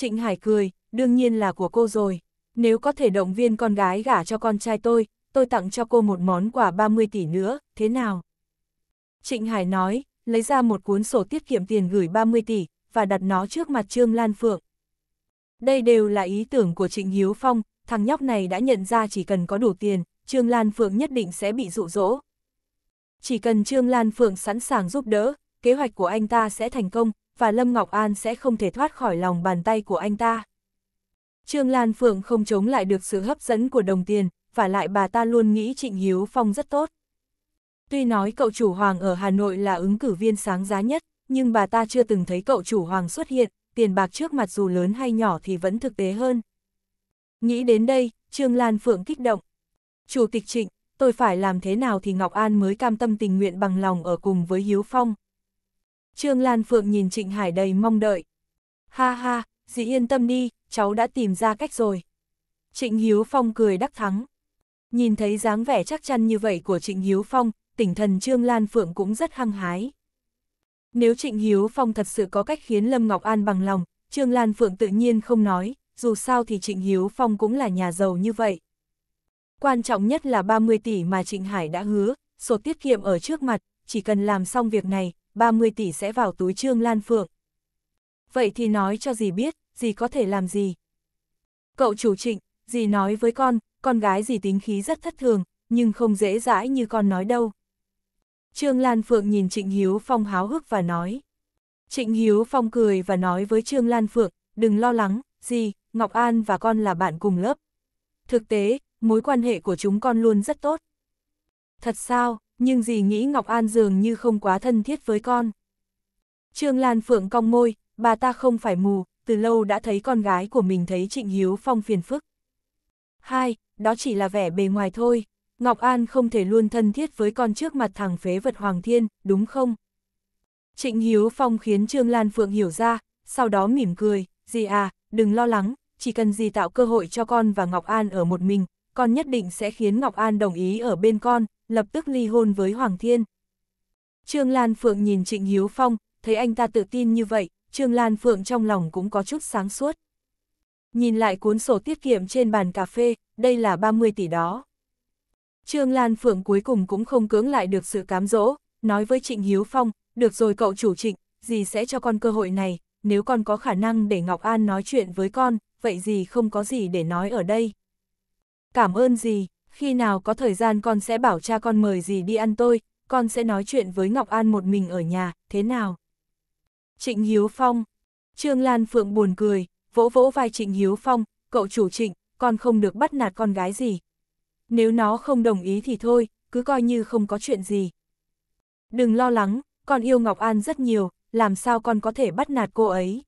Trịnh Hải cười, đương nhiên là của cô rồi. Nếu có thể động viên con gái gả cho con trai tôi, tôi tặng cho cô một món quà 30 tỷ nữa, thế nào? Trịnh Hải nói, lấy ra một cuốn sổ tiết kiệm tiền gửi 30 tỷ, và đặt nó trước mặt Trương Lan Phượng. Đây đều là ý tưởng của Trịnh Hiếu Phong, thằng nhóc này đã nhận ra chỉ cần có đủ tiền, Trương Lan Phượng nhất định sẽ bị dụ dỗ. Chỉ cần Trương Lan Phượng sẵn sàng giúp đỡ, kế hoạch của anh ta sẽ thành công, và Lâm Ngọc An sẽ không thể thoát khỏi lòng bàn tay của anh ta. Trương Lan Phượng không chống lại được sự hấp dẫn của đồng tiền, và lại bà ta luôn nghĩ Trịnh Hiếu Phong rất tốt. Tuy nói cậu chủ Hoàng ở Hà Nội là ứng cử viên sáng giá nhất, nhưng bà ta chưa từng thấy cậu chủ Hoàng xuất hiện, tiền bạc trước mặt dù lớn hay nhỏ thì vẫn thực tế hơn. Nghĩ đến đây, Trương Lan Phượng kích động. Chủ tịch Trịnh, tôi phải làm thế nào thì Ngọc An mới cam tâm tình nguyện bằng lòng ở cùng với Hiếu Phong. Trương Lan Phượng nhìn Trịnh Hải đầy mong đợi. Ha ha, dì yên tâm đi, cháu đã tìm ra cách rồi. Trịnh Hiếu Phong cười đắc thắng. Nhìn thấy dáng vẻ chắc chắn như vậy của Trịnh Hiếu Phong, tỉnh thần Trương Lan Phượng cũng rất hăng hái. Nếu Trịnh Hiếu Phong thật sự có cách khiến Lâm Ngọc An bằng lòng, Trương Lan Phượng tự nhiên không nói, dù sao thì Trịnh Hiếu Phong cũng là nhà giàu như vậy. Quan trọng nhất là 30 tỷ mà Trịnh Hải đã hứa, số tiết kiệm ở trước mặt, chỉ cần làm xong việc này, 30 tỷ sẽ vào túi Trương Lan Phượng. Vậy thì nói cho dì biết, dì có thể làm gì? Cậu chủ trịnh, dì nói với con, con gái dì tính khí rất thất thường, nhưng không dễ dãi như con nói đâu. Trương Lan Phượng nhìn Trịnh Hiếu Phong háo hức và nói. Trịnh Hiếu Phong cười và nói với Trương Lan Phượng, đừng lo lắng, dì, Ngọc An và con là bạn cùng lớp. Thực tế, mối quan hệ của chúng con luôn rất tốt. Thật sao, nhưng dì nghĩ Ngọc An dường như không quá thân thiết với con. Trương Lan Phượng cong môi, bà ta không phải mù, từ lâu đã thấy con gái của mình thấy Trịnh Hiếu Phong phiền phức. Hai, đó chỉ là vẻ bề ngoài thôi, Ngọc An không thể luôn thân thiết với con trước mặt thằng phế vật Hoàng Thiên, đúng không? Trịnh Hiếu Phong khiến Trương Lan Phượng hiểu ra, sau đó mỉm cười, dì à, đừng lo lắng, chỉ cần dì tạo cơ hội cho con và Ngọc An ở một mình, con nhất định sẽ khiến Ngọc An đồng ý ở bên con, lập tức ly hôn với Hoàng Thiên. Trương Lan Phượng nhìn Trịnh Hiếu Phong, thấy anh ta tự tin như vậy, Trương Lan Phượng trong lòng cũng có chút sáng suốt. Nhìn lại cuốn sổ tiết kiệm trên bàn cà phê, đây là 30 tỷ đó. Trương Lan Phượng cuối cùng cũng không cưỡng lại được sự cám dỗ, nói với Trịnh Hiếu Phong, được rồi cậu chủ trịnh, gì sẽ cho con cơ hội này, nếu con có khả năng để Ngọc An nói chuyện với con, vậy gì không có gì để nói ở đây. Cảm ơn gì? khi nào có thời gian con sẽ bảo cha con mời gì đi ăn tôi, con sẽ nói chuyện với Ngọc An một mình ở nhà, thế nào? Trịnh Hiếu Phong Trương Lan Phượng buồn cười, vỗ vỗ vai Trịnh Hiếu Phong, cậu chủ trịnh, con không được bắt nạt con gái gì. Nếu nó không đồng ý thì thôi, cứ coi như không có chuyện gì. Đừng lo lắng, con yêu Ngọc An rất nhiều, làm sao con có thể bắt nạt cô ấy.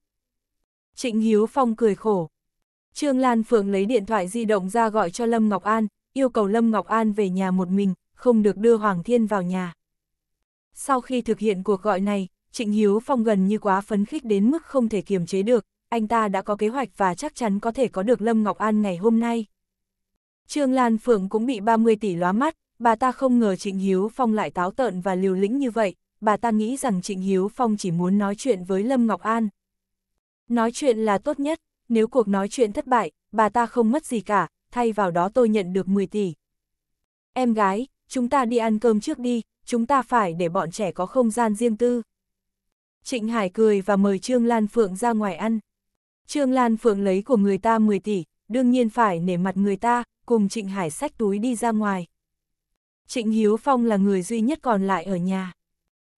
Trịnh Hiếu Phong cười khổ. Trương Lan Phượng lấy điện thoại di động ra gọi cho Lâm Ngọc An, yêu cầu Lâm Ngọc An về nhà một mình, không được đưa Hoàng Thiên vào nhà. Sau khi thực hiện cuộc gọi này, Trịnh Hiếu Phong gần như quá phấn khích đến mức không thể kiềm chế được, anh ta đã có kế hoạch và chắc chắn có thể có được Lâm Ngọc An ngày hôm nay. Trương Lan Phượng cũng bị 30 tỷ lóa mắt, bà ta không ngờ Trịnh Hiếu Phong lại táo tợn và liều lĩnh như vậy, bà ta nghĩ rằng Trịnh Hiếu Phong chỉ muốn nói chuyện với Lâm Ngọc An. Nói chuyện là tốt nhất, nếu cuộc nói chuyện thất bại, bà ta không mất gì cả, thay vào đó tôi nhận được 10 tỷ. Em gái, chúng ta đi ăn cơm trước đi, chúng ta phải để bọn trẻ có không gian riêng tư. Trịnh Hải cười và mời Trương Lan Phượng ra ngoài ăn. Trương Lan Phượng lấy của người ta 10 tỷ, đương nhiên phải nể mặt người ta, cùng Trịnh Hải xách túi đi ra ngoài. Trịnh Hiếu Phong là người duy nhất còn lại ở nhà.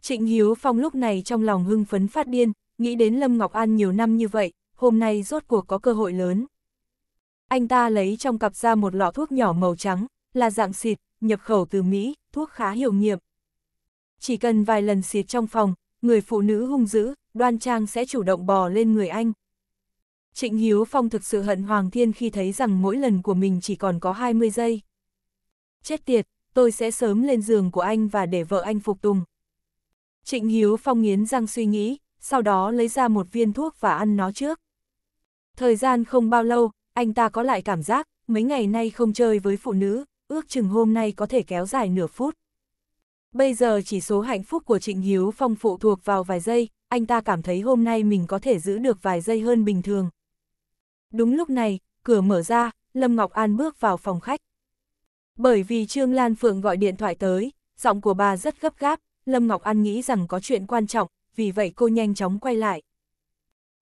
Trịnh Hiếu Phong lúc này trong lòng hưng phấn phát điên, nghĩ đến Lâm Ngọc An nhiều năm như vậy, hôm nay rốt cuộc có cơ hội lớn anh ta lấy trong cặp ra một lọ thuốc nhỏ màu trắng, là dạng xịt, nhập khẩu từ Mỹ, thuốc khá hiệu nghiệm. Chỉ cần vài lần xịt trong phòng, người phụ nữ hung dữ, đoan trang sẽ chủ động bò lên người anh. Trịnh Hiếu Phong thực sự hận Hoàng Thiên khi thấy rằng mỗi lần của mình chỉ còn có 20 giây. Chết tiệt, tôi sẽ sớm lên giường của anh và để vợ anh phục tùng. Trịnh Hiếu Phong nghiến răng suy nghĩ, sau đó lấy ra một viên thuốc và ăn nó trước. Thời gian không bao lâu, anh ta có lại cảm giác, mấy ngày nay không chơi với phụ nữ, ước chừng hôm nay có thể kéo dài nửa phút. Bây giờ chỉ số hạnh phúc của Trịnh Hiếu Phong phụ thuộc vào vài giây, anh ta cảm thấy hôm nay mình có thể giữ được vài giây hơn bình thường. Đúng lúc này, cửa mở ra, Lâm Ngọc An bước vào phòng khách. Bởi vì Trương Lan Phượng gọi điện thoại tới, giọng của bà rất gấp gáp, Lâm Ngọc An nghĩ rằng có chuyện quan trọng, vì vậy cô nhanh chóng quay lại.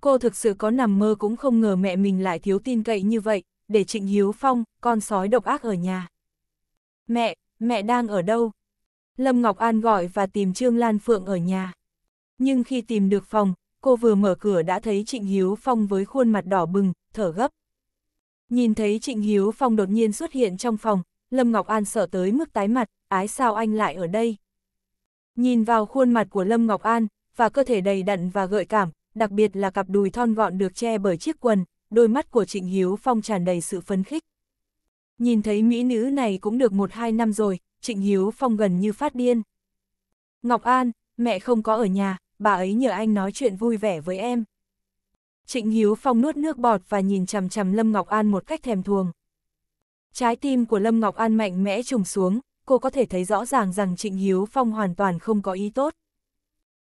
Cô thực sự có nằm mơ cũng không ngờ mẹ mình lại thiếu tin cậy như vậy, để Trịnh Hiếu Phong, con sói độc ác ở nhà. Mẹ, mẹ đang ở đâu? Lâm Ngọc An gọi và tìm Trương Lan Phượng ở nhà. Nhưng khi tìm được phòng, cô vừa mở cửa đã thấy Trịnh Hiếu Phong với khuôn mặt đỏ bừng, thở gấp. Nhìn thấy Trịnh Hiếu Phong đột nhiên xuất hiện trong phòng, Lâm Ngọc An sợ tới mức tái mặt, ái sao anh lại ở đây? Nhìn vào khuôn mặt của Lâm Ngọc An, và cơ thể đầy đặn và gợi cảm, đặc biệt là cặp đùi thon gọn được che bởi chiếc quần, đôi mắt của Trịnh Hiếu Phong tràn đầy sự phấn khích. Nhìn thấy mỹ nữ này cũng được một hai năm rồi, Trịnh Hiếu Phong gần như phát điên. Ngọc An, mẹ không có ở nhà, bà ấy nhờ anh nói chuyện vui vẻ với em. Trịnh Hiếu Phong nuốt nước bọt và nhìn chằm chằm Lâm Ngọc An một cách thèm thuồng. Trái tim của Lâm Ngọc An mạnh mẽ trùng xuống, cô có thể thấy rõ ràng rằng Trịnh Hiếu Phong hoàn toàn không có ý tốt.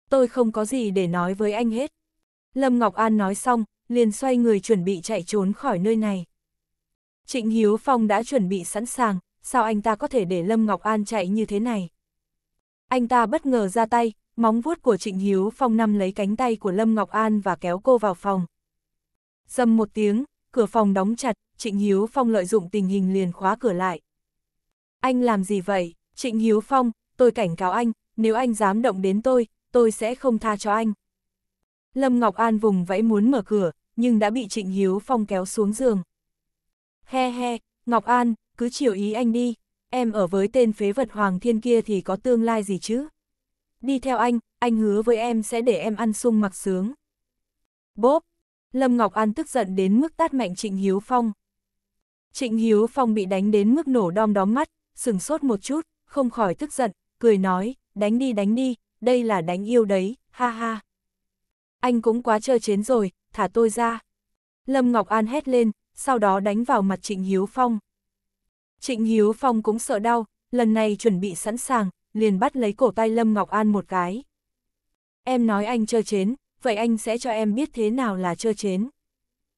Tôi không có gì để nói với anh hết, Lâm Ngọc An nói xong, liền xoay người chuẩn bị chạy trốn khỏi nơi này. Trịnh Hiếu Phong đã chuẩn bị sẵn sàng, sao anh ta có thể để Lâm Ngọc An chạy như thế này? Anh ta bất ngờ ra tay, móng vuốt của Trịnh Hiếu Phong nắm lấy cánh tay của Lâm Ngọc An và kéo cô vào phòng. Dầm một tiếng, cửa phòng đóng chặt, Trịnh Hiếu Phong lợi dụng tình hình liền khóa cửa lại. Anh làm gì vậy? Trịnh Hiếu Phong, tôi cảnh cáo anh, nếu anh dám động đến tôi, tôi sẽ không tha cho anh. Lâm Ngọc An vùng vẫy muốn mở cửa, nhưng đã bị Trịnh Hiếu Phong kéo xuống giường. He he, Ngọc An, cứ chiều ý anh đi, em ở với tên phế vật Hoàng Thiên kia thì có tương lai gì chứ? Đi theo anh, anh hứa với em sẽ để em ăn sung mặc sướng. Bốp! Lâm Ngọc An tức giận đến mức tát mạnh Trịnh Hiếu Phong. Trịnh Hiếu Phong bị đánh đến mức nổ đom đóm mắt, sừng sốt một chút, không khỏi tức giận, cười nói, đánh đi đánh đi, đây là đánh yêu đấy, ha ha anh cũng quá trơ chến rồi, thả tôi ra. Lâm Ngọc An hét lên, sau đó đánh vào mặt Trịnh Hiếu Phong. Trịnh Hiếu Phong cũng sợ đau, lần này chuẩn bị sẵn sàng, liền bắt lấy cổ tay Lâm Ngọc An một cái. Em nói anh trơ chến, vậy anh sẽ cho em biết thế nào là trơ chến.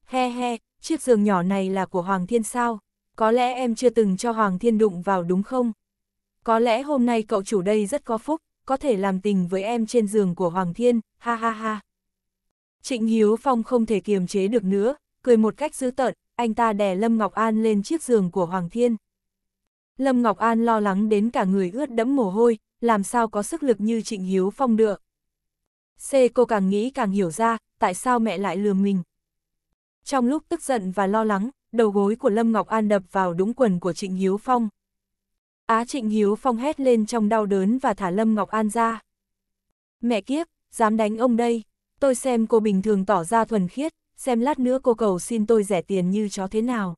He he, chiếc giường nhỏ này là của Hoàng Thiên sao? Có lẽ em chưa từng cho Hoàng Thiên đụng vào đúng không? Có lẽ hôm nay cậu chủ đây rất có phúc, có thể làm tình với em trên giường của Hoàng Thiên, ha ha ha. Trịnh Hiếu Phong không thể kiềm chế được nữa, cười một cách dữ tợn, anh ta đè Lâm Ngọc An lên chiếc giường của Hoàng Thiên. Lâm Ngọc An lo lắng đến cả người ướt đẫm mồ hôi, làm sao có sức lực như Trịnh Hiếu Phong được. C cô càng nghĩ càng hiểu ra, tại sao mẹ lại lừa mình. Trong lúc tức giận và lo lắng, đầu gối của Lâm Ngọc An đập vào đúng quần của Trịnh Hiếu Phong. Á Trịnh Hiếu Phong hét lên trong đau đớn và thả Lâm Ngọc An ra. Mẹ kiếp, dám đánh ông đây. Tôi xem cô bình thường tỏ ra thuần khiết, xem lát nữa cô cầu xin tôi rẻ tiền như chó thế nào.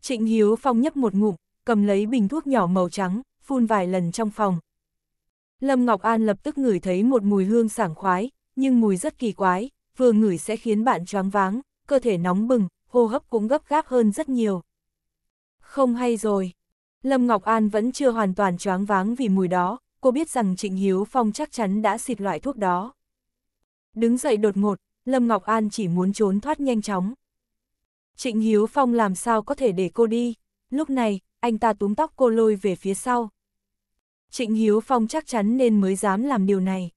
Trịnh Hiếu Phong nhấp một ngụm, cầm lấy bình thuốc nhỏ màu trắng, phun vài lần trong phòng. Lâm Ngọc An lập tức ngửi thấy một mùi hương sảng khoái, nhưng mùi rất kỳ quái, vừa ngửi sẽ khiến bạn choáng váng, cơ thể nóng bừng, hô hấp cũng gấp gáp hơn rất nhiều. Không hay rồi. Lâm Ngọc An vẫn chưa hoàn toàn choáng váng vì mùi đó, cô biết rằng Trịnh Hiếu Phong chắc chắn đã xịt loại thuốc đó. Đứng dậy đột ngột, Lâm Ngọc An chỉ muốn trốn thoát nhanh chóng. Trịnh Hiếu Phong làm sao có thể để cô đi, lúc này, anh ta túm tóc cô lôi về phía sau. Trịnh Hiếu Phong chắc chắn nên mới dám làm điều này.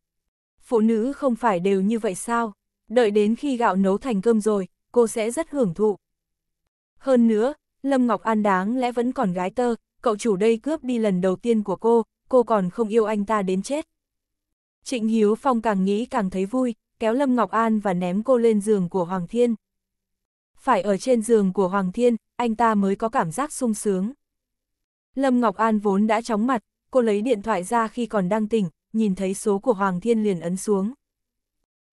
Phụ nữ không phải đều như vậy sao, đợi đến khi gạo nấu thành cơm rồi, cô sẽ rất hưởng thụ. Hơn nữa, Lâm Ngọc An đáng lẽ vẫn còn gái tơ, cậu chủ đây cướp đi lần đầu tiên của cô, cô còn không yêu anh ta đến chết. Trịnh Hiếu Phong càng nghĩ càng thấy vui, kéo Lâm Ngọc An và ném cô lên giường của Hoàng Thiên. Phải ở trên giường của Hoàng Thiên, anh ta mới có cảm giác sung sướng. Lâm Ngọc An vốn đã chóng mặt, cô lấy điện thoại ra khi còn đang tỉnh, nhìn thấy số của Hoàng Thiên liền ấn xuống.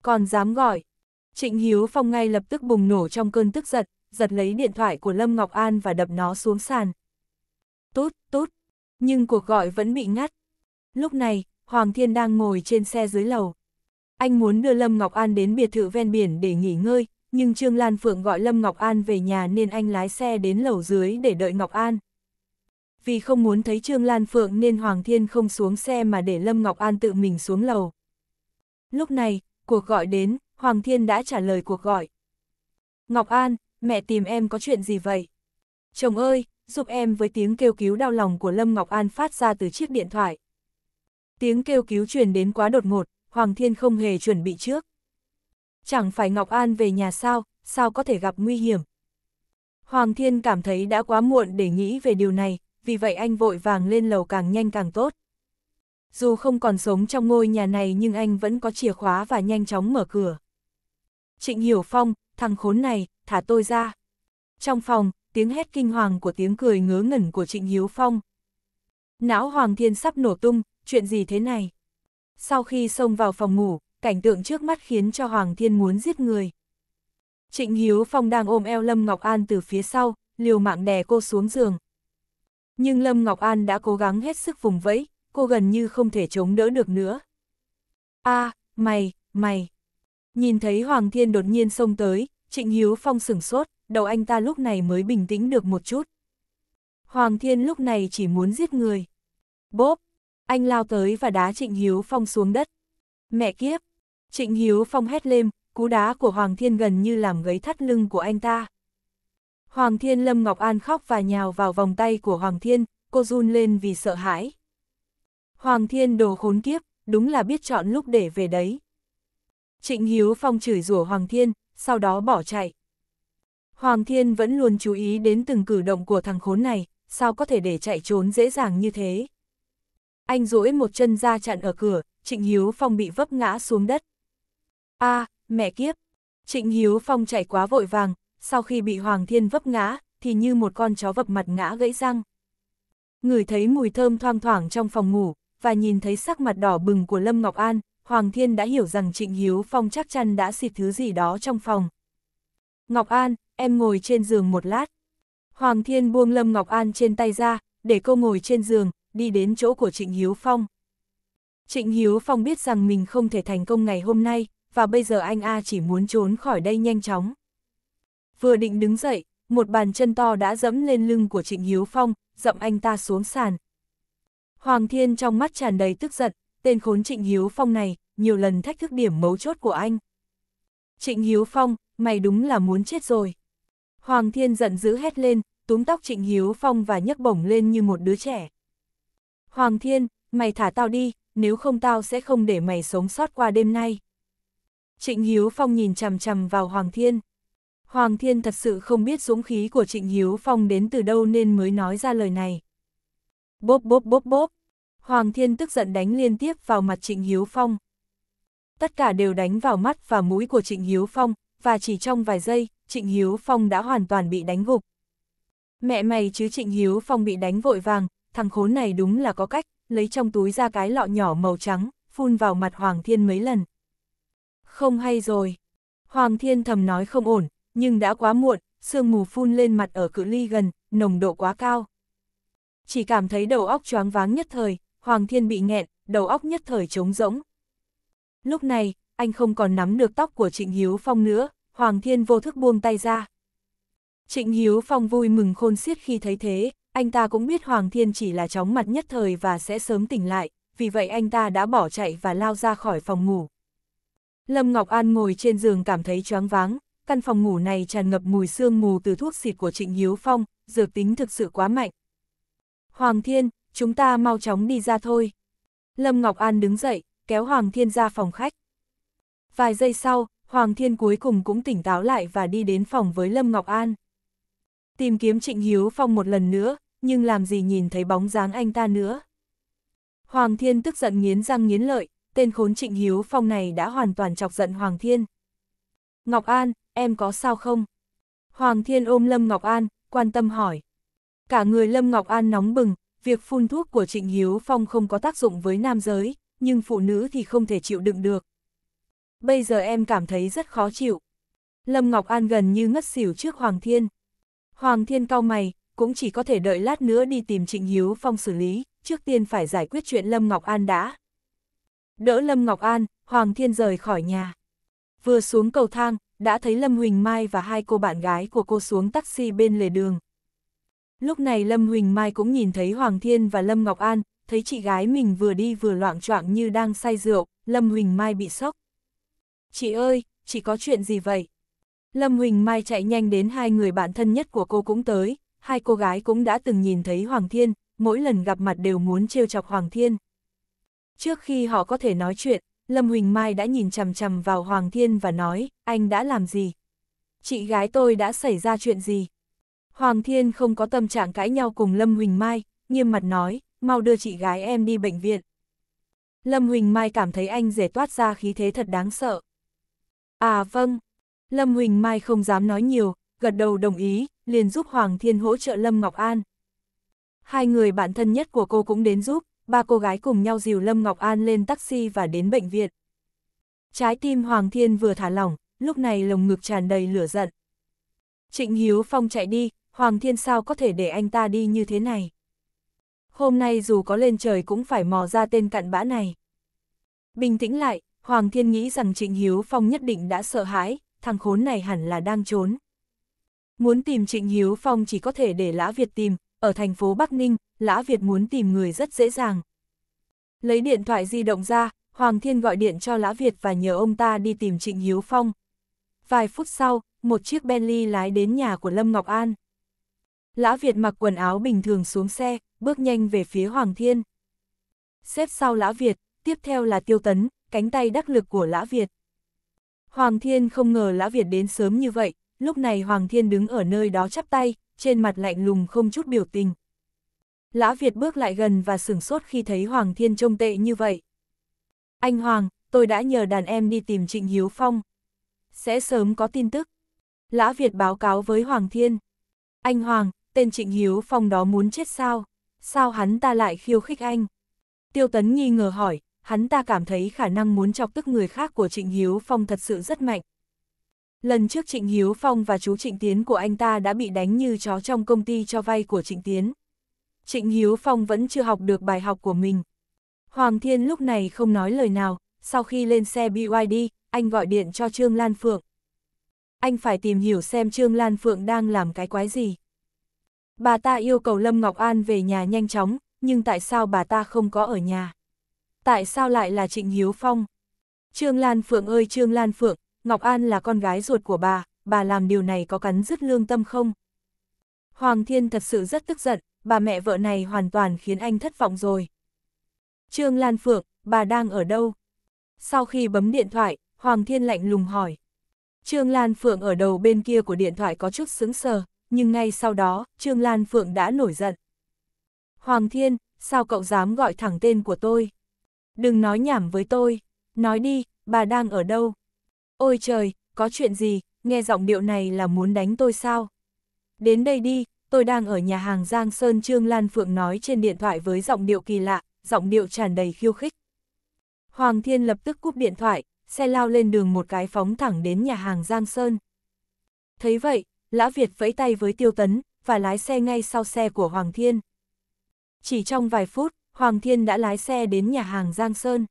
Còn dám gọi. Trịnh Hiếu Phong ngay lập tức bùng nổ trong cơn tức giận, giật lấy điện thoại của Lâm Ngọc An và đập nó xuống sàn. Tốt, tốt. Nhưng cuộc gọi vẫn bị ngắt. Lúc này, Hoàng Thiên đang ngồi trên xe dưới lầu, anh muốn đưa Lâm Ngọc An đến biệt thự ven biển để nghỉ ngơi, nhưng Trương Lan Phượng gọi Lâm Ngọc An về nhà nên anh lái xe đến lầu dưới để đợi Ngọc An. Vì không muốn thấy Trương Lan Phượng nên Hoàng Thiên không xuống xe mà để Lâm Ngọc An tự mình xuống lầu. Lúc này, cuộc gọi đến, Hoàng Thiên đã trả lời cuộc gọi. Ngọc An, mẹ tìm em có chuyện gì vậy? Chồng ơi, giúp em với tiếng kêu cứu đau lòng của Lâm Ngọc An phát ra từ chiếc điện thoại. Tiếng kêu cứu truyền đến quá đột ngột, Hoàng Thiên không hề chuẩn bị trước. Chẳng phải Ngọc An về nhà sao, sao có thể gặp nguy hiểm. Hoàng Thiên cảm thấy đã quá muộn để nghĩ về điều này, vì vậy anh vội vàng lên lầu càng nhanh càng tốt. Dù không còn sống trong ngôi nhà này nhưng anh vẫn có chìa khóa và nhanh chóng mở cửa. Trịnh Hiểu Phong, thằng khốn này, thả tôi ra. Trong phòng, tiếng hét kinh hoàng của tiếng cười ngớ ngẩn của Trịnh Hiếu Phong. Não Hoàng Thiên sắp nổ tung, chuyện gì thế này? Sau khi xông vào phòng ngủ, cảnh tượng trước mắt khiến cho Hoàng Thiên muốn giết người. Trịnh Hiếu Phong đang ôm eo Lâm Ngọc An từ phía sau, liều mạng đè cô xuống giường. Nhưng Lâm Ngọc An đã cố gắng hết sức vùng vẫy, cô gần như không thể chống đỡ được nữa. a à, mày, mày. Nhìn thấy Hoàng Thiên đột nhiên xông tới, Trịnh Hiếu Phong sửng sốt, đầu anh ta lúc này mới bình tĩnh được một chút. Hoàng Thiên lúc này chỉ muốn giết người. Bốp, anh lao tới và đá Trịnh Hiếu Phong xuống đất. Mẹ kiếp! Trịnh Hiếu Phong hét lên, cú đá của Hoàng Thiên gần như làm gấy thắt lưng của anh ta. Hoàng Thiên Lâm Ngọc An khóc và nhào vào vòng tay của Hoàng Thiên, cô run lên vì sợ hãi. Hoàng Thiên đồ khốn kiếp, đúng là biết chọn lúc để về đấy. Trịnh Hiếu Phong chửi rủa Hoàng Thiên, sau đó bỏ chạy. Hoàng Thiên vẫn luôn chú ý đến từng cử động của thằng khốn này, sao có thể để chạy trốn dễ dàng như thế. Anh duỗi một chân ra chặn ở cửa, Trịnh Hiếu Phong bị vấp ngã xuống đất. a à, mẹ kiếp! Trịnh Hiếu Phong chạy quá vội vàng, sau khi bị Hoàng Thiên vấp ngã, thì như một con chó vập mặt ngã gãy răng. Người thấy mùi thơm thoang thoảng trong phòng ngủ, và nhìn thấy sắc mặt đỏ bừng của Lâm Ngọc An, Hoàng Thiên đã hiểu rằng Trịnh Hiếu Phong chắc chắn đã xịt thứ gì đó trong phòng. Ngọc An, em ngồi trên giường một lát. Hoàng Thiên buông Lâm Ngọc An trên tay ra, để cô ngồi trên giường, đi đến chỗ của Trịnh Hiếu Phong. Trịnh Hiếu Phong biết rằng mình không thể thành công ngày hôm nay, và bây giờ anh A chỉ muốn trốn khỏi đây nhanh chóng. Vừa định đứng dậy, một bàn chân to đã dẫm lên lưng của Trịnh Hiếu Phong, dậm anh ta xuống sàn. Hoàng Thiên trong mắt tràn đầy tức giận, tên khốn Trịnh Hiếu Phong này, nhiều lần thách thức điểm mấu chốt của anh. Trịnh Hiếu Phong, mày đúng là muốn chết rồi. Hoàng Thiên giận dữ hét lên, túm tóc Trịnh Hiếu Phong và nhấc bổng lên như một đứa trẻ. Hoàng Thiên, mày thả tao đi, nếu không tao sẽ không để mày sống sót qua đêm nay. Trịnh Hiếu Phong nhìn chằm chằm vào Hoàng Thiên. Hoàng Thiên thật sự không biết dũng khí của Trịnh Hiếu Phong đến từ đâu nên mới nói ra lời này. Bốp bốp bốp bốp. Hoàng Thiên tức giận đánh liên tiếp vào mặt Trịnh Hiếu Phong. Tất cả đều đánh vào mắt và mũi của Trịnh Hiếu Phong, và chỉ trong vài giây, Trịnh Hiếu Phong đã hoàn toàn bị đánh gục. Mẹ mày chứ Trịnh Hiếu Phong bị đánh vội vàng, thằng khốn này đúng là có cách, lấy trong túi ra cái lọ nhỏ màu trắng, phun vào mặt Hoàng Thiên mấy lần. Không hay rồi. Hoàng Thiên thầm nói không ổn, nhưng đã quá muộn, sương mù phun lên mặt ở cự ly gần, nồng độ quá cao. Chỉ cảm thấy đầu óc choáng váng nhất thời, Hoàng Thiên bị nghẹn, đầu óc nhất thời trống rỗng. Lúc này, anh không còn nắm được tóc của Trịnh Hiếu Phong nữa, Hoàng Thiên vô thức buông tay ra. Trịnh Hiếu Phong vui mừng khôn xiết khi thấy thế, anh ta cũng biết Hoàng Thiên chỉ là chóng mặt nhất thời và sẽ sớm tỉnh lại, vì vậy anh ta đã bỏ chạy và lao ra khỏi phòng ngủ. Lâm Ngọc An ngồi trên giường cảm thấy choáng váng, căn phòng ngủ này tràn ngập mùi sương mù từ thuốc xịt của Trịnh Hiếu Phong, dược tính thực sự quá mạnh. Hoàng Thiên, chúng ta mau chóng đi ra thôi. Lâm Ngọc An đứng dậy, kéo Hoàng Thiên ra phòng khách. Vài giây sau, Hoàng Thiên cuối cùng cũng tỉnh táo lại và đi đến phòng với Lâm Ngọc An. Tìm kiếm Trịnh Hiếu Phong một lần nữa, nhưng làm gì nhìn thấy bóng dáng anh ta nữa. Hoàng Thiên tức giận nghiến răng nghiến lợi, tên khốn Trịnh Hiếu Phong này đã hoàn toàn chọc giận Hoàng Thiên. Ngọc An, em có sao không? Hoàng Thiên ôm Lâm Ngọc An, quan tâm hỏi. Cả người Lâm Ngọc An nóng bừng, việc phun thuốc của Trịnh Hiếu Phong không có tác dụng với nam giới, nhưng phụ nữ thì không thể chịu đựng được. Bây giờ em cảm thấy rất khó chịu. Lâm Ngọc An gần như ngất xỉu trước Hoàng Thiên. Hoàng Thiên cau mày, cũng chỉ có thể đợi lát nữa đi tìm Trịnh Hiếu Phong xử lý, trước tiên phải giải quyết chuyện Lâm Ngọc An đã. Đỡ Lâm Ngọc An, Hoàng Thiên rời khỏi nhà. Vừa xuống cầu thang, đã thấy Lâm Huỳnh Mai và hai cô bạn gái của cô xuống taxi bên lề đường. Lúc này Lâm Huỳnh Mai cũng nhìn thấy Hoàng Thiên và Lâm Ngọc An, thấy chị gái mình vừa đi vừa loạn choạng như đang say rượu, Lâm Huỳnh Mai bị sốc. Chị ơi, chị có chuyện gì vậy? Lâm Huỳnh Mai chạy nhanh đến hai người bạn thân nhất của cô cũng tới, hai cô gái cũng đã từng nhìn thấy Hoàng Thiên, mỗi lần gặp mặt đều muốn trêu chọc Hoàng Thiên. Trước khi họ có thể nói chuyện, Lâm Huỳnh Mai đã nhìn chằm chằm vào Hoàng Thiên và nói, anh đã làm gì? Chị gái tôi đã xảy ra chuyện gì? Hoàng Thiên không có tâm trạng cãi nhau cùng Lâm Huỳnh Mai, nghiêm mặt nói, mau đưa chị gái em đi bệnh viện. Lâm Huỳnh Mai cảm thấy anh rể toát ra khí thế thật đáng sợ. À vâng, Lâm Huỳnh Mai không dám nói nhiều, gật đầu đồng ý, liền giúp Hoàng Thiên hỗ trợ Lâm Ngọc An. Hai người bạn thân nhất của cô cũng đến giúp, ba cô gái cùng nhau dìu Lâm Ngọc An lên taxi và đến bệnh viện. Trái tim Hoàng Thiên vừa thả lỏng, lúc này lồng ngực tràn đầy lửa giận. Trịnh Hiếu Phong chạy đi, Hoàng Thiên sao có thể để anh ta đi như thế này? Hôm nay dù có lên trời cũng phải mò ra tên cặn bã này. Bình tĩnh lại, Hoàng Thiên nghĩ rằng Trịnh Hiếu Phong nhất định đã sợ hãi, thằng khốn này hẳn là đang trốn. Muốn tìm Trịnh Hiếu Phong chỉ có thể để Lã Việt tìm, ở thành phố Bắc Ninh, Lã Việt muốn tìm người rất dễ dàng. Lấy điện thoại di động ra, Hoàng Thiên gọi điện cho Lã Việt và nhờ ông ta đi tìm Trịnh Hiếu Phong. Vài phút sau, một chiếc Bentley lái đến nhà của Lâm Ngọc An. Lã Việt mặc quần áo bình thường xuống xe, bước nhanh về phía Hoàng Thiên. Xếp sau Lã Việt, tiếp theo là Tiêu Tấn, cánh tay đắc lực của Lã Việt. Hoàng Thiên không ngờ Lã Việt đến sớm như vậy, lúc này Hoàng Thiên đứng ở nơi đó chắp tay, trên mặt lạnh lùng không chút biểu tình. Lã Việt bước lại gần và sửng sốt khi thấy Hoàng Thiên trông tệ như vậy. Anh Hoàng, tôi đã nhờ đàn em đi tìm Trịnh Hiếu Phong. Sẽ sớm có tin tức. Lã Việt báo cáo với Hoàng Thiên. Anh Hoàng, tên Trịnh Hiếu Phong đó muốn chết sao? Sao hắn ta lại khiêu khích anh? Tiêu Tấn nghi ngờ hỏi, hắn ta cảm thấy khả năng muốn chọc tức người khác của Trịnh Hiếu Phong thật sự rất mạnh. Lần trước Trịnh Hiếu Phong và chú Trịnh Tiến của anh ta đã bị đánh như chó trong công ty cho vay của Trịnh Tiến. Trịnh Hiếu Phong vẫn chưa học được bài học của mình. Hoàng Thiên lúc này không nói lời nào, sau khi lên xe BYD, anh gọi điện cho Trương Lan Phượng. Anh phải tìm hiểu xem Trương Lan Phượng đang làm cái quái gì. Bà ta yêu cầu Lâm Ngọc An về nhà nhanh chóng, nhưng tại sao bà ta không có ở nhà? Tại sao lại là Trịnh Hiếu Phong? Trương Lan Phượng ơi Trương Lan Phượng, Ngọc An là con gái ruột của bà, bà làm điều này có cắn rứt lương tâm không? Hoàng Thiên thật sự rất tức giận, bà mẹ vợ này hoàn toàn khiến anh thất vọng rồi. Trương Lan Phượng, bà đang ở đâu? Sau khi bấm điện thoại, Hoàng Thiên lạnh lùng hỏi. Trương Lan Phượng ở đầu bên kia của điện thoại có chút sững sờ, nhưng ngay sau đó, Trương Lan Phượng đã nổi giận. Hoàng Thiên, sao cậu dám gọi thẳng tên của tôi? Đừng nói nhảm với tôi, nói đi, bà đang ở đâu? Ôi trời, có chuyện gì, nghe giọng điệu này là muốn đánh tôi sao? Đến đây đi, tôi đang ở nhà hàng Giang Sơn Trương Lan Phượng nói trên điện thoại với giọng điệu kỳ lạ, giọng điệu tràn đầy khiêu khích. Hoàng Thiên lập tức cúp điện thoại, xe lao lên đường một cái phóng thẳng đến nhà hàng Giang Sơn. Thấy vậy, Lã Việt vẫy tay với Tiêu Tấn, và lái xe ngay sau xe của Hoàng Thiên. Chỉ trong vài phút, Hoàng Thiên đã lái xe đến nhà hàng Giang Sơn.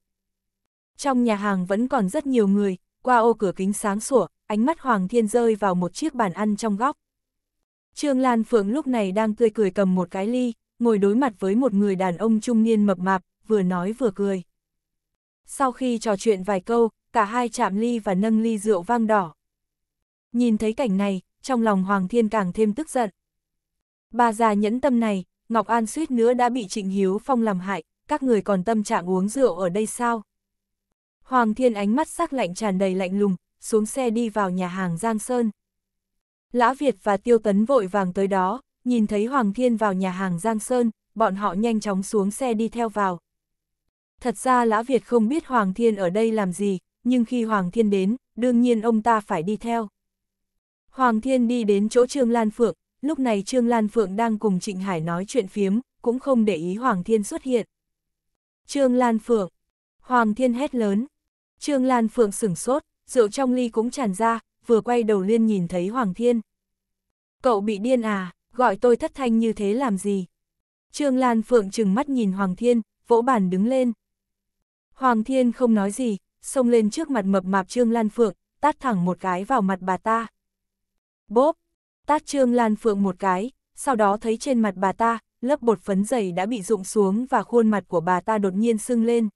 Trong nhà hàng vẫn còn rất nhiều người, qua ô cửa kính sáng sủa, ánh mắt Hoàng Thiên rơi vào một chiếc bàn ăn trong góc. Trương Lan Phượng lúc này đang tươi cười cầm một cái ly, ngồi đối mặt với một người đàn ông trung niên mập mạp, vừa nói vừa cười. Sau khi trò chuyện vài câu, cả hai chạm ly và nâng ly rượu vang đỏ. Nhìn thấy cảnh này, trong lòng Hoàng Thiên càng thêm tức giận. Bà già nhẫn tâm này, Ngọc An suýt nữa đã bị Trịnh Hiếu Phong làm hại, các người còn tâm trạng uống rượu ở đây sao? Hoàng Thiên ánh mắt sắc lạnh tràn đầy lạnh lùng, xuống xe đi vào nhà hàng Giang Sơn. Lã Việt và Tiêu Tấn vội vàng tới đó, nhìn thấy Hoàng Thiên vào nhà hàng Giang Sơn, bọn họ nhanh chóng xuống xe đi theo vào. Thật ra Lã Việt không biết Hoàng Thiên ở đây làm gì, nhưng khi Hoàng Thiên đến, đương nhiên ông ta phải đi theo. Hoàng Thiên đi đến chỗ Trương Lan Phượng, lúc này Trương Lan Phượng đang cùng Trịnh Hải nói chuyện phiếm, cũng không để ý Hoàng Thiên xuất hiện. Trương Lan Phượng, Hoàng Thiên hét lớn. Trương Lan Phượng sửng sốt, rượu trong ly cũng tràn ra, vừa quay đầu liên nhìn thấy Hoàng Thiên. Cậu bị điên à, gọi tôi thất thanh như thế làm gì? Trương Lan Phượng chừng mắt nhìn Hoàng Thiên, vỗ bàn đứng lên. Hoàng Thiên không nói gì, xông lên trước mặt mập mạp Trương Lan Phượng, tát thẳng một cái vào mặt bà ta. Bốp, tát Trương Lan Phượng một cái, sau đó thấy trên mặt bà ta, lớp bột phấn dày đã bị rụng xuống và khuôn mặt của bà ta đột nhiên sưng lên.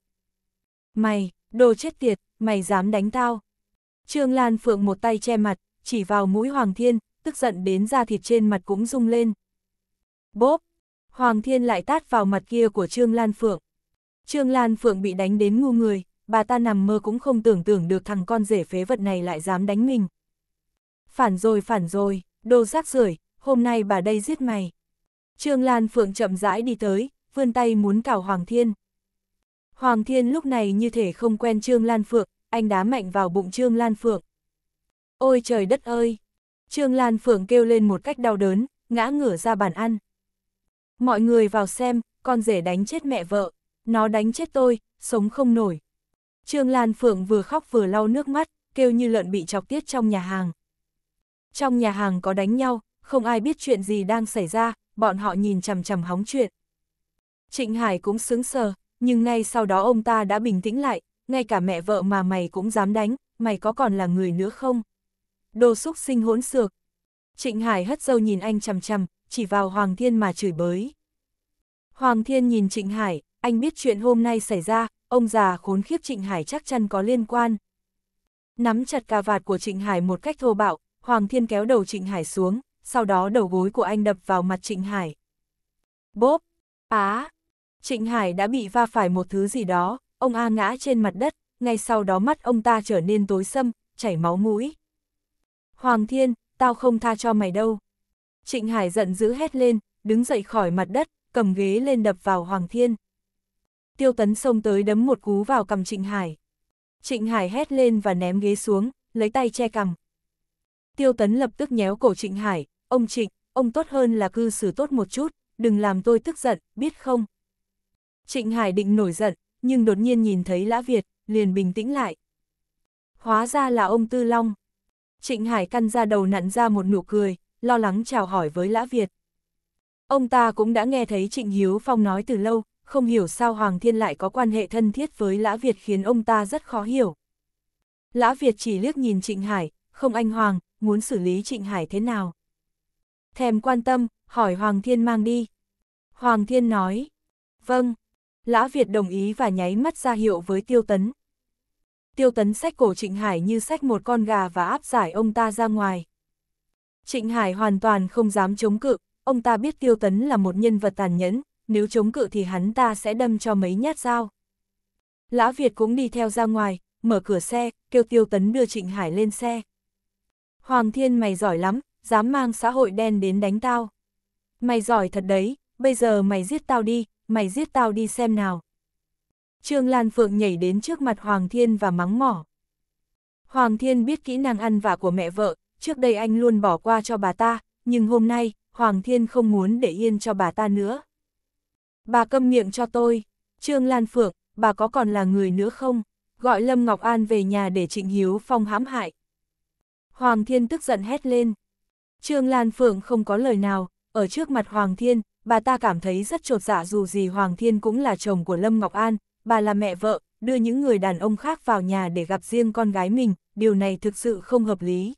Mày, đồ chết tiệt, mày dám đánh tao. Trương Lan Phượng một tay che mặt, chỉ vào mũi Hoàng Thiên, tức giận đến da thịt trên mặt cũng rung lên. Bốp! Hoàng Thiên lại tát vào mặt kia của Trương Lan Phượng. Trương Lan Phượng bị đánh đến ngu người, bà ta nằm mơ cũng không tưởng tưởng được thằng con rể phế vật này lại dám đánh mình. Phản rồi phản rồi, đồ rác rưởi, hôm nay bà đây giết mày. Trương Lan Phượng chậm rãi đi tới, vươn tay muốn cào Hoàng Thiên. Hoàng Thiên lúc này như thể không quen Trương Lan Phượng, anh đá mạnh vào bụng Trương Lan Phượng. Ôi trời đất ơi! Trương Lan Phượng kêu lên một cách đau đớn, ngã ngửa ra bàn ăn. Mọi người vào xem, con rể đánh chết mẹ vợ, nó đánh chết tôi, sống không nổi. Trương Lan Phượng vừa khóc vừa lau nước mắt, kêu như lợn bị chọc tiết trong nhà hàng. Trong nhà hàng có đánh nhau, không ai biết chuyện gì đang xảy ra, bọn họ nhìn chằm chằm hóng chuyện. Trịnh Hải cũng sướng sờ, nhưng ngay sau đó ông ta đã bình tĩnh lại, ngay cả mẹ vợ mà mày cũng dám đánh, mày có còn là người nữa không? Đồ xúc sinh hỗn xược. Trịnh Hải hất dâu nhìn anh chằm chằm, chỉ vào Hoàng Thiên mà chửi bới. Hoàng Thiên nhìn Trịnh Hải, anh biết chuyện hôm nay xảy ra, ông già khốn khiếp Trịnh Hải chắc chắn có liên quan. Nắm chặt cà vạt của Trịnh Hải một cách thô bạo, Hoàng Thiên kéo đầu Trịnh Hải xuống, sau đó đầu gối của anh đập vào mặt Trịnh Hải. Bốp! Á! Trịnh Hải đã bị va phải một thứ gì đó, ông A ngã trên mặt đất, ngay sau đó mắt ông ta trở nên tối sâm, chảy máu mũi. Hoàng Thiên, tao không tha cho mày đâu. Trịnh Hải giận dữ hét lên, đứng dậy khỏi mặt đất, cầm ghế lên đập vào Hoàng Thiên. Tiêu tấn xông tới đấm một cú vào cầm Trịnh Hải. Trịnh Hải hét lên và ném ghế xuống, lấy tay che cằm. Tiêu tấn lập tức nhéo cổ Trịnh Hải, ông Trịnh, ông tốt hơn là cư xử tốt một chút, đừng làm tôi tức giận, biết không? Trịnh Hải định nổi giận, nhưng đột nhiên nhìn thấy Lã Việt, liền bình tĩnh lại. Hóa ra là ông Tư Long. Trịnh Hải căn ra đầu nặn ra một nụ cười, lo lắng chào hỏi với Lã Việt. Ông ta cũng đã nghe thấy Trịnh Hiếu Phong nói từ lâu, không hiểu sao Hoàng Thiên lại có quan hệ thân thiết với Lã Việt khiến ông ta rất khó hiểu. Lã Việt chỉ liếc nhìn Trịnh Hải, không anh Hoàng, muốn xử lý Trịnh Hải thế nào. Thèm quan tâm, hỏi Hoàng Thiên mang đi. Hoàng Thiên nói, vâng, Lã Việt đồng ý và nháy mắt ra hiệu với Tiêu Tấn. Tiêu Tấn sách cổ Trịnh Hải như sách một con gà và áp giải ông ta ra ngoài. Trịnh Hải hoàn toàn không dám chống cự, ông ta biết Tiêu Tấn là một nhân vật tàn nhẫn, nếu chống cự thì hắn ta sẽ đâm cho mấy nhát dao. Lã Việt cũng đi theo ra ngoài, mở cửa xe, kêu Tiêu Tấn đưa Trịnh Hải lên xe. Hoàng Thiên mày giỏi lắm, dám mang xã hội đen đến đánh tao. Mày giỏi thật đấy, bây giờ mày giết tao đi, mày giết tao đi xem nào. Trương Lan Phượng nhảy đến trước mặt Hoàng Thiên và mắng mỏ. Hoàng Thiên biết kỹ năng ăn vạ của mẹ vợ, trước đây anh luôn bỏ qua cho bà ta, nhưng hôm nay, Hoàng Thiên không muốn để yên cho bà ta nữa. Bà câm miệng cho tôi, Trương Lan Phượng, bà có còn là người nữa không? Gọi Lâm Ngọc An về nhà để Trịnh Hiếu Phong hãm hại. Hoàng Thiên tức giận hét lên. Trương Lan Phượng không có lời nào, ở trước mặt Hoàng Thiên, bà ta cảm thấy rất trột dạ dù gì Hoàng Thiên cũng là chồng của Lâm Ngọc An, bà là mẹ vợ, đưa những người đàn ông khác vào nhà để gặp riêng con gái mình, điều này thực sự không hợp lý.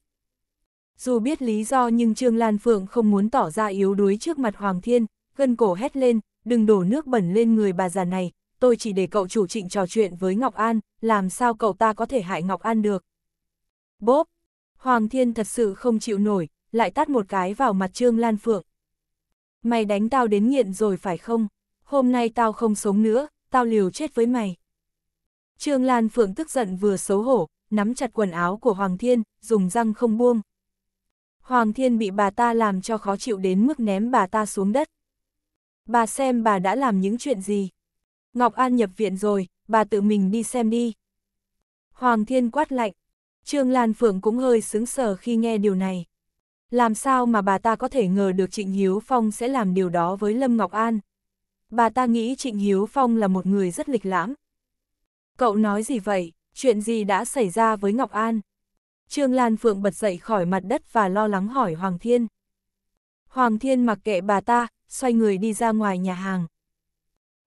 Dù biết lý do nhưng Trương Lan Phượng không muốn tỏ ra yếu đuối trước mặt Hoàng Thiên, gân cổ hét lên, đừng đổ nước bẩn lên người bà già này, tôi chỉ để cậu chủ trịnh trò chuyện với Ngọc An, làm sao cậu ta có thể hại Ngọc An được. Bốp! Hoàng Thiên thật sự không chịu nổi, lại tát một cái vào mặt Trương Lan Phượng, Mày đánh tao đến nghiện rồi phải không? Hôm nay tao không sống nữa, tao liều chết với mày. Trương Lan Phượng tức giận vừa xấu hổ, nắm chặt quần áo của Hoàng Thiên, dùng răng không buông. Hoàng Thiên bị bà ta làm cho khó chịu đến mức ném bà ta xuống đất. Bà xem bà đã làm những chuyện gì. Ngọc An nhập viện rồi, bà tự mình đi xem đi. Hoàng Thiên quát lạnh. Trương Lan Phượng cũng hơi sướng sở khi nghe điều này. Làm sao mà bà ta có thể ngờ được Trịnh Hiếu Phong sẽ làm điều đó với Lâm Ngọc An? Bà ta nghĩ Trịnh Hiếu Phong là một người rất lịch lãm. Cậu nói gì vậy? Chuyện gì đã xảy ra với Ngọc An? Trương Lan Phượng bật dậy khỏi mặt đất và lo lắng hỏi Hoàng Thiên. Hoàng Thiên mặc kệ bà ta, xoay người đi ra ngoài nhà hàng.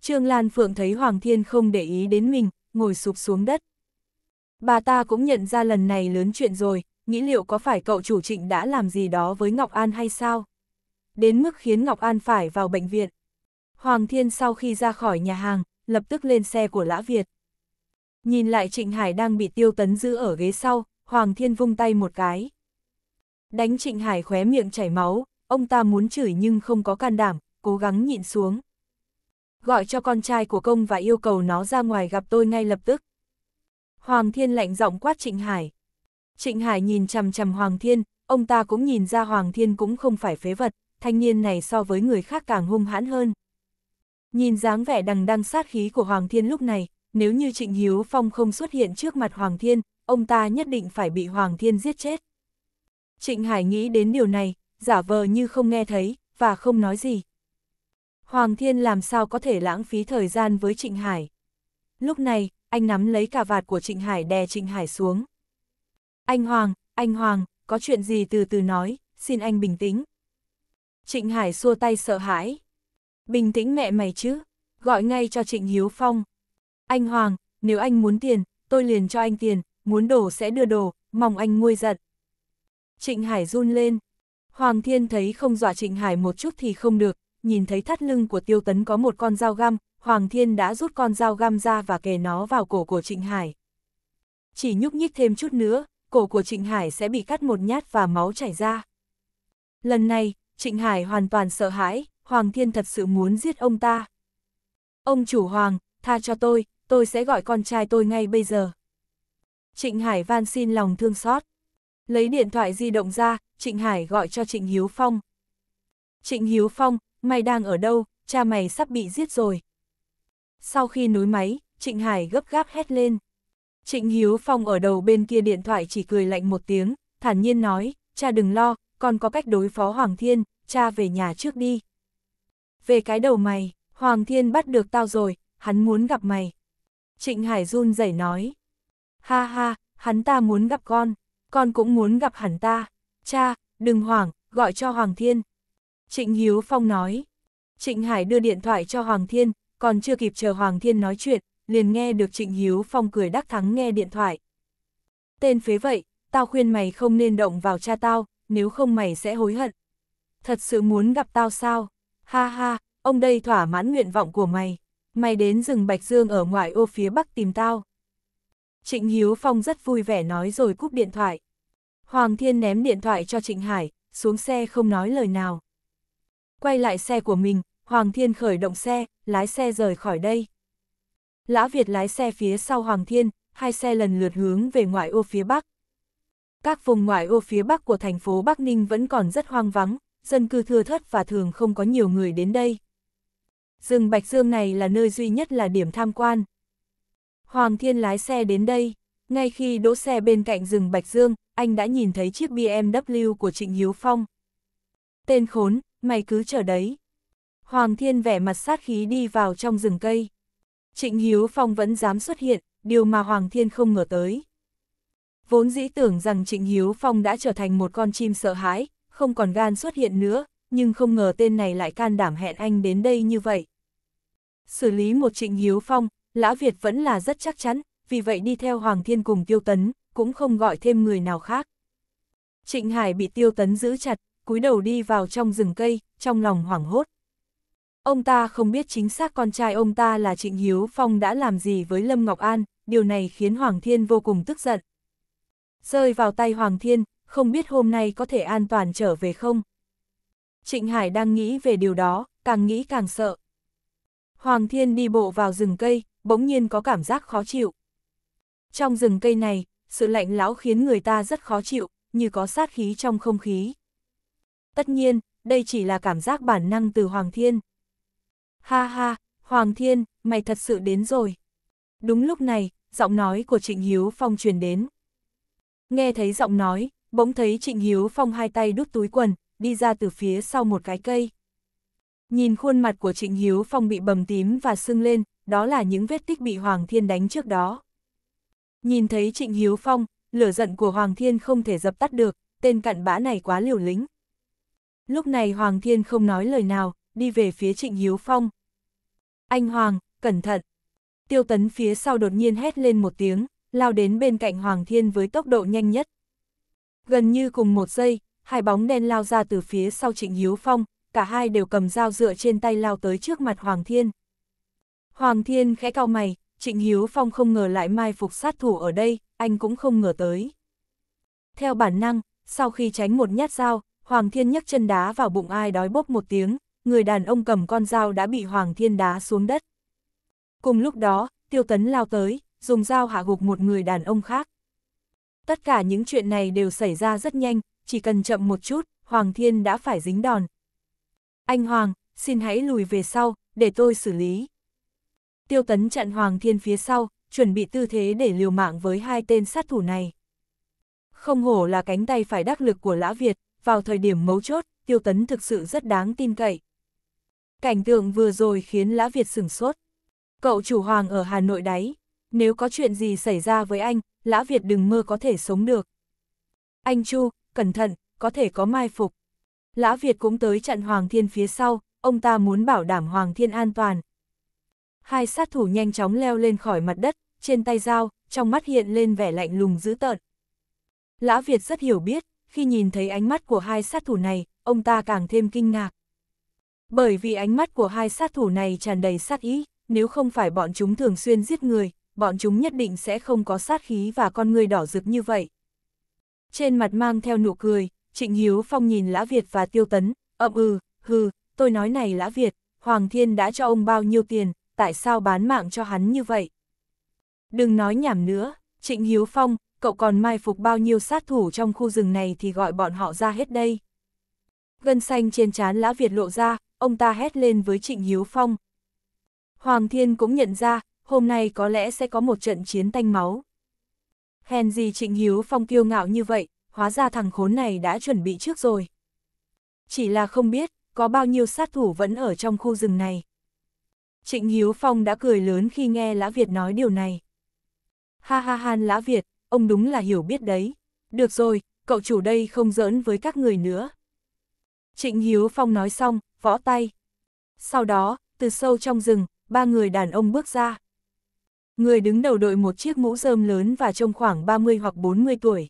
Trương Lan Phượng thấy Hoàng Thiên không để ý đến mình, ngồi sụp xuống đất. Bà ta cũng nhận ra lần này lớn chuyện rồi, nghĩ liệu có phải cậu chủ trịnh đã làm gì đó với Ngọc An hay sao? Đến mức khiến Ngọc An phải vào bệnh viện. Hoàng Thiên sau khi ra khỏi nhà hàng, lập tức lên xe của Lã Việt. Nhìn lại Trịnh Hải đang bị tiêu tấn giữ ở ghế sau, Hoàng Thiên vung tay một cái. Đánh Trịnh Hải khóe miệng chảy máu, ông ta muốn chửi nhưng không có can đảm, cố gắng nhịn xuống. Gọi cho con trai của công và yêu cầu nó ra ngoài gặp tôi ngay lập tức. Hoàng Thiên lạnh giọng quát Trịnh Hải. Trịnh Hải nhìn chằm chằm Hoàng Thiên, ông ta cũng nhìn ra Hoàng Thiên cũng không phải phế vật, thanh niên này so với người khác càng hung hãn hơn. Nhìn dáng vẻ đằng đăng sát khí của Hoàng Thiên lúc này, nếu như Trịnh Hiếu Phong không xuất hiện trước mặt Hoàng Thiên, ông ta nhất định phải bị Hoàng Thiên giết chết. Trịnh Hải nghĩ đến điều này, giả vờ như không nghe thấy, và không nói gì. Hoàng Thiên làm sao có thể lãng phí thời gian với Trịnh Hải. Lúc này, anh nắm lấy cà vạt của Trịnh Hải đè Trịnh Hải xuống. Anh Hoàng, anh Hoàng, có chuyện gì từ từ nói, xin anh bình tĩnh. Trịnh Hải xua tay sợ hãi. Bình tĩnh mẹ mày chứ, gọi ngay cho Trịnh Hiếu Phong. Anh Hoàng, nếu anh muốn tiền, tôi liền cho anh tiền, muốn đồ sẽ đưa đồ, mong anh nguôi giận. Trịnh Hải run lên. Hoàng Thiên thấy không dọa Trịnh Hải một chút thì không được, nhìn thấy thắt lưng của Tiêu Tấn có một con dao găm, Hoàng Thiên đã rút con dao găm ra và kề nó vào cổ của Trịnh Hải. Chỉ nhúc nhích thêm chút nữa, cổ của Trịnh Hải sẽ bị cắt một nhát và máu chảy ra. Lần này, Trịnh Hải hoàn toàn sợ hãi, Hoàng Thiên thật sự muốn giết ông ta. Ông chủ Hoàng, tha cho tôi, tôi sẽ gọi con trai tôi ngay bây giờ. Trịnh Hải van xin lòng thương xót. Lấy điện thoại di động ra, Trịnh Hải gọi cho Trịnh Hiếu Phong. Trịnh Hiếu Phong, mày đang ở đâu, cha mày sắp bị giết rồi. Sau khi nối máy, Trịnh Hải gấp gáp hét lên. Trịnh Hiếu Phong ở đầu bên kia điện thoại chỉ cười lạnh một tiếng, thản nhiên nói, cha đừng lo, còn có cách đối phó Hoàng Thiên, cha về nhà trước đi. Về cái đầu mày, Hoàng Thiên bắt được tao rồi, hắn muốn gặp mày. Trịnh Hải run rẩy nói, ha ha, hắn ta muốn gặp con, con cũng muốn gặp hắn ta, cha, đừng hoảng, gọi cho Hoàng Thiên. Trịnh Hiếu Phong nói, Trịnh Hải đưa điện thoại cho Hoàng Thiên, còn chưa kịp chờ Hoàng Thiên nói chuyện, liền nghe được Trịnh Hiếu Phong cười đắc thắng nghe điện thoại. Tên phế vậy, tao khuyên mày không nên động vào cha tao, nếu không mày sẽ hối hận. Thật sự muốn gặp tao sao? Ha ha, ông đây thỏa mãn nguyện vọng của mày. Mày đến rừng Bạch Dương ở ngoại ô phía bắc tìm tao. Trịnh Hiếu Phong rất vui vẻ nói rồi cúp điện thoại. Hoàng Thiên ném điện thoại cho Trịnh Hải, xuống xe không nói lời nào. Quay lại xe của mình, Hoàng Thiên khởi động xe, lái xe rời khỏi đây. Lã Việt lái xe phía sau Hoàng Thiên, hai xe lần lượt hướng về ngoại ô phía Bắc. Các vùng ngoại ô phía Bắc của thành phố Bắc Ninh vẫn còn rất hoang vắng, dân cư thưa thớt và thường không có nhiều người đến đây. Rừng Bạch Dương này là nơi duy nhất là điểm tham quan. Hoàng Thiên lái xe đến đây, ngay khi đỗ xe bên cạnh rừng Bạch Dương, anh đã nhìn thấy chiếc BMW của Trịnh Hiếu Phong. Tên khốn, mày cứ chờ đấy. Hoàng Thiên vẻ mặt sát khí đi vào trong rừng cây. Trịnh Hiếu Phong vẫn dám xuất hiện, điều mà Hoàng Thiên không ngờ tới. Vốn dĩ tưởng rằng Trịnh Hiếu Phong đã trở thành một con chim sợ hãi, không còn gan xuất hiện nữa, nhưng không ngờ tên này lại can đảm hẹn anh đến đây như vậy. Xử lý một Trịnh Hiếu Phong, Lã Việt vẫn là rất chắc chắn, vì vậy đi theo Hoàng Thiên cùng Tiêu Tấn, cũng không gọi thêm người nào khác. Trịnh Hải bị Tiêu Tấn giữ chặt, cúi đầu đi vào trong rừng cây, trong lòng hoảng hốt. Ông ta không biết chính xác con trai ông ta là Trịnh Hiếu Phong đã làm gì với Lâm Ngọc An, điều này khiến Hoàng Thiên vô cùng tức giận. Rơi vào tay Hoàng Thiên, không biết hôm nay có thể an toàn trở về không? Trịnh Hải đang nghĩ về điều đó, càng nghĩ càng sợ. Hoàng Thiên đi bộ vào rừng cây, bỗng nhiên có cảm giác khó chịu. Trong rừng cây này, sự lạnh lão khiến người ta rất khó chịu, như có sát khí trong không khí. Tất nhiên, đây chỉ là cảm giác bản năng từ Hoàng Thiên. Ha ha, Hoàng Thiên, mày thật sự đến rồi. Đúng lúc này, giọng nói của Trịnh Hiếu Phong truyền đến. Nghe thấy giọng nói, bỗng thấy Trịnh Hiếu Phong hai tay đút túi quần, đi ra từ phía sau một cái cây. Nhìn khuôn mặt của Trịnh Hiếu Phong bị bầm tím và sưng lên, đó là những vết tích bị Hoàng Thiên đánh trước đó. Nhìn thấy Trịnh Hiếu Phong, lửa giận của Hoàng Thiên không thể dập tắt được, tên cặn bã này quá liều lĩnh. Lúc này Hoàng Thiên không nói lời nào, đi về phía Trịnh Hiếu Phong. Anh Hoàng, cẩn thận! Tiêu tấn phía sau đột nhiên hét lên một tiếng, lao đến bên cạnh Hoàng Thiên với tốc độ nhanh nhất. Gần như cùng một giây, hai bóng đen lao ra từ phía sau Trịnh Hiếu Phong, cả hai đều cầm dao dựa trên tay lao tới trước mặt Hoàng Thiên. Hoàng Thiên khẽ cau mày, Trịnh Hiếu Phong không ngờ lại mai phục sát thủ ở đây, anh cũng không ngờ tới. Theo bản năng, sau khi tránh một nhát dao, Hoàng Thiên nhấc chân đá vào bụng ai đói bốc một tiếng, người đàn ông cầm con dao đã bị Hoàng Thiên đá xuống đất. Cùng lúc đó, Tiêu Tấn lao tới, dùng dao hạ gục một người đàn ông khác. Tất cả những chuyện này đều xảy ra rất nhanh, chỉ cần chậm một chút, Hoàng Thiên đã phải dính đòn. Anh Hoàng, xin hãy lùi về sau, để tôi xử lý. Tiêu Tấn chặn Hoàng Thiên phía sau, chuẩn bị tư thế để liều mạng với hai tên sát thủ này. Không hổ là cánh tay phải đắc lực của Lã Việt, vào thời điểm mấu chốt, Tiêu Tấn thực sự rất đáng tin cậy. Cảnh tượng vừa rồi khiến Lã Việt sửng sốt. Cậu chủ hoàng ở Hà Nội đấy, nếu có chuyện gì xảy ra với anh, Lã Việt đừng mơ có thể sống được. Anh Chu, cẩn thận, có thể có mai phục. Lã Việt cũng tới chặn Hoàng Thiên phía sau, ông ta muốn bảo đảm Hoàng Thiên an toàn. Hai sát thủ nhanh chóng leo lên khỏi mặt đất, trên tay dao, trong mắt hiện lên vẻ lạnh lùng dữ tợn. Lã Việt rất hiểu biết, khi nhìn thấy ánh mắt của hai sát thủ này, ông ta càng thêm kinh ngạc. Bởi vì ánh mắt của hai sát thủ này tràn đầy sát ý, nếu không phải bọn chúng thường xuyên giết người, bọn chúng nhất định sẽ không có sát khí và con người đỏ rực như vậy. Trên mặt mang theo nụ cười, Trịnh Hiếu Phong nhìn Lã Việt và Tiêu Tấn, ậm ừ, hừ, tôi nói này Lã Việt, Hoàng Thiên đã cho ông bao nhiêu tiền, tại sao bán mạng cho hắn như vậy? Đừng nói nhảm nữa, Trịnh Hiếu Phong, cậu còn mai phục bao nhiêu sát thủ trong khu rừng này thì gọi bọn họ ra hết đây. Gân xanh trên trán Lã Việt lộ ra, ông ta hét lên với Trịnh Hiếu Phong. Hoàng Thiên cũng nhận ra, hôm nay có lẽ sẽ có một trận chiến tanh máu. Hèn gì Trịnh Hiếu Phong kiêu ngạo như vậy, hóa ra thằng khốn này đã chuẩn bị trước rồi. Chỉ là không biết, có bao nhiêu sát thủ vẫn ở trong khu rừng này. Trịnh Hiếu Phong đã cười lớn khi nghe Lã Việt nói điều này. Ha ha han Lã Việt, ông đúng là hiểu biết đấy. Được rồi, cậu chủ đây không giỡn với các người nữa. Trịnh Hiếu Phong nói xong, võ tay. Sau đó, từ sâu trong rừng, ba người đàn ông bước ra. Người đứng đầu đội một chiếc mũ rơm lớn và trông khoảng 30 hoặc 40 tuổi.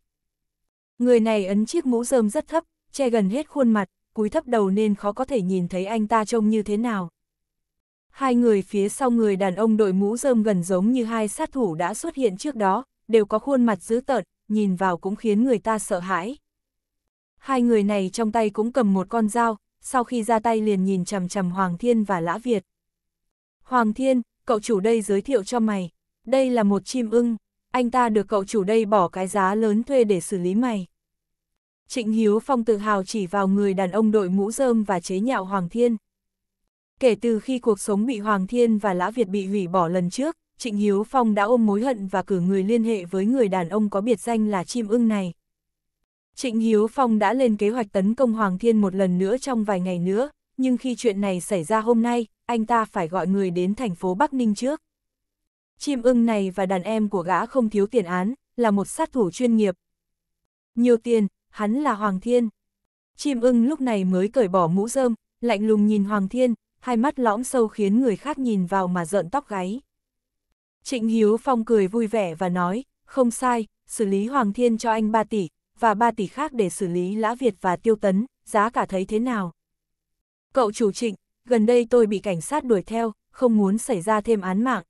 Người này ấn chiếc mũ rơm rất thấp, che gần hết khuôn mặt, cúi thấp đầu nên khó có thể nhìn thấy anh ta trông như thế nào. Hai người phía sau người đàn ông đội mũ rơm gần giống như hai sát thủ đã xuất hiện trước đó, đều có khuôn mặt dữ tợn, nhìn vào cũng khiến người ta sợ hãi. Hai người này trong tay cũng cầm một con dao, sau khi ra tay liền nhìn chằm chằm Hoàng Thiên và Lã Việt. Hoàng Thiên, cậu chủ đây giới thiệu cho mày, đây là một chim ưng, anh ta được cậu chủ đây bỏ cái giá lớn thuê để xử lý mày. Trịnh Hiếu Phong tự hào chỉ vào người đàn ông đội mũ rơm và chế nhạo Hoàng Thiên. Kể từ khi cuộc sống bị Hoàng Thiên và Lã Việt bị hủy bỏ lần trước, Trịnh Hiếu Phong đã ôm mối hận và cử người liên hệ với người đàn ông có biệt danh là chim ưng này. Trịnh Hiếu Phong đã lên kế hoạch tấn công Hoàng Thiên một lần nữa trong vài ngày nữa, nhưng khi chuyện này xảy ra hôm nay, anh ta phải gọi người đến thành phố Bắc Ninh trước. Chim ưng này và đàn em của gã không thiếu tiền án, là một sát thủ chuyên nghiệp. Nhiều tiền, hắn là Hoàng Thiên. Chim ưng lúc này mới cởi bỏ mũ rơm, lạnh lùng nhìn Hoàng Thiên, hai mắt lõm sâu khiến người khác nhìn vào mà rợn tóc gáy. Trịnh Hiếu Phong cười vui vẻ và nói, không sai, xử lý Hoàng Thiên cho anh 3 tỷ, và 3 tỷ khác để xử lý Lã Việt và Tiêu Tấn, giá cả thấy thế nào? Cậu chủ trịnh, gần đây tôi bị cảnh sát đuổi theo, không muốn xảy ra thêm án mạng.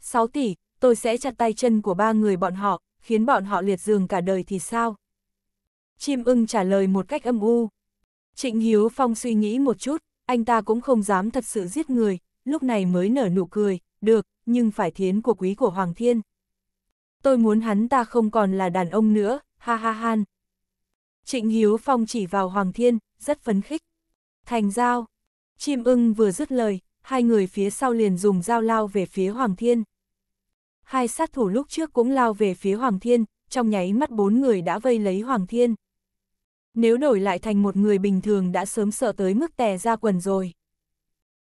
6 tỷ, tôi sẽ chặt tay chân của ba người bọn họ, khiến bọn họ liệt giường cả đời thì sao? Chim ưng trả lời một cách âm u. Trịnh Hiếu Phong suy nghĩ một chút, anh ta cũng không dám thật sự giết người, lúc này mới nở nụ cười, được, nhưng phải thiến của quý của Hoàng Thiên. Tôi muốn hắn ta không còn là đàn ông nữa, ha ha han. Trịnh Hiếu Phong chỉ vào Hoàng Thiên, rất phấn khích. Thành giao, chim ưng vừa dứt lời, hai người phía sau liền dùng dao lao về phía Hoàng Thiên. Hai sát thủ lúc trước cũng lao về phía Hoàng Thiên, trong nháy mắt bốn người đã vây lấy Hoàng Thiên. Nếu đổi lại thành một người bình thường đã sớm sợ tới mức tè ra quần rồi.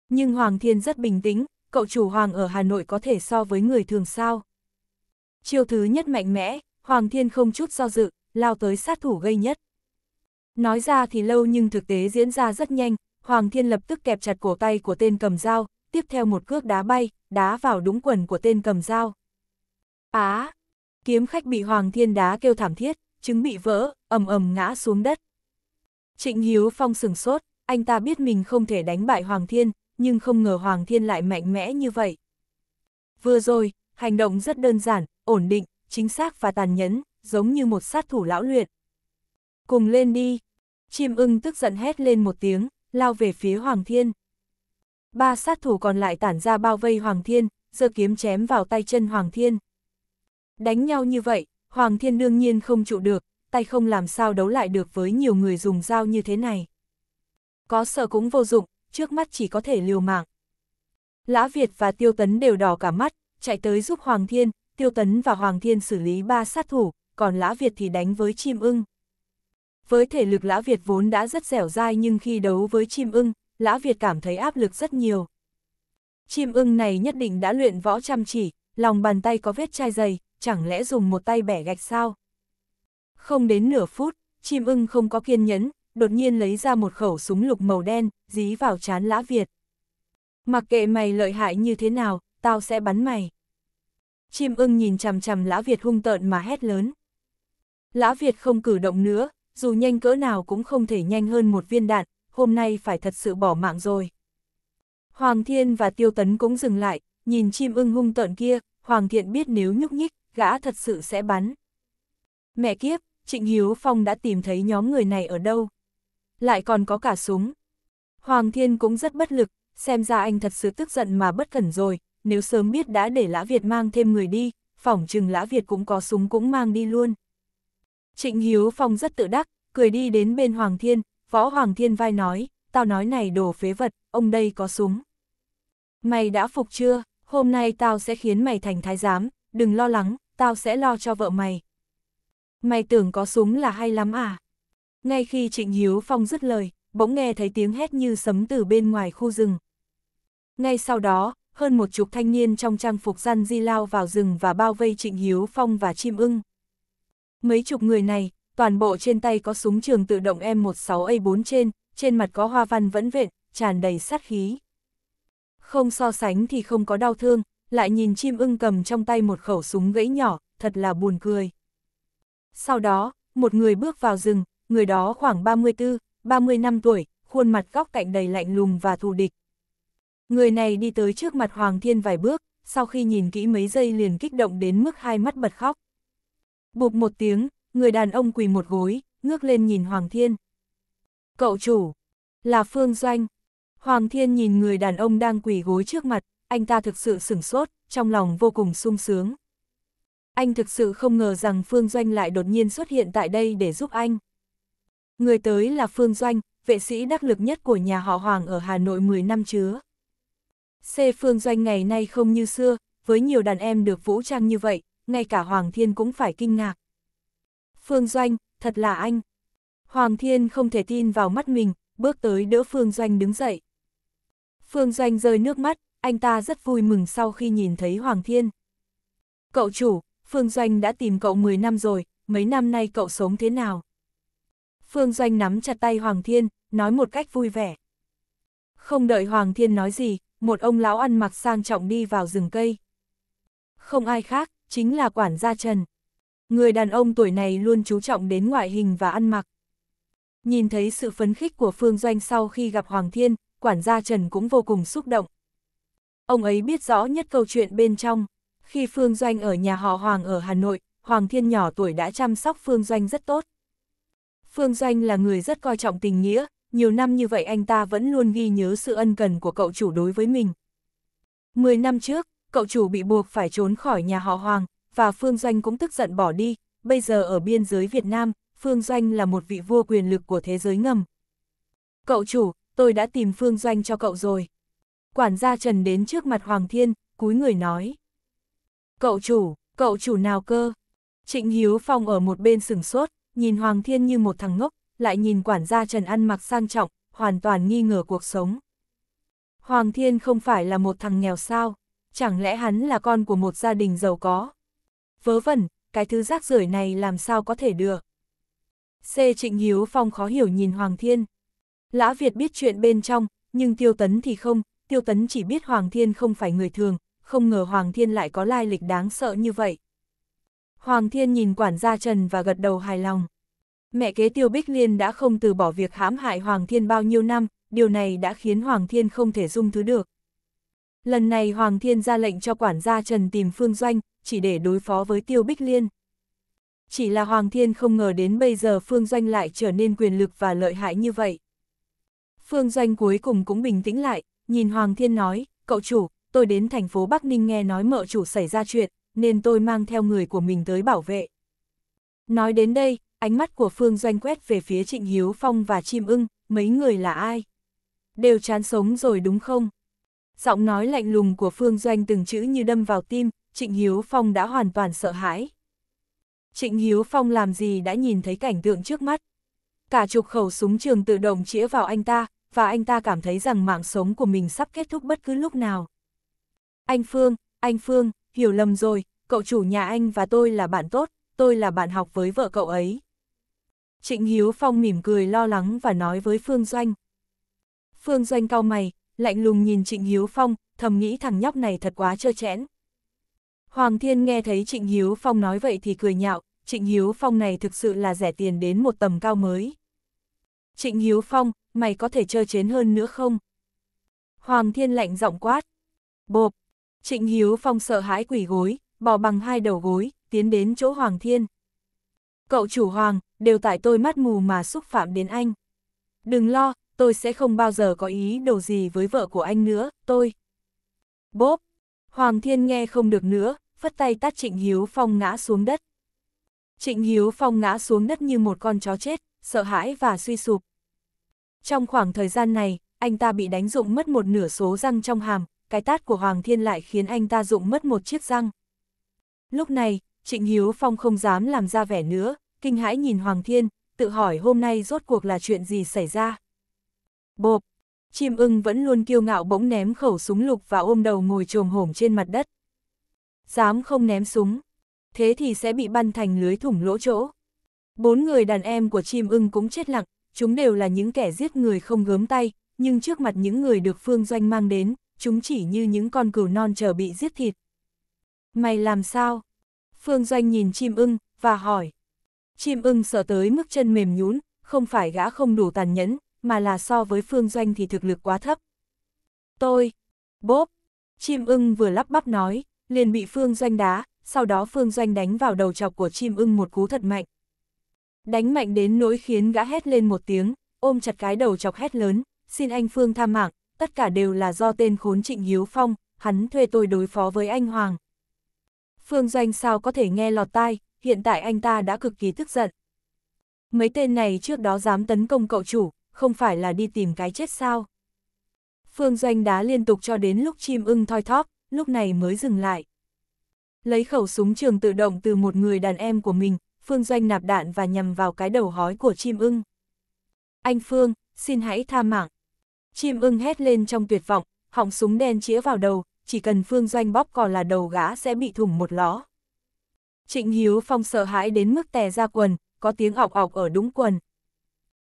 Nhưng Hoàng Thiên rất bình tĩnh, cậu chủ Hoàng ở Hà Nội có thể so với người thường sao. Chiêu thứ nhất mạnh mẽ, Hoàng Thiên không chút do dự, lao tới sát thủ gây nhất. Nói ra thì lâu nhưng thực tế diễn ra rất nhanh, Hoàng Thiên lập tức kẹp chặt cổ tay của tên cầm dao, tiếp theo một cước đá bay, đá vào đúng quần của tên cầm dao. Á! kiếm khách bị Hoàng Thiên đá kêu thảm thiết, trứng bị vỡ, ầm ầm ngã xuống đất. Trịnh Hiếu Phong sừng sốt, anh ta biết mình không thể đánh bại Hoàng Thiên, nhưng không ngờ Hoàng Thiên lại mạnh mẽ như vậy. Vừa rồi, hành động rất đơn giản, ổn định, chính xác và tàn nhẫn, giống như một sát thủ lão luyện. Cùng lên đi! Chim ưng tức giận hét lên một tiếng, lao về phía Hoàng Thiên. Ba sát thủ còn lại tản ra bao vây Hoàng Thiên, giơ kiếm chém vào tay chân Hoàng Thiên. Đánh nhau như vậy, Hoàng Thiên đương nhiên không trụ được, tay không làm sao đấu lại được với nhiều người dùng dao như thế này. Có sợ cũng vô dụng, trước mắt chỉ có thể liều mạng. Lã Việt và Tiêu Tấn đều đỏ cả mắt, chạy tới giúp Hoàng Thiên, Tiêu Tấn và Hoàng Thiên xử lý ba sát thủ, còn Lã Việt thì đánh với chim ưng. Với thể lực Lã Việt vốn đã rất dẻo dai nhưng khi đấu với chim ưng, Lã Việt cảm thấy áp lực rất nhiều. Chim ưng này nhất định đã luyện võ chăm chỉ, lòng bàn tay có vết chai dày, chẳng lẽ dùng một tay bẻ gạch sao? Không đến nửa phút, chim ưng không có kiên nhẫn, đột nhiên lấy ra một khẩu súng lục màu đen, dí vào chán Lã Việt. Mặc kệ mày lợi hại như thế nào, tao sẽ bắn mày chim ưng nhìn chằm chằm Lã Việt hung tợn mà hét lớn. Lã Việt không cử động nữa, dù nhanh cỡ nào cũng không thể nhanh hơn một viên đạn, hôm nay phải thật sự bỏ mạng rồi. Hoàng Thiên và Tiêu Tấn cũng dừng lại, nhìn chim ưng hung tợn kia, Hoàng Thiện biết nếu nhúc nhích, gã thật sự sẽ bắn. Mẹ kiếp, Trịnh Hiếu Phong đã tìm thấy nhóm người này ở đâu. Lại còn có cả súng. Hoàng Thiên cũng rất bất lực, xem ra anh thật sự tức giận mà bất cẩn rồi, nếu sớm biết đã để Lã Việt mang thêm người đi, phỏng chừng Lã Việt cũng có súng cũng mang đi luôn. Trịnh Hiếu Phong rất tự đắc, cười đi đến bên Hoàng Thiên, võ Hoàng Thiên vai nói, tao nói này đồ phế vật, ông đây có súng. Mày đã phục chưa, hôm nay tao sẽ khiến mày thành thái giám, đừng lo lắng, tao sẽ lo cho vợ mày. Mày tưởng có súng là hay lắm à? Ngay khi Trịnh Hiếu Phong dứt lời, bỗng nghe thấy tiếng hét như sấm từ bên ngoài khu rừng. Ngay sau đó, hơn một chục thanh niên trong trang phục răn di lao vào rừng và bao vây Trịnh Hiếu Phong và Chim ưng. Mấy chục người này, toàn bộ trên tay có súng trường tự động M16A4 trên, trên mặt có hoa văn vẫn vẹn, tràn đầy sát khí. Không so sánh thì không có đau thương, lại nhìn chim ưng cầm trong tay một khẩu súng gãy nhỏ, thật là buồn cười. Sau đó, một người bước vào rừng, người đó khoảng 34, 30 năm tuổi, khuôn mặt góc cạnh đầy lạnh lùng và thù địch, Người này đi tới trước mặt Hoàng Thiên vài bước, sau khi nhìn kỹ mấy giây liền kích động đến mức hai mắt bật khóc. Bụp một tiếng, người đàn ông quỳ một gối, ngước lên nhìn Hoàng Thiên. Cậu chủ, là Phương Doanh. Hoàng Thiên nhìn người đàn ông đang quỳ gối trước mặt, anh ta thực sự sửng sốt, trong lòng vô cùng sung sướng. Anh thực sự không ngờ rằng Phương Doanh lại đột nhiên xuất hiện tại đây để giúp anh. Người tới là Phương Doanh, vệ sĩ đắc lực nhất của nhà họ Hoàng ở Hà Nội 10 năm chứa. C phương doanh ngày nay không như xưa, với nhiều đàn em được vũ trang như vậy, ngay cả Hoàng Thiên cũng phải kinh ngạc. Phương Doanh, thật là anh. Hoàng Thiên không thể tin vào mắt mình, bước tới đỡ Phương Doanh đứng dậy. Phương Doanh rơi nước mắt, anh ta rất vui mừng sau khi nhìn thấy Hoàng Thiên. Cậu chủ, Phương Doanh đã tìm cậu 10 năm rồi, mấy năm nay cậu sống thế nào? Phương Doanh nắm chặt tay Hoàng Thiên, nói một cách vui vẻ. Không đợi Hoàng Thiên nói gì, một ông lão ăn mặc sang trọng đi vào rừng cây. Không ai khác, chính là quản gia Trần. Người đàn ông tuổi này luôn chú trọng đến ngoại hình và ăn mặc. Nhìn thấy sự phấn khích của Phương Doanh sau khi gặp Hoàng Thiên, quản gia Trần cũng vô cùng xúc động. Ông ấy biết rõ nhất câu chuyện bên trong. Khi Phương Doanh ở nhà họ Hoàng ở Hà Nội, Hoàng Thiên nhỏ tuổi đã chăm sóc Phương Doanh rất tốt. Phương Doanh là người rất coi trọng tình nghĩa, nhiều năm như vậy anh ta vẫn luôn ghi nhớ sự ân cần của cậu chủ đối với mình. Mười năm trước, cậu chủ bị buộc phải trốn khỏi nhà họ Hoàng, và Phương Doanh cũng tức giận bỏ đi, bây giờ ở biên giới Việt Nam, Phương Doanh là một vị vua quyền lực của thế giới ngầm. Cậu chủ, tôi đã tìm Phương Doanh cho cậu rồi. Quản gia Trần đến trước mặt Hoàng Thiên, cúi người nói. Cậu chủ, cậu chủ nào cơ? Trịnh Hiếu Phong ở một bên sừng sốt, nhìn Hoàng Thiên như một thằng ngốc, lại nhìn quản gia Trần ăn mặc sang trọng, hoàn toàn nghi ngờ cuộc sống. Hoàng Thiên không phải là một thằng nghèo sao, chẳng lẽ hắn là con của một gia đình giàu có? Vớ vẩn, cái thứ rác rưởi này làm sao có thể được? C. Trịnh Hiếu Phong khó hiểu nhìn Hoàng Thiên. Lã Việt biết chuyện bên trong, nhưng Tiêu Tấn thì không, Tiêu Tấn chỉ biết Hoàng Thiên không phải người thường, không ngờ Hoàng Thiên lại có lai lịch đáng sợ như vậy. Hoàng Thiên nhìn quản gia Trần và gật đầu hài lòng mẹ kế Tiêu Bích Liên đã không từ bỏ việc hãm hại Hoàng Thiên bao nhiêu năm, điều này đã khiến Hoàng Thiên không thể dung thứ được. Lần này Hoàng Thiên ra lệnh cho quản gia Trần tìm Phương Doanh, chỉ để đối phó với Tiêu Bích Liên. Chỉ là Hoàng Thiên không ngờ đến bây giờ Phương Doanh lại trở nên quyền lực và lợi hại như vậy. Phương Doanh cuối cùng cũng bình tĩnh lại, nhìn Hoàng Thiên nói, cậu chủ, tôi đến thành phố Bắc Ninh nghe nói mợ chủ xảy ra chuyện, nên tôi mang theo người của mình tới bảo vệ. Nói đến đây, ánh mắt của Phương Doanh quét về phía Trịnh Hiếu Phong và Chim ưng, mấy người là ai? Đều chán sống rồi đúng không? Giọng nói lạnh lùng của Phương Doanh từng chữ như đâm vào tim, Trịnh Hiếu Phong đã hoàn toàn sợ hãi. Trịnh Hiếu Phong làm gì đã nhìn thấy cảnh tượng trước mắt. Cả chục khẩu súng trường tự động chĩa vào anh ta, và anh ta cảm thấy rằng mạng sống của mình sắp kết thúc bất cứ lúc nào. Anh Phương, anh Phương, hiểu lầm rồi, cậu chủ nhà anh và tôi là bạn tốt, tôi là bạn học với vợ cậu ấy. Trịnh Hiếu Phong mỉm cười lo lắng và nói với Phương Doanh. Phương Doanh cau mày, lạnh lùng nhìn Trịnh Hiếu Phong, thầm nghĩ thằng nhóc này thật quá trơ chẽn. Hoàng Thiên nghe thấy Trịnh Hiếu Phong nói vậy thì cười nhạo, Trịnh Hiếu Phong này thực sự là rẻ tiền đến một tầm cao mới. Trịnh Hiếu Phong, mày có thể chơi chến hơn nữa không? Hoàng Thiên lạnh giọng quát. Bộp! Trịnh Hiếu Phong sợ hãi quỷ gối, bò bằng hai đầu gối, tiến đến chỗ Hoàng Thiên. Cậu chủ Hoàng, đều tại tôi mắt mù mà xúc phạm đến anh. Đừng lo, tôi sẽ không bao giờ có ý đồ gì với vợ của anh nữa, tôi. Bốp! Hoàng Thiên nghe không được nữa, phất tay tát Trịnh Hiếu Phong ngã xuống đất. Trịnh Hiếu Phong ngã xuống đất như một con chó chết, sợ hãi và suy sụp. Trong khoảng thời gian này, anh ta bị đánh dụng mất một nửa số răng trong hàm, cái tát của Hoàng Thiên lại khiến anh ta dụng mất một chiếc răng. Lúc này, Trịnh Hiếu Phong không dám làm ra vẻ nữa, kinh hãi nhìn Hoàng Thiên, tự hỏi hôm nay rốt cuộc là chuyện gì xảy ra. Bộp, chim ưng vẫn luôn kiêu ngạo bỗng ném khẩu súng lục và ôm đầu ngồi trồm hổm trên mặt đất. Dám không ném súng, thế thì sẽ bị băn thành lưới thủng lỗ chỗ. Bốn người đàn em của chim ưng cũng chết lặng, chúng đều là những kẻ giết người không gớm tay, nhưng trước mặt những người được Phương Doanh mang đến, chúng chỉ như những con cừu non chờ bị giết thịt. Mày làm sao? Phương Doanh nhìn chim ưng, và hỏi. Chim ưng sợ tới mức chân mềm nhún, không phải gã không đủ tàn nhẫn, mà là so với phương doanh thì thực lực quá thấp. Tôi, bốp, chim ưng vừa lắp bắp nói, liền bị phương doanh đá, sau đó phương doanh đánh vào đầu chọc của chim ưng một cú thật mạnh. Đánh mạnh đến nỗi khiến gã hét lên một tiếng, ôm chặt cái đầu chọc hét lớn, xin anh Phương tha mạng, tất cả đều là do tên khốn Trịnh Hiếu Phong, hắn thuê tôi đối phó với anh Hoàng. Phương Doanh sao có thể nghe lọt tai, hiện tại anh ta đã cực kỳ tức giận. Mấy tên này trước đó dám tấn công cậu chủ, không phải là đi tìm cái chết sao. Phương Doanh đá liên tục cho đến lúc chim ưng thoi thóp, lúc này mới dừng lại. Lấy khẩu súng trường tự động từ một người đàn em của mình, Phương Doanh nạp đạn và nhằm vào cái đầu hói của chim ưng. Anh Phương, xin hãy tha mạng. Chim ưng hét lên trong tuyệt vọng, họng súng đen chĩa vào đầu, chỉ cần Phương Doanh bóp cò là đầu gã sẽ bị thủng một ló. Trịnh Hiếu Phong sợ hãi đến mức tè ra quần, có tiếng ọc ọc ở đúng quần.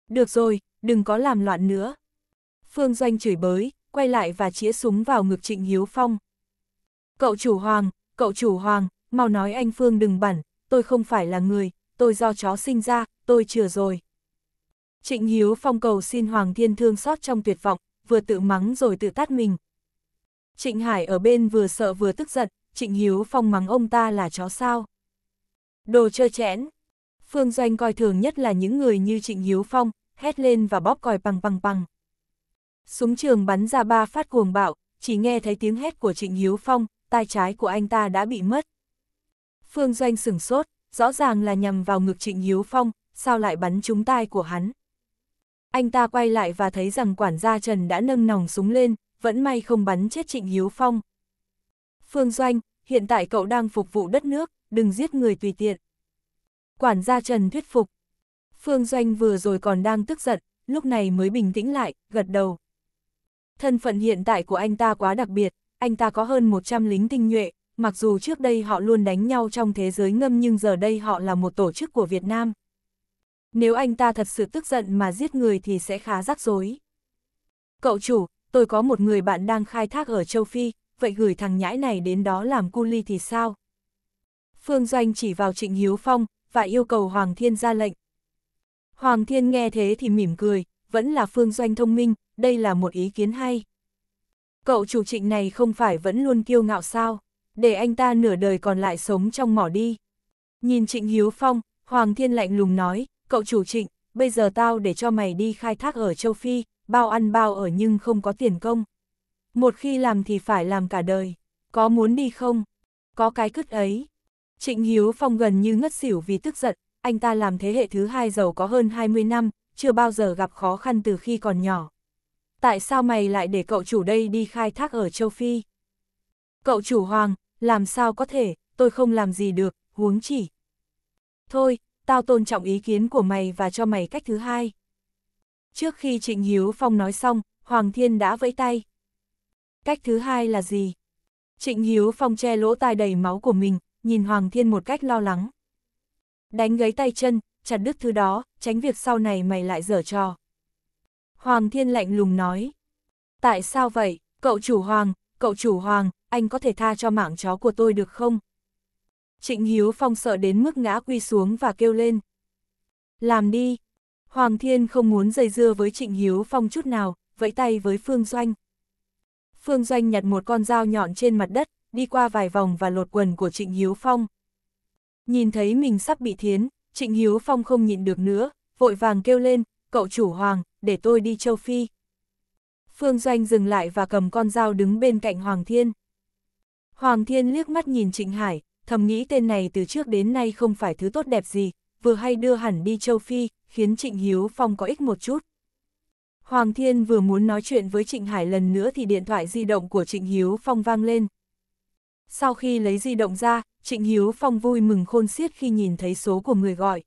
Được rồi, đừng có làm loạn nữa. Phương Doanh chửi bới, quay lại và chĩa súng vào ngực Trịnh Hiếu Phong. Cậu chủ Hoàng, cậu chủ Hoàng, mau nói anh Phương đừng bẩn, tôi không phải là người, tôi do chó sinh ra, tôi chừa rồi. Trịnh Hiếu Phong cầu xin Hoàng Thiên Thương xót trong tuyệt vọng, vừa tự mắng rồi tự tát mình. Trịnh Hải ở bên vừa sợ vừa tức giận, Trịnh Hiếu Phong mắng ông ta là chó sao. Đồ chơi chẽn. Phương Doanh coi thường nhất là những người như Trịnh Hiếu Phong, hét lên và bóp còi bằng bằng bằng. Súng trường bắn ra ba phát cuồng bạo, chỉ nghe thấy tiếng hét của Trịnh Hiếu Phong, tai trái của anh ta đã bị mất. Phương Doanh sửng sốt, rõ ràng là nhằm vào ngực Trịnh Hiếu Phong, sao lại bắn trúng tai của hắn. Anh ta quay lại và thấy rằng quản gia Trần đã nâng nòng súng lên, vẫn may không bắn chết Trịnh Hiếu Phong. Phương Doanh, hiện tại cậu đang phục vụ đất nước, đừng giết người tùy tiện. Quản gia Trần thuyết phục. Phương Doanh vừa rồi còn đang tức giận, lúc này mới bình tĩnh lại, gật đầu. Thân phận hiện tại của anh ta quá đặc biệt, anh ta có hơn 100 lính tinh nhuệ, mặc dù trước đây họ luôn đánh nhau trong thế giới ngâm nhưng giờ đây họ là một tổ chức của Việt Nam. Nếu anh ta thật sự tức giận mà giết người thì sẽ khá rắc rối. Cậu chủ, tôi có một người bạn đang khai thác ở châu Phi, vậy gửi thằng nhãi này đến đó làm cu ly thì sao? Phương Doanh chỉ vào Trịnh Hiếu Phong, và yêu cầu Hoàng Thiên ra lệnh. Hoàng Thiên nghe thế thì mỉm cười, vẫn là Phương Doanh thông minh, đây là một ý kiến hay. Cậu chủ trịnh này không phải vẫn luôn kiêu ngạo sao, để anh ta nửa đời còn lại sống trong mỏ đi. Nhìn trịnh Hiếu Phong, Hoàng Thiên lạnh lùng nói, cậu chủ trịnh, bây giờ tao để cho mày đi khai thác ở châu Phi, bao ăn bao ở nhưng không có tiền công. Một khi làm thì phải làm cả đời, có muốn đi không? Có cái cứt ấy. Trịnh Hiếu Phong gần như ngất xỉu vì tức giận, anh ta làm thế hệ thứ hai giàu có hơn 20 năm, chưa bao giờ gặp khó khăn từ khi còn nhỏ. Tại sao mày lại để cậu chủ đây đi khai thác ở châu Phi? Cậu chủ Hoàng, làm sao có thể, tôi không làm gì được, huống chỉ. Thôi, tao tôn trọng ý kiến của mày và cho mày cách thứ hai. Trước khi Trịnh Hiếu Phong nói xong, Hoàng Thiên đã vẫy tay. Cách thứ hai là gì? Trịnh Hiếu Phong che lỗ tai đầy máu của mình, nhìn Hoàng Thiên một cách lo lắng. Đánh gấy tay chân, chặt đứt thứ đó, tránh việc sau này mày lại dở trò. Hoàng Thiên lạnh lùng nói. Tại sao vậy, cậu chủ Hoàng, cậu chủ Hoàng, anh có thể tha cho mảng chó của tôi được không? Trịnh Hiếu Phong sợ đến mức ngã quy xuống và kêu lên. Làm đi. Hoàng Thiên không muốn dây dưa với Trịnh Hiếu Phong chút nào, vẫy tay với Phương Doanh. Phương Doanh nhặt một con dao nhọn trên mặt đất, đi qua vài vòng và lột quần của Trịnh Hiếu Phong. Nhìn thấy mình sắp bị thiến, Trịnh Hiếu Phong không nhịn được nữa, vội vàng kêu lên, cậu chủ Hoàng, để tôi đi châu Phi. Phương Doanh dừng lại và cầm con dao đứng bên cạnh Hoàng Thiên. Hoàng Thiên liếc mắt nhìn Trịnh Hải, thầm nghĩ tên này từ trước đến nay không phải thứ tốt đẹp gì, vừa hay đưa hẳn đi châu Phi, khiến Trịnh Hiếu Phong có ích một chút. Hoàng Thiên vừa muốn nói chuyện với Trịnh Hải lần nữa thì điện thoại di động của Trịnh Hiếu Phong vang lên. Sau khi lấy di động ra, Trịnh Hiếu Phong vui mừng khôn xiết khi nhìn thấy số của người gọi.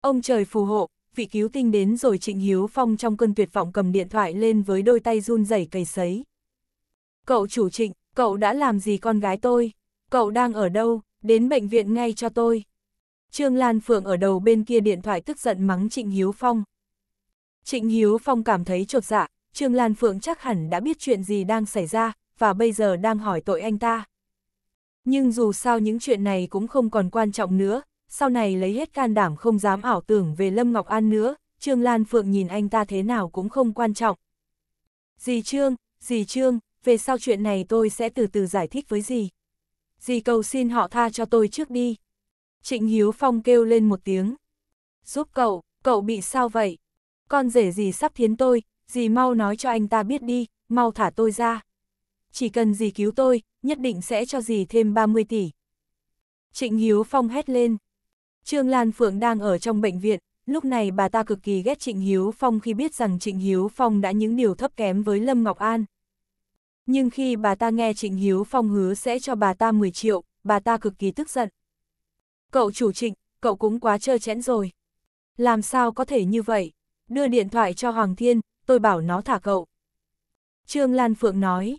Ông trời phù hộ, vị cứu tinh đến rồi Trịnh Hiếu Phong trong cơn tuyệt vọng cầm điện thoại lên với đôi tay run rẩy cầy sấy. Cậu chủ trịnh, cậu đã làm gì con gái tôi? Cậu đang ở đâu? Đến bệnh viện ngay cho tôi. Trương Lan Phượng ở đầu bên kia điện thoại tức giận mắng Trịnh Hiếu Phong. Trịnh Hiếu Phong cảm thấy chột dạ, Trương Lan Phượng chắc hẳn đã biết chuyện gì đang xảy ra, và bây giờ đang hỏi tội anh ta. Nhưng dù sao những chuyện này cũng không còn quan trọng nữa, sau này lấy hết can đảm không dám ảo tưởng về Lâm Ngọc An nữa, Trương Lan Phượng nhìn anh ta thế nào cũng không quan trọng. Dì Trương, dì Trương, về sau chuyện này tôi sẽ từ từ giải thích với dì. Dì cầu xin họ tha cho tôi trước đi. Trịnh Hiếu Phong kêu lên một tiếng. Giúp cậu, cậu bị sao vậy? Con rể dì sắp thiến tôi, dì mau nói cho anh ta biết đi, mau thả tôi ra chỉ cần gì cứu tôi, nhất định sẽ cho gì thêm 30 tỷ. Trịnh Hiếu Phong hét lên. Trương Lan Phượng đang ở trong bệnh viện, lúc này bà ta cực kỳ ghét Trịnh Hiếu Phong khi biết rằng Trịnh Hiếu Phong đã những điều thấp kém với Lâm Ngọc An. Nhưng khi bà ta nghe Trịnh Hiếu Phong hứa sẽ cho bà ta 10 triệu, bà ta cực kỳ tức giận. Cậu chủ trịnh, cậu cũng quá trơ chẽn rồi. Làm sao có thể như vậy? Đưa điện thoại cho Hoàng Thiên, tôi bảo nó thả cậu. Trương Lan Phượng nói,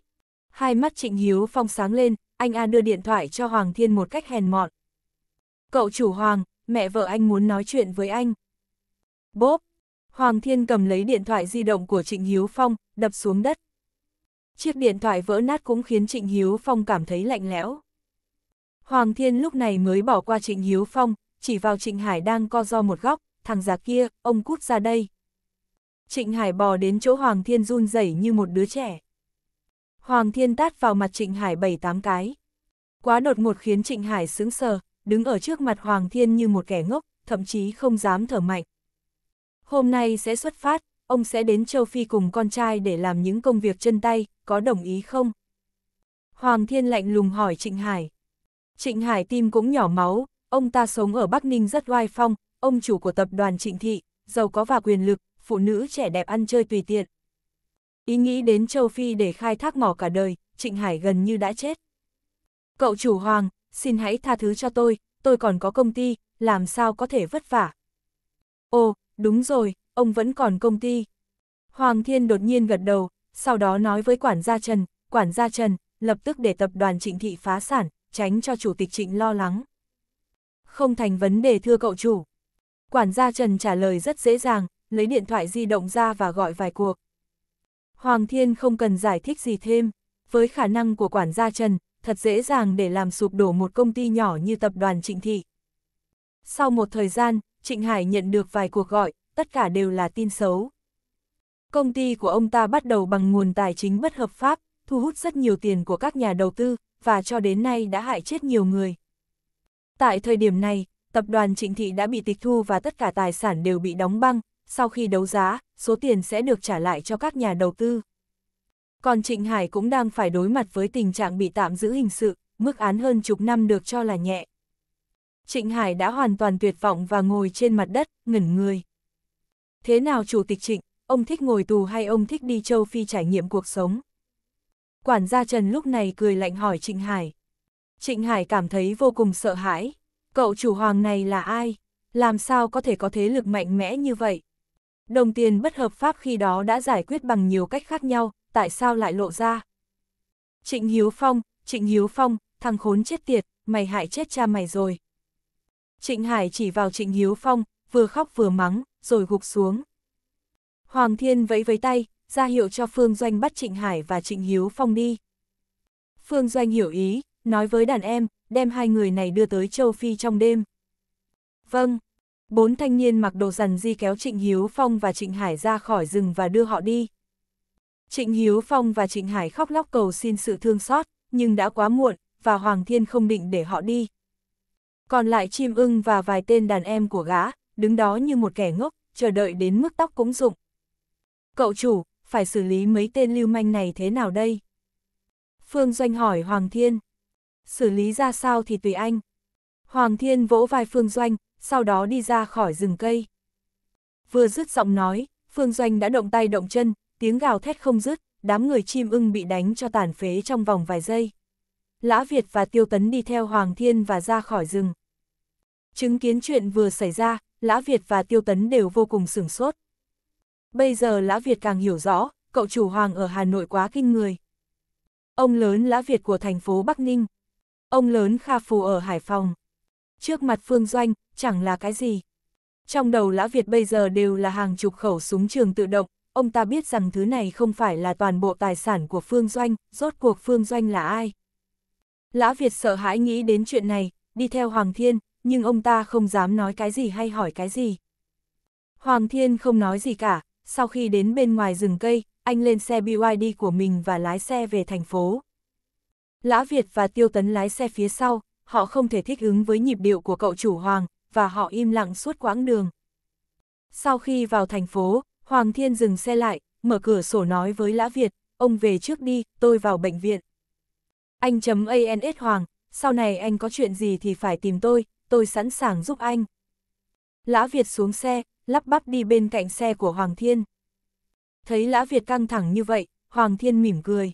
hai mắt Trịnh Hiếu Phong sáng lên, anh A đưa điện thoại cho Hoàng Thiên một cách hèn mọn. Cậu chủ Hoàng, mẹ vợ anh muốn nói chuyện với anh. Bốp! Hoàng Thiên cầm lấy điện thoại di động của Trịnh Hiếu Phong, đập xuống đất. Chiếc điện thoại vỡ nát cũng khiến Trịnh Hiếu Phong cảm thấy lạnh lẽo. Hoàng Thiên lúc này mới bỏ qua Trịnh Hiếu Phong, chỉ vào Trịnh Hải đang co do một góc, thằng già kia, ông cút ra đây. Trịnh Hải bò đến chỗ Hoàng Thiên run rẩy như một đứa trẻ. Hoàng Thiên tát vào mặt Trịnh Hải bảy tám cái. Quá đột ngột khiến Trịnh Hải sững sờ, đứng ở trước mặt Hoàng Thiên như một kẻ ngốc, thậm chí không dám thở mạnh. Hôm nay sẽ xuất phát, ông sẽ đến châu Phi cùng con trai để làm những công việc chân tay, có đồng ý không? Hoàng Thiên lạnh lùng hỏi Trịnh Hải. Trịnh Hải tim cũng nhỏ máu, ông ta sống ở Bắc Ninh rất oai phong, ông chủ của tập đoàn Trịnh Thị, giàu có và quyền lực, phụ nữ trẻ đẹp ăn chơi tùy tiện, Ý nghĩ đến châu Phi để khai thác mỏ cả đời, Trịnh Hải gần như đã chết. Cậu chủ Hoàng, xin hãy tha thứ cho tôi, tôi còn có công ty, làm sao có thể vất vả. Ồ, đúng rồi, ông vẫn còn công ty. Hoàng Thiên đột nhiên gật đầu, sau đó nói với quản gia Trần, quản gia Trần, lập tức để tập đoàn trịnh thị phá sản, tránh cho chủ tịch trịnh lo lắng. Không thành vấn đề thưa cậu chủ. Quản gia Trần trả lời rất dễ dàng, lấy điện thoại di động ra và gọi vài cuộc. Hoàng Thiên không cần giải thích gì thêm. Với khả năng của quản gia Trần, thật dễ dàng để làm sụp đổ một công ty nhỏ như tập đoàn Trịnh Thị. Sau một thời gian, Trịnh Hải nhận được vài cuộc gọi, tất cả đều là tin xấu. Công ty của ông ta bắt đầu bằng nguồn tài chính bất hợp pháp, thu hút rất nhiều tiền của các nhà đầu tư, và cho đến nay đã hại chết nhiều người. Tại thời điểm này, tập đoàn Trịnh Thị đã bị tịch thu và tất cả tài sản đều bị đóng băng, sau khi đấu giá, số tiền sẽ được trả lại cho các nhà đầu tư. Còn Trịnh Hải cũng đang phải đối mặt với tình trạng bị tạm giữ hình sự, mức án hơn chục năm được cho là nhẹ. Trịnh Hải đã hoàn toàn tuyệt vọng và ngồi trên mặt đất, ngẩn người. Thế nào Chủ tịch Trịnh, ông thích ngồi tù hay ông thích đi châu Phi trải nghiệm cuộc sống? Quản gia Trần lúc này cười lạnh hỏi Trịnh Hải. Trịnh Hải cảm thấy vô cùng sợ hãi. Cậu chủ hoàng này là ai? Làm sao có thể có thế lực mạnh mẽ như vậy? Đồng tiền bất hợp pháp khi đó đã giải quyết bằng nhiều cách khác nhau, tại sao lại lộ ra? Trịnh Hiếu Phong, Trịnh Hiếu Phong, thằng khốn chết tiệt, mày hại chết cha mày rồi. Trịnh Hải chỉ vào Trịnh Hiếu Phong, vừa khóc vừa mắng, rồi gục xuống. Hoàng Thiên vẫy vẫy tay, ra hiệu cho Phương Doanh bắt Trịnh Hải và Trịnh Hiếu Phong đi. Phương Doanh hiểu ý, nói với đàn em, đem hai người này đưa tới Châu Phi trong đêm. Vâng bốn thanh niên mặc đồ dần di kéo Trịnh Hiếu Phong và Trịnh Hải ra khỏi rừng và đưa họ đi. Trịnh Hiếu Phong và Trịnh Hải khóc lóc cầu xin sự thương xót, nhưng đã quá muộn, và Hoàng Thiên không định để họ đi. Còn lại chim ưng và vài tên đàn em của gã, đứng đó như một kẻ ngốc, chờ đợi đến mức tóc cũng rụng. Cậu chủ, phải xử lý mấy tên lưu manh này thế nào đây? Phương Doanh hỏi Hoàng Thiên. Xử lý ra sao thì tùy anh. Hoàng Thiên vỗ vai Phương Doanh, sau đó đi ra khỏi rừng cây. Vừa dứt giọng nói, Phương Doanh đã động tay động chân, tiếng gào thét không dứt, đám người chim ưng bị đánh cho tàn phế trong vòng vài giây. Lã Việt và Tiêu Tấn đi theo Hoàng Thiên và ra khỏi rừng. Chứng kiến chuyện vừa xảy ra, Lã Việt và Tiêu Tấn đều vô cùng sửng sốt. Bây giờ Lã Việt càng hiểu rõ, cậu chủ Hoàng ở Hà Nội quá kinh người. Ông lớn Lã Việt của thành phố Bắc Ninh. Ông lớn Kha Phù ở Hải Phòng. Trước mặt Phương Doanh, chẳng là cái gì. Trong đầu Lã Việt bây giờ đều là hàng chục khẩu súng trường tự động, ông ta biết rằng thứ này không phải là toàn bộ tài sản của Phương Doanh, rốt cuộc Phương Doanh là ai. Lã Việt sợ hãi nghĩ đến chuyện này, đi theo Hoàng Thiên, nhưng ông ta không dám nói cái gì hay hỏi cái gì. Hoàng Thiên không nói gì cả, sau khi đến bên ngoài rừng cây, anh lên xe BYD của mình và lái xe về thành phố. Lã Việt và Tiêu Tấn lái xe phía sau, họ không thể thích ứng với nhịp điệu của cậu chủ Hoàng, và họ im lặng suốt quãng đường. Sau khi vào thành phố, Hoàng Thiên dừng xe lại, mở cửa sổ nói với Lã Việt, ông về trước đi, tôi vào bệnh viện. Anh chấm ans Hoàng, sau này anh có chuyện gì thì phải tìm tôi, tôi sẵn sàng giúp anh. Lã Việt xuống xe, lắp bắp đi bên cạnh xe của Hoàng Thiên. Thấy Lã Việt căng thẳng như vậy, Hoàng Thiên mỉm cười.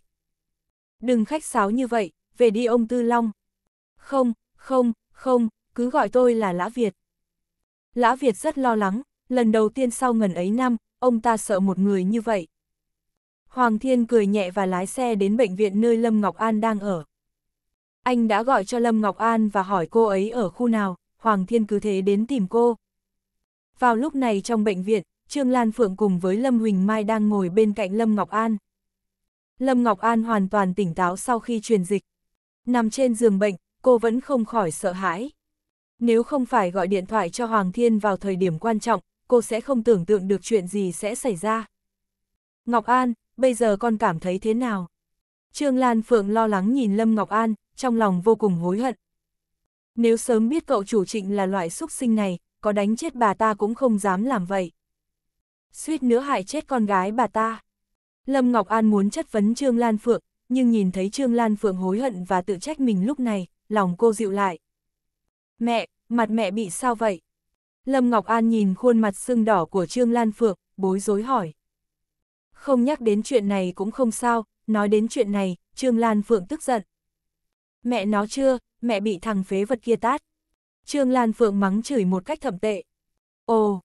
Đừng khách sáo như vậy, về đi ông Tư Long. Không, không, không, cứ gọi tôi là Lã Việt. Lã Việt rất lo lắng, lần đầu tiên sau ngần ấy năm, ông ta sợ một người như vậy. Hoàng Thiên cười nhẹ và lái xe đến bệnh viện nơi Lâm Ngọc An đang ở. Anh đã gọi cho Lâm Ngọc An và hỏi cô ấy ở khu nào, Hoàng Thiên cứ thế đến tìm cô. Vào lúc này trong bệnh viện, Trương Lan Phượng cùng với Lâm Huỳnh Mai đang ngồi bên cạnh Lâm Ngọc An. Lâm Ngọc An hoàn toàn tỉnh táo sau khi truyền dịch. Nằm trên giường bệnh, cô vẫn không khỏi sợ hãi. Nếu không phải gọi điện thoại cho Hoàng Thiên vào thời điểm quan trọng, cô sẽ không tưởng tượng được chuyện gì sẽ xảy ra. Ngọc An, bây giờ con cảm thấy thế nào? Trương Lan Phượng lo lắng nhìn Lâm Ngọc An, trong lòng vô cùng hối hận. Nếu sớm biết cậu chủ trịnh là loại xúc sinh này, có đánh chết bà ta cũng không dám làm vậy. Suýt nữa hại chết con gái bà ta. Lâm Ngọc An muốn chất vấn Trương Lan Phượng, nhưng nhìn thấy Trương Lan Phượng hối hận và tự trách mình lúc này, lòng cô dịu lại. Mẹ, mặt mẹ bị sao vậy? Lâm Ngọc An nhìn khuôn mặt sưng đỏ của Trương Lan Phượng, bối rối hỏi. Không nhắc đến chuyện này cũng không sao, nói đến chuyện này, Trương Lan Phượng tức giận. Mẹ nó chưa, mẹ bị thằng phế vật kia tát. Trương Lan Phượng mắng chửi một cách thậm tệ. Ồ,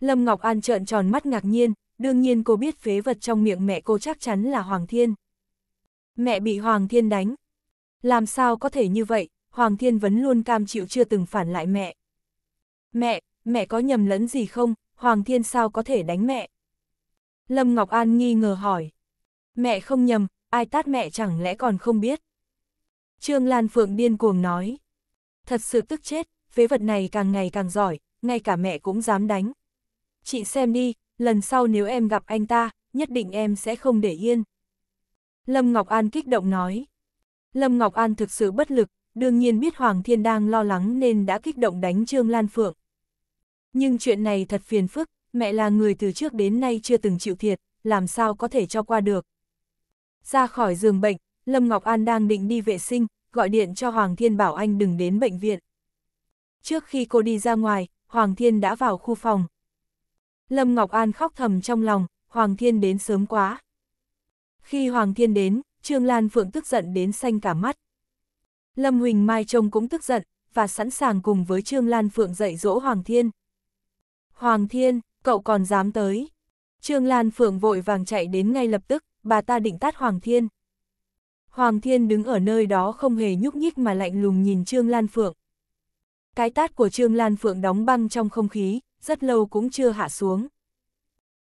Lâm Ngọc An trợn tròn mắt ngạc nhiên, đương nhiên cô biết phế vật trong miệng mẹ cô chắc chắn là Hoàng Thiên. Mẹ bị Hoàng Thiên đánh. Làm sao có thể như vậy, Hoàng Thiên Vấn luôn cam chịu chưa từng phản lại mẹ. Mẹ, mẹ có nhầm lẫn gì không, Hoàng Thiên sao có thể đánh mẹ? Lâm Ngọc An nghi ngờ hỏi. Mẹ không nhầm, ai tát mẹ chẳng lẽ còn không biết? Trương Lan Phượng điên cuồng nói. Thật sự tức chết, phế vật này càng ngày càng giỏi, ngay cả mẹ cũng dám đánh. Chị xem đi, lần sau nếu em gặp anh ta, nhất định em sẽ không để yên. Lâm Ngọc An kích động nói. Lâm Ngọc An thực sự bất lực, đương nhiên biết Hoàng Thiên đang lo lắng nên đã kích động đánh Trương Lan Phượng. Nhưng chuyện này thật phiền phức, mẹ là người từ trước đến nay chưa từng chịu thiệt, làm sao có thể cho qua được. Ra khỏi giường bệnh, Lâm Ngọc An đang định đi vệ sinh, gọi điện cho Hoàng Thiên bảo anh đừng đến bệnh viện. Trước khi cô đi ra ngoài, Hoàng Thiên đã vào khu phòng. Lâm Ngọc An khóc thầm trong lòng, Hoàng Thiên đến sớm quá. Khi Hoàng Thiên đến, Trương Lan Phượng tức giận đến xanh cả mắt. Lâm Huỳnh Mai trông cũng tức giận, và sẵn sàng cùng với Trương Lan Phượng dạy dỗ Hoàng Thiên. Hoàng Thiên, cậu còn dám tới. Trương Lan Phượng vội vàng chạy đến ngay lập tức, bà ta định tát Hoàng Thiên. Hoàng Thiên đứng ở nơi đó không hề nhúc nhích mà lạnh lùng nhìn Trương Lan Phượng. Cái tát của Trương Lan Phượng đóng băng trong không khí, rất lâu cũng chưa hạ xuống.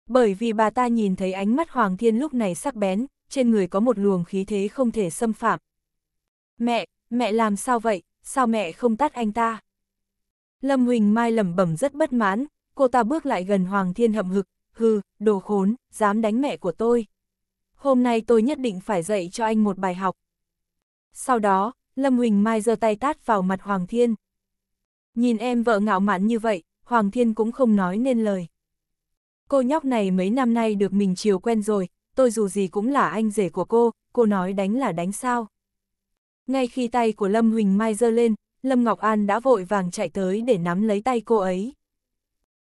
Bởi vì bà ta nhìn thấy ánh mắt Hoàng Thiên lúc này sắc bén, trên người có một luồng khí thế không thể xâm phạm. Mẹ, mẹ làm sao vậy, sao mẹ không tắt anh ta? Lâm Huỳnh Mai lẩm bẩm rất bất mãn, cô ta bước lại gần Hoàng Thiên hậm hực, hừ, đồ khốn, dám đánh mẹ của tôi. Hôm nay tôi nhất định phải dạy cho anh một bài học. Sau đó, Lâm Huỳnh Mai giơ tay tát vào mặt Hoàng Thiên. Nhìn em vợ ngạo mạn như vậy, Hoàng Thiên cũng không nói nên lời. Cô nhóc này mấy năm nay được mình chiều quen rồi, tôi dù gì cũng là anh rể của cô, cô nói đánh là đánh sao. Ngay khi tay của Lâm Huỳnh Mai giơ lên, Lâm Ngọc An đã vội vàng chạy tới để nắm lấy tay cô ấy.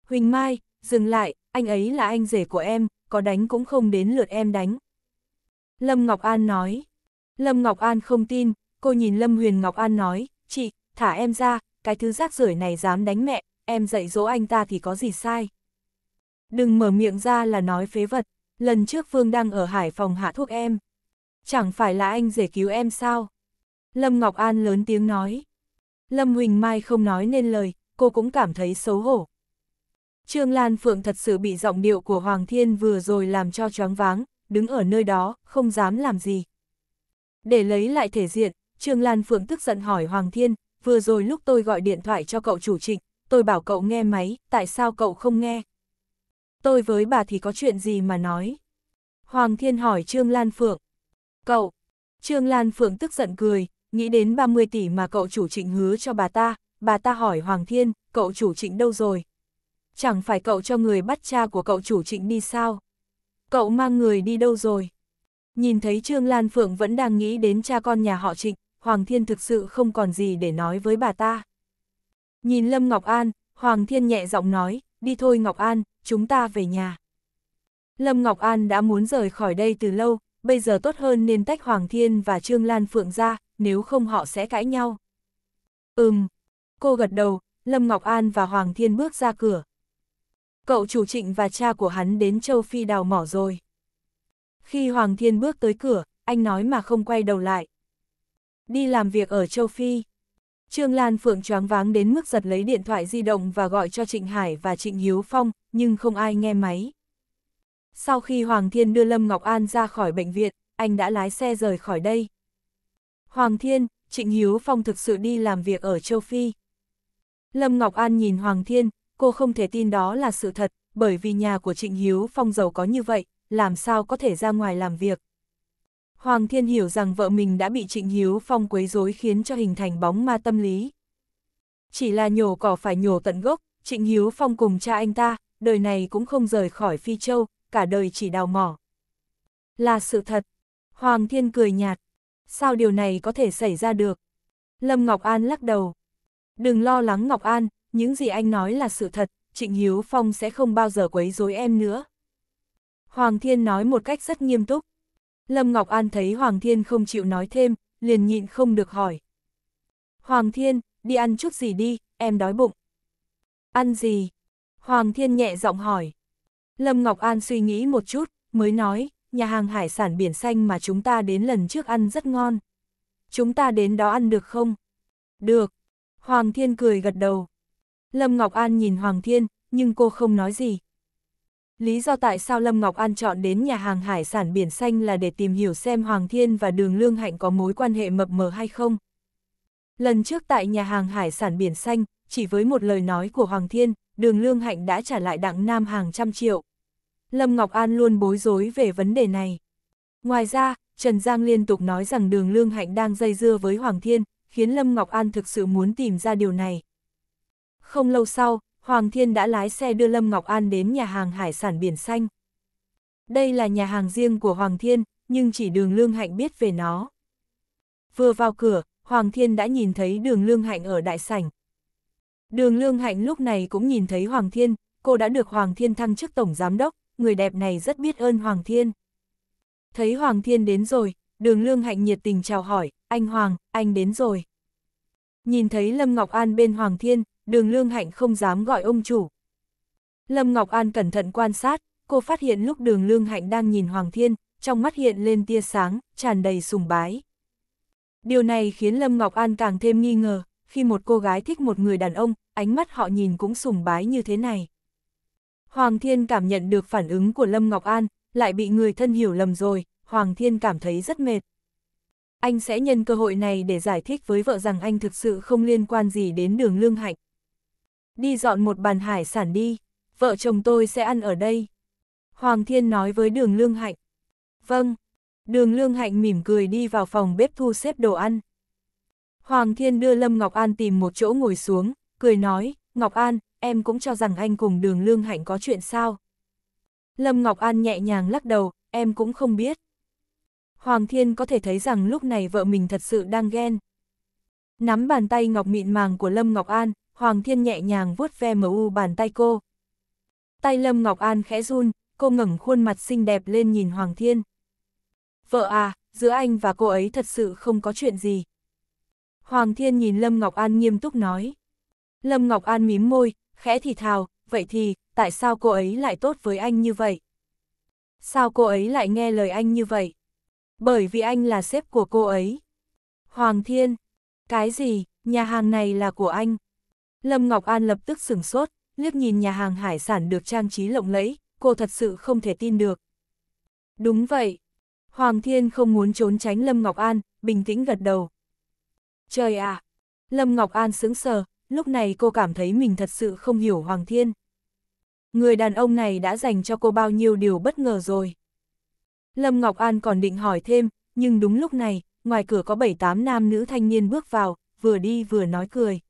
Huỳnh Mai, dừng lại, anh ấy là anh rể của em, có đánh cũng không đến lượt em đánh. Lâm Ngọc An nói. Lâm Ngọc An không tin, cô nhìn Lâm Huyền Ngọc An nói, chị, thả em ra, cái thứ rác rưởi này dám đánh mẹ, em dạy dỗ anh ta thì có gì sai. Đừng mở miệng ra là nói phế vật, lần trước Vương đang ở Hải Phòng hạ thuốc em. Chẳng phải là anh rể cứu em sao? Lâm Ngọc An lớn tiếng nói. Lâm Huỳnh Mai không nói nên lời, cô cũng cảm thấy xấu hổ. Trương Lan Phượng thật sự bị giọng điệu của Hoàng Thiên vừa rồi làm cho choáng váng, đứng ở nơi đó, không dám làm gì. Để lấy lại thể diện, Trương Lan Phượng tức giận hỏi Hoàng Thiên, vừa rồi lúc tôi gọi điện thoại cho cậu chủ trịch, tôi bảo cậu nghe máy, tại sao cậu không nghe? Tôi với bà thì có chuyện gì mà nói? Hoàng Thiên hỏi Trương Lan Phượng. Cậu! Trương Lan Phượng tức giận cười, Nghĩ đến 30 tỷ mà cậu chủ trịnh hứa cho bà ta, bà ta hỏi Hoàng Thiên, cậu chủ trịnh đâu rồi? Chẳng phải cậu cho người bắt cha của cậu chủ trịnh đi sao? Cậu mang người đi đâu rồi? Nhìn thấy Trương Lan Phượng vẫn đang nghĩ đến cha con nhà họ trịnh, Hoàng Thiên thực sự không còn gì để nói với bà ta. Nhìn Lâm Ngọc An, Hoàng Thiên nhẹ giọng nói, đi thôi Ngọc An, chúng ta về nhà. Lâm Ngọc An đã muốn rời khỏi đây từ lâu, bây giờ tốt hơn nên tách Hoàng Thiên và Trương Lan Phượng ra, nếu không họ sẽ cãi nhau. Ừm, cô gật đầu, Lâm Ngọc An và Hoàng Thiên bước ra cửa. Cậu chủ trịnh và cha của hắn đến châu Phi đào mỏ rồi. Khi Hoàng Thiên bước tới cửa, anh nói mà không quay đầu lại. Đi làm việc ở châu Phi. Trương Lan Phượng choáng váng đến mức giật lấy điện thoại di động và gọi cho Trịnh Hải và Trịnh Hiếu Phong, nhưng không ai nghe máy. Sau khi Hoàng Thiên đưa Lâm Ngọc An ra khỏi bệnh viện, anh đã lái xe rời khỏi đây. Hoàng Thiên, Trịnh Hiếu Phong thực sự đi làm việc ở châu Phi. Lâm Ngọc An nhìn Hoàng Thiên, cô không thể tin đó là sự thật, bởi vì nhà của Trịnh Hiếu Phong giàu có như vậy, làm sao có thể ra ngoài làm việc. Hoàng Thiên hiểu rằng vợ mình đã bị Trịnh Hiếu Phong quấy rối khiến cho hình thành bóng ma tâm lý. Chỉ là nhổ cỏ phải nhổ tận gốc, Trịnh Hiếu Phong cùng cha anh ta, đời này cũng không rời khỏi Phi Châu, cả đời chỉ đào mỏ. Là sự thật. Hoàng Thiên cười nhạt, Sao điều này có thể xảy ra được? Lâm Ngọc An lắc đầu. Đừng lo lắng Ngọc An, những gì anh nói là sự thật, Trịnh Hiếu Phong sẽ không bao giờ quấy rối em nữa. Hoàng Thiên nói một cách rất nghiêm túc. Lâm Ngọc An thấy Hoàng Thiên không chịu nói thêm, liền nhịn không được hỏi. Hoàng Thiên, đi ăn chút gì đi, em đói bụng. Ăn gì? Hoàng Thiên nhẹ giọng hỏi. Lâm Ngọc An suy nghĩ một chút, mới nói, nhà hàng hải sản biển xanh mà chúng ta đến lần trước ăn rất ngon. Chúng ta đến đó ăn được không? Được. Hoàng Thiên cười gật đầu. Lâm Ngọc An nhìn Hoàng Thiên, nhưng cô không nói gì. Lý do tại sao Lâm Ngọc An chọn đến nhà hàng hải sản biển xanh là để tìm hiểu xem Hoàng Thiên và Đường Lương Hạnh có mối quan hệ mập mờ hay không. Lần trước tại nhà hàng hải sản biển xanh, chỉ với một lời nói của Hoàng Thiên, Đường Lương Hạnh đã trả lại đặng Nam hàng trăm triệu. Lâm Ngọc An luôn bối rối về vấn đề này. Ngoài ra, Trần Giang liên tục nói rằng đường Lương Hạnh đang dây dưa với Hoàng Thiên, khiến Lâm Ngọc An thực sự muốn tìm ra điều này. Không lâu sau, Hoàng Thiên đã lái xe đưa Lâm Ngọc An đến nhà hàng hải sản biển xanh. Đây là nhà hàng riêng của Hoàng Thiên, nhưng chỉ đường Lương Hạnh biết về nó. Vừa vào cửa, Hoàng Thiên đã nhìn thấy đường Lương Hạnh ở đại sảnh. Đường Lương Hạnh lúc này cũng nhìn thấy Hoàng Thiên, cô đã được Hoàng Thiên thăng chức tổng giám đốc, người đẹp này rất biết ơn Hoàng Thiên. Thấy Hoàng Thiên đến rồi, đường lương hạnh nhiệt tình chào hỏi, anh Hoàng, anh đến rồi. Nhìn thấy Lâm Ngọc An bên Hoàng Thiên, đường lương hạnh không dám gọi ông chủ. Lâm Ngọc An cẩn thận quan sát, cô phát hiện lúc đường lương hạnh đang nhìn Hoàng Thiên, trong mắt hiện lên tia sáng, tràn đầy sùng bái. Điều này khiến Lâm Ngọc An càng thêm nghi ngờ, khi một cô gái thích một người đàn ông, ánh mắt họ nhìn cũng sùng bái như thế này. Hoàng Thiên cảm nhận được phản ứng của Lâm Ngọc An, lại bị người thân hiểu lầm rồi, Hoàng Thiên cảm thấy rất mệt. Anh sẽ nhân cơ hội này để giải thích với vợ rằng anh thực sự không liên quan gì đến đường lương hạnh. Đi dọn một bàn hải sản đi, vợ chồng tôi sẽ ăn ở đây. Hoàng Thiên nói với đường lương hạnh. Vâng, đường lương hạnh mỉm cười đi vào phòng bếp thu xếp đồ ăn. Hoàng Thiên đưa Lâm Ngọc An tìm một chỗ ngồi xuống, cười nói, Ngọc An, em cũng cho rằng anh cùng đường Lương Hạnh có chuyện sao. Lâm Ngọc An nhẹ nhàng lắc đầu, em cũng không biết. Hoàng Thiên có thể thấy rằng lúc này vợ mình thật sự đang ghen. Nắm bàn tay ngọc mịn màng của Lâm Ngọc An, Hoàng Thiên nhẹ nhàng vuốt ve mờ u bàn tay cô. Tay Lâm Ngọc An khẽ run, cô ngẩng khuôn mặt xinh đẹp lên nhìn Hoàng Thiên. Vợ à, giữa anh và cô ấy thật sự không có chuyện gì. Hoàng Thiên nhìn Lâm Ngọc An nghiêm túc nói. Lâm Ngọc An mím môi, khẽ thì thào, vậy thì, tại sao cô ấy lại tốt với anh như vậy? Sao cô ấy lại nghe lời anh như vậy? Bởi vì anh là sếp của cô ấy. Hoàng Thiên, cái gì, nhà hàng này là của anh? Lâm Ngọc An lập tức sửng sốt, liếc nhìn nhà hàng hải sản được trang trí lộng lẫy, cô thật sự không thể tin được. Đúng vậy. Hoàng Thiên không muốn trốn tránh Lâm Ngọc An, bình tĩnh gật đầu. Trời ạ! À! Lâm Ngọc An sững sờ, lúc này cô cảm thấy mình thật sự không hiểu Hoàng Thiên. Người đàn ông này đã dành cho cô bao nhiêu điều bất ngờ rồi. Lâm Ngọc An còn định hỏi thêm, nhưng đúng lúc này, ngoài cửa có bảy tám nam nữ thanh niên bước vào, vừa đi vừa nói cười.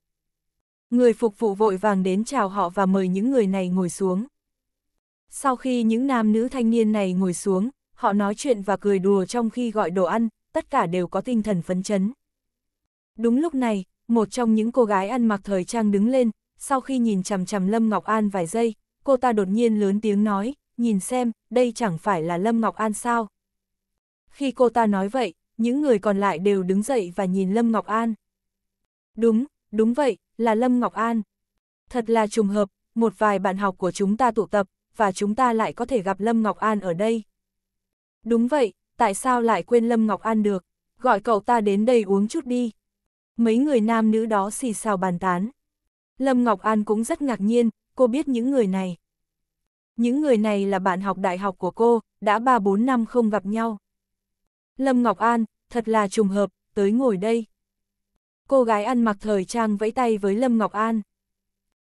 Người phục vụ vội vàng đến chào họ và mời những người này ngồi xuống. Sau khi những nam nữ thanh niên này ngồi xuống, họ nói chuyện và cười đùa trong khi gọi đồ ăn, tất cả đều có tinh thần phấn chấn. Đúng lúc này, một trong những cô gái ăn mặc thời trang đứng lên, sau khi nhìn chằm chằm Lâm Ngọc An vài giây, cô ta đột nhiên lớn tiếng nói, nhìn xem, đây chẳng phải là Lâm Ngọc An sao. Khi cô ta nói vậy, những người còn lại đều đứng dậy và nhìn Lâm Ngọc An. Đúng, đúng vậy, là Lâm Ngọc An. Thật là trùng hợp, một vài bạn học của chúng ta tụ tập, và chúng ta lại có thể gặp Lâm Ngọc An ở đây. Đúng vậy, tại sao lại quên Lâm Ngọc An được? Gọi cậu ta đến đây uống chút đi. Mấy người nam nữ đó xì xào bàn tán. Lâm Ngọc An cũng rất ngạc nhiên, cô biết những người này. Những người này là bạn học đại học của cô, đã 3-4 năm không gặp nhau. Lâm Ngọc An, thật là trùng hợp, tới ngồi đây. Cô gái ăn mặc thời trang vẫy tay với Lâm Ngọc An.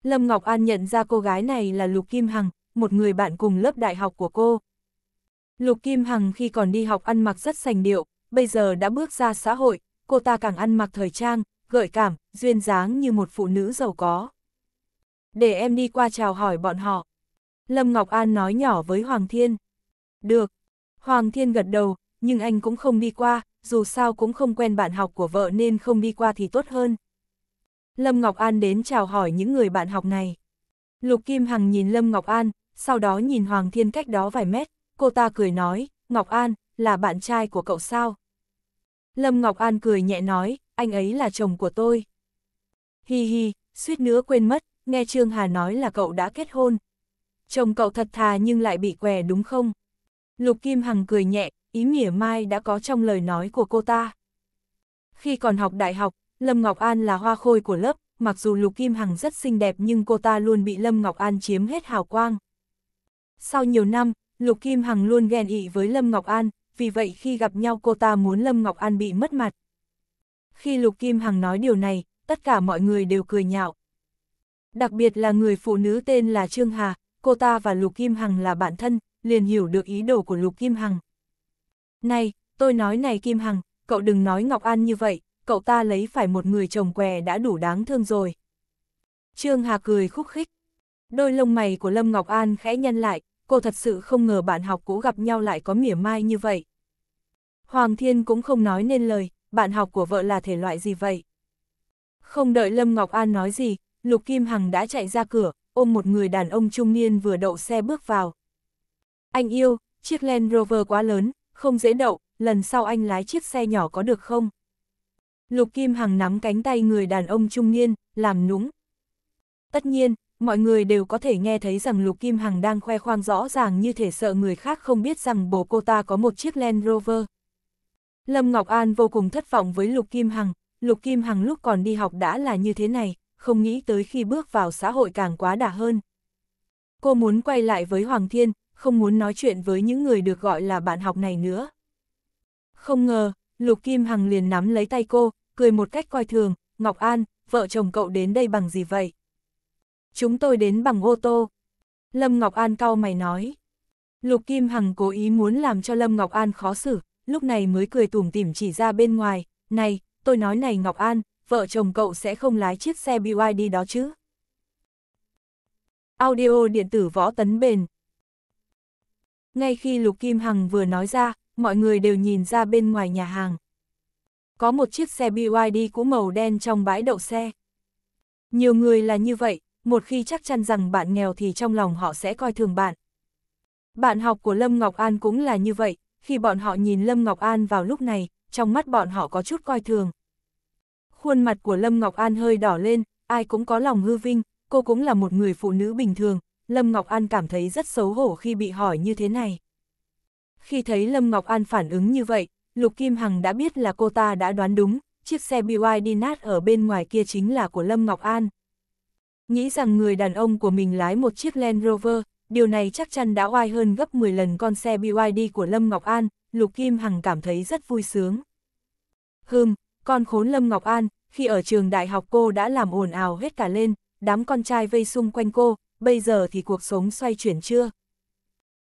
Lâm Ngọc An nhận ra cô gái này là Lục Kim Hằng, một người bạn cùng lớp đại học của cô. Lục Kim Hằng khi còn đi học ăn mặc rất sành điệu, bây giờ đã bước ra xã hội, cô ta càng ăn mặc thời trang, gợi cảm, duyên dáng như một phụ nữ giàu có. Để em đi qua chào hỏi bọn họ. Lâm Ngọc An nói nhỏ với Hoàng Thiên. Được. Hoàng Thiên gật đầu, nhưng anh cũng không đi qua, dù sao cũng không quen bạn học của vợ nên không đi qua thì tốt hơn. Lâm Ngọc An đến chào hỏi những người bạn học này. Lục Kim Hằng nhìn Lâm Ngọc An, sau đó nhìn Hoàng Thiên cách đó vài mét, cô ta cười nói, Ngọc An, là bạn trai của cậu sao? Lâm Ngọc An cười nhẹ nói, anh ấy là chồng của tôi. Hi hi, suýt nữa quên mất, nghe Trương Hà nói là cậu đã kết hôn. Chồng cậu thật thà nhưng lại bị què đúng không? Lục Kim Hằng cười nhẹ, ý mỉa mai đã có trong lời nói của cô ta. Khi còn học đại học, Lâm Ngọc An là hoa khôi của lớp, mặc dù Lục Kim Hằng rất xinh đẹp nhưng cô ta luôn bị Lâm Ngọc An chiếm hết hào quang. Sau nhiều năm, Lục Kim Hằng luôn ghen ị với Lâm Ngọc An, vì vậy khi gặp nhau cô ta muốn Lâm Ngọc An bị mất mặt. Khi Lục Kim Hằng nói điều này, tất cả mọi người đều cười nhạo. Đặc biệt là người phụ nữ tên là Trương Hà, cô ta và Lục Kim Hằng là bạn thân, liền hiểu được ý đồ của Lục Kim Hằng. Này, tôi nói này Kim Hằng, cậu đừng nói Ngọc An như vậy, cậu ta lấy phải một người chồng què đã đủ đáng thương rồi. Trương Hà cười khúc khích. Đôi lông mày của Lâm Ngọc An khẽ nhăn lại, cô thật sự không ngờ bạn học cũ gặp nhau lại có mỉa mai như vậy. Hoàng Thiên cũng không nói nên lời, bạn học của vợ là thể loại gì vậy? Không đợi Lâm Ngọc An nói gì, Lục Kim Hằng đã chạy ra cửa, ôm một người đàn ông trung niên vừa đậu xe bước vào. Anh yêu, chiếc Land Rover quá lớn, không dễ đậu, lần sau anh lái chiếc xe nhỏ có được không? Lục Kim Hằng nắm cánh tay người đàn ông trung niên, làm núng. Tất nhiên, mọi người đều có thể nghe thấy rằng Lục Kim Hằng đang khoe khoang rõ ràng như thể sợ người khác không biết rằng bố cô ta có một chiếc Land Rover. Lâm Ngọc An vô cùng thất vọng với Lục Kim Hằng, Lục Kim Hằng lúc còn đi học đã là như thế này, không nghĩ tới khi bước vào xã hội càng quá đà hơn. Cô muốn quay lại với Hoàng Thiên, không muốn nói chuyện với những người được gọi là bạn học này nữa. Không ngờ, Lục Kim Hằng liền nắm lấy tay cô, cười một cách coi thường, Ngọc An, vợ chồng cậu đến đây bằng gì vậy? chúng tôi đến bằng ô tô. Lâm Ngọc An cau mày nói. Lục Kim Hằng cố ý muốn làm cho Lâm Ngọc An khó xử, lúc này mới cười tủm tỉm chỉ ra bên ngoài, này, tôi nói này Ngọc An, vợ chồng cậu sẽ không lái chiếc xe BYD đó chứ. Audio điện tử võ tấn bền Ngay khi Lục Kim Hằng vừa nói ra, mọi người đều nhìn ra bên ngoài nhà hàng. Có một chiếc xe BYD cũ màu đen trong bãi đậu xe. Nhiều người là như vậy, một khi chắc chắn rằng bạn nghèo thì trong lòng họ sẽ coi thường bạn. Bạn học của Lâm Ngọc An cũng là như vậy, khi bọn họ nhìn Lâm Ngọc An vào lúc này, trong mắt bọn họ có chút coi thường. Khuôn mặt của Lâm Ngọc An hơi đỏ lên, ai cũng có lòng hư vinh, cô cũng là một người phụ nữ bình thường, Lâm Ngọc An cảm thấy rất xấu hổ khi bị hỏi như thế này. Khi thấy Lâm Ngọc An phản ứng như vậy, Lục Kim Hằng đã biết là cô ta đã đoán đúng, chiếc xe BYD nát ở bên ngoài kia chính là của Lâm Ngọc An. Nghĩ rằng người đàn ông của mình lái một chiếc Land Rover, điều này chắc chắn đã oai hơn gấp 10 lần con xe BYD của Lâm Ngọc An, Lục Kim Hằng cảm thấy rất vui sướng. Hừm, con khốn Lâm Ngọc An, khi ở trường đại học cô đã làm ồn ào hết cả lên, đám con trai vây xung quanh cô, bây giờ thì cuộc sống xoay chuyển chưa?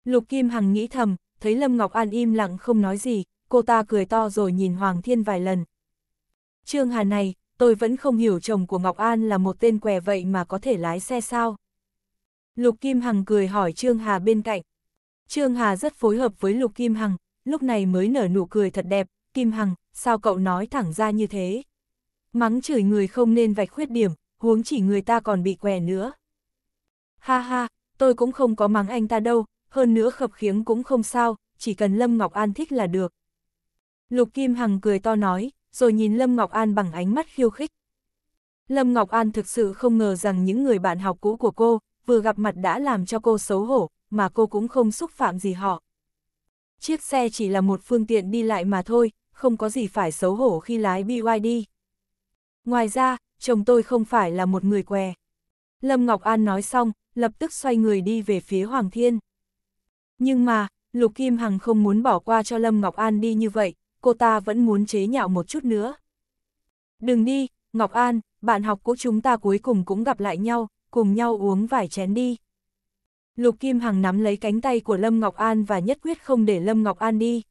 Lục Kim Hằng nghĩ thầm, thấy Lâm Ngọc An im lặng không nói gì, cô ta cười to rồi nhìn Hoàng Thiên vài lần. Trương Hà này, tôi vẫn không hiểu chồng của Ngọc An là một tên què vậy mà có thể lái xe sao. Lục Kim Hằng cười hỏi Trương Hà bên cạnh. Trương Hà rất phối hợp với Lục Kim Hằng, lúc này mới nở nụ cười thật đẹp, Kim Hằng, sao cậu nói thẳng ra như thế? Mắng chửi người không nên vạch khuyết điểm, huống chỉ người ta còn bị què nữa. Ha ha, tôi cũng không có mắng anh ta đâu, hơn nữa khập khiếng cũng không sao, chỉ cần Lâm Ngọc An thích là được. Lục Kim Hằng cười to nói, rồi nhìn Lâm Ngọc An bằng ánh mắt khiêu khích. Lâm Ngọc An thực sự không ngờ rằng những người bạn học cũ của cô, vừa gặp mặt đã làm cho cô xấu hổ, mà cô cũng không xúc phạm gì họ. Chiếc xe chỉ là một phương tiện đi lại mà thôi, không có gì phải xấu hổ khi lái BYD. Ngoài ra, chồng tôi không phải là một người què. Lâm Ngọc An nói xong, lập tức xoay người đi về phía Hoàng Thiên. Nhưng mà, Lục Kim Hằng không muốn bỏ qua cho Lâm Ngọc An đi như vậy, cô ta vẫn muốn chế nhạo một chút nữa. Đừng đi, Ngọc An, bạn học của chúng ta cuối cùng cũng gặp lại nhau, cùng nhau uống vài chén đi. Lục Kim Hằng nắm lấy cánh tay của Lâm Ngọc An và nhất quyết không để Lâm Ngọc An đi.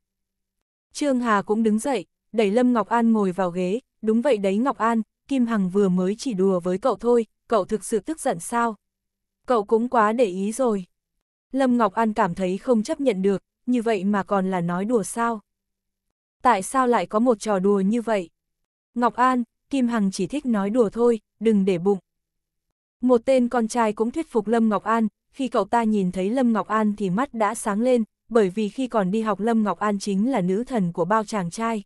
Trương Hà cũng đứng dậy, đẩy Lâm Ngọc An ngồi vào ghế, đúng vậy đấy Ngọc An, Kim Hằng vừa mới chỉ đùa với cậu thôi, cậu thực sự tức giận sao? Cậu cũng quá để ý rồi. Lâm Ngọc An cảm thấy không chấp nhận được, như vậy mà còn là nói đùa sao? tại sao lại có một trò đùa như vậy? Ngọc An, Kim Hằng chỉ thích nói đùa thôi, đừng để bụng. Một tên con trai cũng thuyết phục Lâm Ngọc An, khi cậu ta nhìn thấy Lâm Ngọc An thì mắt đã sáng lên, bởi vì khi còn đi học Lâm Ngọc An chính là nữ thần của bao chàng trai.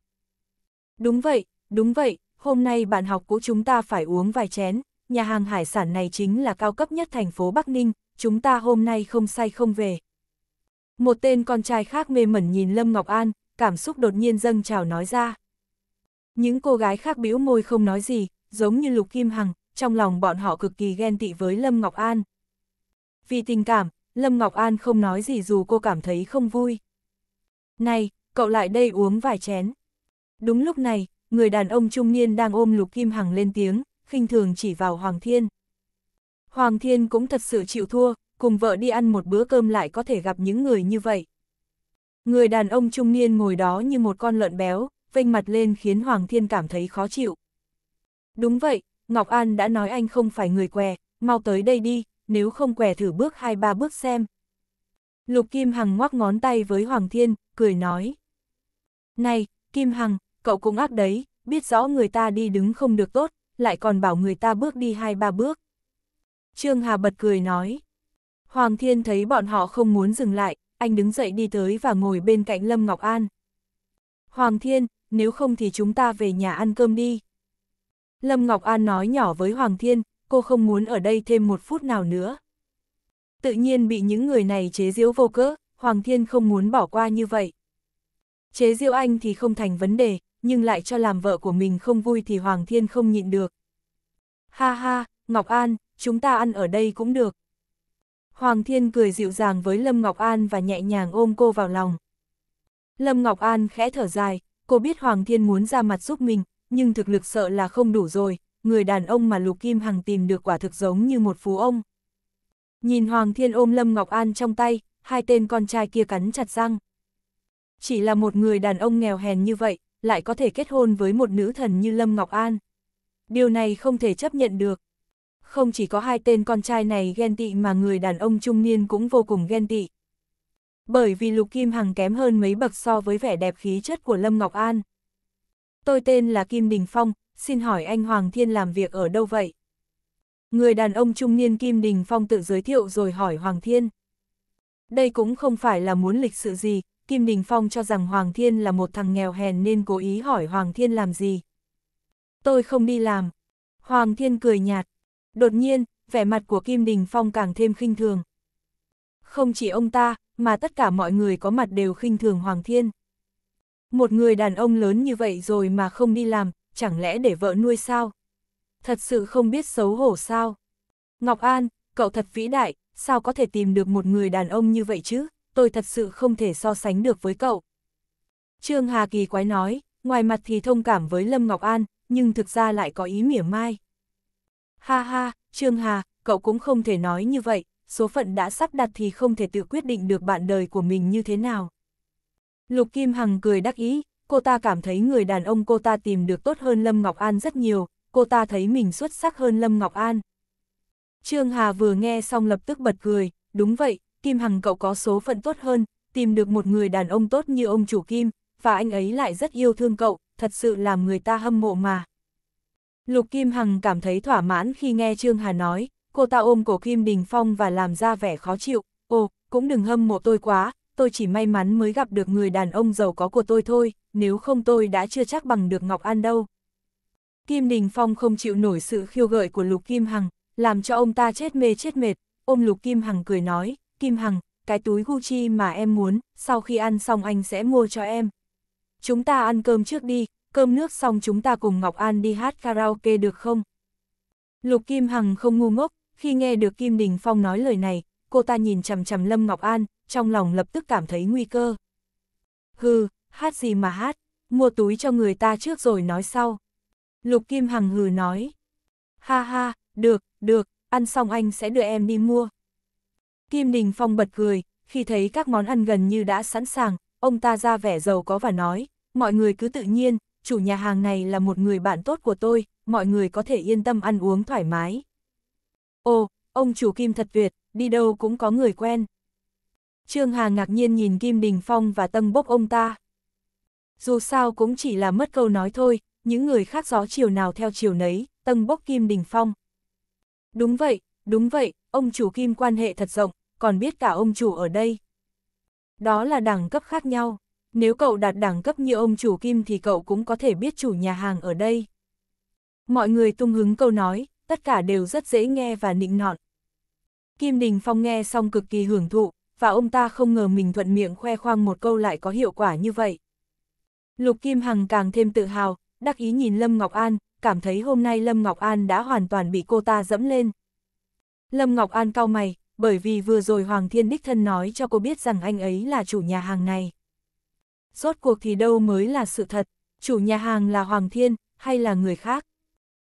Đúng vậy, đúng vậy, hôm nay bạn học của chúng ta phải uống vài chén, nhà hàng hải sản này chính là cao cấp nhất thành phố Bắc Ninh, chúng ta hôm nay không say không về. Một tên con trai khác mê mẩn nhìn Lâm Ngọc An, cảm xúc đột nhiên dâng trào nói ra. Những cô gái khác bĩu môi không nói gì, giống như Lục Kim Hằng, trong lòng bọn họ cực kỳ ghen tị với Lâm Ngọc An. Vì tình cảm, Lâm Ngọc An không nói gì dù cô cảm thấy không vui. Này, cậu lại đây uống vài chén. Đúng lúc này, người đàn ông trung niên đang ôm Lục Kim Hằng lên tiếng, khinh thường chỉ vào Hoàng Thiên. Hoàng Thiên cũng thật sự chịu thua, cùng vợ đi ăn một bữa cơm lại có thể gặp những người như vậy. Người đàn ông trung niên ngồi đó như một con lợn béo, vênh mặt lên khiến Hoàng Thiên cảm thấy khó chịu. Đúng vậy, Ngọc An đã nói anh không phải người què, mau tới đây đi, nếu không què thử bước hai ba bước xem. Lục Kim Hằng ngoắc ngón tay với Hoàng Thiên, cười nói. Này, Kim Hằng, cậu cũng ác đấy, biết rõ người ta đi đứng không được tốt, lại còn bảo người ta bước đi hai ba bước. Trương Hà bật cười nói. Hoàng Thiên thấy bọn họ không muốn dừng lại, anh đứng dậy đi tới và ngồi bên cạnh Lâm Ngọc An. Hoàng Thiên, nếu không thì chúng ta về nhà ăn cơm đi. Lâm Ngọc An nói nhỏ với Hoàng Thiên, cô không muốn ở đây thêm một phút nào nữa. Tự nhiên bị những người này chế giễu vô cớ, Hoàng Thiên không muốn bỏ qua như vậy. Chế giễu anh thì không thành vấn đề, nhưng lại cho làm vợ của mình không vui thì Hoàng Thiên không nhịn được. Ha ha, Ngọc An, chúng ta ăn ở đây cũng được. Hoàng Thiên cười dịu dàng với Lâm Ngọc An và nhẹ nhàng ôm cô vào lòng. Lâm Ngọc An khẽ thở dài, cô biết Hoàng Thiên muốn ra mặt giúp mình, nhưng thực lực sợ là không đủ rồi, người đàn ông mà Lục Kim Hằng tìm được quả thực giống như một phú ông. Nhìn Hoàng Thiên ôm Lâm Ngọc An trong tay, hai tên con trai kia cắn chặt răng. Chỉ là một người đàn ông nghèo hèn như vậy, lại có thể kết hôn với một nữ thần như Lâm Ngọc An. Điều này không thể chấp nhận được không chỉ có hai tên con trai này ghen tị mà người đàn ông trung niên cũng vô cùng ghen tị. Bởi vì Lục Kim Hằng kém hơn mấy bậc so với vẻ đẹp khí chất của Lâm Ngọc An. Tôi tên là Kim Đình Phong, xin hỏi anh Hoàng Thiên làm việc ở đâu vậy? Người đàn ông trung niên Kim Đình Phong tự giới thiệu rồi hỏi Hoàng Thiên. Đây cũng không phải là muốn lịch sự gì, Kim Đình Phong cho rằng Hoàng Thiên là một thằng nghèo hèn nên cố ý hỏi Hoàng Thiên làm gì. Tôi không đi làm. Hoàng Thiên cười nhạt, Đột nhiên, vẻ mặt của Kim Đình Phong càng thêm khinh thường. Không chỉ ông ta, mà tất cả mọi người có mặt đều khinh thường Hoàng Thiên. Một người đàn ông lớn như vậy rồi mà không đi làm, chẳng lẽ để vợ nuôi sao? Thật sự không biết xấu hổ sao? Ngọc An, cậu thật vĩ đại, sao có thể tìm được một người đàn ông như vậy chứ? Tôi thật sự không thể so sánh được với cậu. Trương Hà Kỳ quái nói, ngoài mặt thì thông cảm với Lâm Ngọc An, nhưng thực ra lại có ý mỉa mai. Ha ha, Trương Hà, cậu cũng không thể nói như vậy, số phận đã sắp đặt thì không thể tự quyết định được bạn đời của mình như thế nào. Lục Kim Hằng cười đắc ý, cô ta cảm thấy người đàn ông cô ta tìm được tốt hơn Lâm Ngọc An rất nhiều, cô ta thấy mình xuất sắc hơn Lâm Ngọc An. Trương Hà vừa nghe xong lập tức bật cười, đúng vậy, Kim Hằng cậu có số phận tốt hơn, tìm được một người đàn ông tốt như ông chủ Kim, và anh ấy lại rất yêu thương cậu, thật sự làm người ta hâm mộ mà. Lục Kim Hằng cảm thấy thỏa mãn khi nghe Trương Hà nói, cô ta ôm cổ Kim Đình Phong và làm ra vẻ khó chịu, ồ, cũng đừng hâm mộ tôi quá, tôi chỉ may mắn mới gặp được người đàn ông giàu có của tôi thôi, nếu không tôi đã chưa chắc bằng được Ngọc An đâu. Kim Đình Phong không chịu nổi sự khiêu gợi của Lục Kim Hằng, làm cho ông ta chết mê chết mệt, ôm Lục Kim Hằng cười nói, Kim Hằng, cái túi Gucci mà em muốn, sau khi ăn xong anh sẽ mua cho em. Chúng ta ăn cơm trước đi, cơm nước xong chúng ta cùng Ngọc An đi hát karaoke được không? Lục Kim Hằng không ngu ngốc, khi nghe được Kim Đình Phong nói lời này, cô ta nhìn chằm chằm Lâm Ngọc An, trong lòng lập tức cảm thấy nguy cơ. Hừ, hát gì mà hát, mua túi cho người ta trước rồi nói sau. Lục Kim Hằng hừ nói. Ha ha, được, được, ăn xong anh sẽ đưa em đi mua. Kim Đình Phong bật cười, khi thấy các món ăn gần như đã sẵn sàng, ông ta ra vẻ giàu có và nói, mọi người cứ tự nhiên, chủ nhà hàng này là một người bạn tốt của tôi, mọi người có thể yên tâm ăn uống thoải mái. Ồ, ông chủ Kim thật tuyệt, đi đâu cũng có người quen. Trương Hà ngạc nhiên nhìn Kim Đình Phong và Tân Bốc ông ta. Dù sao cũng chỉ là mất câu nói thôi, những người khác gió chiều nào theo chiều nấy, Tân Bốc Kim Đình Phong. Đúng vậy, đúng vậy, ông chủ Kim quan hệ thật rộng, còn biết cả ông chủ ở đây. Đó là đẳng cấp khác nhau. Nếu cậu đạt đẳng cấp như ông chủ Kim thì cậu cũng có thể biết chủ nhà hàng ở đây. Mọi người tung hứng câu nói, tất cả đều rất dễ nghe và nịnh nọn. Kim Đình Phong nghe xong cực kỳ hưởng thụ, và ông ta không ngờ mình thuận miệng khoe khoang một câu lại có hiệu quả như vậy. Lục Kim Hằng càng thêm tự hào, đắc ý nhìn Lâm Ngọc An, cảm thấy hôm nay Lâm Ngọc An đã hoàn toàn bị cô ta dẫm lên. Lâm Ngọc An cau mày, bởi vì vừa rồi Hoàng Thiên Đích Thân nói cho cô biết rằng anh ấy là chủ nhà hàng này. Rốt cuộc thì đâu mới là sự thật, chủ nhà hàng là Hoàng Thiên, hay là người khác?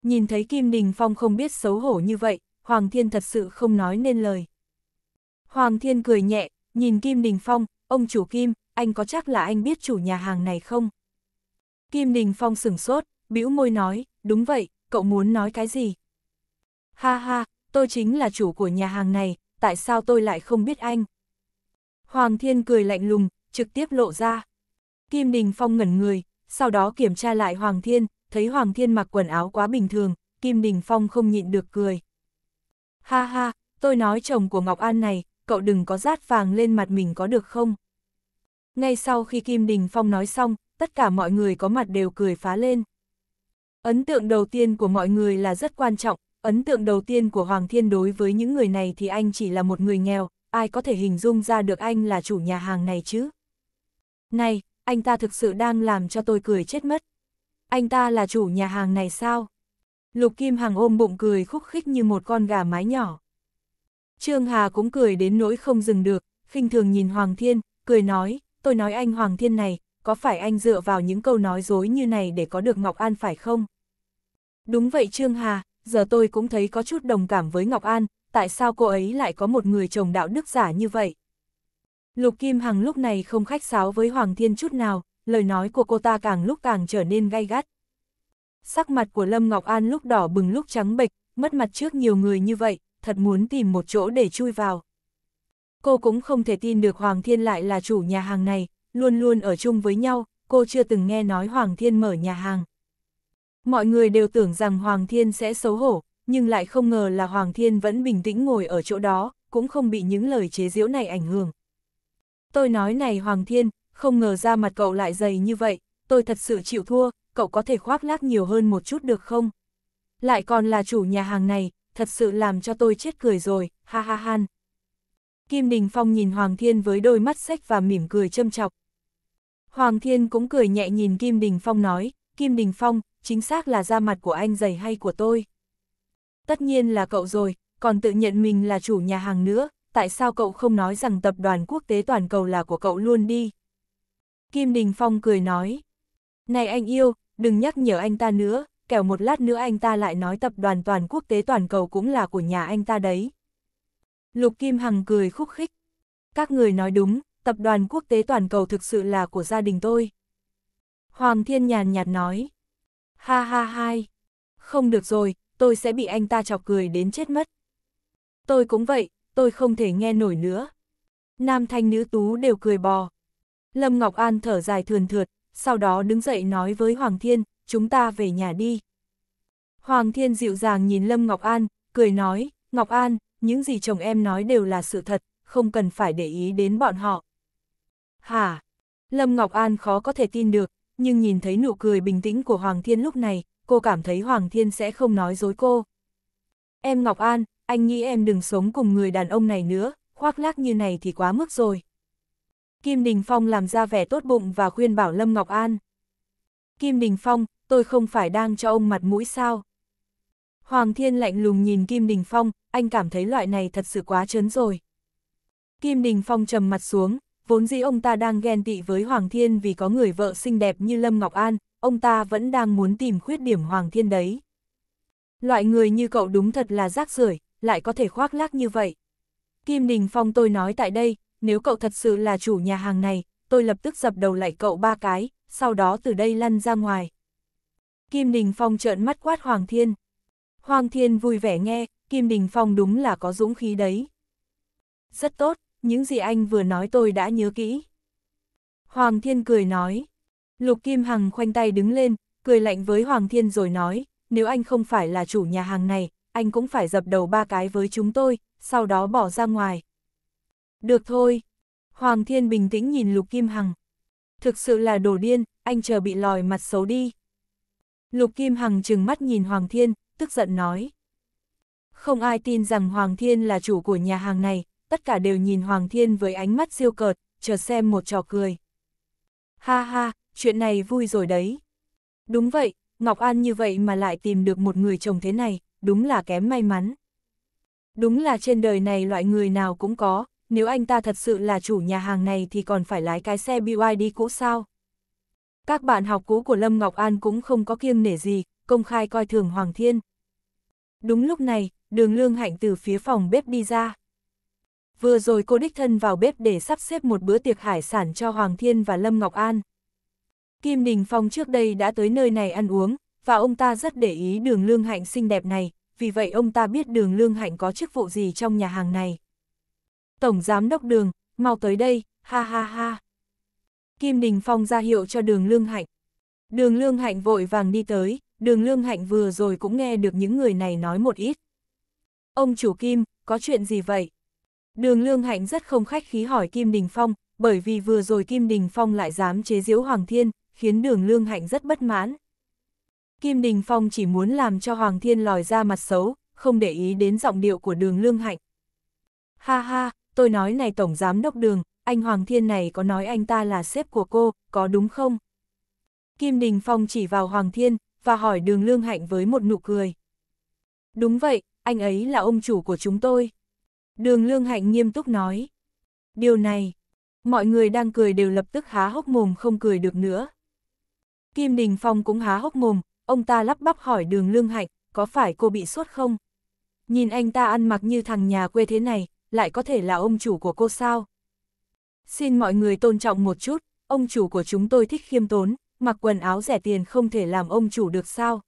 Nhìn thấy Kim Đình Phong không biết xấu hổ như vậy, Hoàng Thiên thật sự không nói nên lời. Hoàng Thiên cười nhẹ, nhìn Kim Đình Phong, ông chủ Kim, anh có chắc là anh biết chủ nhà hàng này không? Kim Đình Phong sửng sốt, bĩu môi nói, đúng vậy, cậu muốn nói cái gì? Ha ha, tôi chính là chủ của nhà hàng này, tại sao tôi lại không biết anh? Hoàng Thiên cười lạnh lùng, trực tiếp lộ ra. Kim Đình Phong ngẩn người, sau đó kiểm tra lại Hoàng Thiên, thấy Hoàng Thiên mặc quần áo quá bình thường, Kim Đình Phong không nhịn được cười. Ha ha, tôi nói chồng của Ngọc An này, cậu đừng có rát vàng lên mặt mình có được không? Ngay sau khi Kim Đình Phong nói xong, tất cả mọi người có mặt đều cười phá lên. Ấn tượng đầu tiên của mọi người là rất quan trọng, ấn tượng đầu tiên của Hoàng Thiên đối với những người này thì anh chỉ là một người nghèo, ai có thể hình dung ra được anh là chủ nhà hàng này chứ? Này, anh ta thực sự đang làm cho tôi cười chết mất. Anh ta là chủ nhà hàng này sao? Lục Kim Hằng ôm bụng cười khúc khích như một con gà mái nhỏ. Trương Hà cũng cười đến nỗi không dừng được, khinh thường nhìn Hoàng Thiên, cười nói, tôi nói anh Hoàng Thiên này, có phải anh dựa vào những câu nói dối như này để có được Ngọc An phải không? Đúng vậy Trương Hà, giờ tôi cũng thấy có chút đồng cảm với Ngọc An, tại sao cô ấy lại có một người chồng đạo đức giả như vậy? Lục Kim Hằng lúc này không khách sáo với Hoàng Thiên chút nào, lời nói của cô ta càng lúc càng trở nên gay gắt. Sắc mặt của Lâm Ngọc An lúc đỏ bừng lúc trắng bệch, mất mặt trước nhiều người như vậy, thật muốn tìm một chỗ để chui vào. Cô cũng không thể tin được Hoàng Thiên lại là chủ nhà hàng này, luôn luôn ở chung với nhau, cô chưa từng nghe nói Hoàng Thiên mở nhà hàng. Mọi người đều tưởng rằng Hoàng Thiên sẽ xấu hổ, nhưng lại không ngờ là Hoàng Thiên vẫn bình tĩnh ngồi ở chỗ đó, cũng không bị những lời chế giễu này ảnh hưởng, Tôi nói này Hoàng Thiên, không ngờ ra mặt cậu lại dày như vậy, tôi thật sự chịu thua, cậu có thể khoác lác nhiều hơn một chút được không? Lại còn là chủ nhà hàng này, thật sự làm cho tôi chết cười rồi, ha ha han. Kim Đình Phong nhìn Hoàng Thiên với đôi mắt sách và mỉm cười châm chọc. Hoàng Thiên cũng cười nhẹ nhìn Kim Đình Phong nói, Kim Đình Phong, chính xác là da mặt của anh dày hay của tôi? Tất nhiên là cậu rồi, còn tự nhận mình là chủ nhà hàng nữa, tại sao cậu không nói rằng tập đoàn quốc tế toàn cầu là của cậu luôn đi? Kim Đình Phong cười nói, này anh yêu, đừng nhắc nhở anh ta nữa, kẻo một lát nữa anh ta lại nói tập đoàn toàn quốc tế toàn cầu cũng là của nhà anh ta đấy. Lục Kim Hằng cười khúc khích. Các người nói đúng, tập đoàn quốc tế toàn cầu thực sự là của gia đình tôi. Hoàng Thiên nhàn nhạt nói. Ha ha hai. Không được rồi, tôi sẽ bị anh ta chọc cười đến chết mất. Tôi cũng vậy, tôi không thể nghe nổi nữa. Nam thanh nữ tú đều cười bò. Lâm Ngọc An thở dài thườn thượt, sau đó đứng dậy nói với Hoàng Thiên, chúng ta về nhà đi. Hoàng Thiên dịu dàng nhìn Lâm Ngọc An, cười nói, Ngọc An, những gì chồng em nói đều là sự thật, không cần phải để ý đến bọn họ. Hả? Lâm Ngọc An khó có thể tin được, nhưng nhìn thấy nụ cười bình tĩnh của Hoàng Thiên lúc này, cô cảm thấy Hoàng Thiên sẽ không nói dối cô. Em Ngọc An, anh nghĩ em đừng sống cùng người đàn ông này nữa, khoác lác như này thì quá mức rồi. Kim Đình Phong làm ra vẻ tốt bụng và khuyên bảo Lâm Ngọc An. Kim Đình Phong, tôi không phải đang cho ông mặt mũi sao? Hoàng Thiên lạnh lùng nhìn Kim Đình Phong, anh cảm thấy loại này thật sự quá chớn rồi. Kim Đình Phong trầm mặt xuống, vốn dĩ ông ta đang ghen tị với Hoàng Thiên vì có người vợ xinh đẹp như Lâm Ngọc An, ông ta vẫn đang muốn tìm khuyết điểm Hoàng Thiên đấy. Loại người như cậu đúng thật là rác rưởi lại có thể khoác lác như vậy. Kim Đình Phong tôi nói tại đây, nếu cậu thật sự là chủ nhà hàng này, tôi lập tức dập đầu lại cậu ba cái, sau đó từ đây lăn ra ngoài. Kim Đình Phong trợn mắt quát Hoàng Thiên. Hoàng Thiên vui vẻ nghe, Kim Đình Phong đúng là có dũng khí đấy. Rất tốt, những gì anh vừa nói tôi đã nhớ kỹ. Hoàng Thiên cười nói. Lục Kim Hằng khoanh tay đứng lên, cười lạnh với Hoàng Thiên rồi nói, nếu anh không phải là chủ nhà hàng này, anh cũng phải dập đầu ba cái với chúng tôi, sau đó bỏ ra ngoài. Được thôi. Hoàng Thiên bình tĩnh nhìn Lục Kim Hằng. Thực sự là đồ điên, anh chờ bị lòi mặt xấu đi. Lục Kim Hằng trừng mắt nhìn Hoàng Thiên, tức giận nói. Không ai tin rằng Hoàng Thiên là chủ của nhà hàng này, tất cả đều nhìn Hoàng Thiên với ánh mắt siêu cợt, chờ xem một trò cười. Ha ha, chuyện này vui rồi đấy. Đúng vậy, Ngọc An như vậy mà lại tìm được một người chồng thế này, đúng là kém may mắn. Đúng là trên đời này loại người nào cũng có, nếu anh ta thật sự là chủ nhà hàng này thì còn phải lái cái xe BYD cũ sao? Các bạn học cũ của Lâm Ngọc An cũng không có kiêng nể gì, công khai coi thường Hoàng Thiên. Đúng lúc này, đường lương hạnh từ phía phòng bếp đi ra. Vừa rồi cô đích thân vào bếp để sắp xếp một bữa tiệc hải sản cho Hoàng Thiên và Lâm Ngọc An. Kim Đình Phong trước đây đã tới nơi này ăn uống, và ông ta rất để ý đường lương hạnh xinh đẹp này, vì vậy ông ta biết đường lương hạnh có chức vụ gì trong nhà hàng này. Tổng giám đốc đường, mau tới đây, ha ha ha. Kim Đình Phong ra hiệu cho đường lương hạnh. Đường lương hạnh vội vàng đi tới, đường lương hạnh vừa rồi cũng nghe được những người này nói một ít. Ông chủ Kim, có chuyện gì vậy? Đường lương hạnh rất không khách khí hỏi Kim Đình Phong, bởi vì vừa rồi Kim Đình Phong lại dám chế giễu Hoàng Thiên, khiến đường lương hạnh rất bất mãn. Kim Đình Phong chỉ muốn làm cho Hoàng Thiên lòi ra mặt xấu, không để ý đến giọng điệu của đường lương hạnh. Ha ha, tôi nói này Tổng Giám Đốc Đường, anh Hoàng Thiên này có nói anh ta là sếp của cô, có đúng không? Kim Đình Phong chỉ vào Hoàng Thiên, và hỏi đường lương hạnh với một nụ cười. Đúng vậy, anh ấy là ông chủ của chúng tôi. Đường lương hạnh nghiêm túc nói. Điều này, mọi người đang cười đều lập tức há hốc mồm không cười được nữa. Kim Đình Phong cũng há hốc mồm, Ông ta lắp bắp hỏi đường lương hạnh, có phải cô bị suốt không? Nhìn anh ta ăn mặc như thằng nhà quê thế này, lại có thể là ông chủ của cô sao? Xin mọi người tôn trọng một chút, ông chủ của chúng tôi thích khiêm tốn, mặc quần áo rẻ tiền không thể làm ông chủ được sao?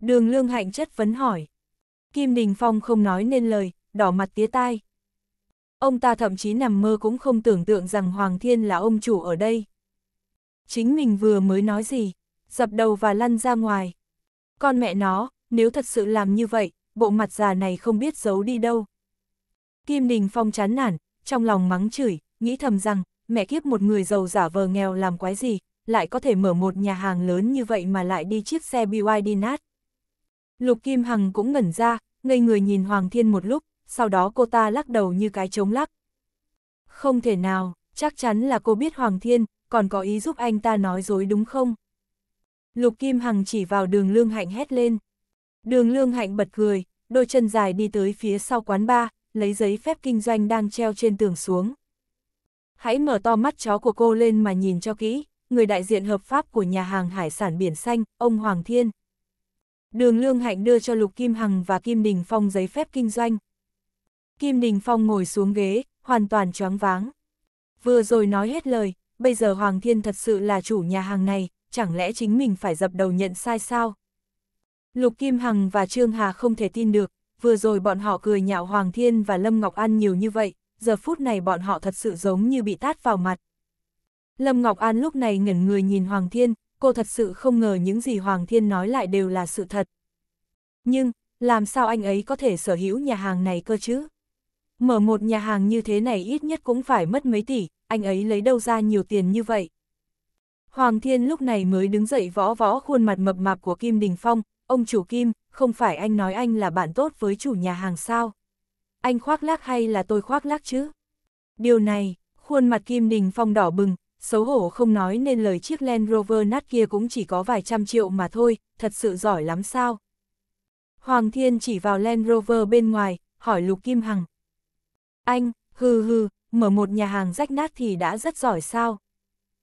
Đường lương hạnh chất vấn hỏi. Kim Đình Phong không nói nên lời, đỏ mặt tía tai. Ông ta thậm chí nằm mơ cũng không tưởng tượng rằng Hoàng Thiên là ông chủ ở đây. Chính mình vừa mới nói gì, dập đầu và lăn ra ngoài. Con mẹ nó, nếu thật sự làm như vậy, bộ mặt già này không biết giấu đi đâu. Kim Đình Phong chán nản, trong lòng mắng chửi, nghĩ thầm rằng, mẹ kiếp một người giàu giả vờ nghèo làm quái gì, lại có thể mở một nhà hàng lớn như vậy mà lại đi chiếc xe BYD nát. Lục Kim Hằng cũng ngẩn ra, ngây người nhìn Hoàng Thiên một lúc, sau đó cô ta lắc đầu như cái trống lắc. Không thể nào, chắc chắn là cô biết Hoàng Thiên, còn có ý giúp anh ta nói dối đúng không? Lục Kim Hằng chỉ vào đường Lương Hạnh hét lên. Đường Lương Hạnh bật cười, đôi chân dài đi tới phía sau quán ba, lấy giấy phép kinh doanh đang treo trên tường xuống. Hãy mở to mắt chó của cô lên mà nhìn cho kỹ, người đại diện hợp pháp của nhà hàng hải sản biển xanh, ông Hoàng Thiên. Đường Lương Hạnh đưa cho Lục Kim Hằng và Kim Đình Phong giấy phép kinh doanh. Kim Đình Phong ngồi xuống ghế, hoàn toàn choáng váng. Vừa rồi nói hết lời, bây giờ Hoàng Thiên thật sự là chủ nhà hàng này, chẳng lẽ chính mình phải dập đầu nhận sai sao? Lục Kim Hằng và Trương Hà không thể tin được, vừa rồi bọn họ cười nhạo Hoàng Thiên và Lâm Ngọc An nhiều như vậy, giờ phút này bọn họ thật sự giống như bị tát vào mặt. Lâm Ngọc An lúc này ngẩn người nhìn Hoàng Thiên, cô thật sự không ngờ những gì Hoàng Thiên nói lại đều là sự thật. Nhưng, làm sao anh ấy có thể sở hữu nhà hàng này cơ chứ? Mở một nhà hàng như thế này ít nhất cũng phải mất mấy tỷ, anh ấy lấy đâu ra nhiều tiền như vậy. Hoàng Thiên lúc này mới đứng dậy võ võ khuôn mặt mập mạp của Kim Đình Phong, ông chủ Kim, không phải anh nói anh là bạn tốt với chủ nhà hàng sao? Anh khoác lác hay là tôi khoác lác chứ? Điều này, khuôn mặt Kim Đình Phong đỏ bừng, xấu hổ không nói nên lời chiếc Land Rover nát kia cũng chỉ có vài trăm triệu mà thôi, thật sự giỏi lắm sao? Hoàng Thiên chỉ vào Land Rover bên ngoài, hỏi Lục Kim Hằng. Anh, hừ hừ, mở một nhà hàng rách nát thì đã rất giỏi sao.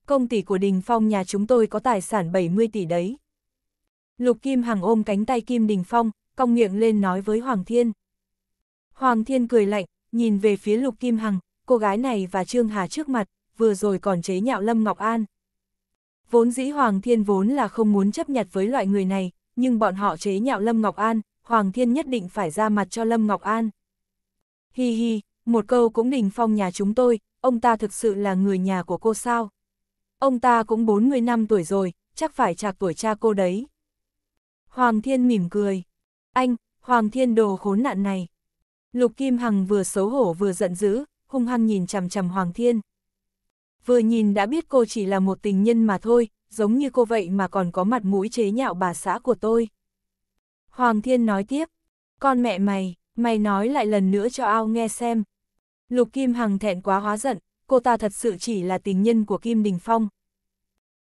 Công ty của Đình Phong nhà chúng tôi có tài sản 70 tỷ đấy. Lục Kim Hằng ôm cánh tay Kim Đình Phong, cong miệng lên nói với Hoàng Thiên. Hoàng Thiên cười lạnh, nhìn về phía Lục Kim Hằng, cô gái này và Trương Hà trước mặt, vừa rồi còn chế nhạo Lâm Ngọc An. Vốn dĩ Hoàng Thiên vốn là không muốn chấp nhặt với loại người này, nhưng bọn họ chế nhạo Lâm Ngọc An, Hoàng Thiên nhất định phải ra mặt cho Lâm Ngọc An. Hi hi, một câu cũng đình phong nhà chúng tôi, ông ta thực sự là người nhà của cô sao? Ông ta cũng 40 năm tuổi rồi, chắc phải chạc tuổi cha cô đấy. Hoàng Thiên mỉm cười. Anh, Hoàng Thiên đồ khốn nạn này. Lục Kim Hằng vừa xấu hổ vừa giận dữ, hung hăng nhìn chằm chằm Hoàng Thiên. Vừa nhìn đã biết cô chỉ là một tình nhân mà thôi, giống như cô vậy mà còn có mặt mũi chế nhạo bà xã của tôi. Hoàng Thiên nói tiếp, con mẹ mày, mày nói lại lần nữa cho ao nghe xem. Lục Kim Hằng thẹn quá hóa giận, cô ta thật sự chỉ là tình nhân của Kim Đình Phong.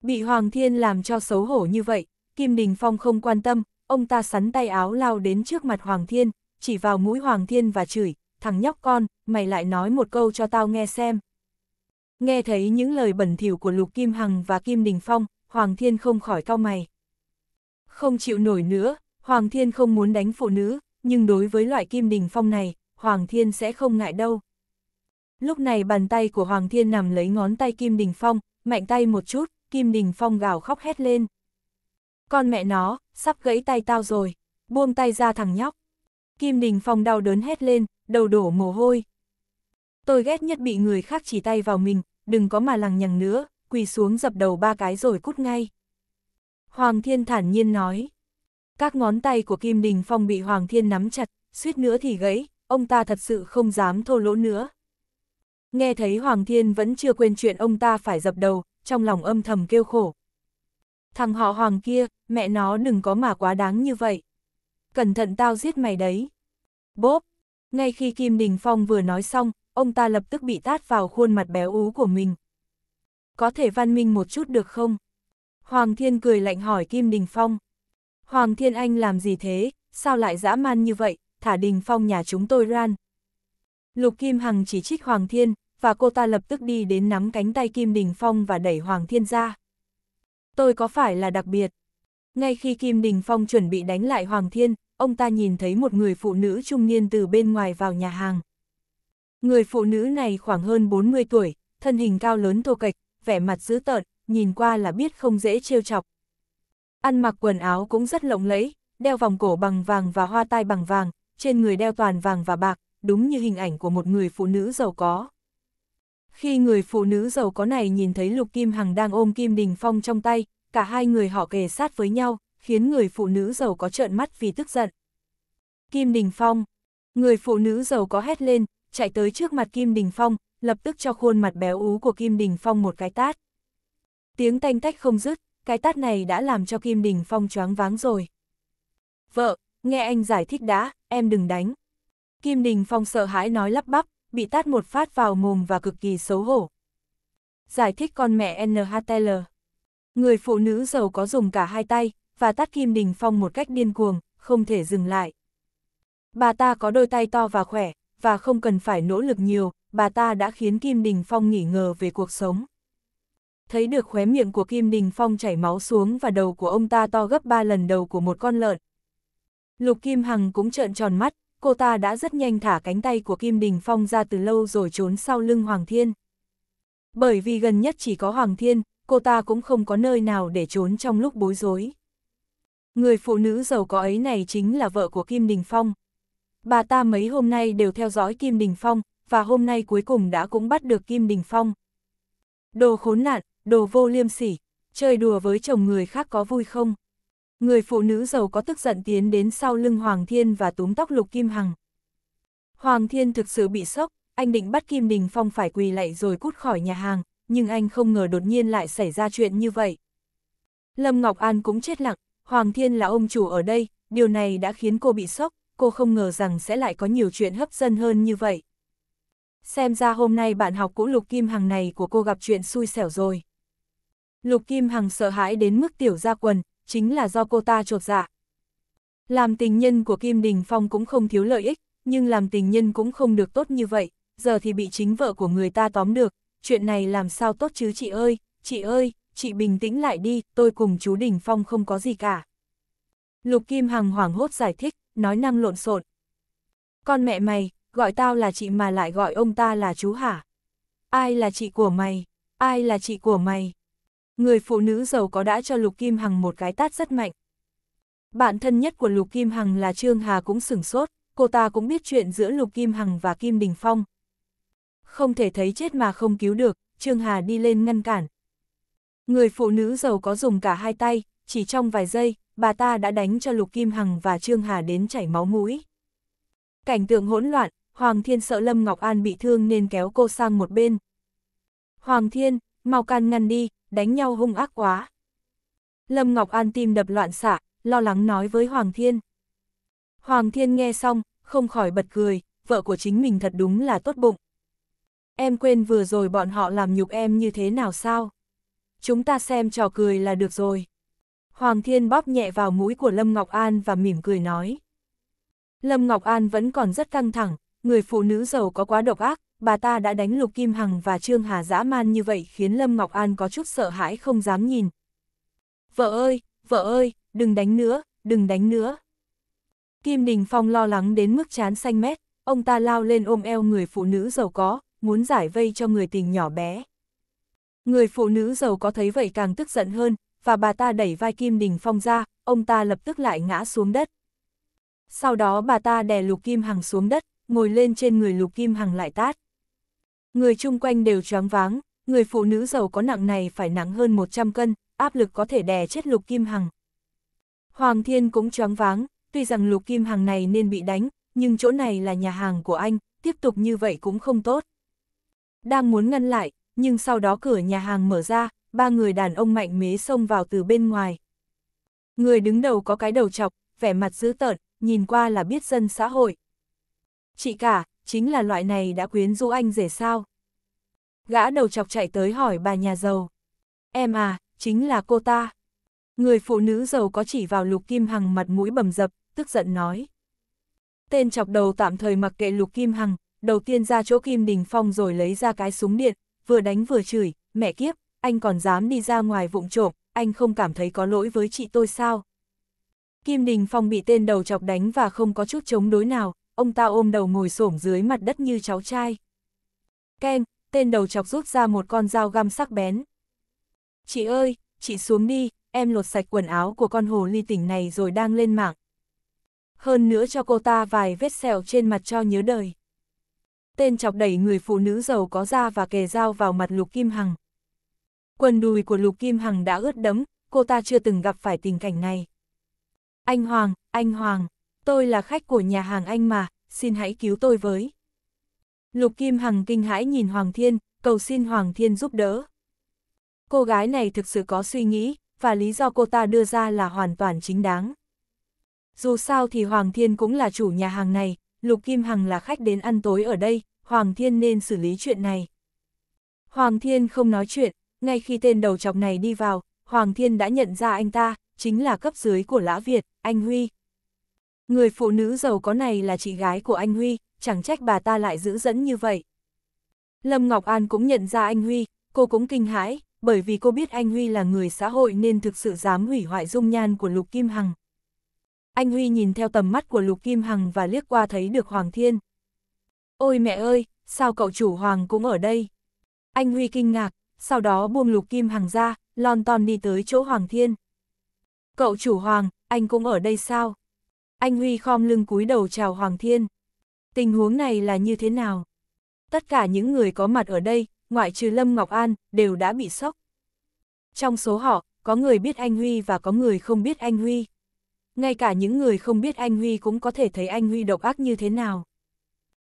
Bị Hoàng Thiên làm cho xấu hổ như vậy, Kim Đình Phong không quan tâm, ông ta sắn tay áo lao đến trước mặt Hoàng Thiên, chỉ vào mũi Hoàng Thiên và chửi, thằng nhóc con, mày lại nói một câu cho tao nghe xem. Nghe thấy những lời bẩn thỉu của Lục Kim Hằng và Kim Đình Phong, Hoàng Thiên không khỏi cau mày. Không chịu nổi nữa, Hoàng Thiên không muốn đánh phụ nữ, nhưng đối với loại Kim Đình Phong này, Hoàng Thiên sẽ không ngại đâu. Lúc này bàn tay của Hoàng Thiên nằm lấy ngón tay Kim Đình Phong, mạnh tay một chút, Kim Đình Phong gào khóc hét lên. Con mẹ nó, sắp gãy tay tao rồi, buông tay ra thằng nhóc. Kim Đình Phong đau đớn hét lên, đầu đổ mồ hôi. Tôi ghét nhất bị người khác chỉ tay vào mình, đừng có mà lằng nhằng nữa, quỳ xuống dập đầu ba cái rồi cút ngay. Hoàng Thiên thản nhiên nói. Các ngón tay của Kim Đình Phong bị Hoàng Thiên nắm chặt, suýt nữa thì gãy, ông ta thật sự không dám thô lỗ nữa. Nghe thấy Hoàng Thiên vẫn chưa quên chuyện ông ta phải dập đầu, trong lòng âm thầm kêu khổ. Thằng họ Hoàng kia, mẹ nó đừng có mà quá đáng như vậy. Cẩn thận tao giết mày đấy. Bốp! Ngay khi Kim Đình Phong vừa nói xong, ông ta lập tức bị tát vào khuôn mặt béo ú của mình. Có thể văn minh một chút được không? Hoàng Thiên cười lạnh hỏi Kim Đình Phong. Hoàng Thiên Anh làm gì thế, sao lại dã man như vậy, thả Đình Phong nhà chúng tôi ran. Lục Kim Hằng chỉ trích Hoàng Thiên, và cô ta lập tức đi đến nắm cánh tay Kim Đình Phong và đẩy Hoàng Thiên ra. Tôi có phải là đặc biệt? Ngay khi Kim Đình Phong chuẩn bị đánh lại Hoàng Thiên, ông ta nhìn thấy một người phụ nữ trung niên từ bên ngoài vào nhà hàng. Người phụ nữ này khoảng hơn 40 tuổi, thân hình cao lớn thô kệch, vẻ mặt dữ tợn, nhìn qua là biết không dễ trêu chọc. Ăn mặc quần áo cũng rất lộng lẫy, đeo vòng cổ bằng vàng và hoa tai bằng vàng, trên người đeo toàn vàng và bạc, đúng như hình ảnh của một người phụ nữ giàu có. Khi người phụ nữ giàu có này nhìn thấy Lục Kim Hằng đang ôm Kim Đình Phong trong tay, cả hai người họ kề sát với nhau, khiến người phụ nữ giàu có trợn mắt vì tức giận. Kim Đình Phong Người phụ nữ giàu có hét lên, chạy tới trước mặt Kim Đình Phong, lập tức cho khuôn mặt béo ú của Kim Đình Phong một cái tát. Tiếng tanh tách không dứt, cái tát này đã làm cho Kim Đình Phong choáng váng rồi. Vợ, nghe anh giải thích đã, em đừng đánh. Kim Đình Phong sợ hãi nói lắp bắp, bị tát một phát vào mồm và cực kỳ xấu hổ. Giải thích con mẹ NHTL. Người phụ nữ giàu có dùng cả hai tay, và tát Kim Đình Phong một cách điên cuồng, không thể dừng lại. Bà ta có đôi tay to và khỏe, và không cần phải nỗ lực nhiều, bà ta đã khiến Kim Đình Phong nghỉ ngờ về cuộc sống. Thấy được khóe miệng của Kim Đình Phong chảy máu xuống và đầu của ông ta to gấp ba lần đầu của một con lợn. Lục Kim Hằng cũng trợn tròn mắt, cô ta đã rất nhanh thả cánh tay của Kim Đình Phong ra từ lâu rồi trốn sau lưng Hoàng Thiên. Bởi vì gần nhất chỉ có Hoàng Thiên, cô ta cũng không có nơi nào để trốn trong lúc bối rối. Người phụ nữ giàu có ấy này chính là vợ của Kim Đình Phong. Bà ta mấy hôm nay đều theo dõi Kim Đình Phong, và hôm nay cuối cùng đã cũng bắt được Kim Đình Phong. Đồ khốn nạn, đồ vô liêm sỉ, chơi đùa với chồng người khác có vui không? Người phụ nữ giàu có tức giận tiến đến sau lưng Hoàng Thiên và túm tóc Lục Kim Hằng. Hoàng Thiên thực sự bị sốc, anh định bắt Kim Đình Phong phải quỳ lạy rồi cút khỏi nhà hàng, nhưng anh không ngờ đột nhiên lại xảy ra chuyện như vậy. Lâm Ngọc An cũng chết lặng, Hoàng Thiên là ông chủ ở đây, điều này đã khiến cô bị sốc, cô không ngờ rằng sẽ lại có nhiều chuyện hấp dẫn hơn như vậy. Xem ra hôm nay bạn học cũ Lục Kim Hằng này của cô gặp chuyện xui xẻo rồi. Lục Kim Hằng sợ hãi đến mức tiểu ra quần, chính là do cô ta chuộc dạ. Làm tình nhân của Kim Đình Phong cũng không thiếu lợi ích, nhưng làm tình nhân cũng không được tốt như vậy, giờ thì bị chính vợ của người ta tóm được, chuyện này làm sao tốt chứ chị ơi, chị ơi, chị bình tĩnh lại đi, tôi cùng chú Đình Phong không có gì cả. Lục Kim Hằng hoảng hốt giải thích, nói năng lộn xộn. Con mẹ mày, gọi tao là chị mà lại gọi ông ta là chú hả? Ai là chị của mày? Ai là chị của mày? Người phụ nữ giàu có đã cho Lục Kim Hằng một cái tát rất mạnh. Bạn thân nhất của Lục Kim Hằng là Trương Hà cũng sửng sốt, cô ta cũng biết chuyện giữa Lục Kim Hằng và Kim Đình Phong. Không thể thấy chết mà không cứu được, Trương Hà đi lên ngăn cản. Người phụ nữ giàu có dùng cả hai tay, chỉ trong vài giây, bà ta đã đánh cho Lục Kim Hằng và Trương Hà đến chảy máu mũi. Cảnh tượng hỗn loạn, Hoàng Thiên sợ Lâm Ngọc An bị thương nên kéo cô sang một bên. Hoàng Thiên, mau can ngăn đi, đánh nhau hung ác quá. Lâm Ngọc An tim đập loạn xạ, lo lắng nói với Hoàng Thiên. Hoàng Thiên nghe xong, không khỏi bật cười, vợ của chính mình thật đúng là tốt bụng. Em quên vừa rồi bọn họ làm nhục em như thế nào sao? Chúng ta xem trò cười là được rồi. Hoàng Thiên bóp nhẹ vào mũi của Lâm Ngọc An và mỉm cười nói. Lâm Ngọc An vẫn còn rất căng thẳng, người phụ nữ giàu có quá độc ác, bà ta đã đánh Lục Kim Hằng và Trương Hà dã man như vậy khiến Lâm Ngọc An có chút sợ hãi không dám nhìn. Vợ ơi, vợ ơi, đừng đánh nữa, đừng đánh nữa. Kim Đình Phong lo lắng đến mức chán xanh mét, ông ta lao lên ôm eo người phụ nữ giàu có, muốn giải vây cho người tình nhỏ bé. Người phụ nữ giàu có thấy vậy càng tức giận hơn, và bà ta đẩy vai Kim Đình Phong ra, ông ta lập tức lại ngã xuống đất. Sau đó bà ta đè Lục Kim Hằng xuống đất, ngồi lên trên người Lục Kim Hằng lại tát. Người chung quanh đều choáng váng, người phụ nữ giàu có nặng này phải nặng hơn 100 cân, áp lực có thể đè chết Lục Kim Hằng. Hoàng Thiên cũng choáng váng, tuy rằng Lục Kim Hằng này nên bị đánh, nhưng chỗ này là nhà hàng của anh, tiếp tục như vậy cũng không tốt. Đang muốn ngăn lại, nhưng sau đó cửa nhà hàng mở ra, ba người đàn ông mạnh mế xông vào từ bên ngoài. Người đứng đầu có cái đầu chọc, vẻ mặt dữ tợn, nhìn qua là biết dân xã hội. Chị cả, chính là loại này đã quyến rũ anh rể sao. Gã đầu chọc chạy tới hỏi bà nhà giàu. Em à, chính là cô ta. Người phụ nữ giàu có chỉ vào Lục Kim Hằng mặt mũi bầm dập, tức giận nói. Tên chọc đầu tạm thời mặc kệ Lục Kim Hằng, đầu tiên ra chỗ Kim Đình Phong rồi lấy ra cái súng điện, vừa đánh vừa chửi, mẹ kiếp, anh còn dám đi ra ngoài vụng trộm, anh không cảm thấy có lỗi với chị tôi sao? Kim Đình Phong bị tên đầu chọc đánh và không có chút chống đối nào, ông ta ôm đầu ngồi xổm dưới mặt đất như cháu trai. Keng, tên đầu chọc rút ra một con dao găm sắc bén. Chị ơi, chị xuống đi, em lột sạch quần áo của con hồ ly tỉnh này rồi đang lên mạng. Hơn nữa cho cô ta vài vết sẹo trên mặt cho nhớ đời. Tên chọc đẩy người phụ nữ giàu có ra và kề dao vào mặt Lục Kim Hằng. Quần đùi của Lục Kim Hằng đã ướt đẫm, cô ta chưa từng gặp phải tình cảnh này. Anh Hoàng, anh Hoàng tôi là khách của nhà hàng anh mà, xin hãy cứu tôi với. Lục Kim Hằng kinh hãi nhìn Hoàng Thiên, cầu xin Hoàng Thiên giúp đỡ. Cô gái này thực sự có suy nghĩ, và lý do cô ta đưa ra là hoàn toàn chính đáng. Dù sao thì Hoàng Thiên cũng là chủ nhà hàng này, Lục Kim Hằng là khách đến ăn tối ở đây, Hoàng Thiên nên xử lý chuyện này. Hoàng Thiên không nói chuyện, ngay khi tên đầu chọc này đi vào, Hoàng Thiên đã nhận ra anh ta, chính là cấp dưới của Lã Việt, anh Huy. Người phụ nữ giàu có này là chị gái của anh Huy, chẳng trách bà ta lại giữ dẫn như vậy. Lâm Ngọc An cũng nhận ra anh Huy, cô cũng kinh hãi, bởi vì cô biết anh Huy là người xã hội nên thực sự dám hủy hoại dung nhan của Lục Kim Hằng. Anh Huy nhìn theo tầm mắt của Lục Kim Hằng và liếc qua thấy được Hoàng Thiên. Ôi mẹ ơi, sao cậu chủ Hoàng cũng ở đây? Anh Huy kinh ngạc, sau đó buông Lục Kim Hằng ra, lon ton đi tới chỗ Hoàng Thiên. Cậu chủ Hoàng, anh cũng ở đây sao? Anh Huy khom lưng cúi đầu chào Hoàng Thiên. Tình huống này là như thế nào? Tất cả những người có mặt ở đây, ngoại trừ Lâm Ngọc An, đều đã bị sốc. Trong số họ, có người biết anh Huy và có người không biết anh Huy. Ngay cả những người không biết anh Huy cũng có thể thấy anh Huy độc ác như thế nào.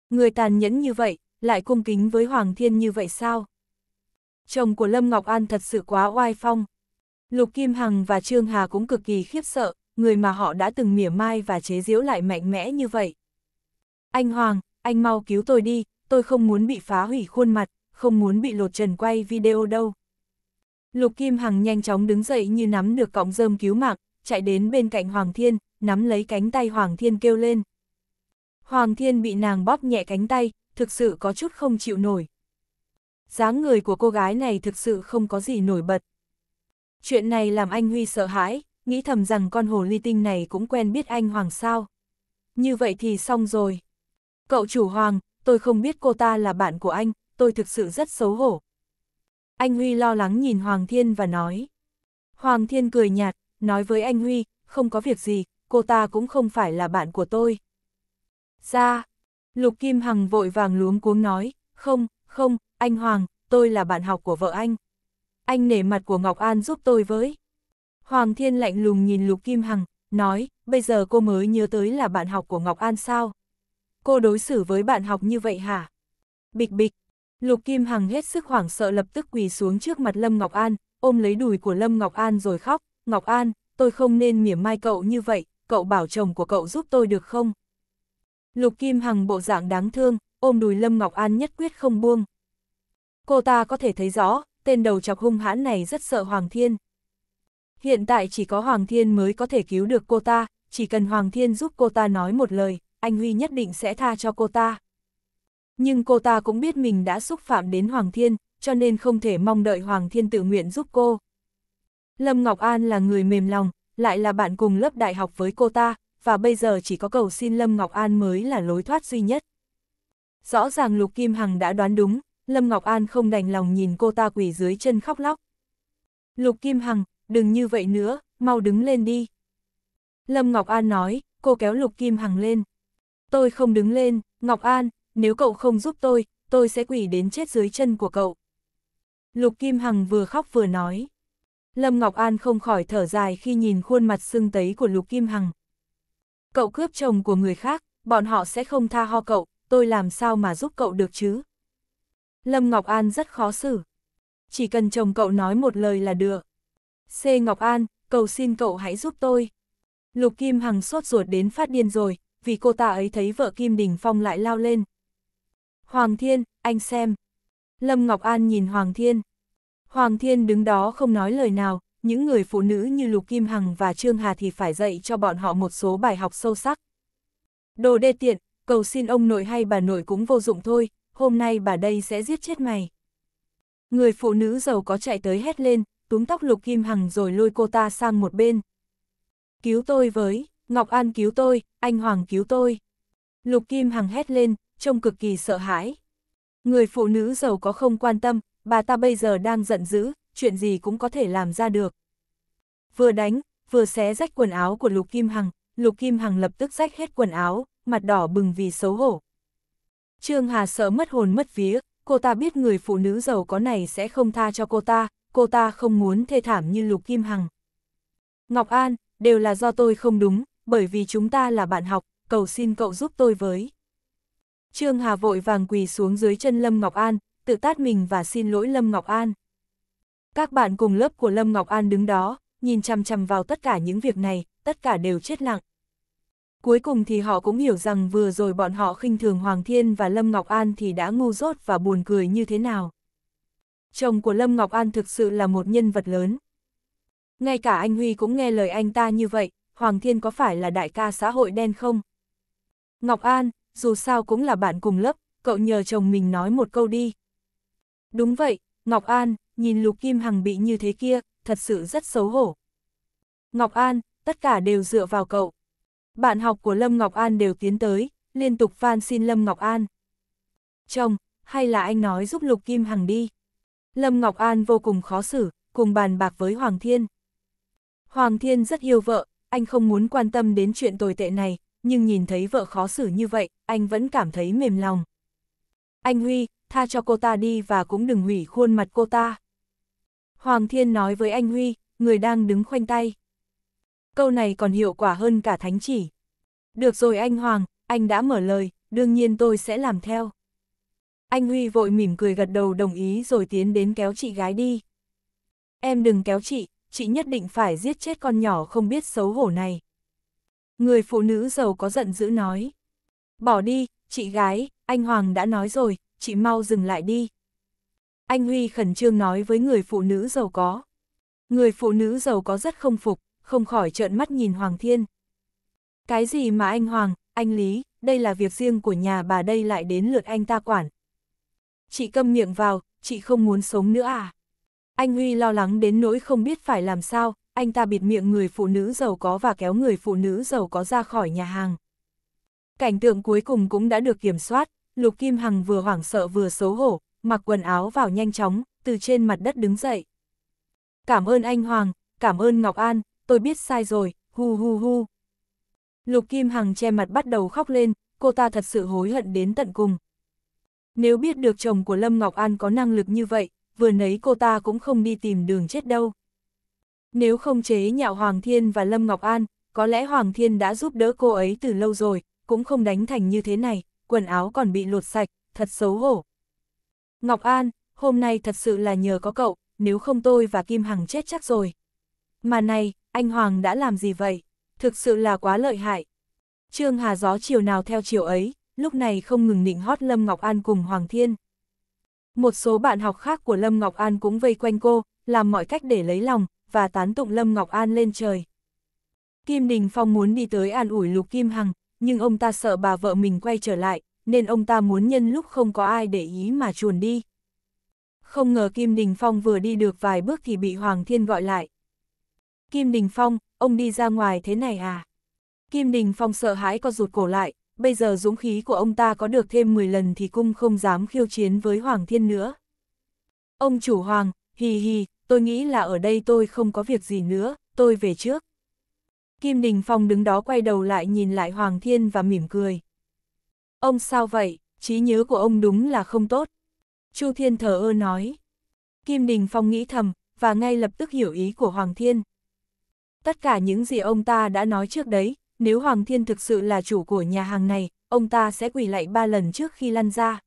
Người tàn nhẫn như vậy, lại cung kính với Hoàng Thiên như vậy sao? Chồng của Lâm Ngọc An thật sự quá oai phong. Lục Kim Hằng và Trương Hà cũng cực kỳ khiếp sợ, người mà họ đã từng mỉa mai và chế giễu lại mạnh mẽ như vậy. Anh Hoàng, anh mau cứu tôi đi, tôi không muốn bị phá hủy khuôn mặt, không muốn bị lột trần quay video đâu. Lục Kim Hằng nhanh chóng đứng dậy như nắm được cọng rơm cứu mạng, chạy đến bên cạnh Hoàng Thiên, nắm lấy cánh tay Hoàng Thiên kêu lên. Hoàng Thiên bị nàng bóp nhẹ cánh tay, thực sự có chút không chịu nổi. dáng người của cô gái này thực sự không có gì nổi bật. Chuyện này làm anh Huy sợ hãi, nghĩ thầm rằng con hồ ly tinh này cũng quen biết anh Hoàng sao. Như vậy thì xong rồi. Cậu chủ Hoàng, tôi không biết cô ta là bạn của anh, tôi thực sự rất xấu hổ. Anh Huy lo lắng nhìn Hoàng Thiên và nói. Hoàng Thiên cười nhạt, nói với anh Huy, không có việc gì, cô ta cũng không phải là bạn của tôi. Ra, dạ. Lục Kim Hằng vội vàng luống cuống nói, không, không, anh Hoàng, tôi là bạn học của vợ anh. Anh nể mặt của Ngọc An giúp tôi với. Hoàng Thiên lạnh lùng nhìn Lục Kim Hằng, nói, bây giờ cô mới nhớ tới là bạn học của Ngọc An sao? Cô đối xử với bạn học như vậy hả? Bịch bịch, Lục Kim Hằng hết sức hoảng sợ lập tức quỳ xuống trước mặt Lâm Ngọc An, ôm lấy đùi của Lâm Ngọc An rồi khóc, Ngọc An, tôi không nên mỉa mai cậu như vậy, cậu bảo chồng của cậu giúp tôi được không? Lục Kim Hằng bộ dạng đáng thương, ôm đùi Lâm Ngọc An nhất quyết không buông. Cô ta có thể thấy rõ, tên đầu chọc hung hãn này rất sợ Hoàng Thiên, Hiện tại chỉ có Hoàng Thiên mới có thể cứu được cô ta, chỉ cần Hoàng Thiên giúp cô ta nói một lời, anh Huy nhất định sẽ tha cho cô ta. Nhưng cô ta cũng biết mình đã xúc phạm đến Hoàng Thiên, cho nên không thể mong đợi Hoàng Thiên tự nguyện giúp cô. Lâm Ngọc An là người mềm lòng, lại là bạn cùng lớp đại học với cô ta, và bây giờ chỉ có cầu xin Lâm Ngọc An mới là lối thoát duy nhất. Rõ ràng Lục Kim Hằng đã đoán đúng, Lâm Ngọc An không đành lòng nhìn cô ta quỳ dưới chân khóc lóc. Lục Kim Hằng, đừng như vậy nữa, mau đứng lên đi. Lâm Ngọc An nói, cô kéo Lục Kim Hằng lên. Tôi không đứng lên, Ngọc An, nếu cậu không giúp tôi, tôi sẽ quỷ đến chết dưới chân của cậu. Lục Kim Hằng vừa khóc vừa nói. Lâm Ngọc An không khỏi thở dài khi nhìn khuôn mặt sưng tấy của Lục Kim Hằng. Cậu cướp chồng của người khác, bọn họ sẽ không tha ho cậu, tôi làm sao mà giúp cậu được chứ? Lâm Ngọc An rất khó xử. Chỉ cần chồng cậu nói một lời là được. C. Ngọc An, cầu xin cậu hãy giúp tôi. Lục Kim Hằng sốt ruột đến phát điên rồi, vì cô ta ấy thấy vợ Kim Đình Phong lại lao lên. Hoàng Thiên, anh xem. Lâm Ngọc An nhìn Hoàng Thiên. Hoàng Thiên đứng đó không nói lời nào, những người phụ nữ như Lục Kim Hằng và Trương Hà thì phải dạy cho bọn họ một số bài học sâu sắc. Đồ đê tiện, cầu xin ông nội hay bà nội cũng vô dụng thôi, hôm nay bà đây sẽ giết chết mày. Người phụ nữ giàu có chạy tới hét lên, túm tóc Lục Kim Hằng rồi lôi cô ta sang một bên. Cứu tôi với, Ngọc An cứu tôi, anh Hoàng cứu tôi. Lục Kim Hằng hét lên, trông cực kỳ sợ hãi. Người phụ nữ giàu có không quan tâm, bà ta bây giờ đang giận dữ, chuyện gì cũng có thể làm ra được. Vừa đánh, vừa xé rách quần áo của Lục Kim Hằng, Lục Kim Hằng lập tức rách hết quần áo, mặt đỏ bừng vì xấu hổ. Trương Hà sợ mất hồn mất vía, cô ta biết người phụ nữ giàu có này sẽ không tha cho cô ta, cô ta không muốn thê thảm như Lục Kim Hằng. Ngọc An, đều là do tôi không đúng, bởi vì chúng ta là bạn học, cầu xin cậu giúp tôi với. Trương Hà vội vàng quỳ xuống dưới chân Lâm Ngọc An, tự tát mình và xin lỗi Lâm Ngọc An. Các bạn cùng lớp của Lâm Ngọc An đứng đó, nhìn chăm chăm vào tất cả những việc này, tất cả đều chết lặng. Cuối cùng thì họ cũng hiểu rằng vừa rồi bọn họ khinh thường Hoàng Thiên và Lâm Ngọc An thì đã ngu dốt và buồn cười như thế nào chồng của Lâm Ngọc An thực sự là một nhân vật lớn. Ngay cả anh Huy cũng nghe lời anh ta như vậy, Hoàng Thiên có phải là đại ca xã hội đen không? Ngọc An, dù sao cũng là bạn cùng lớp, cậu nhờ chồng mình nói một câu đi. Đúng vậy, Ngọc An, nhìn Lục Kim Hằng bị như thế kia, thật sự rất xấu hổ. Ngọc An, tất cả đều dựa vào cậu. Bạn học của Lâm Ngọc An đều tiến tới, liên tục van xin Lâm Ngọc An. Chồng, hay là anh nói giúp Lục Kim Hằng đi. Lâm Ngọc An vô cùng khó xử, cùng bàn bạc với Hoàng Thiên. Hoàng Thiên rất yêu vợ, anh không muốn quan tâm đến chuyện tồi tệ này, nhưng nhìn thấy vợ khó xử như vậy, anh vẫn cảm thấy mềm lòng. Anh Huy, tha cho cô ta đi và cũng đừng hủy khuôn mặt cô ta. Hoàng Thiên nói với anh Huy, người đang đứng khoanh tay. Câu này còn hiệu quả hơn cả thánh chỉ. Được rồi anh Hoàng, anh đã mở lời, đương nhiên tôi sẽ làm theo. Anh Huy vội mỉm cười gật đầu đồng ý rồi tiến đến kéo chị gái đi. Em đừng kéo chị, chị nhất định phải giết chết con nhỏ không biết xấu hổ này. Người phụ nữ giàu có giận dữ nói. Bỏ đi, chị gái, anh Hoàng đã nói rồi, chị mau dừng lại đi. Anh Huy khẩn trương nói với người phụ nữ giàu có. Người phụ nữ giàu có rất không phục, không khỏi trợn mắt nhìn Hoàng Thiên. Cái gì mà anh Hoàng, anh Lý, đây là việc riêng của nhà bà đây lại đến lượt anh ta quản, chị câm miệng vào, chị không muốn sống nữa à? Anh Huy lo lắng đến nỗi không biết phải làm sao, anh ta bịt miệng người phụ nữ giàu có và kéo người phụ nữ giàu có ra khỏi nhà hàng. Cảnh tượng cuối cùng cũng đã được kiểm soát, Lục Kim Hằng vừa hoảng sợ vừa xấu hổ, mặc quần áo vào nhanh chóng, từ trên mặt đất đứng dậy. Cảm ơn anh Hoàng, cảm ơn Ngọc An, tôi biết sai rồi, hu hu hu. Lục Kim Hằng che mặt bắt đầu khóc lên, cô ta thật sự hối hận đến tận cùng, nếu biết được chồng của Lâm Ngọc An có năng lực như vậy, vừa nấy cô ta cũng không đi tìm đường chết đâu. Nếu không chế nhạo Hoàng Thiên và Lâm Ngọc An, có lẽ Hoàng Thiên đã giúp đỡ cô ấy từ lâu rồi, cũng không đánh thành như thế này, quần áo còn bị lột sạch, thật xấu hổ. Ngọc An, hôm nay thật sự là nhờ có cậu, nếu không tôi và Kim Hằng chết chắc rồi. Mà này, anh Hoàng đã làm gì vậy? Thực sự là quá lợi hại. Trương Hà gió chiều nào theo chiều ấy, lúc này không ngừng nịnh hót Lâm Ngọc An cùng Hoàng Thiên. Một số bạn học khác của Lâm Ngọc An cũng vây quanh cô, làm mọi cách để lấy lòng, và tán tụng Lâm Ngọc An lên trời. Kim Đình Phong muốn đi tới an ủi Lục Kim Hằng, nhưng ông ta sợ bà vợ mình quay trở lại, nên ông ta muốn nhân lúc không có ai để ý mà chuồn đi. Không ngờ Kim Đình Phong vừa đi được vài bước thì bị Hoàng Thiên gọi lại. Kim Đình Phong, ông đi ra ngoài thế này à? Kim Đình Phong sợ hãi co rụt cổ lại, bây giờ dũng khí của ông ta có được thêm 10 lần thì cung không dám khiêu chiến với Hoàng Thiên nữa. Ông chủ Hoàng, hì hì, tôi nghĩ là ở đây tôi không có việc gì nữa, tôi về trước. Kim Đình Phong đứng đó quay đầu lại nhìn lại Hoàng Thiên và mỉm cười. Ông sao vậy, trí nhớ của ông đúng là không tốt. Chu Thiên thờ ơ nói. Kim Đình Phong nghĩ thầm, và ngay lập tức hiểu ý của Hoàng Thiên. Tất cả những gì ông ta đã nói trước đấy, nếu Hoàng Thiên thực sự là chủ của nhà hàng này, ông ta sẽ quỳ lạy ba lần trước khi lăn ra.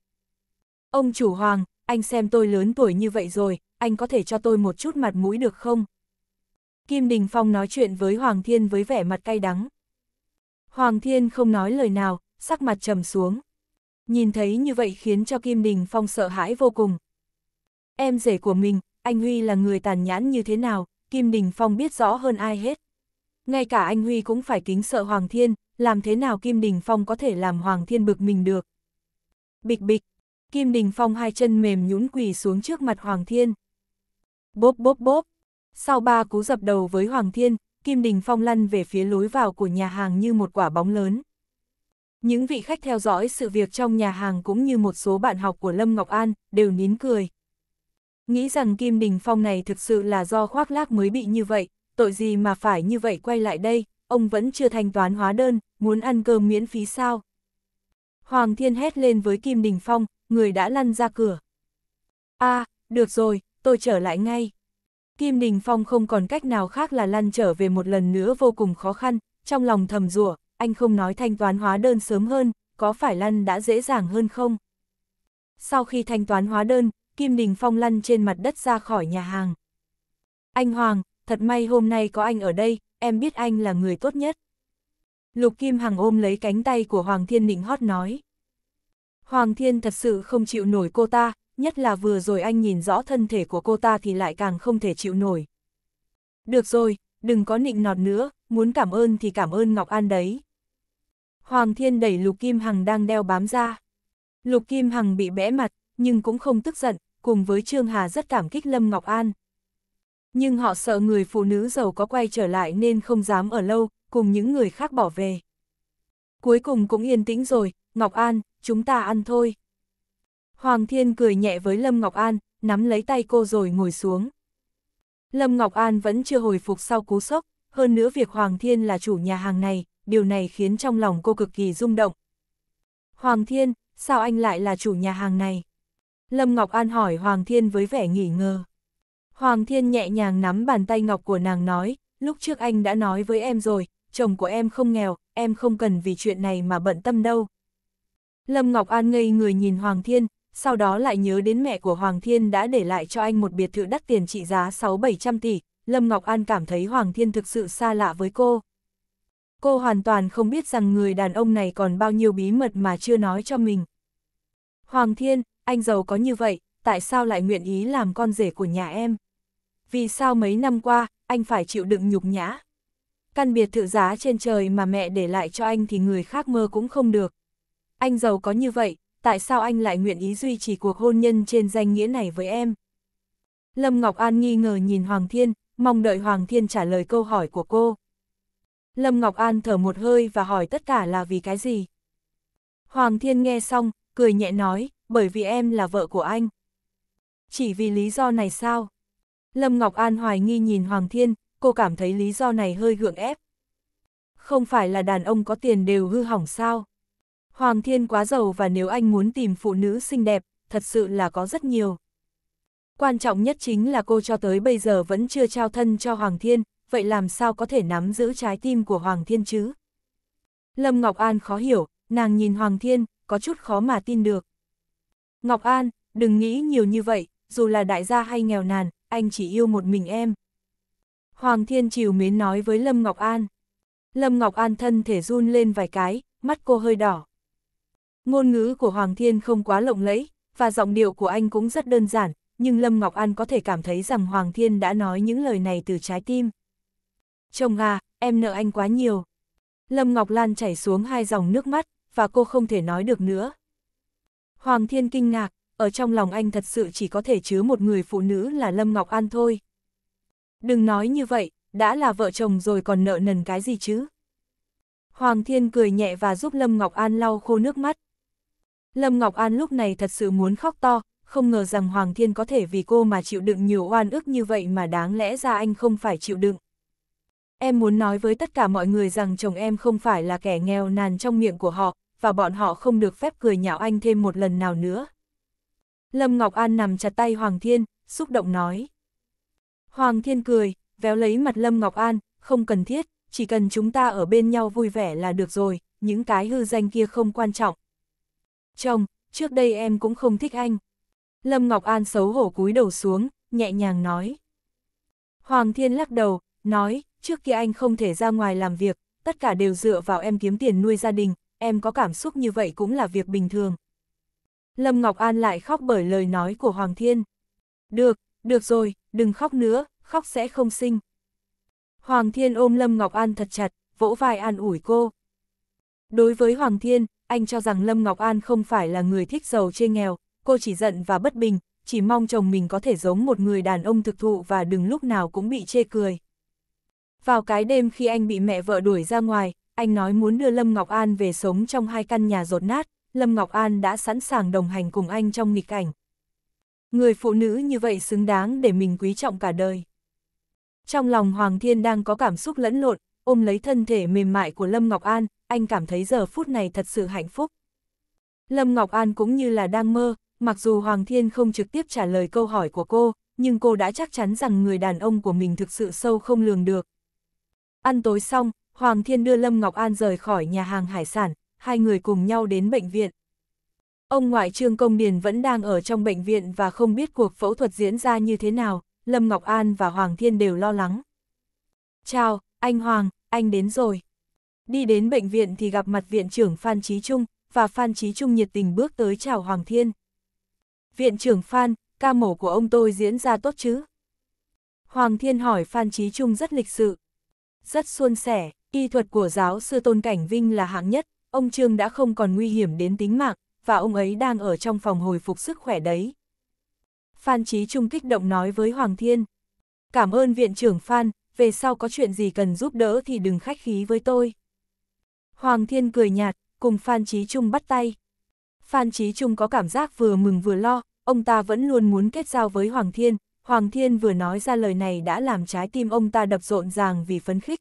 Ông chủ Hoàng, anh xem tôi lớn tuổi như vậy rồi, anh có thể cho tôi một chút mặt mũi được không? Kim Đình Phong nói chuyện với Hoàng Thiên với vẻ mặt cay đắng. Hoàng Thiên không nói lời nào, sắc mặt trầm xuống. Nhìn thấy như vậy khiến cho Kim Đình Phong sợ hãi vô cùng. Em rể của mình, anh Huy là người tàn nhãn như thế nào, Kim Đình Phong biết rõ hơn ai hết ngay cả anh Huy cũng phải kính sợ Hoàng Thiên, làm thế nào Kim Đình Phong có thể làm Hoàng Thiên bực mình được. Bịch bịch, Kim Đình Phong hai chân mềm nhũn quỳ xuống trước mặt Hoàng Thiên. Bốp bốp bốp, sau ba cú dập đầu với Hoàng Thiên, Kim Đình Phong lăn về phía lối vào của nhà hàng như một quả bóng lớn. Những vị khách theo dõi sự việc trong nhà hàng cũng như một số bạn học của Lâm Ngọc An đều nín cười. Nghĩ rằng Kim Đình Phong này thực sự là do khoác lác mới bị như vậy, tội gì mà phải như vậy quay lại đây, ông vẫn chưa thanh toán hóa đơn, muốn ăn cơm miễn phí sao? Hoàng Thiên hét lên với Kim Đình Phong, người đã lăn ra cửa. a à, được rồi, tôi trở lại ngay. Kim Đình Phong không còn cách nào khác là lăn trở về một lần nữa vô cùng khó khăn, trong lòng thầm rủa, anh không nói thanh toán hóa đơn sớm hơn, có phải lăn đã dễ dàng hơn không? Sau khi thanh toán hóa đơn, Kim Đình Phong lăn trên mặt đất ra khỏi nhà hàng. Anh Hoàng, thật may hôm nay có anh ở đây, em biết anh là người tốt nhất. Lục Kim Hằng ôm lấy cánh tay của Hoàng Thiên nịnh hót nói. Hoàng Thiên thật sự không chịu nổi cô ta, nhất là vừa rồi anh nhìn rõ thân thể của cô ta thì lại càng không thể chịu nổi. Được rồi, đừng có nịnh nọt nữa, muốn cảm ơn thì cảm ơn Ngọc An đấy. Hoàng Thiên đẩy Lục Kim Hằng đang đeo bám ra. Lục Kim Hằng bị bẽ mặt, nhưng cũng không tức giận, cùng với Trương Hà rất cảm kích Lâm Ngọc An nhưng họ sợ người phụ nữ giàu có quay trở lại nên không dám ở lâu, cùng những người khác bỏ về. Cuối cùng cũng yên tĩnh rồi, Ngọc An, chúng ta ăn thôi. Hoàng Thiên cười nhẹ với Lâm Ngọc An, nắm lấy tay cô rồi ngồi xuống. Lâm Ngọc An vẫn chưa hồi phục sau cú sốc, hơn nữa việc Hoàng Thiên là chủ nhà hàng này, điều này khiến trong lòng cô cực kỳ rung động. Hoàng Thiên, sao anh lại là chủ nhà hàng này? Lâm Ngọc An hỏi Hoàng Thiên với vẻ nghỉ ngờ. Hoàng Thiên nhẹ nhàng nắm bàn tay ngọc của nàng nói, lúc trước anh đã nói với em rồi, chồng của em không nghèo, em không cần vì chuyện này mà bận tâm đâu. Lâm Ngọc An ngây người nhìn Hoàng Thiên, sau đó lại nhớ đến mẹ của Hoàng Thiên đã để lại cho anh một biệt thự đắt tiền trị giá 6-700 tỷ, Lâm Ngọc An cảm thấy Hoàng Thiên thực sự xa lạ với cô. Cô hoàn toàn không biết rằng người đàn ông này còn bao nhiêu bí mật mà chưa nói cho mình. Hoàng Thiên, anh giàu có như vậy, tại sao lại nguyện ý làm con rể của nhà em? vì sao mấy năm qua, anh phải chịu đựng nhục nhã. Căn biệt thự giá trên trời mà mẹ để lại cho anh thì người khác mơ cũng không được. Anh giàu có như vậy, tại sao anh lại nguyện ý duy trì cuộc hôn nhân trên danh nghĩa này với em? Lâm Ngọc An nghi ngờ nhìn Hoàng Thiên, mong đợi Hoàng Thiên trả lời câu hỏi của cô. Lâm Ngọc An thở một hơi và hỏi tất cả là vì cái gì? Hoàng Thiên nghe xong, cười nhẹ nói, bởi vì em là vợ của anh. Chỉ vì lý do này sao? Lâm Ngọc An hoài nghi nhìn Hoàng Thiên, cô cảm thấy lý do này hơi gượng ép. Không phải là đàn ông có tiền đều hư hỏng sao? Hoàng Thiên quá giàu và nếu anh muốn tìm phụ nữ xinh đẹp, thật sự là có rất nhiều. Quan trọng nhất chính là cô cho tới bây giờ vẫn chưa trao thân cho Hoàng Thiên, vậy làm sao có thể nắm giữ trái tim của Hoàng Thiên chứ? Lâm Ngọc An khó hiểu, nàng nhìn Hoàng Thiên, có chút khó mà tin được. Ngọc An, đừng nghĩ nhiều như vậy, dù là đại gia hay nghèo nàn, anh chỉ yêu một mình em. Hoàng Thiên Triều mến nói với Lâm Ngọc An. Lâm Ngọc An thân thể run lên vài cái, mắt cô hơi đỏ. Ngôn ngữ của Hoàng Thiên không quá lộng lẫy, và giọng điệu của anh cũng rất đơn giản, nhưng Lâm Ngọc An có thể cảm thấy rằng Hoàng Thiên đã nói những lời này từ trái tim. Chồng à, em nợ anh quá nhiều. Lâm Ngọc Lan chảy xuống hai dòng nước mắt, và cô không thể nói được nữa. Hoàng Thiên kinh ngạc, ở trong lòng anh thật sự chỉ có thể chứa một người phụ nữ là Lâm Ngọc An thôi. Đừng nói như vậy, đã là vợ chồng rồi còn nợ nần cái gì chứ? Hoàng Thiên cười nhẹ và giúp Lâm Ngọc An lau khô nước mắt. Lâm Ngọc An lúc này thật sự muốn khóc to, không ngờ rằng Hoàng Thiên có thể vì cô mà chịu đựng nhiều oan ức như vậy mà đáng lẽ ra anh không phải chịu đựng. Em muốn nói với tất cả mọi người rằng chồng em không phải là kẻ nghèo nàn trong miệng của họ, và bọn họ không được phép cười nhạo anh thêm một lần nào nữa. Lâm Ngọc An nằm chặt tay Hoàng Thiên, xúc động nói. Hoàng Thiên cười, véo lấy mặt Lâm Ngọc An, không cần thiết, chỉ cần chúng ta ở bên nhau vui vẻ là được rồi, những cái hư danh kia không quan trọng. Chồng, trước đây em cũng không thích anh. Lâm Ngọc An xấu hổ cúi đầu xuống, nhẹ nhàng nói. Hoàng Thiên lắc đầu, nói, trước kia anh không thể ra ngoài làm việc, tất cả đều dựa vào em kiếm tiền nuôi gia đình, em có cảm xúc như vậy cũng là việc bình thường. Lâm Ngọc An lại khóc bởi lời nói của Hoàng Thiên. Được, được rồi, đừng khóc nữa, khóc sẽ không sinh. Hoàng Thiên ôm Lâm Ngọc An thật chặt, vỗ vai an ủi cô. Đối với Hoàng Thiên, anh cho rằng Lâm Ngọc An không phải là người thích giàu chê nghèo, cô chỉ giận và bất bình, chỉ mong chồng mình có thể giống một người đàn ông thực thụ và đừng lúc nào cũng bị chê cười. Vào cái đêm khi anh bị mẹ vợ đuổi ra ngoài, anh nói muốn đưa Lâm Ngọc An về sống trong hai căn nhà rột nát, Lâm Ngọc An đã sẵn sàng đồng hành cùng anh trong nghịch cảnh. Người phụ nữ như vậy xứng đáng để mình quý trọng cả đời. Trong lòng Hoàng Thiên đang có cảm xúc lẫn lộn, ôm lấy thân thể mềm mại của Lâm Ngọc An, anh cảm thấy giờ phút này thật sự hạnh phúc. Lâm Ngọc An cũng như là đang mơ, mặc dù Hoàng Thiên không trực tiếp trả lời câu hỏi của cô, nhưng cô đã chắc chắn rằng người đàn ông của mình thực sự sâu không lường được. Ăn tối xong, Hoàng Thiên đưa Lâm Ngọc An rời khỏi nhà hàng hải sản, hai người cùng nhau đến bệnh viện. Ông ngoại Trương Công Điền vẫn đang ở trong bệnh viện và không biết cuộc phẫu thuật diễn ra như thế nào, Lâm Ngọc An và Hoàng Thiên đều lo lắng. Chào, anh Hoàng, anh đến rồi. Đi đến bệnh viện thì gặp mặt viện trưởng Phan Trí Trung, và Phan Trí Trung nhiệt tình bước tới chào Hoàng Thiên. Viện trưởng Phan, ca mổ của ông tôi diễn ra tốt chứ? Hoàng Thiên hỏi Phan Trí Trung rất lịch sự. Rất suôn sẻ, y thuật của giáo sư Tôn Cảnh Vinh là hạng nhất, ông Trương đã không còn nguy hiểm đến tính mạng, và ông ấy đang ở trong phòng hồi phục sức khỏe đấy. Phan Chí Trung kích động nói với Hoàng Thiên. Cảm ơn viện trưởng Phan, về sau có chuyện gì cần giúp đỡ thì đừng khách khí với tôi. Hoàng Thiên cười nhạt, cùng Phan Chí Trung bắt tay. Phan Chí Trung có cảm giác vừa mừng vừa lo, ông ta vẫn luôn muốn kết giao với Hoàng Thiên. Hoàng Thiên vừa nói ra lời này đã làm trái tim ông ta đập rộn ràng vì phấn khích.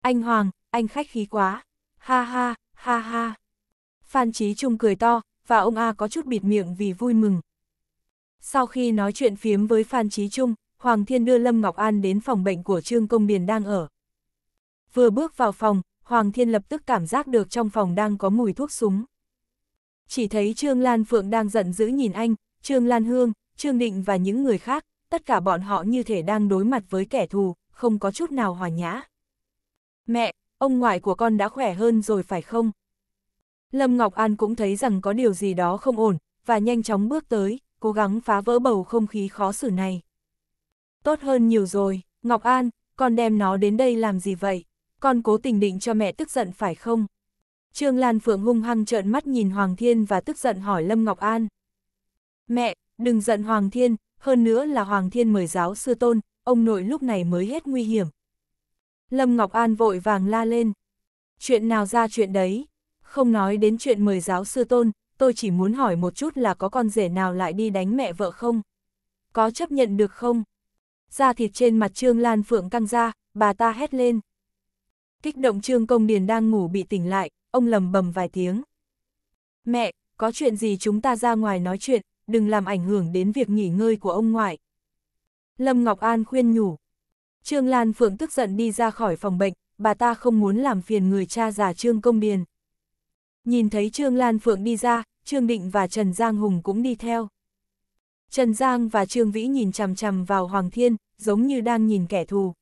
Anh Hoàng, anh khách khí quá. Ha ha, ha ha. Phan Chí Trung cười to, và ông A có chút bịt miệng vì vui mừng. Sau khi nói chuyện phiếm với Phan Chí Trung, Hoàng Thiên đưa Lâm Ngọc An đến phòng bệnh của Trương Công Điền đang ở. Vừa bước vào phòng, Hoàng Thiên lập tức cảm giác được trong phòng đang có mùi thuốc súng. Chỉ thấy Trương Lan Phượng đang giận dữ nhìn anh, Trương Lan Hương, Trương Định và những người khác, tất cả bọn họ như thể đang đối mặt với kẻ thù, không có chút nào hòa nhã. Mẹ, ông ngoại của con đã khỏe hơn rồi phải không? Lâm Ngọc An cũng thấy rằng có điều gì đó không ổn, và nhanh chóng bước tới, cố gắng phá vỡ bầu không khí khó xử này. Tốt hơn nhiều rồi, Ngọc An, con đem nó đến đây làm gì vậy? Con cố tình định cho mẹ tức giận phải không? Trương Lan Phượng hung hăng trợn mắt nhìn Hoàng Thiên và tức giận hỏi Lâm Ngọc An. Mẹ, đừng giận Hoàng Thiên, hơn nữa là Hoàng Thiên mời giáo sư tôn, ông nội lúc này mới hết nguy hiểm, Lâm Ngọc An vội vàng la lên. Chuyện nào ra chuyện đấy? Không nói đến chuyện mời giáo sư tôn, tôi chỉ muốn hỏi một chút là có con rể nào lại đi đánh mẹ vợ không? Có chấp nhận được không? Da thịt trên mặt Trương Lan Phượng căng ra, bà ta hét lên. Kích động Trương Công Điền đang ngủ bị tỉnh lại, ông lầm bầm vài tiếng. Mẹ, có chuyện gì chúng ta ra ngoài nói chuyện, đừng làm ảnh hưởng đến việc nghỉ ngơi của ông ngoại. Lâm Ngọc An khuyên nhủ, Trương Lan Phượng tức giận đi ra khỏi phòng bệnh, bà ta không muốn làm phiền người cha già Trương Công Điền. Nhìn thấy Trương Lan Phượng đi ra, Trương Định và Trần Giang Hùng cũng đi theo. Trần Giang và Trương Vĩ nhìn chằm chằm vào Hoàng Thiên, giống như đang nhìn kẻ thù.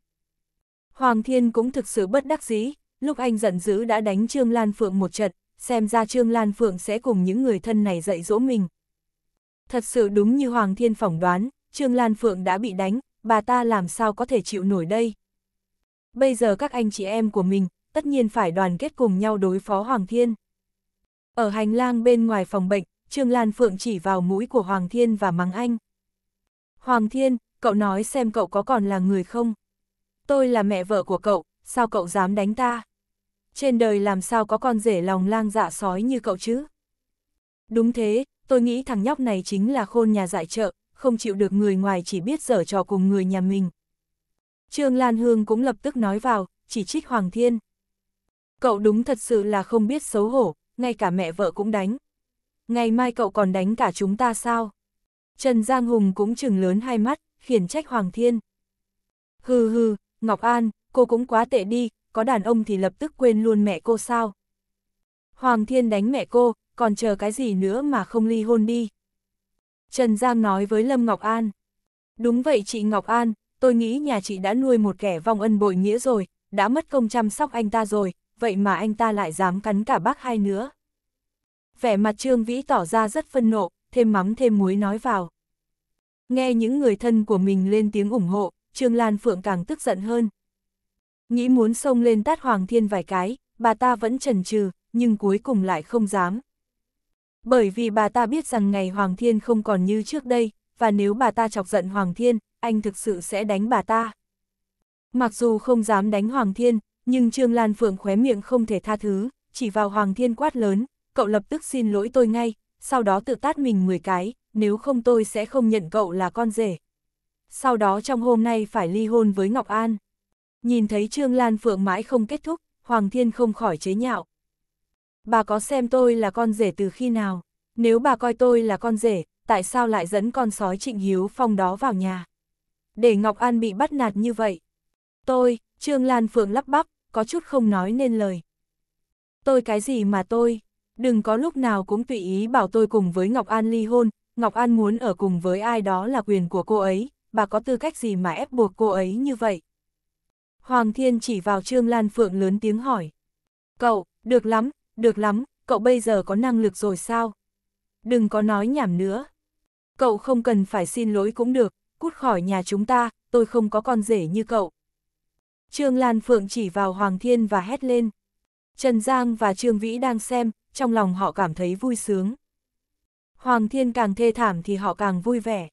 Hoàng Thiên cũng thực sự bất đắc dĩ, lúc anh giận dữ đã đánh Trương Lan Phượng một trận, xem ra Trương Lan Phượng sẽ cùng những người thân này dạy dỗ mình. Thật sự đúng như Hoàng Thiên phỏng đoán, Trương Lan Phượng đã bị đánh, bà ta làm sao có thể chịu nổi đây. Bây giờ các anh chị em của mình, tất nhiên phải đoàn kết cùng nhau đối phó Hoàng Thiên. Ở hành lang bên ngoài phòng bệnh, Trương Lan Phượng chỉ vào mũi của Hoàng Thiên và mắng anh. Hoàng Thiên, cậu nói xem cậu có còn là người không? Tôi là mẹ vợ của cậu, sao cậu dám đánh ta? Trên đời làm sao có con rể lòng lang dạ sói như cậu chứ? Đúng thế, tôi nghĩ thằng nhóc này chính là khôn nhà dại chợ, không chịu được người ngoài chỉ biết dở trò cùng người nhà mình. Trương Lan Hương cũng lập tức nói vào, chỉ trích Hoàng Thiên. Cậu đúng thật sự là không biết xấu hổ, ngay cả mẹ vợ cũng đánh. Ngày mai cậu còn đánh cả chúng ta sao? Trần Giang Hùng cũng chừng lớn hai mắt, khiển trách Hoàng Thiên. Hừ hừ, Ngọc An, cô cũng quá tệ đi, có đàn ông thì lập tức quên luôn mẹ cô sao? Hoàng Thiên đánh mẹ cô, còn chờ cái gì nữa mà không ly hôn đi? Trần Giang nói với Lâm Ngọc An. Đúng vậy chị Ngọc An, tôi nghĩ nhà chị đã nuôi một kẻ vong ân bội nghĩa rồi, đã mất công chăm sóc anh ta rồi, vậy mà anh ta lại dám cắn cả bác hai nữa. Vẻ mặt Trương Vĩ tỏ ra rất phân nộ, thêm mắm thêm muối nói vào. Nghe những người thân của mình lên tiếng ủng hộ, Trương Lan Phượng càng tức giận hơn. Nghĩ muốn xông lên tát Hoàng Thiên vài cái, bà ta vẫn chần chừ, nhưng cuối cùng lại không dám. Bởi vì bà ta biết rằng ngày Hoàng Thiên không còn như trước đây, và nếu bà ta chọc giận Hoàng Thiên, anh thực sự sẽ đánh bà ta. Mặc dù không dám đánh Hoàng Thiên, nhưng Trương Lan Phượng khóe miệng không thể tha thứ, chỉ vào Hoàng Thiên quát lớn, cậu lập tức xin lỗi tôi ngay, sau đó tự tát mình 10 cái, nếu không tôi sẽ không nhận cậu là con rể. Sau đó trong hôm nay phải ly hôn với Ngọc An. Nhìn thấy Trương Lan Phượng mãi không kết thúc, Hoàng Thiên không khỏi chế nhạo, Bà có xem tôi là con rể từ khi nào? Nếu bà coi tôi là con rể, tại sao lại dẫn con sói Trịnh Hiếu Phong đó vào nhà? Để Ngọc An bị bắt nạt như vậy. Tôi, Trương Lan Phượng lắp bắp, có chút không nói nên lời. Tôi cái gì mà tôi, đừng có lúc nào cũng tùy ý bảo tôi cùng với Ngọc An ly hôn, Ngọc An muốn ở cùng với ai đó là quyền của cô ấy, bà có tư cách gì mà ép buộc cô ấy như vậy? Hoàng Thiên chỉ vào Trương Lan Phượng lớn tiếng hỏi. Cậu, được lắm, được lắm, cậu bây giờ có năng lực rồi sao? Đừng có nói nhảm nữa. Cậu không cần phải xin lỗi cũng được, cút khỏi nhà chúng ta, tôi không có con rể như cậu. Trương Lan Phượng chỉ vào Hoàng Thiên và hét lên. Trần Giang và Trương Vĩ đang xem, trong lòng họ cảm thấy vui sướng. Hoàng Thiên càng thê thảm thì họ càng vui vẻ.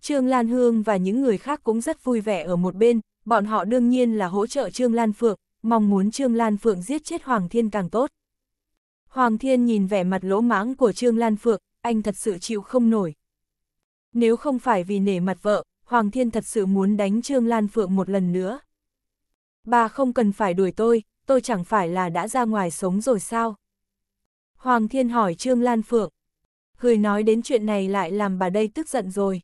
Trương Lan Hương và những người khác cũng rất vui vẻ ở một bên, bọn họ đương nhiên là hỗ trợ Trương Lan Phượng, mong muốn Trương Lan Phượng giết chết Hoàng Thiên càng tốt. Hoàng Thiên nhìn vẻ mặt lỗ mãng của Trương Lan Phượng, anh thật sự chịu không nổi. Nếu không phải vì nể mặt vợ, Hoàng Thiên thật sự muốn đánh Trương Lan Phượng một lần nữa. Bà không cần phải đuổi tôi, tôi chẳng phải là đã ra ngoài sống rồi sao? Hoàng Thiên hỏi Trương Lan Phượng. Người nói đến chuyện này lại làm bà đây tức giận rồi.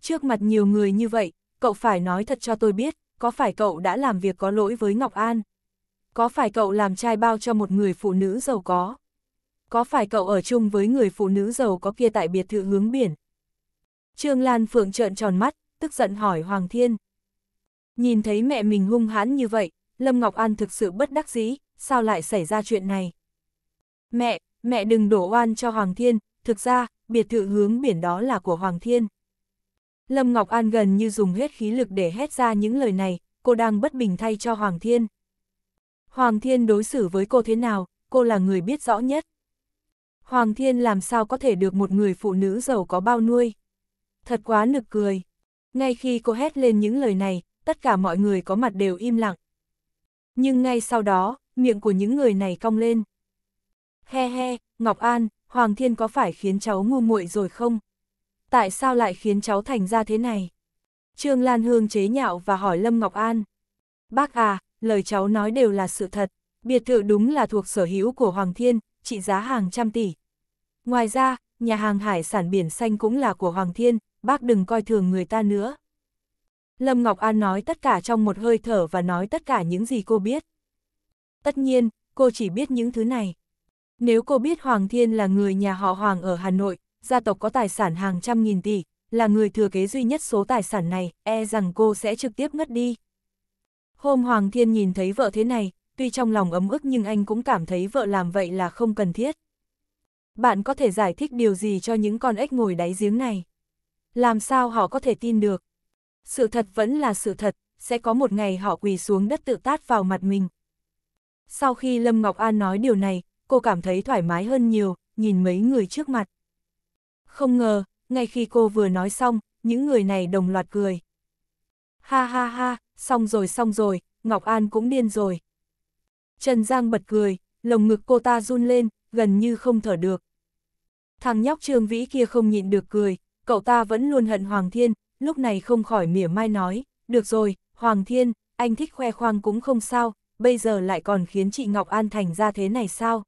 Trước mặt nhiều người như vậy, cậu phải nói thật cho tôi biết, có phải cậu đã làm việc có lỗi với Ngọc An? Có phải cậu làm trai bao cho một người phụ nữ giàu có? Có phải cậu ở chung với người phụ nữ giàu có kia tại biệt thự hướng biển? Trương Lan Phượng trợn tròn mắt, tức giận hỏi Hoàng Thiên. Nhìn thấy mẹ mình hung hãn như vậy, Lâm Ngọc An thực sự bất đắc dĩ, sao lại xảy ra chuyện này? Mẹ, mẹ đừng đổ oan cho Hoàng Thiên, thực ra, biệt thự hướng biển đó là của Hoàng Thiên. Lâm Ngọc An gần như dùng hết khí lực để hét ra những lời này, cô đang bất bình thay cho Hoàng Thiên. Hoàng Thiên đối xử với cô thế nào, cô là người biết rõ nhất. Hoàng Thiên làm sao có thể được một người phụ nữ giàu có bao nuôi. Thật quá nực cười. Ngay khi cô hét lên những lời này, tất cả mọi người có mặt đều im lặng. Nhưng ngay sau đó, miệng của những người này cong lên. He he, Ngọc An, Hoàng Thiên có phải khiến cháu ngu muội rồi không? Tại sao lại khiến cháu thành ra thế này? Trương Lan Hương chế nhạo và hỏi Lâm Ngọc An. Bác à, lời cháu nói đều là sự thật, biệt thự đúng là thuộc sở hữu của Hoàng Thiên, trị giá hàng trăm tỷ. Ngoài ra, nhà hàng hải sản biển xanh cũng là của Hoàng Thiên, bác đừng coi thường người ta nữa. Lâm Ngọc An nói tất cả trong một hơi thở và nói tất cả những gì cô biết. Tất nhiên, cô chỉ biết những thứ này. Nếu cô biết Hoàng Thiên là người nhà họ Hoàng ở Hà Nội, gia tộc có tài sản hàng trăm nghìn tỷ, là người thừa kế duy nhất số tài sản này, e rằng cô sẽ trực tiếp ngất đi. Hôm Hoàng Thiên nhìn thấy vợ thế này, tuy trong lòng ấm ức nhưng anh cũng cảm thấy vợ làm vậy là không cần thiết. Bạn có thể giải thích điều gì cho những con ếch ngồi đáy giếng này? Làm sao họ có thể tin được? Sự thật vẫn là sự thật, sẽ có một ngày họ quỳ xuống đất tự tát vào mặt mình. Sau khi Lâm Ngọc An nói điều này, cô cảm thấy thoải mái hơn nhiều, nhìn mấy người trước mặt. Không ngờ, ngay khi cô vừa nói xong, những người này đồng loạt cười. Ha ha ha, xong rồi xong rồi, Ngọc An cũng điên rồi. Trần Giang bật cười, lồng ngực cô ta run lên, gần như không thở được. Thằng nhóc Trương Vĩ kia không nhịn được cười, cậu ta vẫn luôn hận Hoàng Thiên, lúc này không khỏi mỉa mai nói, được rồi, Hoàng Thiên, anh thích khoe khoang cũng không sao, bây giờ lại còn khiến chị Ngọc An thành ra thế này sao?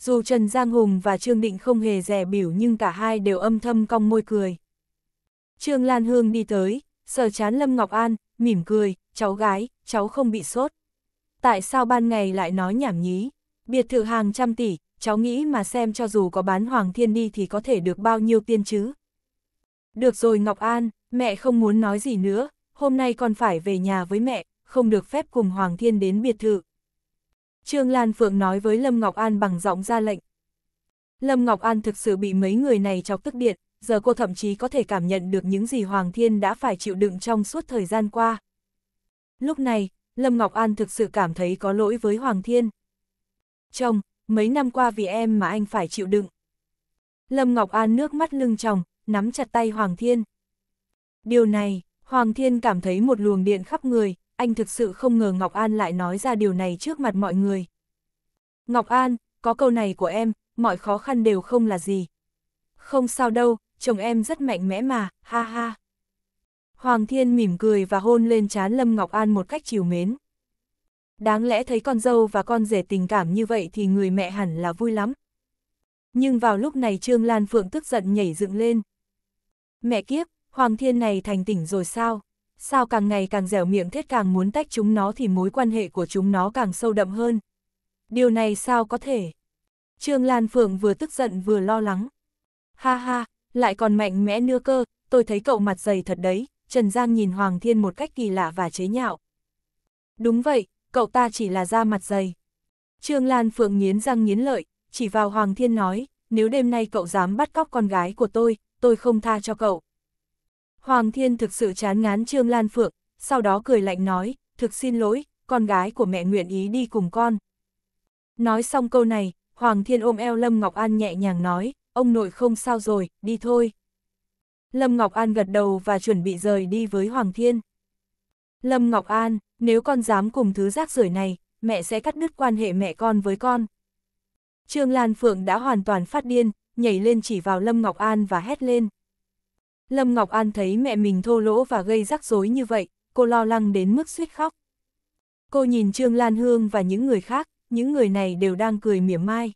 Dù Trần Giang Hùng và Trương Định không hề rẻ biểu nhưng cả hai đều âm thâm cong môi cười. Trương Lan Hương đi tới, sờ chán Lâm Ngọc An, mỉm cười, cháu gái, cháu không bị sốt. Tại sao ban ngày lại nói nhảm nhí? Biệt thự hàng trăm tỷ, cháu nghĩ mà xem cho dù có bán Hoàng Thiên đi thì có thể được bao nhiêu tiền chứ? Được rồi Ngọc An, mẹ không muốn nói gì nữa, hôm nay con phải về nhà với mẹ, không được phép cùng Hoàng Thiên đến biệt thự. Trương Lan Phượng nói với Lâm Ngọc An bằng giọng ra lệnh. Lâm Ngọc An thực sự bị mấy người này chọc tức điện, giờ cô thậm chí có thể cảm nhận được những gì Hoàng Thiên đã phải chịu đựng trong suốt thời gian qua. Lúc này, Lâm Ngọc An thực sự cảm thấy có lỗi với Hoàng Thiên. Chồng, mấy năm qua vì em mà anh phải chịu đựng. Lâm Ngọc An nước mắt lưng chồng, nắm chặt tay Hoàng Thiên. Điều này, Hoàng Thiên cảm thấy một luồng điện khắp người, anh thực sự không ngờ Ngọc An lại nói ra điều này trước mặt mọi người. Ngọc An, có câu này của em, mọi khó khăn đều không là gì. Không sao đâu, chồng em rất mạnh mẽ mà, ha ha. Hoàng Thiên mỉm cười và hôn lên trán Lâm Ngọc An một cách chiều mến. Đáng lẽ thấy con dâu và con rể tình cảm như vậy thì người mẹ hẳn là vui lắm. Nhưng vào lúc này Trương Lan Phượng tức giận nhảy dựng lên. Mẹ kiếp, Hoàng Thiên này thành tỉnh rồi sao? Sao càng ngày càng dẻo miệng thiết càng muốn tách chúng nó thì mối quan hệ của chúng nó càng sâu đậm hơn. Điều này sao có thể? Trương Lan Phượng vừa tức giận vừa lo lắng. Ha ha, lại còn mạnh mẽ nữa cơ, tôi thấy cậu mặt dày thật đấy, Trần Giang nhìn Hoàng Thiên một cách kỳ lạ và chế nhạo. Đúng vậy, cậu ta chỉ là da mặt dày. Trương Lan Phượng nghiến răng nghiến lợi, chỉ vào Hoàng Thiên nói, nếu đêm nay cậu dám bắt cóc con gái của tôi, tôi không tha cho cậu. Hoàng Thiên thực sự chán ngán Trương Lan Phượng, sau đó cười lạnh nói, thực xin lỗi, con gái của mẹ nguyện ý đi cùng con. Nói xong câu này, Hoàng Thiên ôm eo Lâm Ngọc An nhẹ nhàng nói, ông nội không sao rồi, đi thôi. Lâm Ngọc An gật đầu và chuẩn bị rời đi với Hoàng Thiên. Lâm Ngọc An, nếu con dám cùng thứ rác rưởi này, mẹ sẽ cắt đứt quan hệ mẹ con với con. Trương Lan Phượng đã hoàn toàn phát điên, nhảy lên chỉ vào Lâm Ngọc An và hét lên. Lâm Ngọc An thấy mẹ mình thô lỗ và gây rắc rối như vậy, cô lo lắng đến mức suýt khóc. Cô nhìn Trương Lan Hương và những người khác, những người này đều đang cười mỉa mai.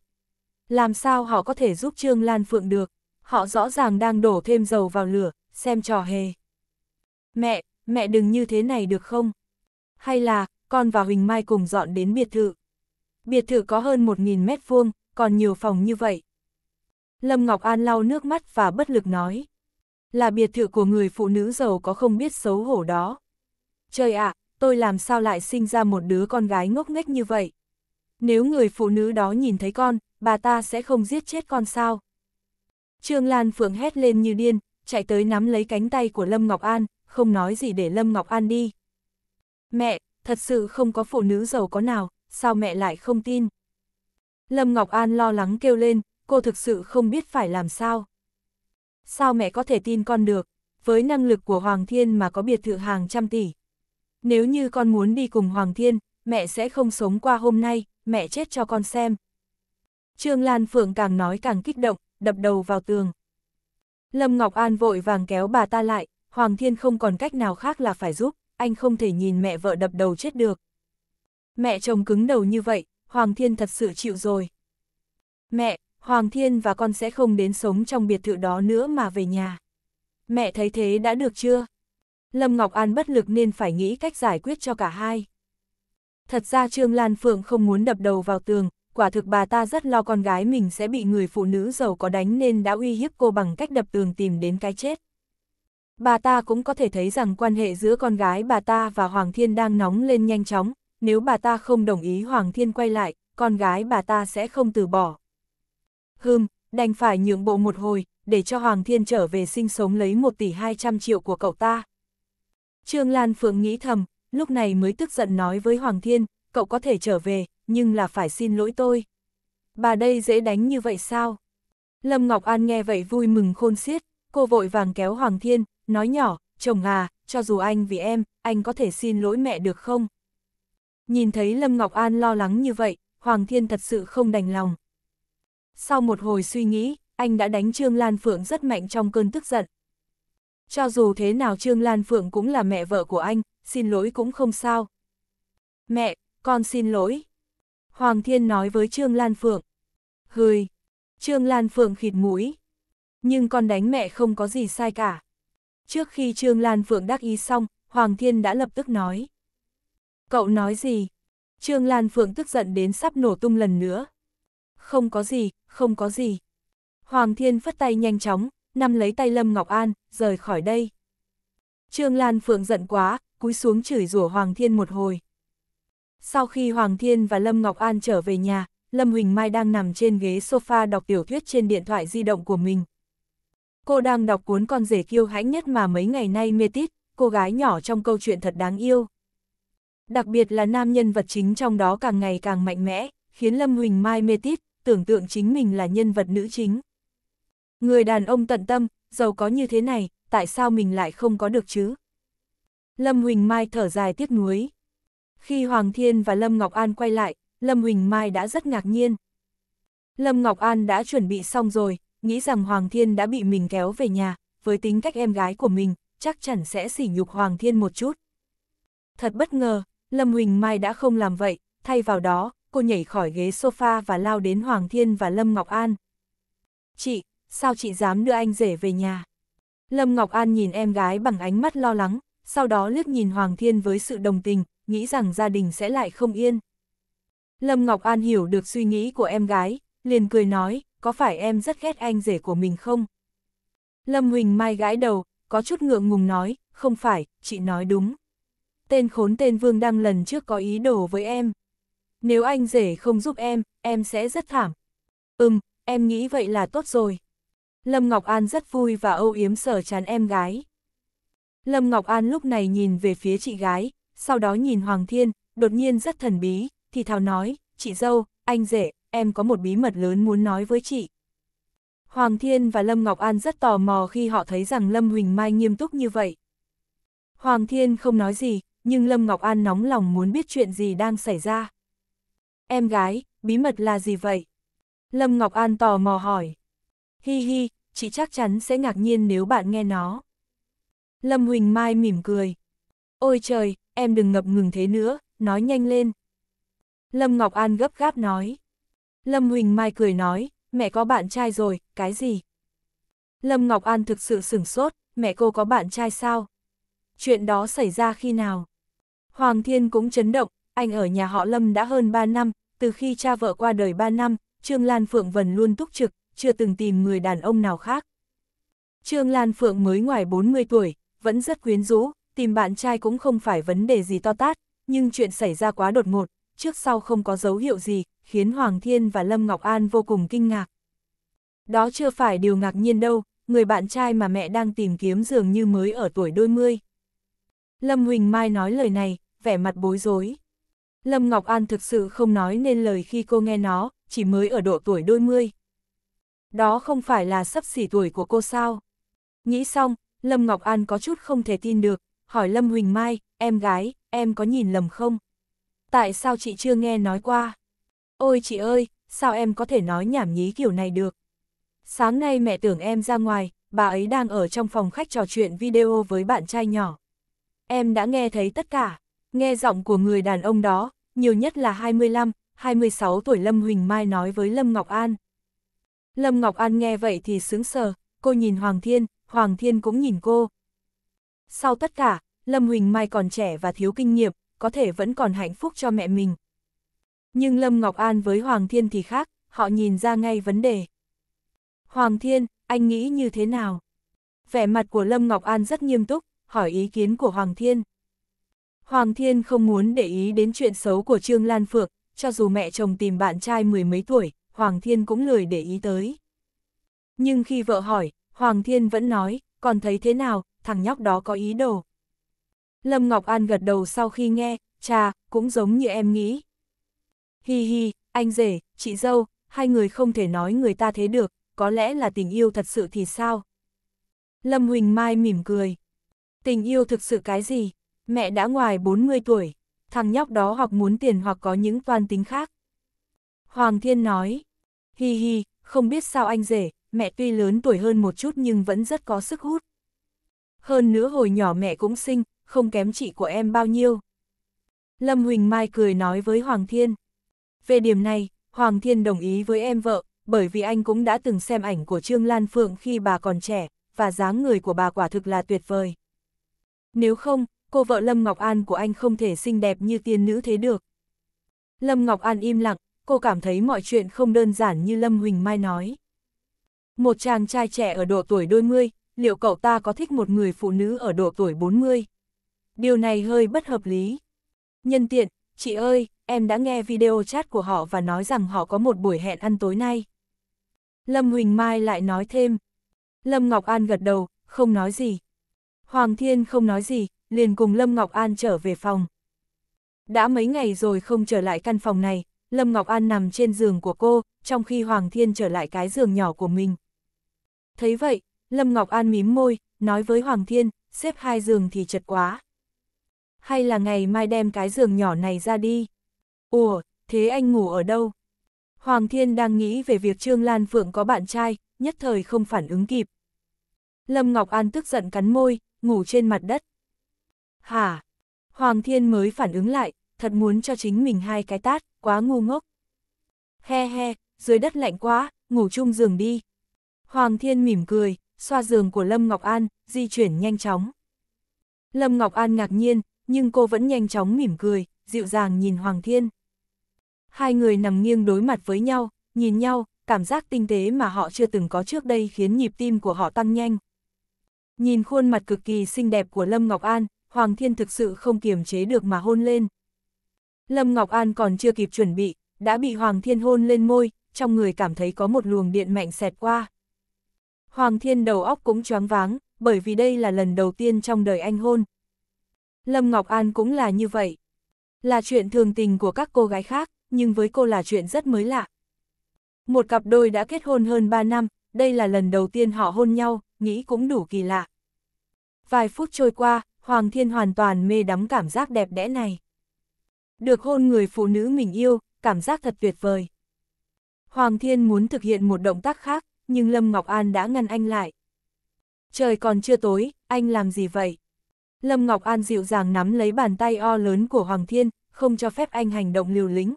Làm sao họ có thể giúp Trương Lan Phượng được? Họ rõ ràng đang đổ thêm dầu vào lửa, xem trò hề. Mẹ, mẹ đừng như thế này được không? Hay là, con và Huỳnh Mai cùng dọn đến biệt thự? Biệt thự có hơn 1.000 mét vuông, còn nhiều phòng như vậy. Lâm Ngọc An lau nước mắt và bất lực nói. Là biệt thự của người phụ nữ giàu có không biết xấu hổ đó. Trời ạ, à, tôi làm sao lại sinh ra một đứa con gái ngốc nghếch như vậy? Nếu người phụ nữ đó nhìn thấy con, bà ta sẽ không giết chết con sao. Trương Lan Phượng hét lên như điên, chạy tới nắm lấy cánh tay của Lâm Ngọc An, không nói gì để Lâm Ngọc An đi. Mẹ, thật sự không có phụ nữ giàu có nào, sao mẹ lại không tin? Lâm Ngọc An lo lắng kêu lên, cô thực sự không biết phải làm sao. Sao mẹ có thể tin con được, với năng lực của Hoàng Thiên mà có biệt thự hàng trăm tỷ. Nếu như con muốn đi cùng Hoàng Thiên, mẹ sẽ không sống qua hôm nay, mẹ chết cho con xem. Trương Lan Phượng càng nói càng kích động, đập đầu vào tường. Lâm Ngọc An vội vàng kéo bà ta lại, Hoàng Thiên không còn cách nào khác là phải giúp, anh không thể nhìn mẹ vợ đập đầu chết được. Mẹ chồng cứng đầu như vậy, Hoàng Thiên thật sự chịu rồi. Mẹ, Hoàng Thiên và con sẽ không đến sống trong biệt thự đó nữa mà về nhà. Mẹ thấy thế đã được chưa? Lâm Ngọc An bất lực nên phải nghĩ cách giải quyết cho cả hai. Thật ra Trương Lan Phượng không muốn đập đầu vào tường, quả thực bà ta rất lo con gái mình sẽ bị người phụ nữ giàu có đánh nên đã uy hiếp cô bằng cách đập tường tìm đến cái chết. Bà ta cũng có thể thấy rằng quan hệ giữa con gái bà ta và Hoàng Thiên đang nóng lên nhanh chóng, nếu bà ta không đồng ý Hoàng Thiên quay lại, con gái bà ta sẽ không từ bỏ. Hừm, đành phải nhượng bộ một hồi, để cho Hoàng Thiên trở về sinh sống lấy 1 tỷ 200 triệu của cậu ta. Trương Lan Phượng nghĩ thầm, lúc này mới tức giận nói với Hoàng Thiên, cậu có thể trở về, nhưng là phải xin lỗi tôi. Bà đây dễ đánh như vậy sao? Lâm Ngọc An nghe vậy vui mừng khôn xiết, cô vội vàng kéo Hoàng Thiên, nói nhỏ, chồng à, cho dù anh vì em, anh có thể xin lỗi mẹ được không? Nhìn thấy Lâm Ngọc An lo lắng như vậy, Hoàng Thiên thật sự không đành lòng. Sau một hồi suy nghĩ, anh đã đánh Trương Lan Phượng rất mạnh trong cơn tức giận. Cho dù thế nào Trương Lan Phượng cũng là mẹ vợ của anh, xin lỗi cũng không sao. Mẹ, con xin lỗi. Hoàng Thiên nói với Trương Lan Phượng. hơi. Trương Lan Phượng khịt mũi. Nhưng con đánh mẹ không có gì sai cả. Trước khi Trương Lan Phượng đắc ý xong, Hoàng Thiên đã lập tức nói. Cậu nói gì? Trương Lan Phượng tức giận đến sắp nổ tung lần nữa. Không có gì, không có gì. Hoàng Thiên phất tay nhanh chóng, nắm lấy tay Lâm Ngọc An, rời khỏi đây. Trương Lan Phượng giận quá, cúi xuống chửi rủa Hoàng Thiên một hồi. Sau khi Hoàng Thiên và Lâm Ngọc An trở về nhà, Lâm Huỳnh Mai đang nằm trên ghế sofa đọc tiểu thuyết trên điện thoại di động của mình. Cô đang đọc cuốn con rể kiêu hãnh nhất mà mấy ngày nay mê tít, cô gái nhỏ trong câu chuyện thật đáng yêu. Đặc biệt là nam nhân vật chính trong đó càng ngày càng mạnh mẽ, khiến Lâm Huỳnh Mai mê tít, tưởng tượng chính mình là nhân vật nữ chính. Người đàn ông tận tâm, giàu có như thế này, tại sao mình lại không có được chứ? Lâm Huỳnh Mai thở dài tiếc nuối, khi Hoàng Thiên và Lâm Ngọc An quay lại, Lâm Huỳnh Mai đã rất ngạc nhiên. Lâm Ngọc An đã chuẩn bị xong rồi, nghĩ rằng Hoàng Thiên đã bị mình kéo về nhà, với tính cách em gái của mình, chắc chắn sẽ sỉ nhục Hoàng Thiên một chút. Thật bất ngờ, Lâm Huỳnh Mai đã không làm vậy, thay vào đó, cô nhảy khỏi ghế sofa và lao đến Hoàng Thiên và Lâm Ngọc An. Chị, sao chị dám đưa anh rể về nhà? Lâm Ngọc An nhìn em gái bằng ánh mắt lo lắng, sau đó liếc nhìn Hoàng Thiên với sự đồng tình, nghĩ rằng gia đình sẽ lại không yên. Lâm Ngọc An hiểu được suy nghĩ của em gái, liền cười nói, có phải em rất ghét anh rể của mình không? Lâm Huỳnh Mai gãi đầu, có chút ngượng ngùng nói, không phải, chị nói đúng. Tên khốn tên Vương đang lần trước có ý đồ với em. Nếu anh rể không giúp em, em sẽ rất thảm. Ừm, em nghĩ vậy là tốt rồi. Lâm Ngọc An rất vui và âu yếm sở chán em gái. Lâm Ngọc An lúc này nhìn về phía chị gái, sau đó nhìn Hoàng Thiên, đột nhiên rất thần bí, thì thào nói, chị dâu, anh rể, em có một bí mật lớn muốn nói với chị. Hoàng Thiên và Lâm Ngọc An rất tò mò khi họ thấy rằng Lâm Huỳnh Mai nghiêm túc như vậy. Hoàng Thiên không nói gì, nhưng Lâm Ngọc An nóng lòng muốn biết chuyện gì đang xảy ra. Em gái, bí mật là gì vậy? Lâm Ngọc An tò mò hỏi. Hi hi, chị chắc chắn sẽ ngạc nhiên nếu bạn nghe nó. Lâm Huỳnh Mai mỉm cười. Ôi trời, em đừng ngập ngừng thế nữa, nói nhanh lên. Lâm Ngọc An gấp gáp nói. Lâm Huỳnh Mai cười nói, mẹ có bạn trai rồi, cái gì? Lâm Ngọc An thực sự sửng sốt, mẹ cô có bạn trai sao? Chuyện đó xảy ra khi nào? Hoàng Thiên cũng chấn động, anh ở nhà họ Lâm đã hơn 3 năm, từ khi cha vợ qua đời 3 năm, Trương Lan Phượng Vân luôn túc trực, chưa từng tìm người đàn ông nào khác. Trương Lan Phượng mới ngoài 40 tuổi, vẫn rất quyến rũ, tìm bạn trai cũng không phải vấn đề gì to tát, nhưng chuyện xảy ra quá đột ngột, trước sau không có dấu hiệu gì, khiến Hoàng Thiên và Lâm Ngọc An vô cùng kinh ngạc. Đó chưa phải điều ngạc nhiên đâu, người bạn trai mà mẹ đang tìm kiếm dường như mới ở tuổi đôi mươi. Lâm Huỳnh Mai nói lời này, vẻ mặt bối rối. Lâm Ngọc An thực sự không nói nên lời khi cô nghe nó, chỉ mới ở độ tuổi đôi mươi. Đó không phải là sắp xỉ tuổi của cô sao? Nghĩ xong, Lâm Ngọc An có chút không thể tin được, hỏi Lâm Huỳnh Mai, em gái, em có nhìn lầm không? Tại sao chị chưa nghe nói qua? Ôi chị ơi, sao em có thể nói nhảm nhí kiểu này được? Sáng nay mẹ tưởng em ra ngoài, bà ấy đang ở trong phòng khách trò chuyện video với bạn trai nhỏ. Em đã nghe thấy tất cả, nghe giọng của người đàn ông đó, nhiều nhất là 25, 26 tuổi Lâm Huỳnh Mai nói với Lâm Ngọc An. Lâm Ngọc An nghe vậy thì sướng sờ, cô nhìn Hoàng Thiên, Hoàng Thiên cũng nhìn cô, sau tất cả, Lâm Huỳnh Mai còn trẻ và thiếu kinh nghiệm, có thể vẫn còn hạnh phúc cho mẹ mình. Nhưng Lâm Ngọc An với Hoàng Thiên thì khác, họ nhìn ra ngay vấn đề. Hoàng Thiên, anh nghĩ như thế nào? Vẻ mặt của Lâm Ngọc An rất nghiêm túc, hỏi ý kiến của Hoàng Thiên. Hoàng Thiên không muốn để ý đến chuyện xấu của Trương Lan Phượng, cho dù mẹ chồng tìm bạn trai mười mấy tuổi, Hoàng Thiên cũng lười để ý tới. Nhưng khi vợ hỏi, Hoàng Thiên vẫn nói, còn thấy thế nào, thằng nhóc đó có ý đồ. Lâm Ngọc An gật đầu sau khi nghe, cha, cũng giống như em nghĩ. Hi hi, anh rể, chị dâu, hai người không thể nói người ta thế được, có lẽ là tình yêu thật sự thì sao? Lâm Huỳnh Mai mỉm cười. Tình yêu thực sự cái gì? Mẹ đã ngoài 40 tuổi, thằng nhóc đó hoặc muốn tiền hoặc có những toan tính khác. Hoàng Thiên nói, hi hi, không biết sao anh rể, mẹ tuy lớn tuổi hơn một chút nhưng vẫn rất có sức hút hơn nữa hồi nhỏ mẹ cũng sinh, không kém chị của em bao nhiêu. Lâm Huỳnh Mai cười nói với Hoàng Thiên. Về điểm này, Hoàng Thiên đồng ý với em vợ, bởi vì anh cũng đã từng xem ảnh của Trương Lan Phượng khi bà còn trẻ, và dáng người của bà quả thực là tuyệt vời. Nếu không, cô vợ Lâm Ngọc An của anh không thể xinh đẹp như tiên nữ thế được. Lâm Ngọc An im lặng, cô cảm thấy mọi chuyện không đơn giản như Lâm Huỳnh Mai nói. Một chàng trai trẻ ở độ tuổi đôi mươi, liệu cậu ta có thích một người phụ nữ ở độ tuổi 40? Điều này hơi bất hợp lý. Nhân tiện, chị ơi, em đã nghe video chat của họ và nói rằng họ có một buổi hẹn ăn tối nay. Lâm Huỳnh Mai lại nói thêm. Lâm Ngọc An gật đầu, không nói gì. Hoàng Thiên không nói gì, liền cùng Lâm Ngọc An trở về phòng. Đã mấy ngày rồi không trở lại căn phòng này, Lâm Ngọc An nằm trên giường của cô, trong khi Hoàng Thiên trở lại cái giường nhỏ của mình. Thấy vậy, Lâm Ngọc An mím môi, nói với Hoàng Thiên, xếp hai giường thì chật quá. Hay là ngày mai đem cái giường nhỏ này ra đi. Ủa, thế anh ngủ ở đâu? Hoàng Thiên đang nghĩ về việc Trương Lan Phượng có bạn trai, nhất thời không phản ứng kịp. Lâm Ngọc An tức giận cắn môi, ngủ trên mặt đất. Hả? Hoàng Thiên mới phản ứng lại, thật muốn cho chính mình hai cái tát, quá ngu ngốc. He he, dưới đất lạnh quá, ngủ chung giường đi. Hoàng Thiên mỉm cười, xoa giường của Lâm Ngọc An, di chuyển nhanh chóng. Lâm Ngọc An ngạc nhiên, nhưng cô vẫn nhanh chóng mỉm cười, dịu dàng nhìn Hoàng Thiên. Hai người nằm nghiêng đối mặt với nhau, nhìn nhau, cảm giác tinh tế mà họ chưa từng có trước đây khiến nhịp tim của họ tăng nhanh. Nhìn khuôn mặt cực kỳ xinh đẹp của Lâm Ngọc An, Hoàng Thiên thực sự không kiềm chế được mà hôn lên. Lâm Ngọc An còn chưa kịp chuẩn bị, đã bị Hoàng Thiên hôn lên môi, trong người cảm thấy có một luồng điện mạnh xẹt qua. Hoàng Thiên đầu óc cũng choáng váng, bởi vì đây là lần đầu tiên trong đời anh hôn. Lâm Ngọc An cũng là như vậy. Là chuyện thường tình của các cô gái khác, nhưng với cô là chuyện rất mới lạ. Một cặp đôi đã kết hôn hơn 3 năm, đây là lần đầu tiên họ hôn nhau, nghĩ cũng đủ kỳ lạ. Vài phút trôi qua, Hoàng Thiên hoàn toàn mê đắm cảm giác đẹp đẽ này. Được hôn người phụ nữ mình yêu, cảm giác thật tuyệt vời. Hoàng Thiên muốn thực hiện một động tác khác, nhưng Lâm Ngọc An đã ngăn anh lại. Trời còn chưa tối, anh làm gì vậy? Lâm Ngọc An dịu dàng nắm lấy bàn tay o lớn của Hoàng Thiên, không cho phép anh hành động liều lĩnh.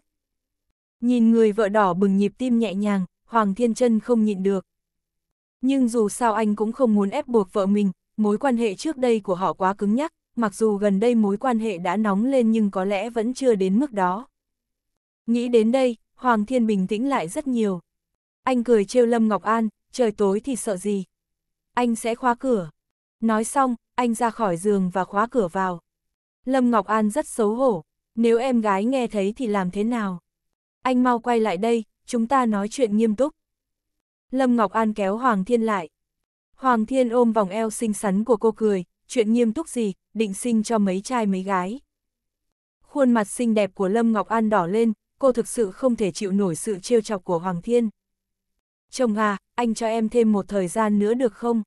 Nhìn người vợ đỏ bừng nhịp tim nhẹ nhàng, Hoàng Thiên chân không nhịn được. Nhưng dù sao anh cũng không muốn ép buộc vợ mình, mối quan hệ trước đây của họ quá cứng nhắc, mặc dù gần đây mối quan hệ đã nóng lên nhưng có lẽ vẫn chưa đến mức đó. Nghĩ đến đây, Hoàng Thiên bình tĩnh lại rất nhiều. Anh cười trêu Lâm Ngọc An, trời tối thì sợ gì? Anh sẽ khóa cửa. Nói xong, anh ra khỏi giường và khóa cửa vào. Lâm Ngọc An rất xấu hổ, nếu em gái nghe thấy thì làm thế nào? Anh mau quay lại đây, chúng ta nói chuyện nghiêm túc. Lâm Ngọc An kéo Hoàng Thiên lại. Hoàng Thiên ôm vòng eo xinh xắn của cô cười, chuyện nghiêm túc gì, định sinh cho mấy trai mấy gái. Khuôn mặt xinh đẹp của Lâm Ngọc An đỏ lên, cô thực sự không thể chịu nổi sự trêu chọc của Hoàng Thiên. Chồng à, anh cho em thêm một thời gian nữa được không?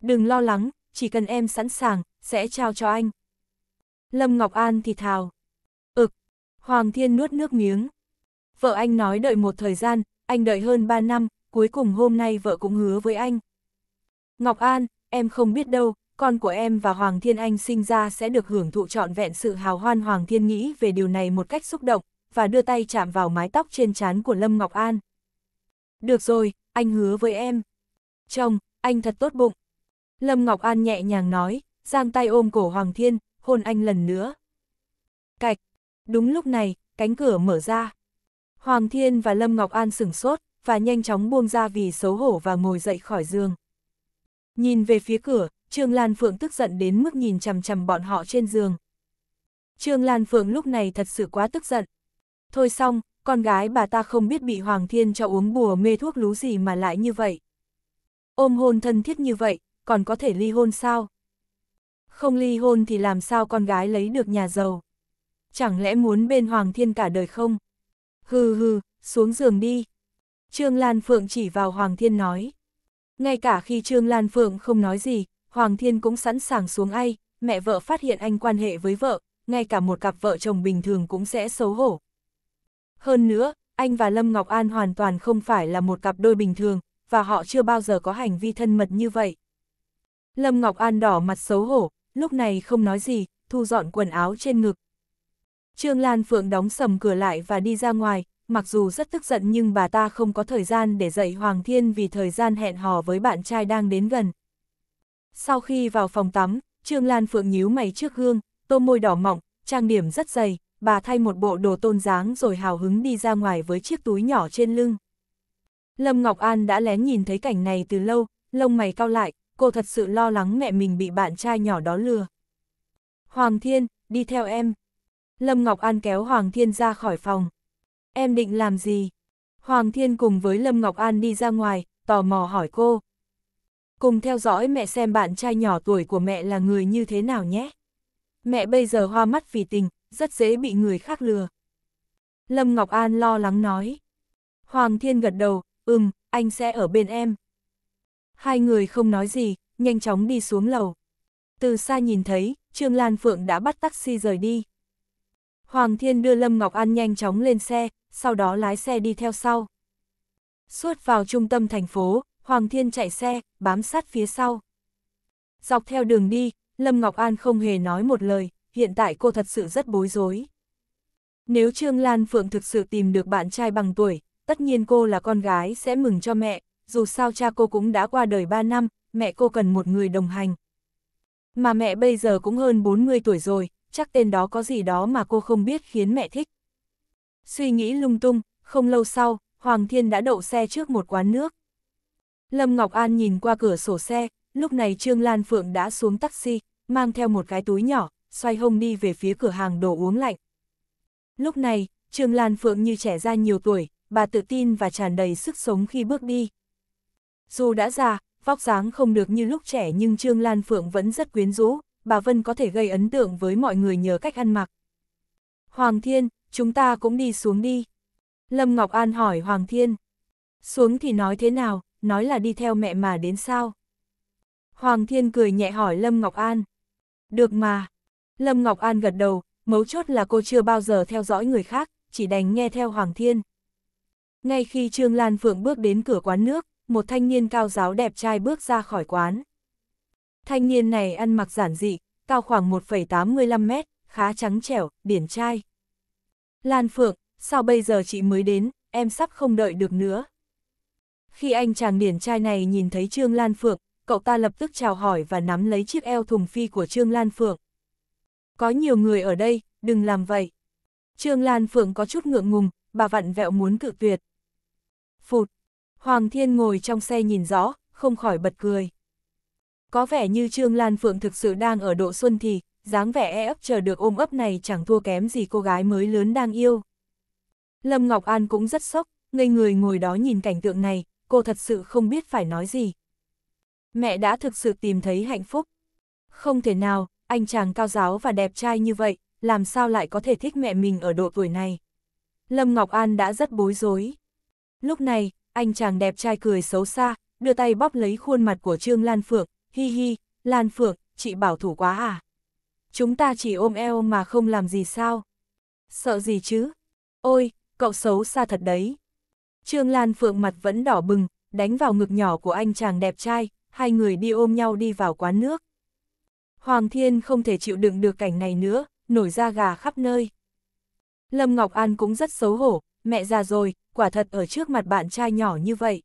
Đừng lo lắng, chỉ cần em sẵn sàng, sẽ trao cho anh. Lâm Ngọc An thì thào. Ực, Hoàng Thiên nuốt nước miếng. Vợ anh nói đợi một thời gian, anh đợi hơn 3 năm, cuối cùng hôm nay vợ cũng hứa với anh. Ngọc An, em không biết đâu, con của em và Hoàng Thiên Anh sinh ra sẽ được hưởng thụ trọn vẹn sự hào hoan Hoàng Thiên nghĩ về điều này một cách xúc động, và đưa tay chạm vào mái tóc trên trán của Lâm Ngọc An. Được rồi, anh hứa với em. Chồng, anh thật tốt bụng. Lâm Ngọc An nhẹ nhàng nói, giang tay ôm cổ Hoàng Thiên, hôn anh lần nữa. Cạch. Đúng lúc này, cánh cửa mở ra. Hoàng Thiên và Lâm Ngọc An sửng sốt, và nhanh chóng buông ra vì xấu hổ và ngồi dậy khỏi giường. Nhìn về phía cửa, Trương Lan Phượng tức giận đến mức nhìn chằm chằm bọn họ trên giường. Trương Lan Phượng lúc này thật sự quá tức giận. Thôi xong, con gái bà ta không biết bị Hoàng Thiên cho uống bùa mê thuốc lú gì mà lại như vậy. Ôm hôn thân thiết như vậy, còn có thể ly hôn sao? Không ly hôn thì làm sao con gái lấy được nhà giàu? Chẳng lẽ muốn bên Hoàng Thiên cả đời không? Hừ hừ, xuống giường đi. Trương Lan Phượng chỉ vào Hoàng Thiên nói. Ngay cả khi Trương Lan Phượng không nói gì, Hoàng Thiên cũng sẵn sàng xuống ai, mẹ vợ phát hiện anh quan hệ với vợ, ngay cả một cặp vợ chồng bình thường cũng sẽ xấu hổ, hơn nữa, anh và Lâm Ngọc An hoàn toàn không phải là một cặp đôi bình thường, và họ chưa bao giờ có hành vi thân mật như vậy. Lâm Ngọc An đỏ mặt xấu hổ, lúc này không nói gì, thu dọn quần áo trên ngực. Trương Lan Phượng đóng sầm cửa lại và đi ra ngoài, mặc dù rất tức giận nhưng bà ta không có thời gian để dạy Hoàng Thiên vì thời gian hẹn hò với bạn trai đang đến gần. Sau khi vào phòng tắm, Trương Lan Phượng nhíu mày trước gương, tô môi đỏ mọng, trang điểm rất dày, bà thay một bộ đồ tôn dáng rồi hào hứng đi ra ngoài với chiếc túi nhỏ trên lưng. Lâm Ngọc An đã lén nhìn thấy cảnh này từ lâu, lông mày cau lại, cô thật sự lo lắng mẹ mình bị bạn trai nhỏ đó lừa. Hoàng Thiên, đi theo em. Lâm Ngọc An kéo Hoàng Thiên ra khỏi phòng. Em định làm gì? Hoàng Thiên cùng với Lâm Ngọc An đi ra ngoài, tò mò hỏi cô. Cùng theo dõi mẹ xem bạn trai nhỏ tuổi của mẹ là người như thế nào nhé. Mẹ bây giờ hoa mắt vì tình, rất dễ bị người khác lừa. Lâm Ngọc An lo lắng nói. Hoàng Thiên gật đầu, ừm, anh sẽ ở bên em. Hai người không nói gì, nhanh chóng đi xuống lầu. Từ xa nhìn thấy, Trương Lan Phượng đã bắt taxi rời đi. Hoàng Thiên đưa Lâm Ngọc An nhanh chóng lên xe, sau đó lái xe đi theo sau. Suốt vào trung tâm thành phố, Hoàng Thiên chạy xe, bám sát phía sau. Dọc theo đường đi, Lâm Ngọc An không hề nói một lời hiện tại cô thật sự rất bối rối. Nếu Trương Lan Phượng thực sự tìm được bạn trai bằng tuổi, tất nhiên cô là con gái sẽ mừng cho mẹ, dù sao cha cô cũng đã qua đời 3 năm, mẹ cô cần một người đồng hành. Mà mẹ bây giờ cũng hơn 40 tuổi rồi, chắc tên đó có gì đó mà cô không biết khiến mẹ thích. Suy nghĩ lung tung, không lâu sau, Hoàng Thiên đã đậu xe trước một quán nước. Lâm Ngọc An nhìn qua cửa sổ xe, lúc này Trương Lan Phượng đã xuống taxi, mang theo một cái túi nhỏ, xoay hông đi về phía cửa hàng đồ uống lạnh. Lúc này, Trương Lan Phượng như trẻ ra nhiều tuổi, bà tự tin và tràn đầy sức sống khi bước đi. Dù đã già, vóc dáng không được như lúc trẻ nhưng Trương Lan Phượng vẫn rất quyến rũ, bà Vân có thể gây ấn tượng với mọi người nhờ cách ăn mặc. Hoàng Thiên, chúng ta cũng đi xuống đi. Lâm Ngọc An hỏi Hoàng Thiên. Xuống thì nói thế nào, nói là đi theo mẹ mà đến sao? Hoàng Thiên cười nhẹ hỏi Lâm Ngọc An. Được mà, Lâm Ngọc An gật đầu, mấu chốt là cô chưa bao giờ theo dõi người khác, chỉ đành nghe theo Hoàng Thiên. Ngay khi Trương Lan Phượng bước đến cửa quán nước, một thanh niên cao giáo đẹp trai bước ra khỏi quán. Thanh niên này ăn mặc giản dị, cao khoảng 1,85 mét, khá trắng trẻo, điển trai. Lan Phượng, sao bây giờ chị mới đến, em sắp không đợi được nữa. Khi anh chàng điển trai này nhìn thấy Trương Lan Phượng, cậu ta lập tức chào hỏi và nắm lấy chiếc eo thùng phi của Trương Lan Phượng. Có nhiều người ở đây, đừng làm vậy. Trương Lan Phượng có chút ngượng ngùng, bà vặn vẹo muốn cự tuyệt. Phụt, Hoàng Thiên ngồi trong xe nhìn rõ, không khỏi bật cười. Có vẻ như Trương Lan Phượng thực sự đang ở độ xuân thì, dáng vẻ e ấp chờ được ôm ấp này chẳng thua kém gì cô gái mới lớn đang yêu. Lâm Ngọc An cũng rất sốc, ngây người ngồi đó nhìn cảnh tượng này, cô thật sự không biết phải nói gì. Mẹ đã thực sự tìm thấy hạnh phúc. Không thể nào, anh chàng cao giáo và đẹp trai như vậy, làm sao lại có thể thích mẹ mình ở độ tuổi này. Lâm Ngọc An đã rất bối rối. Lúc này, anh chàng đẹp trai cười xấu xa, đưa tay bóp lấy khuôn mặt của Trương Lan Phượng, hi hi, Lan Phượng, chị bảo thủ quá à? Chúng ta chỉ ôm eo mà không làm gì sao? Sợ gì chứ? Ôi, cậu xấu xa thật đấy. Trương Lan Phượng mặt vẫn đỏ bừng, đánh vào ngực nhỏ của anh chàng đẹp trai, hai người đi ôm nhau đi vào quán nước. Hoàng Thiên không thể chịu đựng được cảnh này nữa, nổi da gà khắp nơi. Lâm Ngọc An cũng rất xấu hổ, mẹ già rồi, quả thật ở trước mặt bạn trai nhỏ như vậy.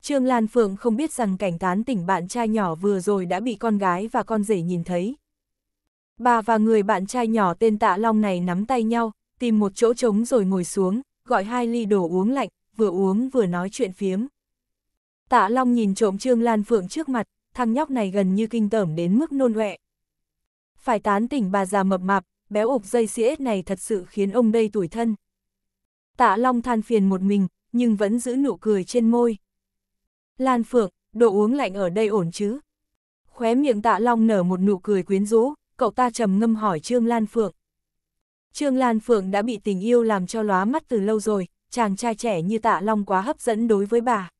Trương Lan Phượng không biết rằng cảnh tán tỉnh bạn trai nhỏ vừa rồi đã bị con gái và con rể nhìn thấy. Bà và người bạn trai nhỏ tên Tạ Long này nắm tay nhau, tìm một chỗ trống rồi ngồi xuống, gọi hai ly đồ uống lạnh, vừa uống vừa nói chuyện phiếm. Tạ Long nhìn trộm Trương Lan Phượng trước mặt, thằng nhóc này gần như kinh tởm đến mức nôn ọe, phải tán tỉnh bà già mập mạp, béo ục dây xĩa này thật sự khiến ông đây tuổi thân. Tạ Long than phiền một mình, nhưng vẫn giữ nụ cười trên môi. Lan Phượng, đồ uống lạnh ở đây ổn chứ? Khóe miệng Tạ Long nở một nụ cười quyến rũ, cậu ta trầm ngâm hỏi Trương Lan Phượng. Trương Lan Phượng đã bị tình yêu làm cho lóa mắt từ lâu rồi, chàng trai trẻ như Tạ Long quá hấp dẫn đối với bà.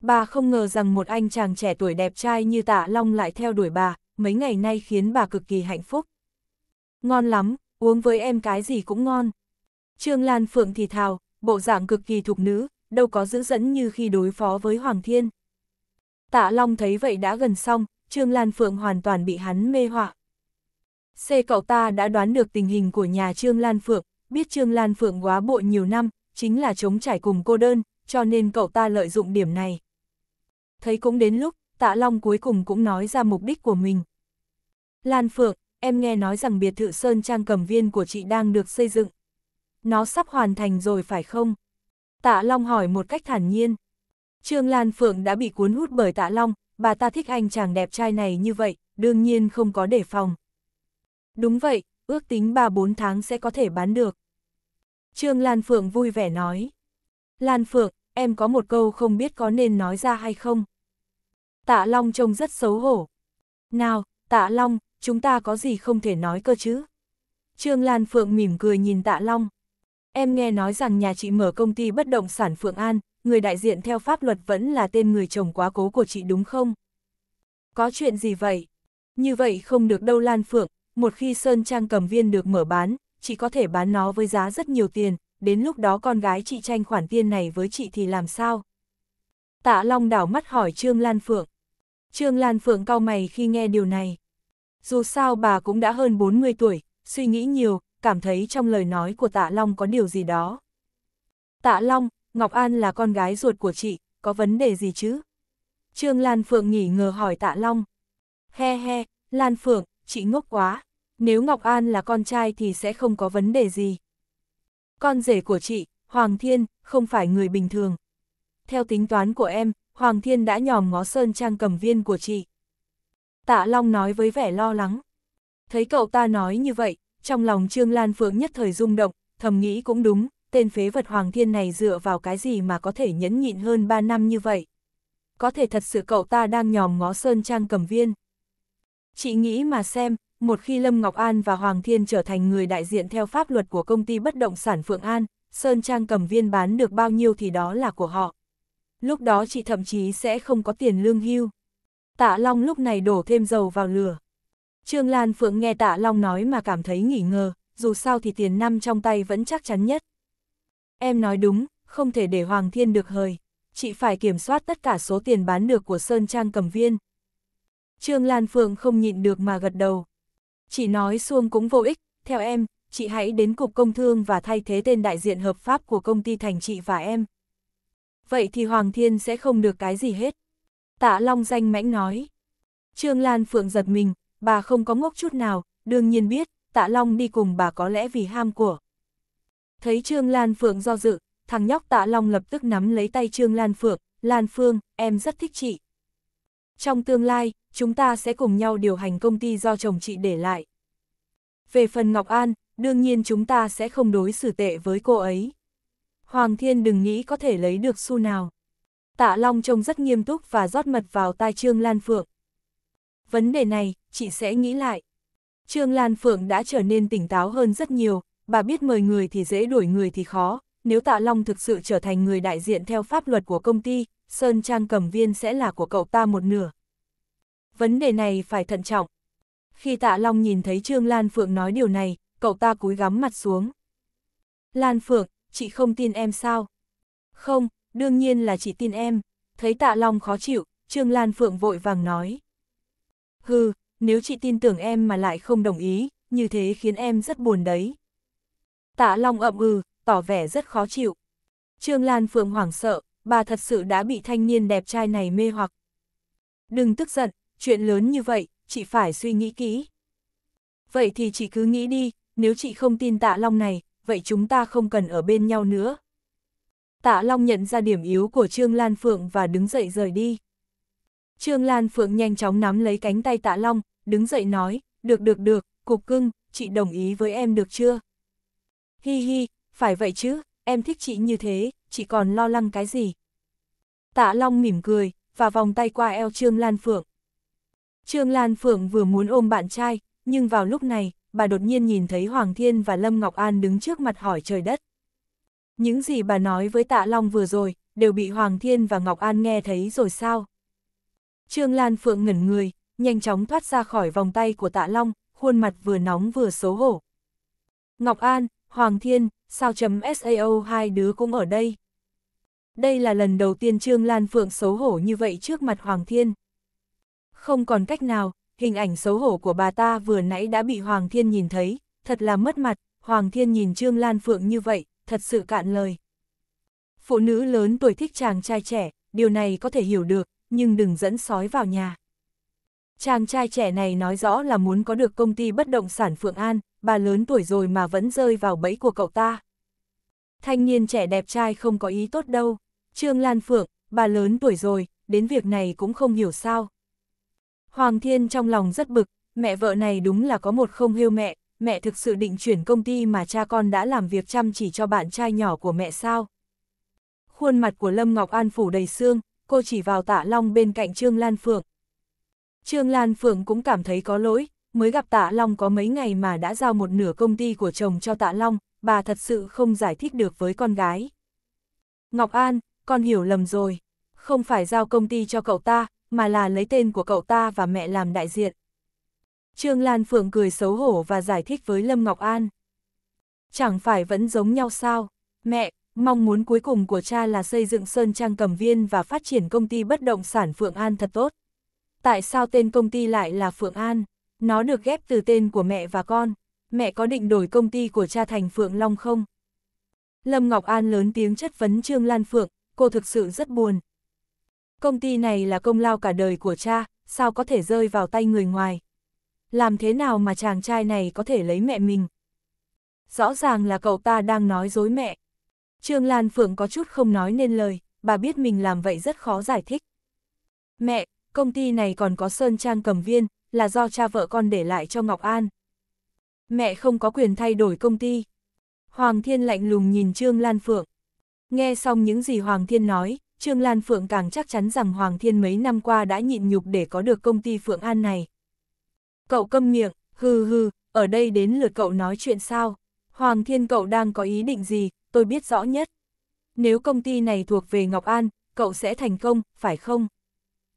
Bà không ngờ rằng một anh chàng trẻ tuổi đẹp trai như Tạ Long lại theo đuổi bà, mấy ngày nay khiến bà cực kỳ hạnh phúc. Ngon lắm, uống với em cái gì cũng ngon. Trương Lan Phượng thì thào, bộ dạng cực kỳ thục nữ, đâu có dữ dẫn như khi đối phó với Hoàng Thiên. Tạ Long thấy vậy đã gần xong, Trương Lan Phượng hoàn toàn bị hắn mê họa. C cậu ta đã đoán được tình hình của nhà Trương Lan Phượng, biết Trương Lan Phượng quá bộ nhiều năm, chính là chống trải cùng cô đơn, cho nên cậu ta lợi dụng điểm này. Thấy cũng đến lúc, Tạ Long cuối cùng cũng nói ra mục đích của mình. Lan Phượng, em nghe nói rằng biệt thự Sơn Trang cầm viên của chị đang được xây dựng. Nó sắp hoàn thành rồi phải không? Tạ Long hỏi một cách thản nhiên. Trương Lan Phượng đã bị cuốn hút bởi Tạ Long, bà ta thích anh chàng đẹp trai này như vậy, đương nhiên không có đề phòng. Đúng vậy, ước tính 3-4 tháng sẽ có thể bán được. Trương Lan Phượng vui vẻ nói. Lan Phượng, em có một câu không biết có nên nói ra hay không? tạ long trông rất xấu hổ. Nào, tạ long, chúng ta có gì không thể nói cơ chứ? Trương Lan Phượng mỉm cười nhìn tạ long. Em nghe nói rằng nhà chị mở công ty bất động sản Phượng An, người đại diện theo pháp luật vẫn là tên người chồng quá cố của chị đúng không? Có chuyện gì vậy? Như vậy không được đâu Lan Phượng, một khi Sơn Trang cầm viên được mở bán, chị có thể bán nó với giá rất nhiều tiền, đến lúc đó con gái chị tranh khoản tiền này với chị thì làm sao? Tạ Long đảo mắt hỏi Trương Lan Phượng. Trương Lan Phượng cao mày khi nghe điều này. Dù sao bà cũng đã hơn 40 tuổi, suy nghĩ nhiều, cảm thấy trong lời nói của Tạ Long có điều gì đó. Tạ Long, Ngọc An là con gái ruột của chị, có vấn đề gì chứ? Trương Lan Phượng nghỉ ngờ hỏi Tạ Long. He he, Lan Phượng, chị ngốc quá. Nếu Ngọc An là con trai thì sẽ không có vấn đề gì. Con rể của chị, Hoàng Thiên, không phải người bình thường. Theo tính toán của em, Hoàng Thiên đã nhòm ngó Sơn Trang cầm viên của chị. Tạ Long nói với vẻ lo lắng. Thấy cậu ta nói như vậy, trong lòng Trương Lan Phượng nhất thời rung động, thầm nghĩ cũng đúng, tên phế vật Hoàng Thiên này dựa vào cái gì mà có thể nhẫn nhịn hơn 3 năm như vậy. Có thể thật sự cậu ta đang nhòm ngó Sơn Trang cầm viên. Chị nghĩ mà xem, một khi Lâm Ngọc An và Hoàng Thiên trở thành người đại diện theo pháp luật của công ty bất động sản Phượng An, Sơn Trang cầm viên bán được bao nhiêu thì đó là của họ lúc đó chị thậm chí sẽ không có tiền lương hưu. Tạ Long lúc này đổ thêm dầu vào lửa. Trương Lan Phượng nghe Tạ Long nói mà cảm thấy nghỉ ngờ, dù sao thì tiền năm trong tay vẫn chắc chắn nhất. Em nói đúng, không thể để Hoàng Thiên được hời, chị phải kiểm soát tất cả số tiền bán được của Sơn Trang cầm viên. Trương Lan Phượng không nhịn được mà gật đầu. Chị nói xuông cũng vô ích, theo em, chị hãy đến Cục Công Thương và thay thế tên đại diện hợp pháp của công ty thành chị và em vậy thì Hoàng Thiên sẽ không được cái gì hết. Tạ Long danh mãnh nói. Trương Lan Phượng giật mình, bà không có ngốc chút nào, đương nhiên biết, Tạ Long đi cùng bà có lẽ vì ham của. Thấy Trương Lan Phượng do dự, thằng nhóc Tạ Long lập tức nắm lấy tay Trương Lan Phượng, Lan Phương, em rất thích chị. Trong tương lai, chúng ta sẽ cùng nhau điều hành công ty do chồng chị để lại. Về phần Ngọc An, đương nhiên chúng ta sẽ không đối xử tệ với cô ấy. Hoàng Thiên đừng nghĩ có thể lấy được xu nào. Tạ Long trông rất nghiêm túc và rót mật vào tai Trương Lan Phượng. Vấn đề này, chị sẽ nghĩ lại. Trương Lan Phượng đã trở nên tỉnh táo hơn rất nhiều, bà biết mời người thì dễ đuổi người thì khó, nếu Tạ Long thực sự trở thành người đại diện theo pháp luật của công ty, Sơn Trang cầm viên sẽ là của cậu ta một nửa. Vấn đề này phải thận trọng. Khi Tạ Long nhìn thấy Trương Lan Phượng nói điều này, cậu ta cúi gắm mặt xuống. Lan Phượng, chị không tin em sao? Không, đương nhiên là chị tin em. Thấy tạ Long khó chịu, Trương Lan Phượng vội vàng nói. Hừ, nếu chị tin tưởng em mà lại không đồng ý, như thế khiến em rất buồn đấy. Tạ Long ậm ừ, tỏ vẻ rất khó chịu. Trương Lan Phượng hoảng sợ, bà thật sự đã bị thanh niên đẹp trai này mê hoặc. Đừng tức giận, chuyện lớn như vậy, chị phải suy nghĩ kỹ. Vậy thì chị cứ nghĩ đi, nếu chị không tin tạ Long này, vậy chúng ta không cần ở bên nhau nữa. Tạ Long nhận ra điểm yếu của Trương Lan Phượng và đứng dậy rời đi. Trương Lan Phượng nhanh chóng nắm lấy cánh tay Tạ Long, đứng dậy nói, được được được, cục cưng, chị đồng ý với em được chưa? Hi hi, phải vậy chứ, em thích chị như thế, chị còn lo lắng cái gì? Tạ Long mỉm cười, và vòng tay qua eo Trương Lan Phượng. Trương Lan Phượng vừa muốn ôm bạn trai, nhưng vào lúc này, bà đột nhiên nhìn thấy Hoàng Thiên và Lâm Ngọc An đứng trước mặt hỏi trời đất. Những gì bà nói với Tạ Long vừa rồi, đều bị Hoàng Thiên và Ngọc An nghe thấy rồi sao? Trương Lan Phượng ngẩn người, nhanh chóng thoát ra khỏi vòng tay của Tạ Long, khuôn mặt vừa nóng vừa xấu hổ. Ngọc An, Hoàng Thiên, sao chấm SAO hai đứa cũng ở đây. Đây là lần đầu tiên Trương Lan Phượng xấu hổ như vậy trước mặt Hoàng Thiên. Không còn cách nào, hình ảnh xấu hổ của bà ta vừa nãy đã bị Hoàng Thiên nhìn thấy, thật là mất mặt, Hoàng Thiên nhìn Trương Lan Phượng như vậy, thật sự cạn lời. Phụ nữ lớn tuổi thích chàng trai trẻ, điều này có thể hiểu được, nhưng đừng dẫn sói vào nhà. Chàng trai trẻ này nói rõ là muốn có được công ty bất động sản Phượng An, bà lớn tuổi rồi mà vẫn rơi vào bẫy của cậu ta. Thanh niên trẻ đẹp trai không có ý tốt đâu. Trương Lan Phượng, bà lớn tuổi rồi, đến việc này cũng không hiểu sao. Hoàng Thiên trong lòng rất bực, mẹ vợ này đúng là có một không hiêu mẹ, mẹ thực sự định chuyển công ty mà cha con đã làm việc chăm chỉ cho bạn trai nhỏ của mẹ sao. Khuôn mặt của Lâm Ngọc An phủ đầy xương, cô chỉ vào tạ long bên cạnh Trương Lan Phượng. Trương Lan Phượng cũng cảm thấy có lỗi, mới gặp tạ long có mấy ngày mà đã giao một nửa công ty của chồng cho tạ long, bà thật sự không giải thích được với con gái. Ngọc An, con hiểu lầm rồi, không phải giao công ty cho cậu ta, mà là lấy tên của cậu ta và mẹ làm đại diện. Trương Lan Phượng cười xấu hổ và giải thích với Lâm Ngọc An. Chẳng phải vẫn giống nhau sao? Mẹ, mong muốn cuối cùng của cha là xây dựng Sơn Trang Cầm Viên và phát triển công ty bất động sản Phượng An thật tốt. Tại sao tên công ty lại là Phượng An? Nó được ghép từ tên của mẹ và con. Mẹ có định đổi công ty của cha thành Phượng Long không? Lâm Ngọc An lớn tiếng chất vấn Trương Lan Phượng, cô thực sự rất buồn, Công ty này là công lao cả đời của cha, sao có thể rơi vào tay người ngoài. Làm thế nào mà chàng trai này có thể lấy mẹ mình? Rõ ràng là cậu ta đang nói dối mẹ. Trương Lan Phượng có chút không nói nên lời, bà biết mình làm vậy rất khó giải thích. Mẹ, công ty này còn có Sơn Trang cầm viên, là do cha vợ con để lại cho Ngọc An. Mẹ không có quyền thay đổi công ty. Hoàng Thiên lạnh lùng nhìn Trương Lan Phượng. Nghe xong những gì Hoàng Thiên nói, Trương Lan Phượng càng chắc chắn rằng Hoàng Thiên mấy năm qua đã nhịn nhục để có được công ty Phượng An này. Cậu câm miệng, hừ hừ, ở đây đến lượt cậu nói chuyện sao? Hoàng Thiên cậu đang có ý định gì, tôi biết rõ nhất. Nếu công ty này thuộc về Ngọc An, cậu sẽ thành công, phải không?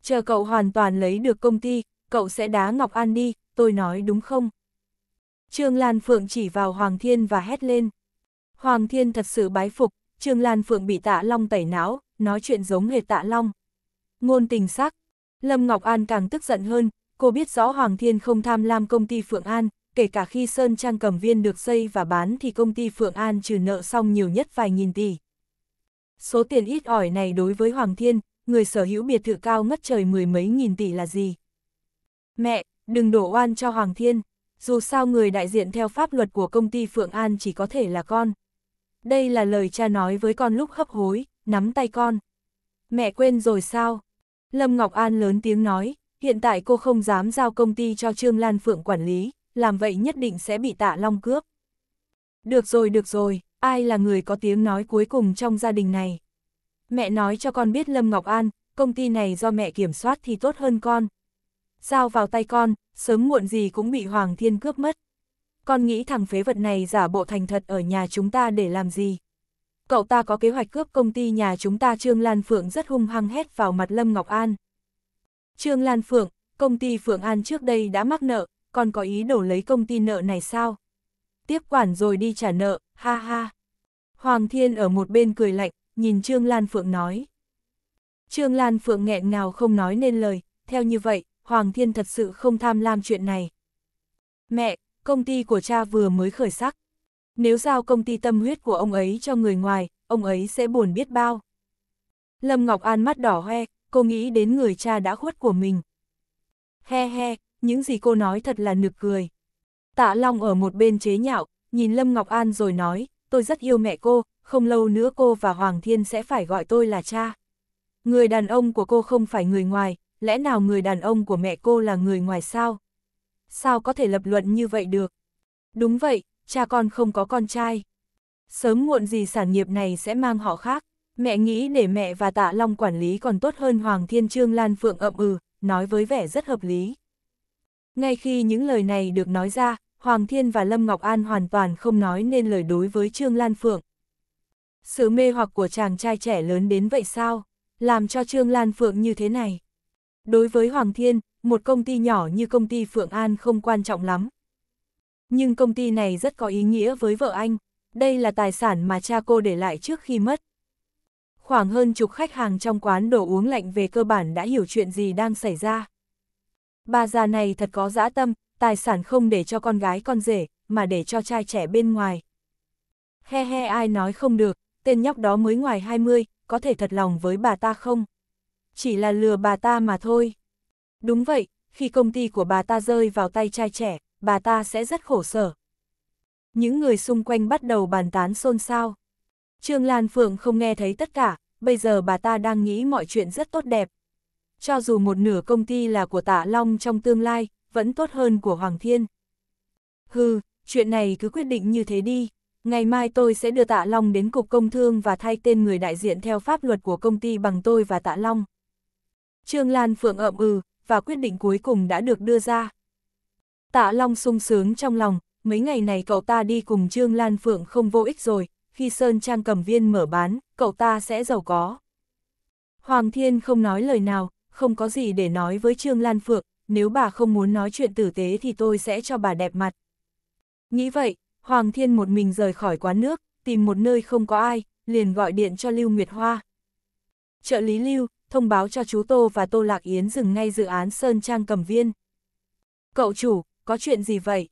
Chờ cậu hoàn toàn lấy được công ty, cậu sẽ đá Ngọc An đi, tôi nói đúng không? Trương Lan Phượng chỉ vào Hoàng Thiên và hét lên. Hoàng Thiên thật sự bái phục, Trương Lan Phượng bị tạ long tẩy não, nói chuyện giống hệt tạ long. Ngôn tình sắc, Lâm Ngọc An càng tức giận hơn, cô biết rõ Hoàng Thiên không tham lam công ty Phượng An, kể cả khi Sơn Trang cầm viên được xây và bán thì công ty Phượng An trừ nợ xong nhiều nhất vài nghìn tỷ. Số tiền ít ỏi này đối với Hoàng Thiên, người sở hữu biệt thự cao ngất trời mười mấy nghìn tỷ là gì? Mẹ, đừng đổ oan cho Hoàng Thiên, dù sao người đại diện theo pháp luật của công ty Phượng An chỉ có thể là con. Đây là lời cha nói với con lúc hấp hối nắm tay con. Mẹ quên rồi sao? Lâm Ngọc An lớn tiếng nói, hiện tại cô không dám giao công ty cho Trương Lan Phượng quản lý, làm vậy nhất định sẽ bị tạ long cướp. Được rồi, được rồi, ai là người có tiếng nói cuối cùng trong gia đình này? Mẹ nói cho con biết Lâm Ngọc An, công ty này do mẹ kiểm soát thì tốt hơn con. Giao vào tay con, sớm muộn gì cũng bị Hoàng Thiên cướp mất. Con nghĩ thằng phế vật này giả bộ thành thật ở nhà chúng ta để làm gì? cậu ta có kế hoạch cướp công ty nhà chúng ta Trương Lan Phượng rất hung hăng hét vào mặt Lâm Ngọc An. Trương Lan Phượng, công ty Phượng An trước đây đã mắc nợ, còn có ý đổ lấy công ty nợ này sao? Tiếp quản rồi đi trả nợ, ha ha. Hoàng Thiên ở một bên cười lạnh, nhìn Trương Lan Phượng nói. Trương Lan Phượng nghẹn ngào không nói nên lời, theo như vậy, Hoàng Thiên thật sự không tham lam chuyện này. Mẹ, công ty của cha vừa mới khởi sắc, nếu giao công ty tâm huyết của ông ấy cho người ngoài, ông ấy sẽ buồn biết bao. Lâm Ngọc An mắt đỏ hoe, cô nghĩ đến người cha đã khuất của mình. He he, những gì cô nói thật là nực cười. Tạ Long ở một bên chế nhạo, nhìn Lâm Ngọc An rồi nói, tôi rất yêu mẹ cô, không lâu nữa cô và Hoàng Thiên sẽ phải gọi tôi là cha. Người đàn ông của cô không phải người ngoài, lẽ nào người đàn ông của mẹ cô là người ngoài sao? Sao có thể lập luận như vậy được? Đúng vậy, cha con không có con trai. Sớm muộn gì sản nghiệp này sẽ mang họ khác, mẹ nghĩ để mẹ và tạ Long quản lý còn tốt hơn Hoàng Thiên Trương Lan Phượng ậm ừ, nói với vẻ rất hợp lý. Ngay khi những lời này được nói ra, Hoàng Thiên và Lâm Ngọc An hoàn toàn không nói nên lời đối với Trương Lan Phượng. Sự mê hoặc của chàng trai trẻ lớn đến vậy sao, làm cho Trương Lan Phượng như thế này. Đối với Hoàng Thiên, một công ty nhỏ như công ty Phượng An không quan trọng lắm, nhưng công ty này rất có ý nghĩa với vợ anh, đây là tài sản mà cha cô để lại trước khi mất. Khoảng hơn chục khách hàng trong quán đồ uống lạnh về cơ bản đã hiểu chuyện gì đang xảy ra. Bà già này thật có dã tâm, tài sản không để cho con gái con rể, mà để cho trai trẻ bên ngoài. He he ai nói không được, tên nhóc đó mới ngoài 20, có thể thật lòng với bà ta không? Chỉ là lừa bà ta mà thôi. Đúng vậy, khi công ty của bà ta rơi vào tay trai trẻ, bà ta sẽ rất khổ sở. Những người xung quanh bắt đầu bàn tán xôn xao. Trương Lan Phượng không nghe thấy tất cả, bây giờ bà ta đang nghĩ mọi chuyện rất tốt đẹp. Cho dù một nửa công ty là của Tạ Long trong tương lai, vẫn tốt hơn của Hoàng Thiên. Hừ, chuyện này cứ quyết định như thế đi. Ngày mai tôi sẽ đưa Tạ Long đến Cục Công Thương và thay tên người đại diện theo pháp luật của công ty bằng tôi và Tạ Long. Trương Lan Phượng ậm ừ, và quyết định cuối cùng đã được đưa ra. Tạ Long sung sướng trong lòng, mấy ngày này cậu ta đi cùng Trương Lan Phượng không vô ích rồi, khi Sơn Trang cầm viên mở bán, cậu ta sẽ giàu có. Hoàng Thiên không nói lời nào, không có gì để nói với Trương Lan Phượng, nếu bà không muốn nói chuyện tử tế thì tôi sẽ cho bà đẹp mặt. Nghĩ vậy, Hoàng Thiên một mình rời khỏi quán nước, tìm một nơi không có ai, liền gọi điện cho Lưu Nguyệt Hoa. Trợ lý Lưu, thông báo cho chú Tô và Tô Lạc Yến dừng ngay dự án Sơn Trang Cầm Viên. Cậu chủ, có chuyện gì vậy?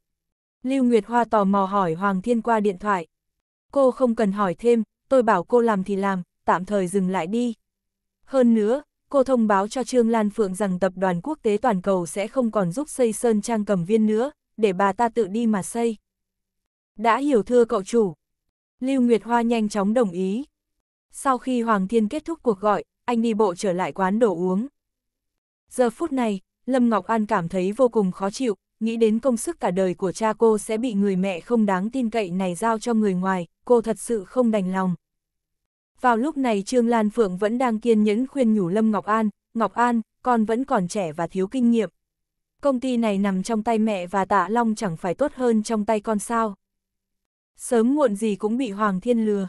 Lưu Nguyệt Hoa tò mò hỏi Hoàng Thiên qua điện thoại. Cô không cần hỏi thêm, tôi bảo cô làm thì làm, tạm thời dừng lại đi. Hơn nữa, cô thông báo cho Trương Lan Phượng rằng tập đoàn quốc tế toàn cầu sẽ không còn giúp xây sơn trang cầm viên nữa, để bà ta tự đi mà xây. Đã hiểu thưa cậu chủ. Lưu Nguyệt Hoa nhanh chóng đồng ý. Sau khi Hoàng Thiên kết thúc cuộc gọi, anh đi bộ trở lại quán đồ uống. Giờ phút này, Lâm Ngọc An cảm thấy vô cùng khó chịu, nghĩ đến công sức cả đời của cha cô sẽ bị người mẹ không đáng tin cậy này giao cho người ngoài, cô thật sự không đành lòng. Vào lúc này Trương Lan Phượng vẫn đang kiên nhẫn khuyên nhủ Lâm Ngọc An, Ngọc An, con vẫn còn trẻ và thiếu kinh nghiệm. Công ty này nằm trong tay mẹ và tạ Long chẳng phải tốt hơn trong tay con sao. Sớm muộn gì cũng bị Hoàng Thiên lừa.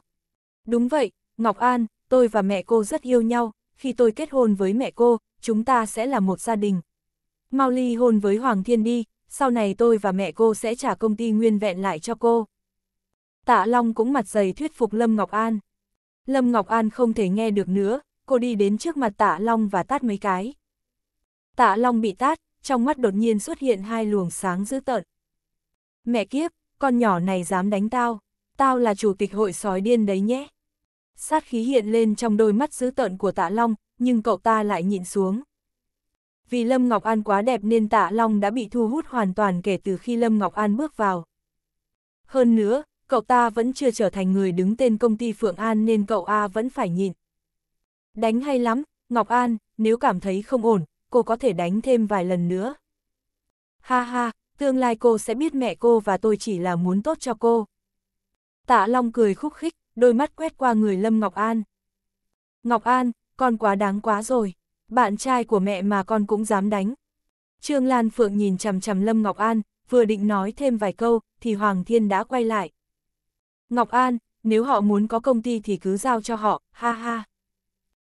Đúng vậy, Ngọc An, tôi và mẹ cô rất yêu nhau, khi tôi kết hôn với mẹ cô, chúng ta sẽ là một gia đình. Mau ly hôn với Hoàng Thiên đi, sau này tôi và mẹ cô sẽ trả công ty nguyên vẹn lại cho cô. Tạ Long cũng mặt dày thuyết phục Lâm Ngọc An. Lâm Ngọc An không thể nghe được nữa, cô đi đến trước mặt Tạ Long và tát mấy cái. Tạ Long bị tát, trong mắt đột nhiên xuất hiện hai luồng sáng dữ tợn. Mẹ kiếp, con nhỏ này dám đánh tao, tao là chủ tịch hội sói điên đấy nhé. Sát khí hiện lên trong đôi mắt dữ tợn của Tạ Long, nhưng cậu ta lại nhịn xuống vì Lâm Ngọc An quá đẹp nên Tạ Long đã bị thu hút hoàn toàn kể từ khi Lâm Ngọc An bước vào. Hơn nữa, cậu ta vẫn chưa trở thành người đứng tên công ty Phượng An nên cậu A vẫn phải nhịn. Đánh hay lắm, Ngọc An, nếu cảm thấy không ổn, cô có thể đánh thêm vài lần nữa. Ha ha, tương lai cô sẽ biết mẹ cô và tôi chỉ là muốn tốt cho cô. Tạ Long cười khúc khích, đôi mắt quét qua người Lâm Ngọc An. Ngọc An, con quá đáng quá rồi bạn trai của mẹ mà con cũng dám đánh. Trương Lan Phượng nhìn chằm chằm Lâm Ngọc An, vừa định nói thêm vài câu, thì Hoàng Thiên đã quay lại. Ngọc An, nếu họ muốn có công ty thì cứ giao cho họ, ha ha.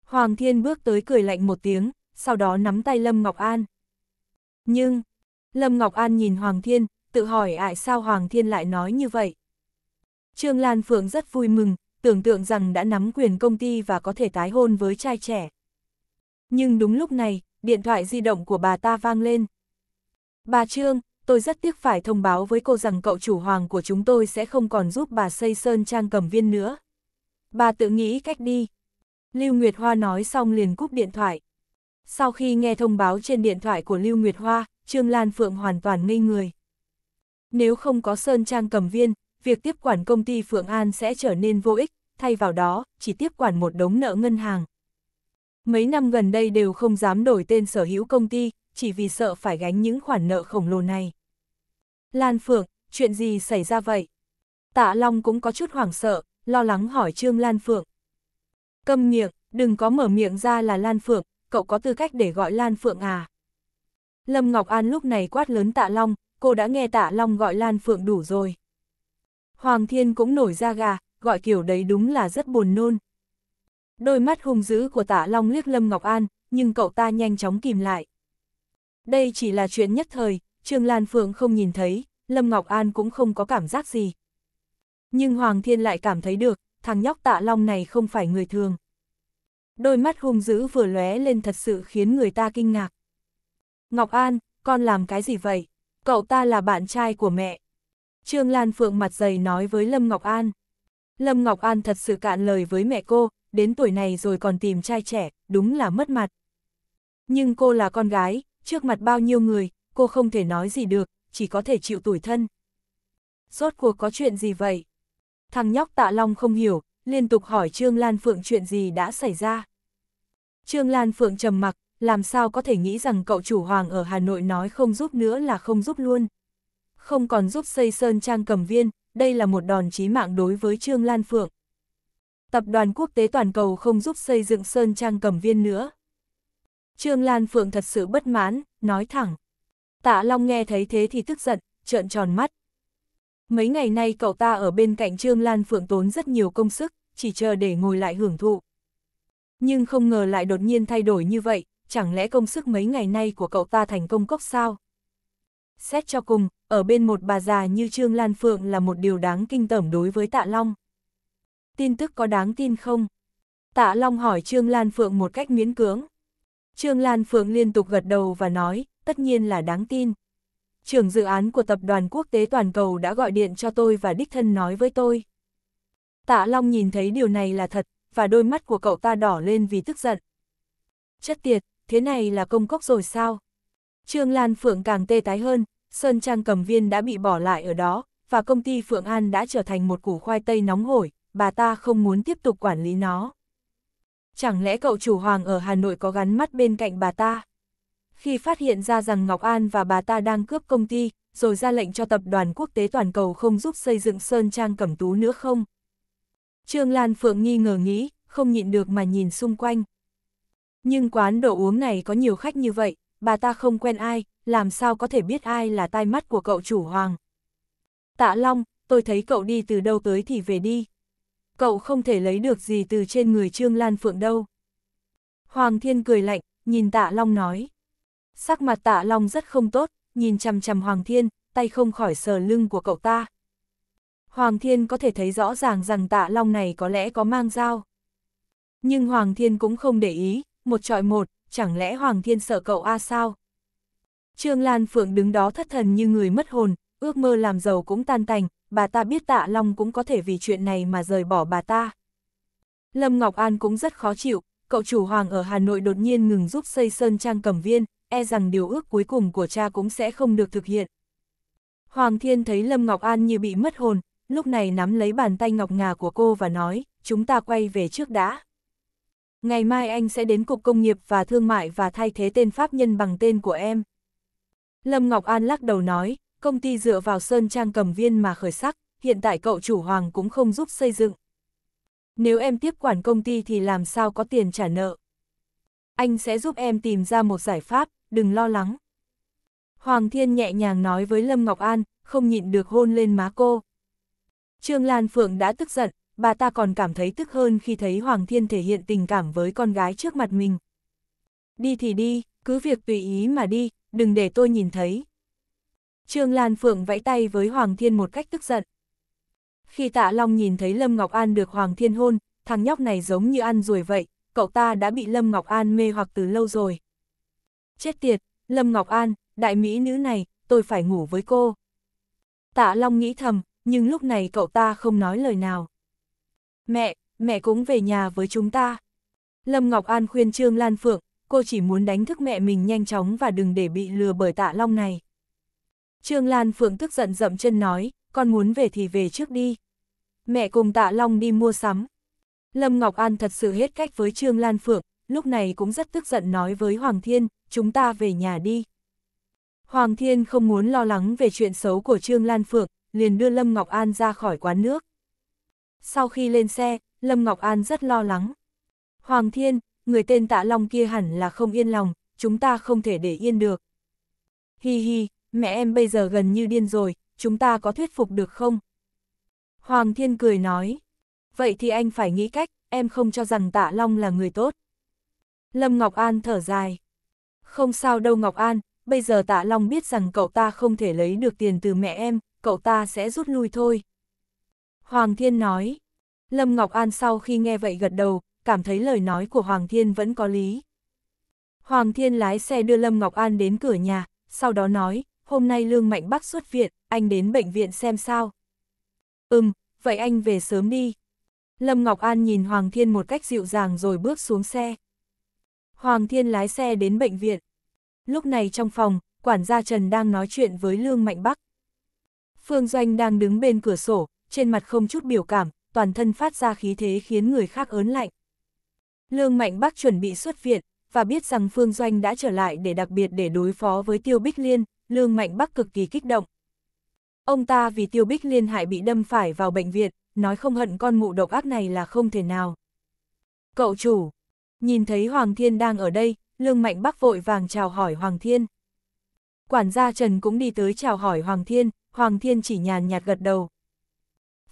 Hoàng Thiên bước tới cười lạnh một tiếng, sau đó nắm tay Lâm Ngọc An. Nhưng, Lâm Ngọc An nhìn Hoàng Thiên, tự hỏi ải sao Hoàng Thiên lại nói như vậy. Trương Lan Phượng rất vui mừng, tưởng tượng rằng đã nắm quyền công ty và có thể tái hôn với trai trẻ. Nhưng đúng lúc này, điện thoại di động của bà ta vang lên. Bà Trương, tôi rất tiếc phải thông báo với cô rằng cậu chủ hoàng của chúng tôi sẽ không còn giúp bà xây sơn trang cầm viên nữa. Bà tự nghĩ cách đi. Lưu Nguyệt Hoa nói xong liền cúp điện thoại. Sau khi nghe thông báo trên điện thoại của Lưu Nguyệt Hoa, Trương Lan Phượng hoàn toàn ngây người. Nếu không có Sơn Trang cầm viên, việc tiếp quản công ty Phượng An sẽ trở nên vô ích, thay vào đó, chỉ tiếp quản một đống nợ ngân hàng mấy năm gần đây đều không dám đổi tên sở hữu công ty, chỉ vì sợ phải gánh những khoản nợ khổng lồ này. Lan Phượng, chuyện gì xảy ra vậy? Tạ Long cũng có chút hoảng sợ, lo lắng hỏi Trương Lan Phượng. Câm miệng, đừng có mở miệng ra là Lan Phượng, cậu có tư cách để gọi Lan Phượng à? Lâm Ngọc An lúc này quát lớn Tạ Long, cô đã nghe Tạ Long gọi Lan Phượng đủ rồi. Hoàng Thiên cũng nổi ra gà, gọi kiểu đấy đúng là rất buồn nôn. Đôi mắt hung dữ của Tạ long liếc Lâm Ngọc An, nhưng cậu ta nhanh chóng kìm lại. Đây chỉ là chuyện nhất thời, Trương Lan Phượng không nhìn thấy, Lâm Ngọc An cũng không có cảm giác gì. Nhưng Hoàng Thiên lại cảm thấy được, thằng nhóc tạ long này không phải người thường. Đôi mắt hung dữ vừa lóe lên thật sự khiến người ta kinh ngạc. Ngọc An, con làm cái gì vậy? Cậu ta là bạn trai của mẹ. Trương Lan Phượng mặt dày nói với Lâm Ngọc An. Lâm Ngọc An thật sự cạn lời với mẹ cô, đến tuổi này rồi còn tìm trai trẻ, đúng là mất mặt. Nhưng cô là con gái, trước mặt bao nhiêu người, cô không thể nói gì được, chỉ có thể chịu tủi thân. Rốt cuộc có chuyện gì vậy? Thằng nhóc tạ Long không hiểu, liên tục hỏi Trương Lan Phượng chuyện gì đã xảy ra. Trương Lan Phượng trầm mặc, làm sao có thể nghĩ rằng cậu chủ hoàng ở Hà Nội nói không giúp nữa là không giúp luôn. Không còn giúp xây sơn trang cầm viên, đây là một đòn chí mạng đối với Trương Lan Phượng. Tập đoàn quốc tế toàn cầu không giúp xây dựng Sơn Trang Cẩm Viên nữa. Trương Lan Phượng thật sự bất mãn, nói thẳng. Tạ Long nghe thấy thế thì tức giận, trợn tròn mắt. Mấy ngày nay cậu ta ở bên cạnh Trương Lan Phượng tốn rất nhiều công sức, chỉ chờ để ngồi lại hưởng thụ. Nhưng không ngờ lại đột nhiên thay đổi như vậy, chẳng lẽ công sức mấy ngày nay của cậu ta thành công cốc sao? Xét cho cùng, ở bên một bà già như Trương Lan Phượng là một điều đáng kinh tởm đối với Tạ Long tin tức có đáng tin không? Tạ Long hỏi Trương Lan Phượng một cách miễn cưỡng. Trương Lan Phượng liên tục gật đầu và nói, tất nhiên là đáng tin. Trưởng dự án của Tập đoàn Quốc tế Toàn cầu đã gọi điện cho tôi và đích thân nói với tôi. Tạ Long nhìn thấy điều này là thật, và đôi mắt của cậu ta đỏ lên vì tức giận. Chất tiệt, thế này là công cốc rồi sao? Trương Lan Phượng càng tê tái hơn, Sơn Trang cầm viên đã bị bỏ lại ở đó, và công ty Phượng An đã trở thành một củ khoai tây nóng hổi, bà ta không muốn tiếp tục quản lý nó. Chẳng lẽ cậu chủ hoàng ở Hà Nội có gắn mắt bên cạnh bà ta? Khi phát hiện ra rằng Ngọc An và bà ta đang cướp công ty, rồi ra lệnh cho tập đoàn quốc tế toàn cầu không giúp xây dựng Sơn Trang Cẩm Tú nữa không? Trương Lan Phượng nghi ngờ nghĩ, không nhịn được mà nhìn xung quanh. Nhưng quán đồ uống này có nhiều khách như vậy, bà ta không quen ai, làm sao có thể biết ai là tai mắt của cậu chủ hoàng. Tạ Long, tôi thấy cậu đi từ đâu tới thì về đi cậu không thể lấy được gì từ trên người Trương Lan Phượng đâu. Hoàng Thiên cười lạnh, nhìn Tạ Long nói. Sắc mặt Tạ Long rất không tốt, nhìn chằm chằm Hoàng Thiên, tay không khỏi sờ lưng của cậu ta. Hoàng Thiên có thể thấy rõ ràng rằng Tạ Long này có lẽ có mang dao. Nhưng Hoàng Thiên cũng không để ý, một trọi một, chẳng lẽ Hoàng Thiên sợ cậu A sao? Trương Lan Phượng đứng đó thất thần như người mất hồn, ước mơ làm giàu cũng tan tành, bà ta biết tạ Long cũng có thể vì chuyện này mà rời bỏ bà ta. Lâm Ngọc An cũng rất khó chịu, cậu chủ hoàng ở Hà Nội đột nhiên ngừng giúp xây sơn trang cầm viên, e rằng điều ước cuối cùng của cha cũng sẽ không được thực hiện. Hoàng Thiên thấy Lâm Ngọc An như bị mất hồn, lúc này nắm lấy bàn tay ngọc ngà của cô và nói, chúng ta quay về trước đã. Ngày mai anh sẽ đến Cục Công nghiệp và Thương mại và thay thế tên pháp nhân bằng tên của em. Lâm Ngọc An lắc đầu nói, công ty dựa vào Sơn Trang cầm viên mà khởi sắc, hiện tại cậu chủ Hoàng cũng không giúp xây dựng. Nếu em tiếp quản công ty thì làm sao có tiền trả nợ? Anh sẽ giúp em tìm ra một giải pháp, đừng lo lắng. Hoàng Thiên nhẹ nhàng nói với Lâm Ngọc An, không nhịn được hôn lên má cô. Trương Lan Phượng đã tức giận, bà ta còn cảm thấy tức hơn khi thấy Hoàng Thiên thể hiện tình cảm với con gái trước mặt mình. Đi thì đi, cứ việc tùy ý mà đi, đừng để tôi nhìn thấy, Trương Lan Phượng vẫy tay với Hoàng Thiên một cách tức giận. Khi Tạ Long nhìn thấy Lâm Ngọc An được Hoàng Thiên hôn, thằng nhóc này giống như ăn ruồi vậy, cậu ta đã bị Lâm Ngọc An mê hoặc từ lâu rồi. Chết tiệt, Lâm Ngọc An, đại mỹ nữ này, tôi phải ngủ với cô. Tạ Long nghĩ thầm, nhưng lúc này cậu ta không nói lời nào. Mẹ, mẹ cũng về nhà với chúng ta. Lâm Ngọc An khuyên Trương Lan Phượng, cô chỉ muốn đánh thức mẹ mình nhanh chóng và đừng để bị lừa bởi Tạ Long này. Trương Lan Phượng tức giận dậm chân nói, con muốn về thì về trước đi. Mẹ cùng tạ Long đi mua sắm. Lâm Ngọc An thật sự hết cách với Trương Lan Phượng, lúc này cũng rất tức giận nói với Hoàng Thiên, chúng ta về nhà đi. Hoàng Thiên không muốn lo lắng về chuyện xấu của Trương Lan Phượng, liền đưa Lâm Ngọc An ra khỏi quán nước. Sau khi lên xe, Lâm Ngọc An rất lo lắng. Hoàng Thiên, người tên tạ Long kia hẳn là không yên lòng, chúng ta không thể để yên được. Hi hi, mẹ em bây giờ gần như điên rồi, chúng ta có thuyết phục được không? Hoàng Thiên cười nói, vậy thì anh phải nghĩ cách, em không cho rằng Tạ Long là người tốt. Lâm Ngọc An thở dài, không sao đâu Ngọc An, bây giờ Tạ Long biết rằng cậu ta không thể lấy được tiền từ mẹ em, cậu ta sẽ rút lui thôi. Hoàng Thiên nói, Lâm Ngọc An sau khi nghe vậy gật đầu, cảm thấy lời nói của Hoàng Thiên vẫn có lý. Hoàng Thiên lái xe đưa Lâm Ngọc An đến cửa nhà, sau đó nói, hôm nay Lương Mạnh Bắc xuất viện, anh đến bệnh viện xem sao. Ừm, vậy anh về sớm đi. Lâm Ngọc An nhìn Hoàng Thiên một cách dịu dàng rồi bước xuống xe. Hoàng Thiên lái xe đến bệnh viện. Lúc này trong phòng, quản gia Trần đang nói chuyện với Lương Mạnh Bắc. Phương Doanh đang đứng bên cửa sổ, trên mặt không chút biểu cảm, toàn thân phát ra khí thế khiến người khác ớn lạnh. Lương Mạnh Bắc chuẩn bị xuất viện, và biết rằng Phương Doanh đã trở lại để đặc biệt để đối phó với Tiêu Bích Liên, Lương Mạnh Bắc cực kỳ kích động. Ông ta vì tiêu bích liên hại bị đâm phải vào bệnh viện, nói không hận con mụ độc ác này là không thể nào. Cậu chủ, nhìn thấy Hoàng Thiên đang ở đây, Lương Mạnh Bắc vội vàng chào hỏi Hoàng Thiên. Quản gia Trần cũng đi tới chào hỏi Hoàng Thiên, Hoàng Thiên chỉ nhàn nhạt gật đầu.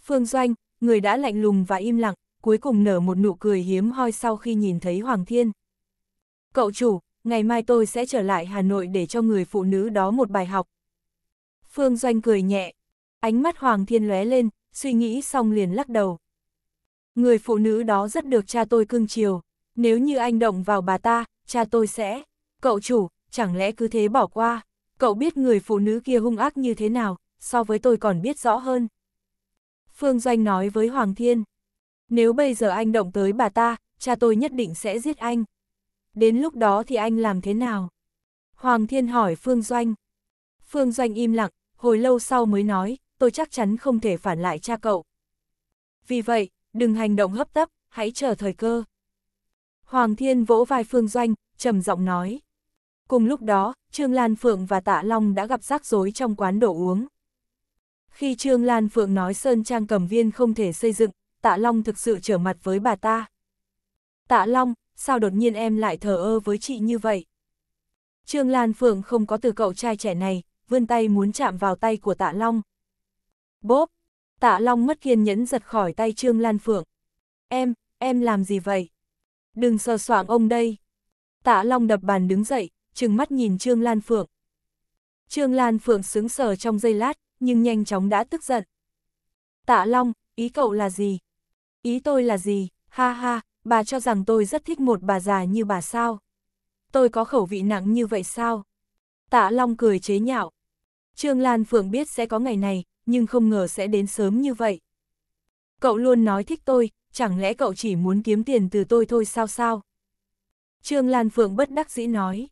Phương Doanh, người đã lạnh lùng và im lặng, cuối cùng nở một nụ cười hiếm hoi sau khi nhìn thấy Hoàng Thiên. Cậu chủ, ngày mai tôi sẽ trở lại Hà Nội để cho người phụ nữ đó một bài học. Phương Doanh cười nhẹ, ánh mắt Hoàng Thiên lóe lên, suy nghĩ xong liền lắc đầu. Người phụ nữ đó rất được cha tôi cưng chiều, nếu như anh động vào bà ta, cha tôi sẽ... Cậu chủ, chẳng lẽ cứ thế bỏ qua, cậu biết người phụ nữ kia hung ác như thế nào, so với tôi còn biết rõ hơn. Phương Doanh nói với Hoàng Thiên, nếu bây giờ anh động tới bà ta, cha tôi nhất định sẽ giết anh đến lúc đó thì anh làm thế nào? Hoàng Thiên hỏi Phương Doanh. Phương Doanh im lặng, hồi lâu sau mới nói, tôi chắc chắn không thể phản lại cha cậu. Vì vậy, đừng hành động hấp tấp, hãy chờ thời cơ. Hoàng Thiên vỗ vai Phương Doanh, trầm giọng nói. Cùng lúc đó, Trương Lan Phượng và Tạ Long đã gặp rắc rối trong quán đồ uống. Khi Trương Lan Phượng nói Sơn Trang cầm viên không thể xây dựng, Tạ Long thực sự trở mặt với bà ta. Tạ Long, sao đột nhiên em lại thờ ơ với chị như vậy? Trương Lan Phượng không có từ cậu trai trẻ này, vươn tay muốn chạm vào tay của tạ Long. Bốp! Tạ Long mất kiên nhẫn giật khỏi tay Trương Lan Phượng. Em, em làm gì vậy? Đừng sờ soạng ông đây. Tạ Long đập bàn đứng dậy, trừng mắt nhìn Trương Lan Phượng. Trương Lan Phượng sững sờ trong giây lát, nhưng nhanh chóng đã tức giận. Tạ Long, ý cậu là gì? Ý tôi là gì? Ha ha, bà cho rằng tôi rất thích một bà già như bà sao. Tôi có khẩu vị nặng như vậy sao? Tạ Long cười chế nhạo. Trương Lan Phượng biết sẽ có ngày này, nhưng không ngờ sẽ đến sớm như vậy. Cậu luôn nói thích tôi, chẳng lẽ cậu chỉ muốn kiếm tiền từ tôi thôi sao sao? Trương Lan Phượng bất đắc dĩ nói.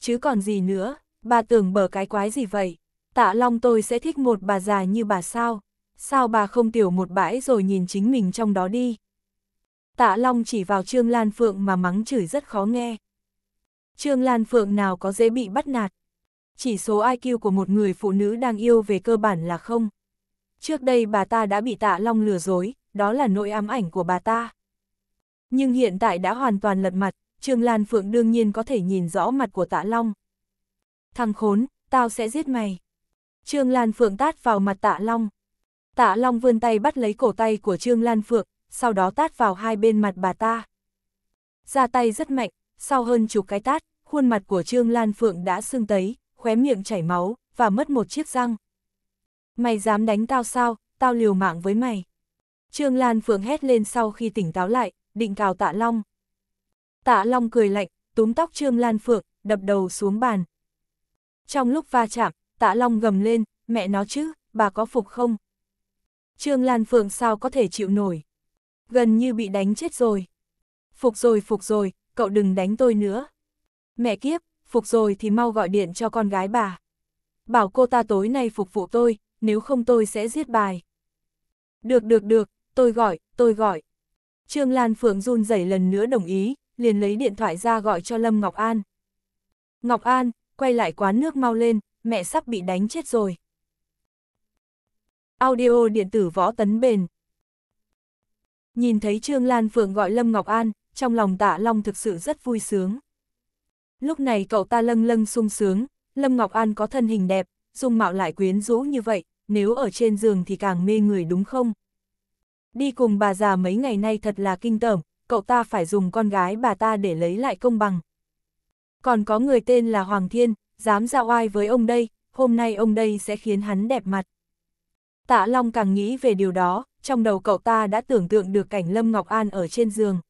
Chứ còn gì nữa, bà tưởng bở cái quái gì vậy? Tạ Long tôi sẽ thích một bà già như bà sao? Sao bà không tiểu một bãi rồi nhìn chính mình trong đó đi? Tạ Long chỉ vào Trương Lan Phượng mà mắng chửi rất khó nghe. Trương Lan Phượng nào có dễ bị bắt nạt. Chỉ số IQ của một người phụ nữ đang yêu về cơ bản là không. Trước đây bà ta đã bị Tạ Long lừa dối, đó là nội ám ảnh của bà ta. Nhưng hiện tại đã hoàn toàn lật mặt, Trương Lan Phượng đương nhiên có thể nhìn rõ mặt của Tạ Long. Thằng khốn, tao sẽ giết mày. Trương Lan Phượng tát vào mặt Tạ Long. Tạ Long vươn tay bắt lấy cổ tay của Trương Lan Phượng, sau đó tát vào hai bên mặt bà ta. Ra tay rất mạnh, sau hơn chục cái tát, khuôn mặt của Trương Lan Phượng đã sưng tấy, khóe miệng chảy máu, và mất một chiếc răng. Mày dám đánh tao sao, tao liều mạng với mày. Trương Lan Phượng hét lên sau khi tỉnh táo lại, định cào tạ Long. Tạ Long cười lạnh, túm tóc Trương Lan Phượng, đập đầu xuống bàn. Trong lúc va chạm, tạ Long gầm lên, mẹ nó chứ, bà có phục không? Trương Lan Phượng sao có thể chịu nổi? gần như bị đánh chết rồi. Phục rồi, phục rồi, cậu đừng đánh tôi nữa. Mẹ kiếp, phục rồi thì mau gọi điện cho con gái bà. Bảo cô ta tối nay phục vụ tôi, nếu không tôi sẽ giết bài. Được được được, tôi gọi, tôi gọi. Trương Lan Phượng run rẩy lần nữa đồng ý, liền lấy điện thoại ra gọi cho Lâm Ngọc An. Ngọc An, quay lại quán nước mau lên, mẹ sắp bị đánh chết rồi. Audio điện tử võ tấn bền, Nhìn thấy Trương Lan Phượng gọi Lâm Ngọc An, trong lòng tạ Long thực sự rất vui sướng. Lúc này cậu ta lâng lâng sung sướng, Lâm Ngọc An có thân hình đẹp, dung mạo lại quyến rũ như vậy, nếu ở trên giường thì càng mê người đúng không? Đi cùng bà già mấy ngày nay thật là kinh tởm, cậu ta phải dùng con gái bà ta để lấy lại công bằng. Còn có người tên là Hoàng Thiên, dám ra oai với ông đây, hôm nay ông đây sẽ khiến hắn đẹp mặt. Tạ Long càng nghĩ về điều đó, trong đầu cậu ta đã tưởng tượng được cảnh Lâm Ngọc An ở trên giường.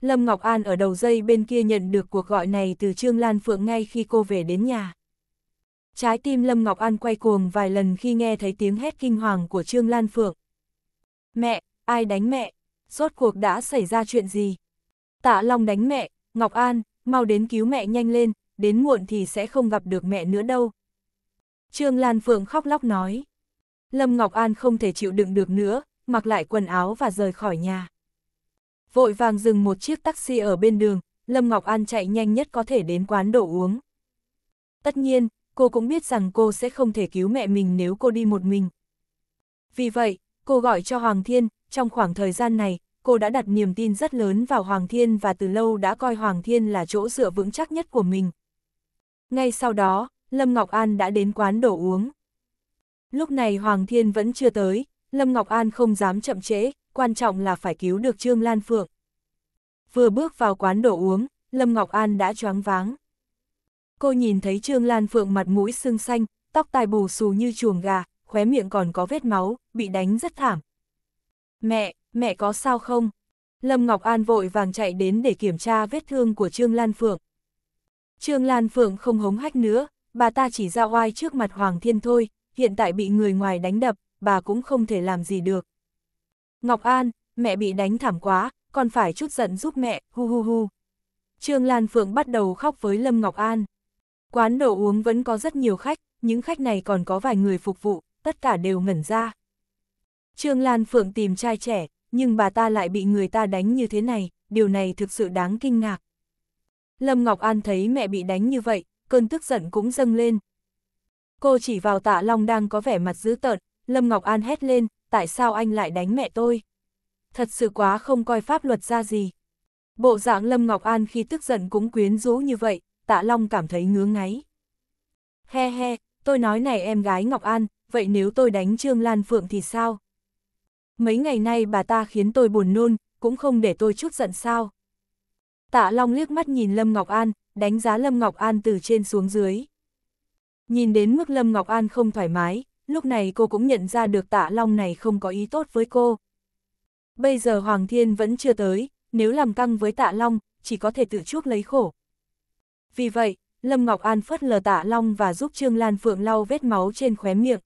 Lâm Ngọc An ở đầu dây bên kia nhận được cuộc gọi này từ Trương Lan Phượng ngay khi cô về đến nhà. Trái tim Lâm Ngọc An quay cuồng vài lần khi nghe thấy tiếng hét kinh hoàng của Trương Lan Phượng. Mẹ, ai đánh mẹ? Rốt cuộc đã xảy ra chuyện gì? Tạ Long đánh mẹ, Ngọc An, mau đến cứu mẹ nhanh lên, đến muộn thì sẽ không gặp được mẹ nữa đâu. Trương Lan Phượng khóc lóc nói. Lâm Ngọc An không thể chịu đựng được nữa, mặc lại quần áo và rời khỏi nhà. Vội vàng dừng một chiếc taxi ở bên đường, Lâm Ngọc An chạy nhanh nhất có thể đến quán đồ uống. Tất nhiên, cô cũng biết rằng cô sẽ không thể cứu mẹ mình nếu cô đi một mình. Vì vậy, cô gọi cho Hoàng Thiên, trong khoảng thời gian này, cô đã đặt niềm tin rất lớn vào Hoàng Thiên và từ lâu đã coi Hoàng Thiên là chỗ dựa vững chắc nhất của mình. Ngay sau đó, Lâm Ngọc An đã đến quán đồ uống. Lúc này Hoàng Thiên vẫn chưa tới, Lâm Ngọc An không dám chậm trễ, quan trọng là phải cứu được Trương Lan Phượng. Vừa bước vào quán đồ uống, Lâm Ngọc An đã choáng váng. Cô nhìn thấy Trương Lan Phượng mặt mũi sưng xanh, tóc tai bù xù như chuồng gà, khóe miệng còn có vết máu, bị đánh rất thảm. Mẹ, mẹ có sao không? Lâm Ngọc An vội vàng chạy đến để kiểm tra vết thương của Trương Lan Phượng. Trương Lan Phượng không hống hách nữa, bà ta chỉ ra oai trước mặt Hoàng Thiên thôi, hiện tại bị người ngoài đánh đập, bà cũng không thể làm gì được. Ngọc An, mẹ bị đánh thảm quá, còn phải chút giận giúp mẹ, hu hu hu. Trương Lan Phượng bắt đầu khóc với Lâm Ngọc An. Quán đồ uống vẫn có rất nhiều khách, những khách này còn có vài người phục vụ, tất cả đều ngẩn ra. Trương Lan Phượng tìm trai trẻ, nhưng bà ta lại bị người ta đánh như thế này, điều này thực sự đáng kinh ngạc. Lâm Ngọc An thấy mẹ bị đánh như vậy, cơn tức giận cũng dâng lên, Cô chỉ vào tạ Long đang có vẻ mặt dữ tợn, Lâm Ngọc An hét lên, tại sao anh lại đánh mẹ tôi? Thật sự quá không coi pháp luật ra gì. Bộ dạng Lâm Ngọc An khi tức giận cũng quyến rũ như vậy, tạ Long cảm thấy ngứa ngáy. He he, tôi nói này em gái Ngọc An, vậy nếu tôi đánh Trương Lan Phượng thì sao? Mấy ngày nay bà ta khiến tôi buồn nôn, cũng không để tôi chút giận sao. Tạ Long liếc mắt nhìn Lâm Ngọc An, đánh giá Lâm Ngọc An từ trên xuống dưới. Nhìn đến mức Lâm Ngọc An không thoải mái, lúc này cô cũng nhận ra được tạ long này không có ý tốt với cô. Bây giờ Hoàng Thiên vẫn chưa tới, nếu làm căng với tạ long, chỉ có thể tự chuốc lấy khổ. Vì vậy, Lâm Ngọc An phất lờ tạ long và giúp Trương Lan Phượng lau vết máu trên khóe miệng.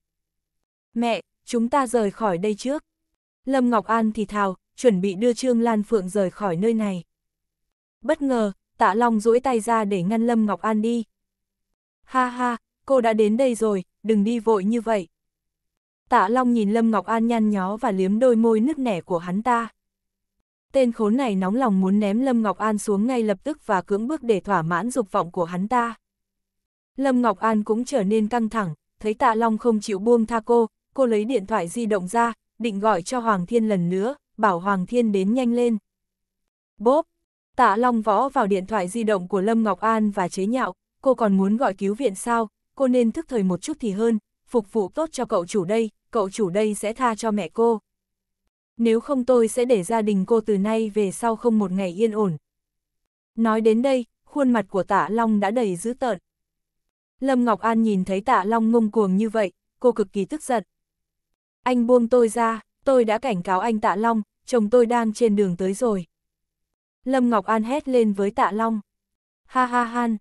Mẹ, chúng ta rời khỏi đây trước. Lâm Ngọc An thì thào, chuẩn bị đưa Trương Lan Phượng rời khỏi nơi này. Bất ngờ, tạ long duỗi tay ra để ngăn Lâm Ngọc An đi. Ha ha, cô đã đến đây rồi, đừng đi vội như vậy. Tạ Long nhìn Lâm Ngọc An nhăn nhó và liếm đôi môi nứt nẻ của hắn ta. Tên khốn này nóng lòng muốn ném Lâm Ngọc An xuống ngay lập tức và cưỡng bức để thỏa mãn dục vọng của hắn ta. Lâm Ngọc An cũng trở nên căng thẳng, thấy Tạ Long không chịu buông tha cô, cô lấy điện thoại di động ra, định gọi cho Hoàng Thiên lần nữa, bảo Hoàng Thiên đến nhanh lên. Bốp! Tạ Long võ vào điện thoại di động của Lâm Ngọc An và chế nhạo, cô còn muốn gọi cứu viện sao, cô nên thức thời một chút thì hơn, phục vụ tốt cho cậu chủ đây, cậu chủ đây sẽ tha cho mẹ cô. Nếu không tôi sẽ để gia đình cô từ nay về sau không một ngày yên ổn. Nói đến đây, khuôn mặt của tạ Long đã đầy dữ tợn. Lâm Ngọc An nhìn thấy tạ Long ngông cuồng như vậy, cô cực kỳ tức giận. Anh buông tôi ra, tôi đã cảnh cáo anh tạ Long, chồng tôi đang trên đường tới rồi. Lâm Ngọc An hét lên với tạ Long. Ha ha han,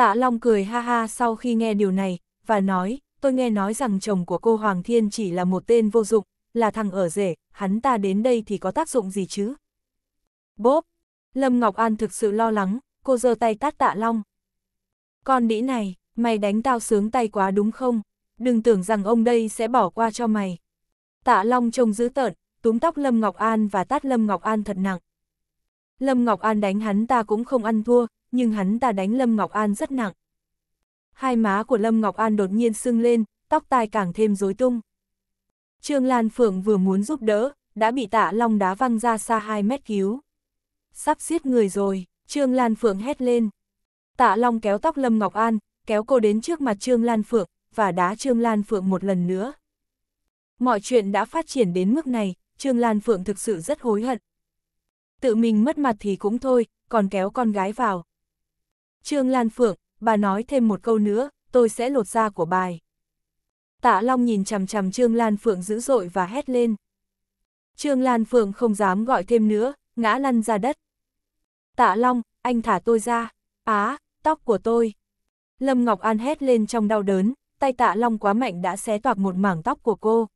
Tạ Long cười ha ha sau khi nghe điều này, và nói, tôi nghe nói rằng chồng của cô Hoàng Thiên chỉ là một tên vô dụng, là thằng ở rể, hắn ta đến đây thì có tác dụng gì chứ? Bốp! Lâm Ngọc An thực sự lo lắng, cô giơ tay tát Tạ Long. Con đĩ này, mày đánh tao sướng tay quá đúng không? Đừng tưởng rằng ông đây sẽ bỏ qua cho mày. Tạ Long trông dữ tợn, túm tóc Lâm Ngọc An và tát Lâm Ngọc An thật nặng. Lâm Ngọc An đánh hắn ta cũng không ăn thua, nhưng hắn ta đánh Lâm Ngọc An rất nặng. Hai má của Lâm Ngọc An đột nhiên sưng lên, tóc tai càng thêm rối tung. Trương Lan Phượng vừa muốn giúp đỡ, đã bị tạ long đá văng ra xa 2 mét cứu. Sắp giết người rồi, Trương Lan Phượng hét lên. Tạ long kéo tóc Lâm Ngọc An, kéo cô đến trước mặt Trương Lan Phượng, và đá Trương Lan Phượng một lần nữa. Mọi chuyện đã phát triển đến mức này, Trương Lan Phượng thực sự rất hối hận. Tự mình mất mặt thì cũng thôi, còn kéo con gái vào. Trương Lan Phượng, bà nói thêm một câu nữa, tôi sẽ lột da của bài. Tạ Long nhìn chằm chằm Trương Lan Phượng dữ dội và hét lên. Trương Lan Phượng không dám gọi thêm nữa, ngã lăn ra đất. Tạ Long, anh thả tôi ra. Á, à, tóc của tôi. Lâm Ngọc An hét lên trong đau đớn, tay Tạ Long quá mạnh đã xé toạc một mảng tóc của cô.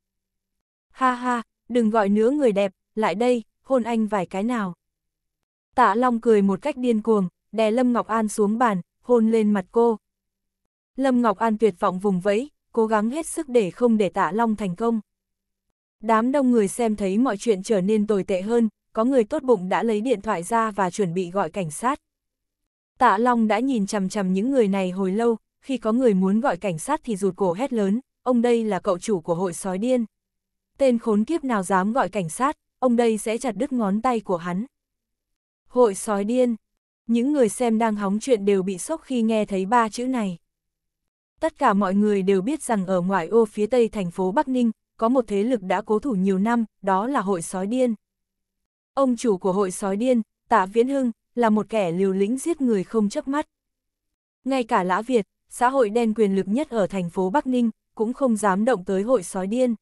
Ha ha, đừng gọi nữa người đẹp, lại đây, hôn anh vài cái nào. Tạ Long cười một cách điên cuồng, đè Lâm Ngọc An xuống bàn, hôn lên mặt cô. Lâm Ngọc An tuyệt vọng vùng vẫy, cố gắng hết sức để không để Tạ Long thành công. Đám đông người xem thấy mọi chuyện trở nên tồi tệ hơn, có người tốt bụng đã lấy điện thoại ra và chuẩn bị gọi cảnh sát. Tạ Long đã nhìn chằm chằm những người này hồi lâu, khi có người muốn gọi cảnh sát thì rụt cổ hét lớn, ông đây là cậu chủ của hội sói điên. Tên khốn kiếp nào dám gọi cảnh sát, ông đây sẽ chặt đứt ngón tay của hắn. Hội sói điên, những người xem đang hóng chuyện đều bị sốc khi nghe thấy ba chữ này. Tất cả mọi người đều biết rằng ở ngoại ô phía tây thành phố Bắc Ninh, có một thế lực đã cố thủ nhiều năm, đó là hội sói điên. Ông chủ của hội sói điên, Tạ Viễn Hưng, là một kẻ liều lĩnh giết người không chớp mắt. Ngay cả Lã Việt, xã hội đen quyền lực nhất ở thành phố Bắc Ninh, cũng không dám động tới hội sói điên.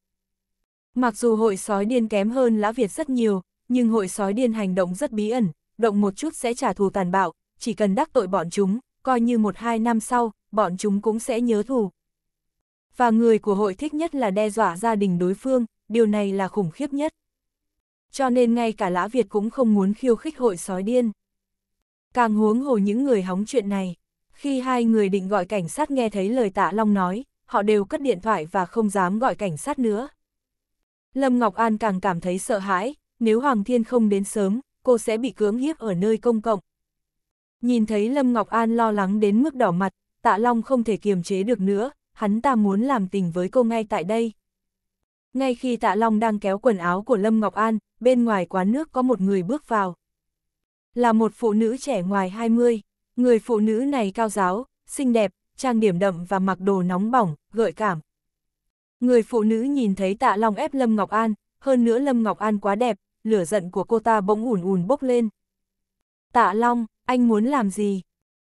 Mặc dù hội sói điên kém hơn Lã Việt rất nhiều, nhưng hội sói điên hành động rất bí ẩn, động một chút sẽ trả thù tàn bạo, chỉ cần đắc tội bọn chúng, coi như một hai năm sau, bọn chúng cũng sẽ nhớ thù. Và người của hội thích nhất là đe dọa gia đình đối phương, điều này là khủng khiếp nhất. Cho nên ngay cả Lã Việt cũng không muốn khiêu khích hội sói điên. Càng huống hồ những người hóng chuyện này, khi hai người định gọi cảnh sát nghe thấy lời tạ Long nói, họ đều cất điện thoại và không dám gọi cảnh sát nữa. Lâm Ngọc An càng cảm thấy sợ hãi, nếu Hoàng Thiên không đến sớm, cô sẽ bị cưỡng hiếp ở nơi công cộng. Nhìn thấy Lâm Ngọc An lo lắng đến mức đỏ mặt, Tạ Long không thể kiềm chế được nữa, hắn ta muốn làm tình với cô ngay tại đây. Ngay khi Tạ Long đang kéo quần áo của Lâm Ngọc An, bên ngoài quán nước có một người bước vào. Là một phụ nữ trẻ ngoài 20, người phụ nữ này cao giáo, xinh đẹp, trang điểm đậm và mặc đồ nóng bỏng, gợi cảm. Người phụ nữ nhìn thấy Tạ Long ép Lâm Ngọc An, hơn nữa Lâm Ngọc An quá đẹp, lửa giận của cô ta bỗng ùn ùn bốc lên. Tạ Long, anh muốn làm gì?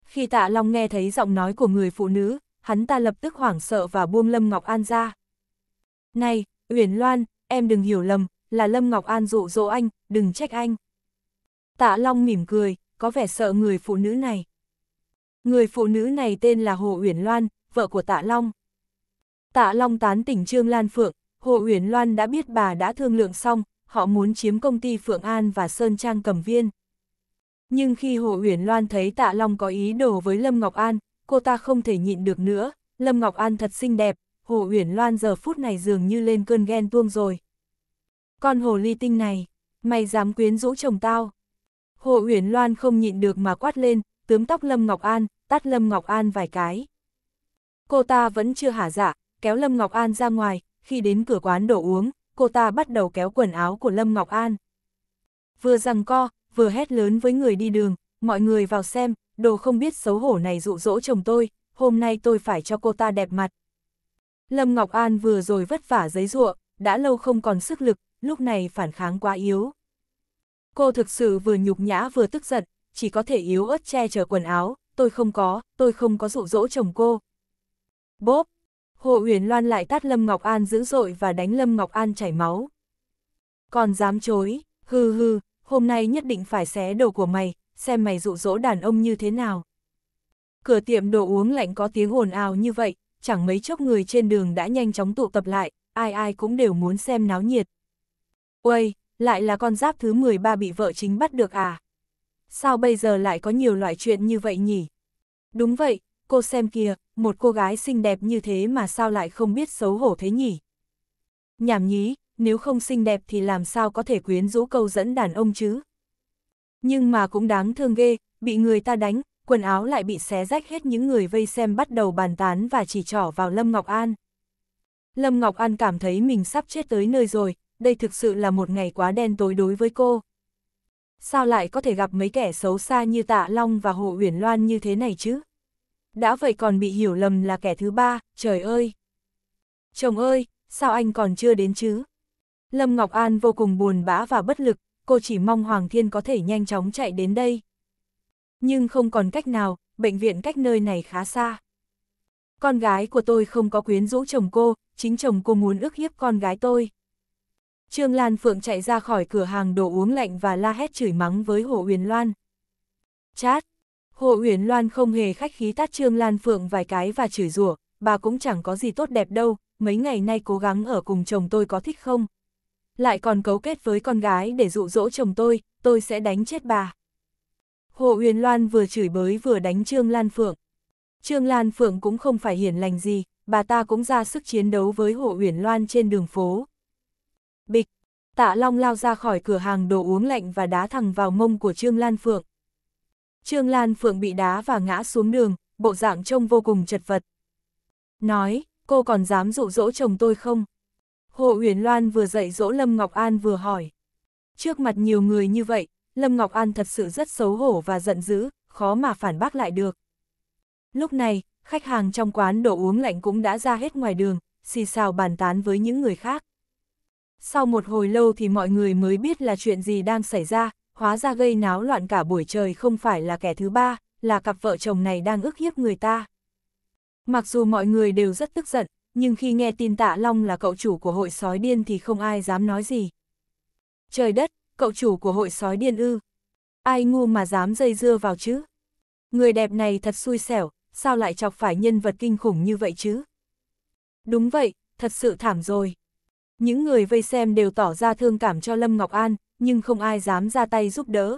Khi Tạ Long nghe thấy giọng nói của người phụ nữ, hắn ta lập tức hoảng sợ và buông Lâm Ngọc An ra. Này, Uyển Loan, em đừng hiểu lầm, là Lâm Ngọc An dụ dỗ anh, đừng trách anh. Tạ Long mỉm cười, có vẻ sợ người phụ nữ này. Người phụ nữ này tên là Hồ Uyển Loan, vợ của Tạ Long. Tạ Long tán tỉnh Trương Lan Phượng, Hồ Uyển Loan đã biết bà đã thương lượng xong, họ muốn chiếm công ty Phượng An và Sơn Trang cầm viên. Nhưng khi Hồ Uyển Loan thấy Tạ Long có ý đồ với Lâm Ngọc An, cô ta không thể nhịn được nữa, Lâm Ngọc An thật xinh đẹp, Hồ Uyển Loan giờ phút này dường như lên cơn ghen tuông rồi. Con hồ ly tinh này, mày dám quyến rũ chồng tao. Hồ Uyển Loan không nhịn được mà quát lên, tướm tóc Lâm Ngọc An, tát Lâm Ngọc An vài cái. Cô ta vẫn chưa hả dạ, kéo Lâm Ngọc An ra ngoài, khi đến cửa quán đồ uống, cô ta bắt đầu kéo quần áo của Lâm Ngọc An. Vừa rằng co, vừa hét lớn với người đi đường, mọi người vào xem, đồ không biết xấu hổ này dụ dỗ chồng tôi, hôm nay tôi phải cho cô ta đẹp mặt. Lâm Ngọc An vừa rồi vất vả giấy ruộng, đã lâu không còn sức lực, lúc này phản kháng quá yếu. Cô thực sự vừa nhục nhã vừa tức giận, chỉ có thể yếu ớt che chở quần áo, tôi không có, tôi không có dụ dỗ chồng cô. Bốp, Hồ Uyển Loan lại tát Lâm Ngọc An dữ dội và đánh Lâm Ngọc An chảy máu. Còn dám chối, hư hư, hôm nay nhất định phải xé đồ của mày, xem mày dụ dỗ đàn ông như thế nào. Cửa tiệm đồ uống lạnh có tiếng ồn ào như vậy, chẳng mấy chốc người trên đường đã nhanh chóng tụ tập lại, ai ai cũng đều muốn xem náo nhiệt. Uầy, lại là con giáp thứ 13 bị vợ chính bắt được à? Sao bây giờ lại có nhiều loại chuyện như vậy nhỉ? Đúng vậy, cô xem kìa, một cô gái xinh đẹp như thế mà sao lại không biết xấu hổ thế nhỉ? Nhảm nhí, nếu không xinh đẹp thì làm sao có thể quyến rũ câu dẫn đàn ông chứ? Nhưng mà cũng đáng thương ghê, bị người ta đánh, quần áo lại bị xé rách hết những người vây xem bắt đầu bàn tán và chỉ trỏ vào Lâm Ngọc An. Lâm Ngọc An cảm thấy mình sắp chết tới nơi rồi, đây thực sự là một ngày quá đen tối đối với cô. Sao lại có thể gặp mấy kẻ xấu xa như Tạ Long và Hồ Uyển Loan như thế này chứ? đã vậy còn bị hiểu lầm là kẻ thứ ba, trời ơi! Chồng ơi, sao anh còn chưa đến chứ? Lâm Ngọc An vô cùng buồn bã và bất lực, cô chỉ mong Hoàng Thiên có thể nhanh chóng chạy đến đây. Nhưng không còn cách nào, bệnh viện cách nơi này khá xa. Con gái của tôi không có quyến rũ chồng cô, chính chồng cô muốn ức hiếp con gái tôi. Trương Lan Phượng chạy ra khỏi cửa hàng đồ uống lạnh và la hét chửi mắng với Hồ Huyền Loan. Chát, Hồ Uyển Loan không hề khách khí tát Trương Lan Phượng vài cái và chửi rủa, bà cũng chẳng có gì tốt đẹp đâu, mấy ngày nay cố gắng ở cùng chồng tôi có thích không? Lại còn cấu kết với con gái để dụ dỗ chồng tôi, tôi sẽ đánh chết bà. Hồ Uyển Loan vừa chửi bới vừa đánh Trương Lan Phượng. Trương Lan Phượng cũng không phải hiền lành gì, bà ta cũng ra sức chiến đấu với Hồ Uyển Loan trên đường phố. Bịch, Tạ Long lao ra khỏi cửa hàng đồ uống lạnh và đá thẳng vào mông của Trương Lan Phượng. Trương Lan Phượng bị đá và ngã xuống đường, bộ dạng trông vô cùng chật vật. Nói, cô còn dám dụ dỗ chồng tôi không? Hồ Uyển Loan vừa dạy dỗ Lâm Ngọc An vừa hỏi. Trước mặt nhiều người như vậy, Lâm Ngọc An thật sự rất xấu hổ và giận dữ, khó mà phản bác lại được. Lúc này, khách hàng trong quán đồ uống lạnh cũng đã ra hết ngoài đường, xì xào bàn tán với những người khác. Sau một hồi lâu thì mọi người mới biết là chuyện gì đang xảy ra, hóa ra gây náo loạn cả buổi trời không phải là kẻ thứ ba, là cặp vợ chồng này đang ức hiếp người ta. Mặc dù mọi người đều rất tức giận, nhưng khi nghe tin Tạ Long là cậu chủ của hội sói điên thì không ai dám nói gì. Trời đất, cậu chủ của hội sói điên ư. Ai ngu mà dám dây dưa vào chứ? Người đẹp này thật xui xẻo, sao lại chọc phải nhân vật kinh khủng như vậy chứ? Đúng vậy, thật sự thảm rồi. Những người vây xem đều tỏ ra thương cảm cho Lâm Ngọc An, nhưng không ai dám ra tay giúp đỡ.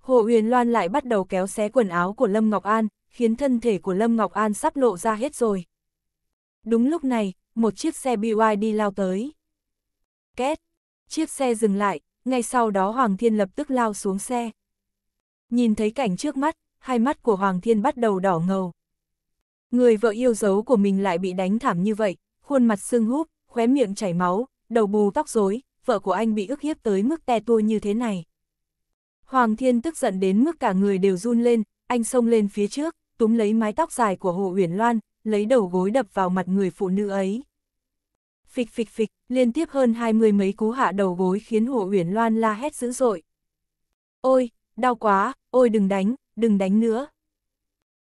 Hồ Uyển Loan lại bắt đầu kéo xé quần áo của Lâm Ngọc An, khiến thân thể của Lâm Ngọc An sắp lộ ra hết rồi. Đúng lúc này, một chiếc xe BYD lao tới. Két, chiếc xe dừng lại, ngay sau đó Hoàng Thiên lập tức lao xuống xe. Nhìn thấy cảnh trước mắt, hai mắt của Hoàng Thiên bắt đầu đỏ ngầu. Người vợ yêu dấu của mình lại bị đánh thảm như vậy, khuôn mặt sưng húp, khóe miệng chảy máu, đầu bù tóc rối, vợ của anh bị ức hiếp tới mức te tua như thế này. Hoàng Thiên tức giận đến mức cả người đều run lên, anh xông lên phía trước, túm lấy mái tóc dài của Hồ Uyển Loan, lấy đầu gối đập vào mặt người phụ nữ ấy. Phịch phịch phịch, liên tiếp hơn hai mươi mấy cú hạ đầu gối khiến Hồ Uyển Loan la hét dữ dội. Ôi, đau quá, ôi đừng đánh, đừng đánh nữa.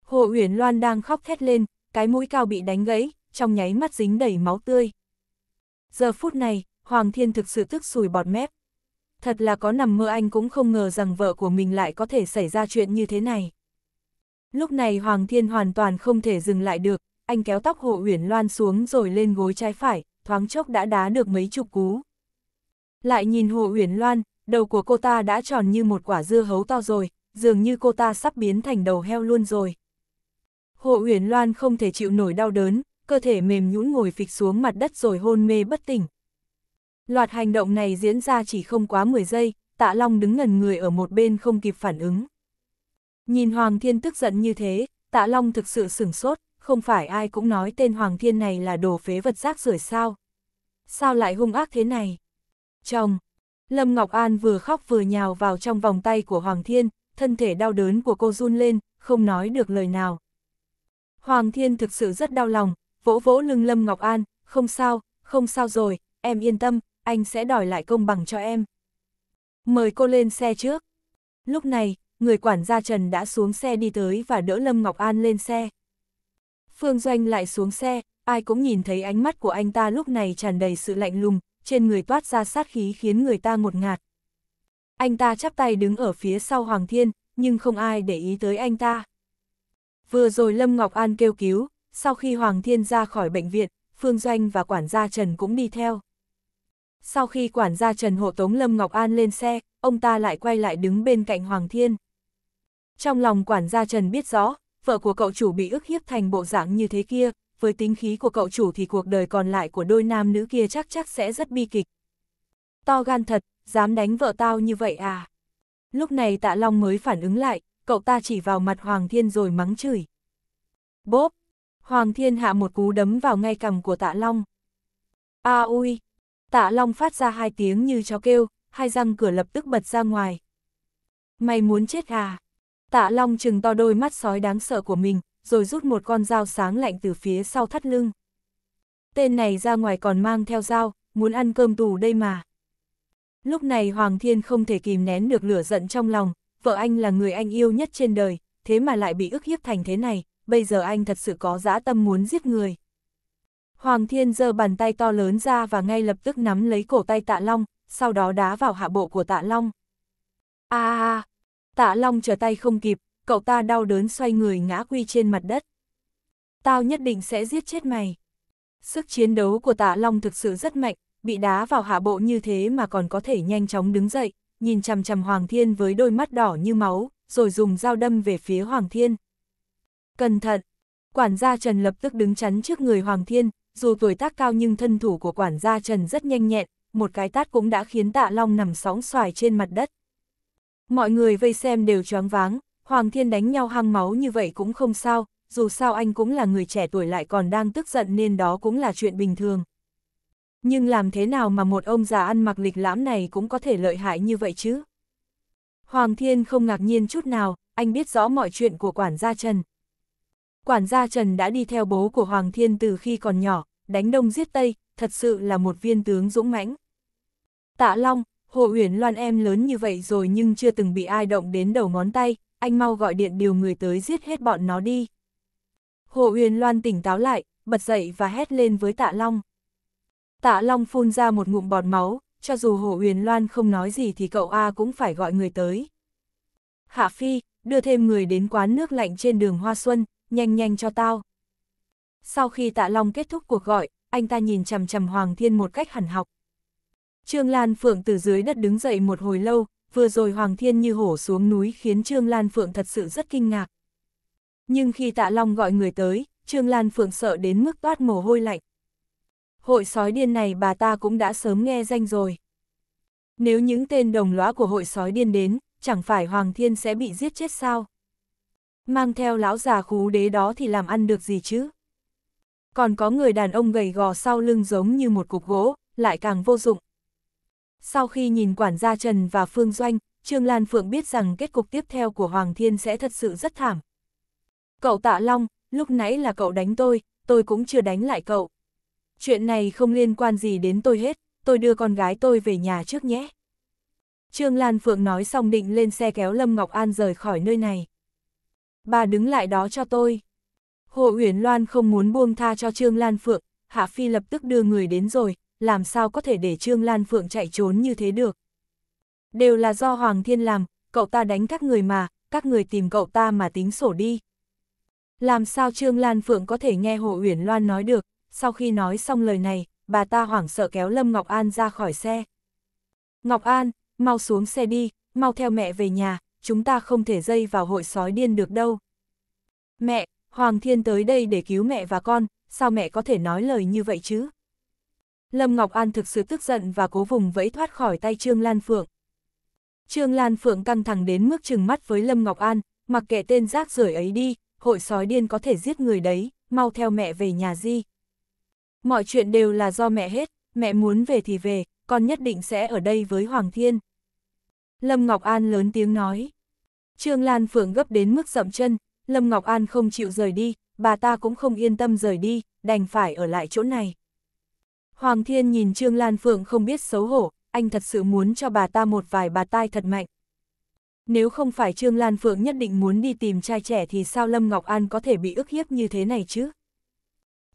Hồ Uyển Loan đang khóc thét lên, cái mũi cao bị đánh gãy, trong nháy mắt dính đầy máu tươi. Giờ phút này, Hoàng Thiên thực sự tức sùi bọt mép. Thật là có nằm mơ anh cũng không ngờ rằng vợ của mình lại có thể xảy ra chuyện như thế này. Lúc này Hoàng Thiên hoàn toàn không thể dừng lại được, anh kéo tóc Hồ Uyển Loan xuống rồi lên gối trái phải, thoáng chốc đã đá được mấy chục cú. Lại nhìn Hồ Uyển Loan, đầu của cô ta đã tròn như một quả dưa hấu to rồi, dường như cô ta sắp biến thành đầu heo luôn rồi. Hồ Uyển Loan không thể chịu nổi đau đớn, cơ thể mềm nhũn ngồi phịch xuống mặt đất rồi hôn mê bất tỉnh, Loạt hành động này diễn ra chỉ không quá 10 giây, tạ long đứng ngần người ở một bên không kịp phản ứng. Nhìn Hoàng Thiên tức giận như thế, tạ long thực sự sửng sốt, không phải ai cũng nói tên Hoàng Thiên này là đồ phế vật rác rưởi sao. Sao lại hung ác thế này? Chồng! Lâm Ngọc An vừa khóc vừa nhào vào trong vòng tay của Hoàng Thiên, thân thể đau đớn của cô run lên, không nói được lời nào. Hoàng Thiên thực sự rất đau lòng, vỗ vỗ lưng Lâm Ngọc An, không sao, không sao rồi, em yên tâm, anh sẽ đòi lại công bằng cho em. Mời cô lên xe trước. Lúc này, người quản gia Trần đã xuống xe đi tới và đỡ Lâm Ngọc An lên xe. Phương Doanh lại xuống xe, ai cũng nhìn thấy ánh mắt của anh ta lúc này tràn đầy sự lạnh lùng, trên người toát ra sát khí khiến người ta ngột ngạt. Anh ta chắp tay đứng ở phía sau Hoàng Thiên, nhưng không ai để ý tới anh ta. Vừa rồi Lâm Ngọc An kêu cứu, sau khi Hoàng Thiên ra khỏi bệnh viện, Phương Doanh và quản gia Trần cũng đi theo. Sau khi quản gia Trần Hộ Tống Lâm Ngọc An lên xe, ông ta lại quay lại đứng bên cạnh Hoàng Thiên. Trong lòng quản gia Trần biết rõ, vợ của cậu chủ bị ức hiếp thành bộ dạng như thế kia, với tính khí của cậu chủ thì cuộc đời còn lại của đôi nam nữ kia chắc chắc sẽ rất bi kịch. To gan thật, dám đánh vợ tao như vậy à? Lúc này tạ Long mới phản ứng lại, cậu ta chỉ vào mặt Hoàng Thiên rồi mắng chửi. Bốp! Hoàng Thiên hạ một cú đấm vào ngay cằm của tạ Long. A ui! tạ long phát ra hai tiếng như chó kêu, hai răng cửa lập tức bật ra ngoài. Mày muốn chết à? Tạ long chừng to đôi mắt sói đáng sợ của mình, rồi rút một con dao sáng lạnh từ phía sau thắt lưng. Tên này ra ngoài còn mang theo dao, muốn ăn cơm tù đây mà. Lúc này Hoàng Thiên không thể kìm nén được lửa giận trong lòng, vợ anh là người anh yêu nhất trên đời, thế mà lại bị ức hiếp thành thế này, bây giờ anh thật sự có dã tâm muốn giết người. Hoàng Thiên giơ bàn tay to lớn ra và ngay lập tức nắm lấy cổ tay Tạ Long, sau đó đá vào hạ bộ của Tạ Long. A a, Tạ Long trở tay không kịp, cậu ta đau đớn xoay người ngã quy trên mặt đất. Tao nhất định sẽ giết chết mày. Sức chiến đấu của Tạ Long thực sự rất mạnh, bị đá vào hạ bộ như thế mà còn có thể nhanh chóng đứng dậy, nhìn chằm chằm Hoàng Thiên với đôi mắt đỏ như máu, rồi dùng dao đâm về phía Hoàng Thiên. Cẩn thận! Quản gia Trần lập tức đứng chắn trước người Hoàng Thiên, dù tuổi tác cao nhưng thân thủ của quản gia Trần rất nhanh nhẹn, một cái tát cũng đã khiến tạ long nằm sóng xoài trên mặt đất. Mọi người vây xem đều choáng váng, Hoàng Thiên đánh nhau hăng máu như vậy cũng không sao, dù sao anh cũng là người trẻ tuổi lại còn đang tức giận nên đó cũng là chuyện bình thường. Nhưng làm thế nào mà một ông già ăn mặc lịch lãm này cũng có thể lợi hại như vậy chứ? Hoàng Thiên không ngạc nhiên chút nào, anh biết rõ mọi chuyện của quản gia Trần, Quản gia Trần đã đi theo bố của Hoàng Thiên từ khi còn nhỏ, đánh đông giết tây, thật sự là một viên tướng dũng mãnh. Tạ Long, Hồ Uyển Loan em lớn như vậy rồi nhưng chưa từng bị ai động đến đầu ngón tay, anh mau gọi điện điều người tới giết hết bọn nó đi. Hồ Uyển Loan tỉnh táo lại, bật dậy và hét lên với Tạ Long. Tạ Long phun ra một ngụm bọt máu, cho dù Hồ Uyển Loan không nói gì thì cậu A cũng phải gọi người tới. Hạ Phi, đưa thêm người đến quán nước lạnh trên đường Hoa Xuân, nhanh nhanh cho tao. Sau khi Tạ Long kết thúc cuộc gọi, anh ta nhìn chầm chầm Hoàng Thiên một cách hẳn học. Trương Lan Phượng từ dưới đất đứng dậy một hồi lâu, vừa rồi Hoàng Thiên như hổ xuống núi khiến Trương Lan Phượng thật sự rất kinh ngạc. Nhưng khi Tạ Long gọi người tới, Trương Lan Phượng sợ đến mức toát mồ hôi lạnh. Hội sói điên này bà ta cũng đã sớm nghe danh rồi. Nếu những tên đồng lõa của hội sói điên đến, chẳng phải Hoàng Thiên sẽ bị giết chết sao? Mang theo lão già khú đế đó thì làm ăn được gì chứ? Còn có người đàn ông gầy gò sau lưng giống như một cục gỗ, lại càng vô dụng. Sau khi nhìn quản gia Trần và Phương Doanh, Trương Lan Phượng biết rằng kết cục tiếp theo của Hoàng Thiên sẽ thật sự rất thảm. Cậu Tạ Long, lúc nãy là cậu đánh tôi, tôi cũng chưa đánh lại cậu. Chuyện này không liên quan gì đến tôi hết, tôi đưa con gái tôi về nhà trước nhé. Trương Lan Phượng nói xong định lên xe kéo Lâm Ngọc An rời khỏi nơi này. Bà đứng lại đó cho tôi. Hồ Uyển Loan không muốn buông tha cho Trương Lan Phượng, Hạ Phi lập tức đưa người đến rồi, làm sao có thể để Trương Lan Phượng chạy trốn như thế được. Đều là do Hoàng Thiên làm, cậu ta đánh các người mà, các người tìm cậu ta mà tính sổ đi. Làm sao Trương Lan Phượng có thể nghe Hồ Uyển Loan nói được, sau khi nói xong lời này, bà ta hoảng sợ kéo Lâm Ngọc An ra khỏi xe. Ngọc An, mau xuống xe đi, mau theo mẹ về nhà, chúng ta không thể dây vào hội sói điên được đâu. Mẹ, Hoàng Thiên tới đây để cứu mẹ và con, sao mẹ có thể nói lời như vậy chứ? Lâm Ngọc An thực sự tức giận và cố vùng vẫy thoát khỏi tay Trương Lan Phượng. Trương Lan Phượng căng thẳng đến mức trừng mắt với Lâm Ngọc An, mặc kệ tên rác rưởi ấy đi, hội sói điên có thể giết người đấy, mau theo mẹ về nhà di. Mọi chuyện đều là do mẹ hết, mẹ muốn về thì về, con nhất định sẽ ở đây với Hoàng Thiên. Lâm Ngọc An lớn tiếng nói. Trương Lan Phượng gấp đến mức dậm chân, Lâm Ngọc An không chịu rời đi, bà ta cũng không yên tâm rời đi, đành phải ở lại chỗ này. Hoàng Thiên nhìn Trương Lan Phượng không biết xấu hổ, anh thật sự muốn cho bà ta một vài bà tai thật mạnh. Nếu không phải Trương Lan Phượng nhất định muốn đi tìm trai trẻ thì sao Lâm Ngọc An có thể bị ức hiếp như thế này chứ?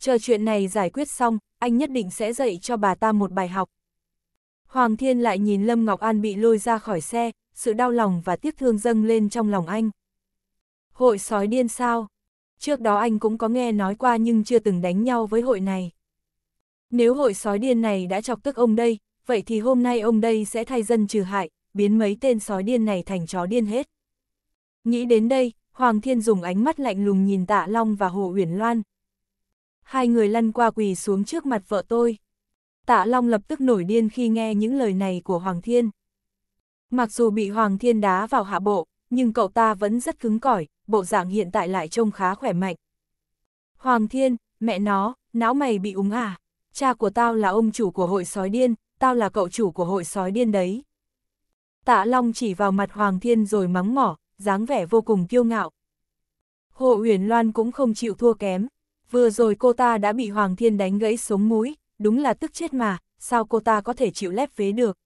Chờ chuyện này giải quyết xong, anh nhất định sẽ dạy cho bà ta một bài học. Hoàng Thiên lại nhìn Lâm Ngọc An bị lôi ra khỏi xe, sự đau lòng và tiếc thương dâng lên trong lòng anh. Hội sói điên sao? Trước đó anh cũng có nghe nói qua nhưng chưa từng đánh nhau với hội này. Nếu hội sói điên này đã chọc tức ông đây, vậy thì hôm nay ông đây sẽ thay dân trừ hại, biến mấy tên sói điên này thành chó điên hết. Nghĩ đến đây, Hoàng Thiên dùng ánh mắt lạnh lùng nhìn Tạ Long và Hồ Uyển Loan. Hai người lăn qua quỳ xuống trước mặt vợ tôi. Tạ Long lập tức nổi điên khi nghe những lời này của Hoàng Thiên. Mặc dù bị Hoàng Thiên đá vào hạ bộ, nhưng cậu ta vẫn rất cứng cỏi, bộ dạng hiện tại lại trông khá khỏe mạnh. Hoàng Thiên, mẹ nó, não mày bị úng à? Cha của tao là ông chủ của hội sói điên, tao là cậu chủ của hội sói điên đấy. Tạ Long chỉ vào mặt Hoàng Thiên rồi mắng mỏ, dáng vẻ vô cùng kiêu ngạo. Hộ Uyển Loan cũng không chịu thua kém, vừa rồi cô ta đã bị Hoàng Thiên đánh gãy sống mũi, đúng là tức chết mà, sao cô ta có thể chịu lép vế được.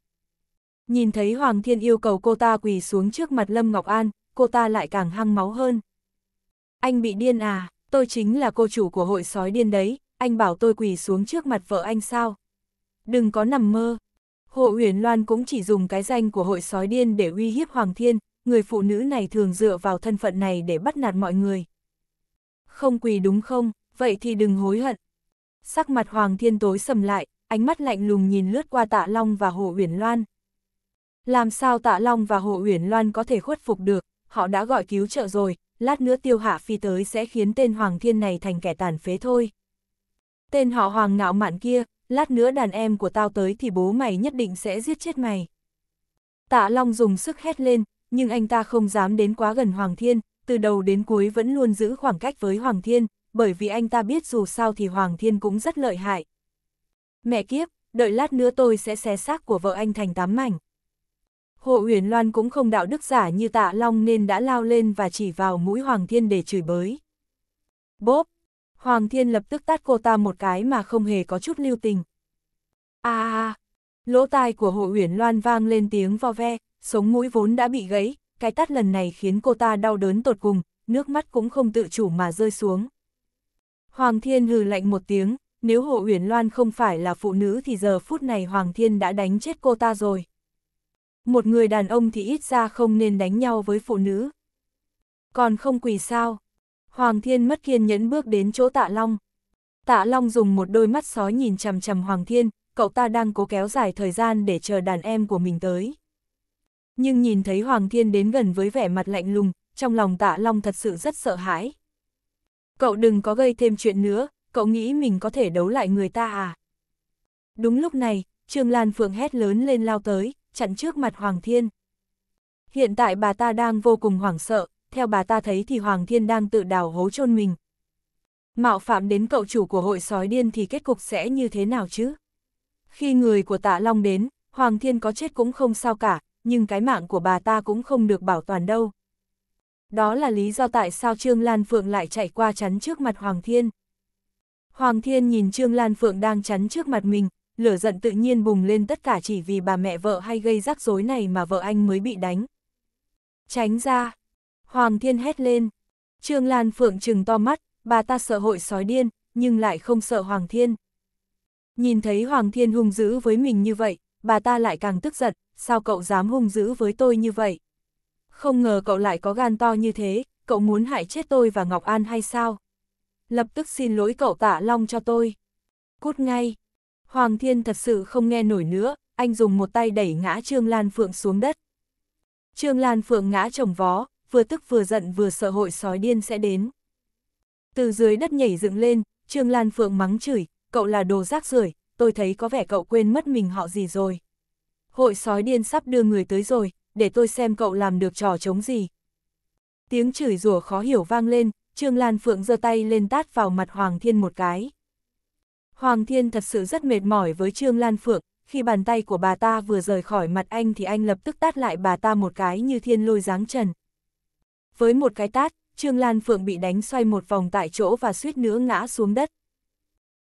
Nhìn thấy Hoàng Thiên yêu cầu cô ta quỳ xuống trước mặt Lâm Ngọc An, cô ta lại càng hăng máu hơn. Anh bị điên à, tôi chính là cô chủ của hội sói điên đấy, anh bảo tôi quỳ xuống trước mặt vợ anh sao? Đừng có nằm mơ. Hộ Uyển Loan cũng chỉ dùng cái danh của hội sói điên để uy hiếp Hoàng Thiên, người phụ nữ này thường dựa vào thân phận này để bắt nạt mọi người. Không quỳ đúng không, vậy thì đừng hối hận, Sắc mặt Hoàng Thiên tối sầm lại, ánh mắt lạnh lùng nhìn lướt qua Tạ Long và Hồ Uyển Loan. Làm sao Tạ Long và Hồ Uyển Loan có thể khuất phục được, họ đã gọi cứu trợ rồi, lát nữa tiêu hạ phi tới sẽ khiến tên Hoàng Thiên này thành kẻ tàn phế thôi. Tên họ Hoàng ngạo mạn kia, lát nữa đàn em của tao tới thì bố mày nhất định sẽ giết chết mày. Tạ Long dùng sức hét lên, nhưng anh ta không dám đến quá gần Hoàng Thiên, từ đầu đến cuối vẫn luôn giữ khoảng cách với Hoàng Thiên, bởi vì anh ta biết dù sao thì Hoàng Thiên cũng rất lợi hại. Mẹ kiếp, đợi lát nữa tôi sẽ xé xác của vợ anh thành tám mảnh. Hồ Uyển Loan cũng không đạo đức giả như tạ Long nên đã lao lên và chỉ vào mũi Hoàng Thiên để chửi bới. Bốp! Hoàng Thiên lập tức tát cô ta một cái mà không hề có chút lưu tình. a à, Lỗ tai của Hồ Uyển Loan vang lên tiếng vo ve, sống mũi vốn đã bị gãy, cái tát lần này khiến cô ta đau đớn tột cùng, nước mắt cũng không tự chủ mà rơi xuống. Hoàng Thiên hừ lạnh một tiếng, nếu Hồ Uyển Loan không phải là phụ nữ thì giờ phút này Hoàng Thiên đã đánh chết cô ta rồi. Một người đàn ông thì ít ra không nên đánh nhau với phụ nữ. Còn không quỳ sao? Hoàng Thiên mất kiên nhẫn bước đến chỗ Tạ Long. Tạ Long dùng một đôi mắt sói nhìn chằm chằm Hoàng Thiên, cậu ta đang cố kéo dài thời gian để chờ đàn em của mình tới. Nhưng nhìn thấy Hoàng Thiên đến gần với vẻ mặt lạnh lùng, trong lòng Tạ Long thật sự rất sợ hãi cậu đừng có gây thêm chuyện nữa, cậu nghĩ mình có thể đấu lại người ta à? Đúng lúc này, Trương Lan Phượng hét lớn lên lao tới, chặn trước mặt Hoàng Thiên. Hiện tại bà ta đang vô cùng hoảng sợ, theo bà ta thấy thì Hoàng Thiên đang tự đào hố chôn mình. Mạo phạm đến cậu chủ của hội sói điên thì kết cục sẽ như thế nào chứ? Khi người của tạ Long đến, Hoàng Thiên có chết cũng không sao cả, nhưng cái mạng của bà ta cũng không được bảo toàn đâu đó là lý do tại sao Trương Lan Phượng lại chạy qua chắn trước mặt Hoàng Thiên. Hoàng Thiên nhìn Trương Lan Phượng đang chắn trước mặt mình, lửa giận tự nhiên bùng lên tất cả chỉ vì bà mẹ vợ hay gây rắc rối này mà vợ anh mới bị đánh. Tránh ra! Hoàng Thiên hét lên. Trương Lan Phượng trừng to mắt, bà ta sợ hội sói điên, nhưng lại không sợ Hoàng Thiên. Nhìn thấy Hoàng Thiên hung dữ với mình như vậy, bà ta lại càng tức giận, sao cậu dám hung dữ với tôi như vậy? Không ngờ cậu lại có gan to như thế, cậu muốn hại chết tôi và Ngọc An hay sao? Lập tức xin lỗi cậu tạ long cho tôi. Cút ngay. Hoàng Thiên thật sự không nghe nổi nữa, anh dùng một tay đẩy ngã Trương Lan Phượng xuống đất. Trương Lan Phượng ngã chồng vó, vừa tức vừa giận vừa sợ hội sói điên sẽ đến. Từ dưới đất nhảy dựng lên, Trương Lan Phượng mắng chửi, cậu là đồ rác rưởi, tôi thấy có vẻ cậu quên mất mình họ gì rồi. Hội sói điên sắp đưa người tới rồi, để tôi xem cậu làm được trò chống gì. Tiếng chửi rủa khó hiểu vang lên, Trương Lan Phượng giơ tay lên tát vào mặt Hoàng Thiên một cái. Hoàng Thiên thật sự rất mệt mỏi với Trương Lan Phượng, khi bàn tay của bà ta vừa rời khỏi mặt anh thì anh lập tức tát lại bà ta một cái như thiên lôi giáng trần. Với một cái tát, Trương Lan Phượng bị đánh xoay một vòng tại chỗ và suýt nữa ngã xuống đất.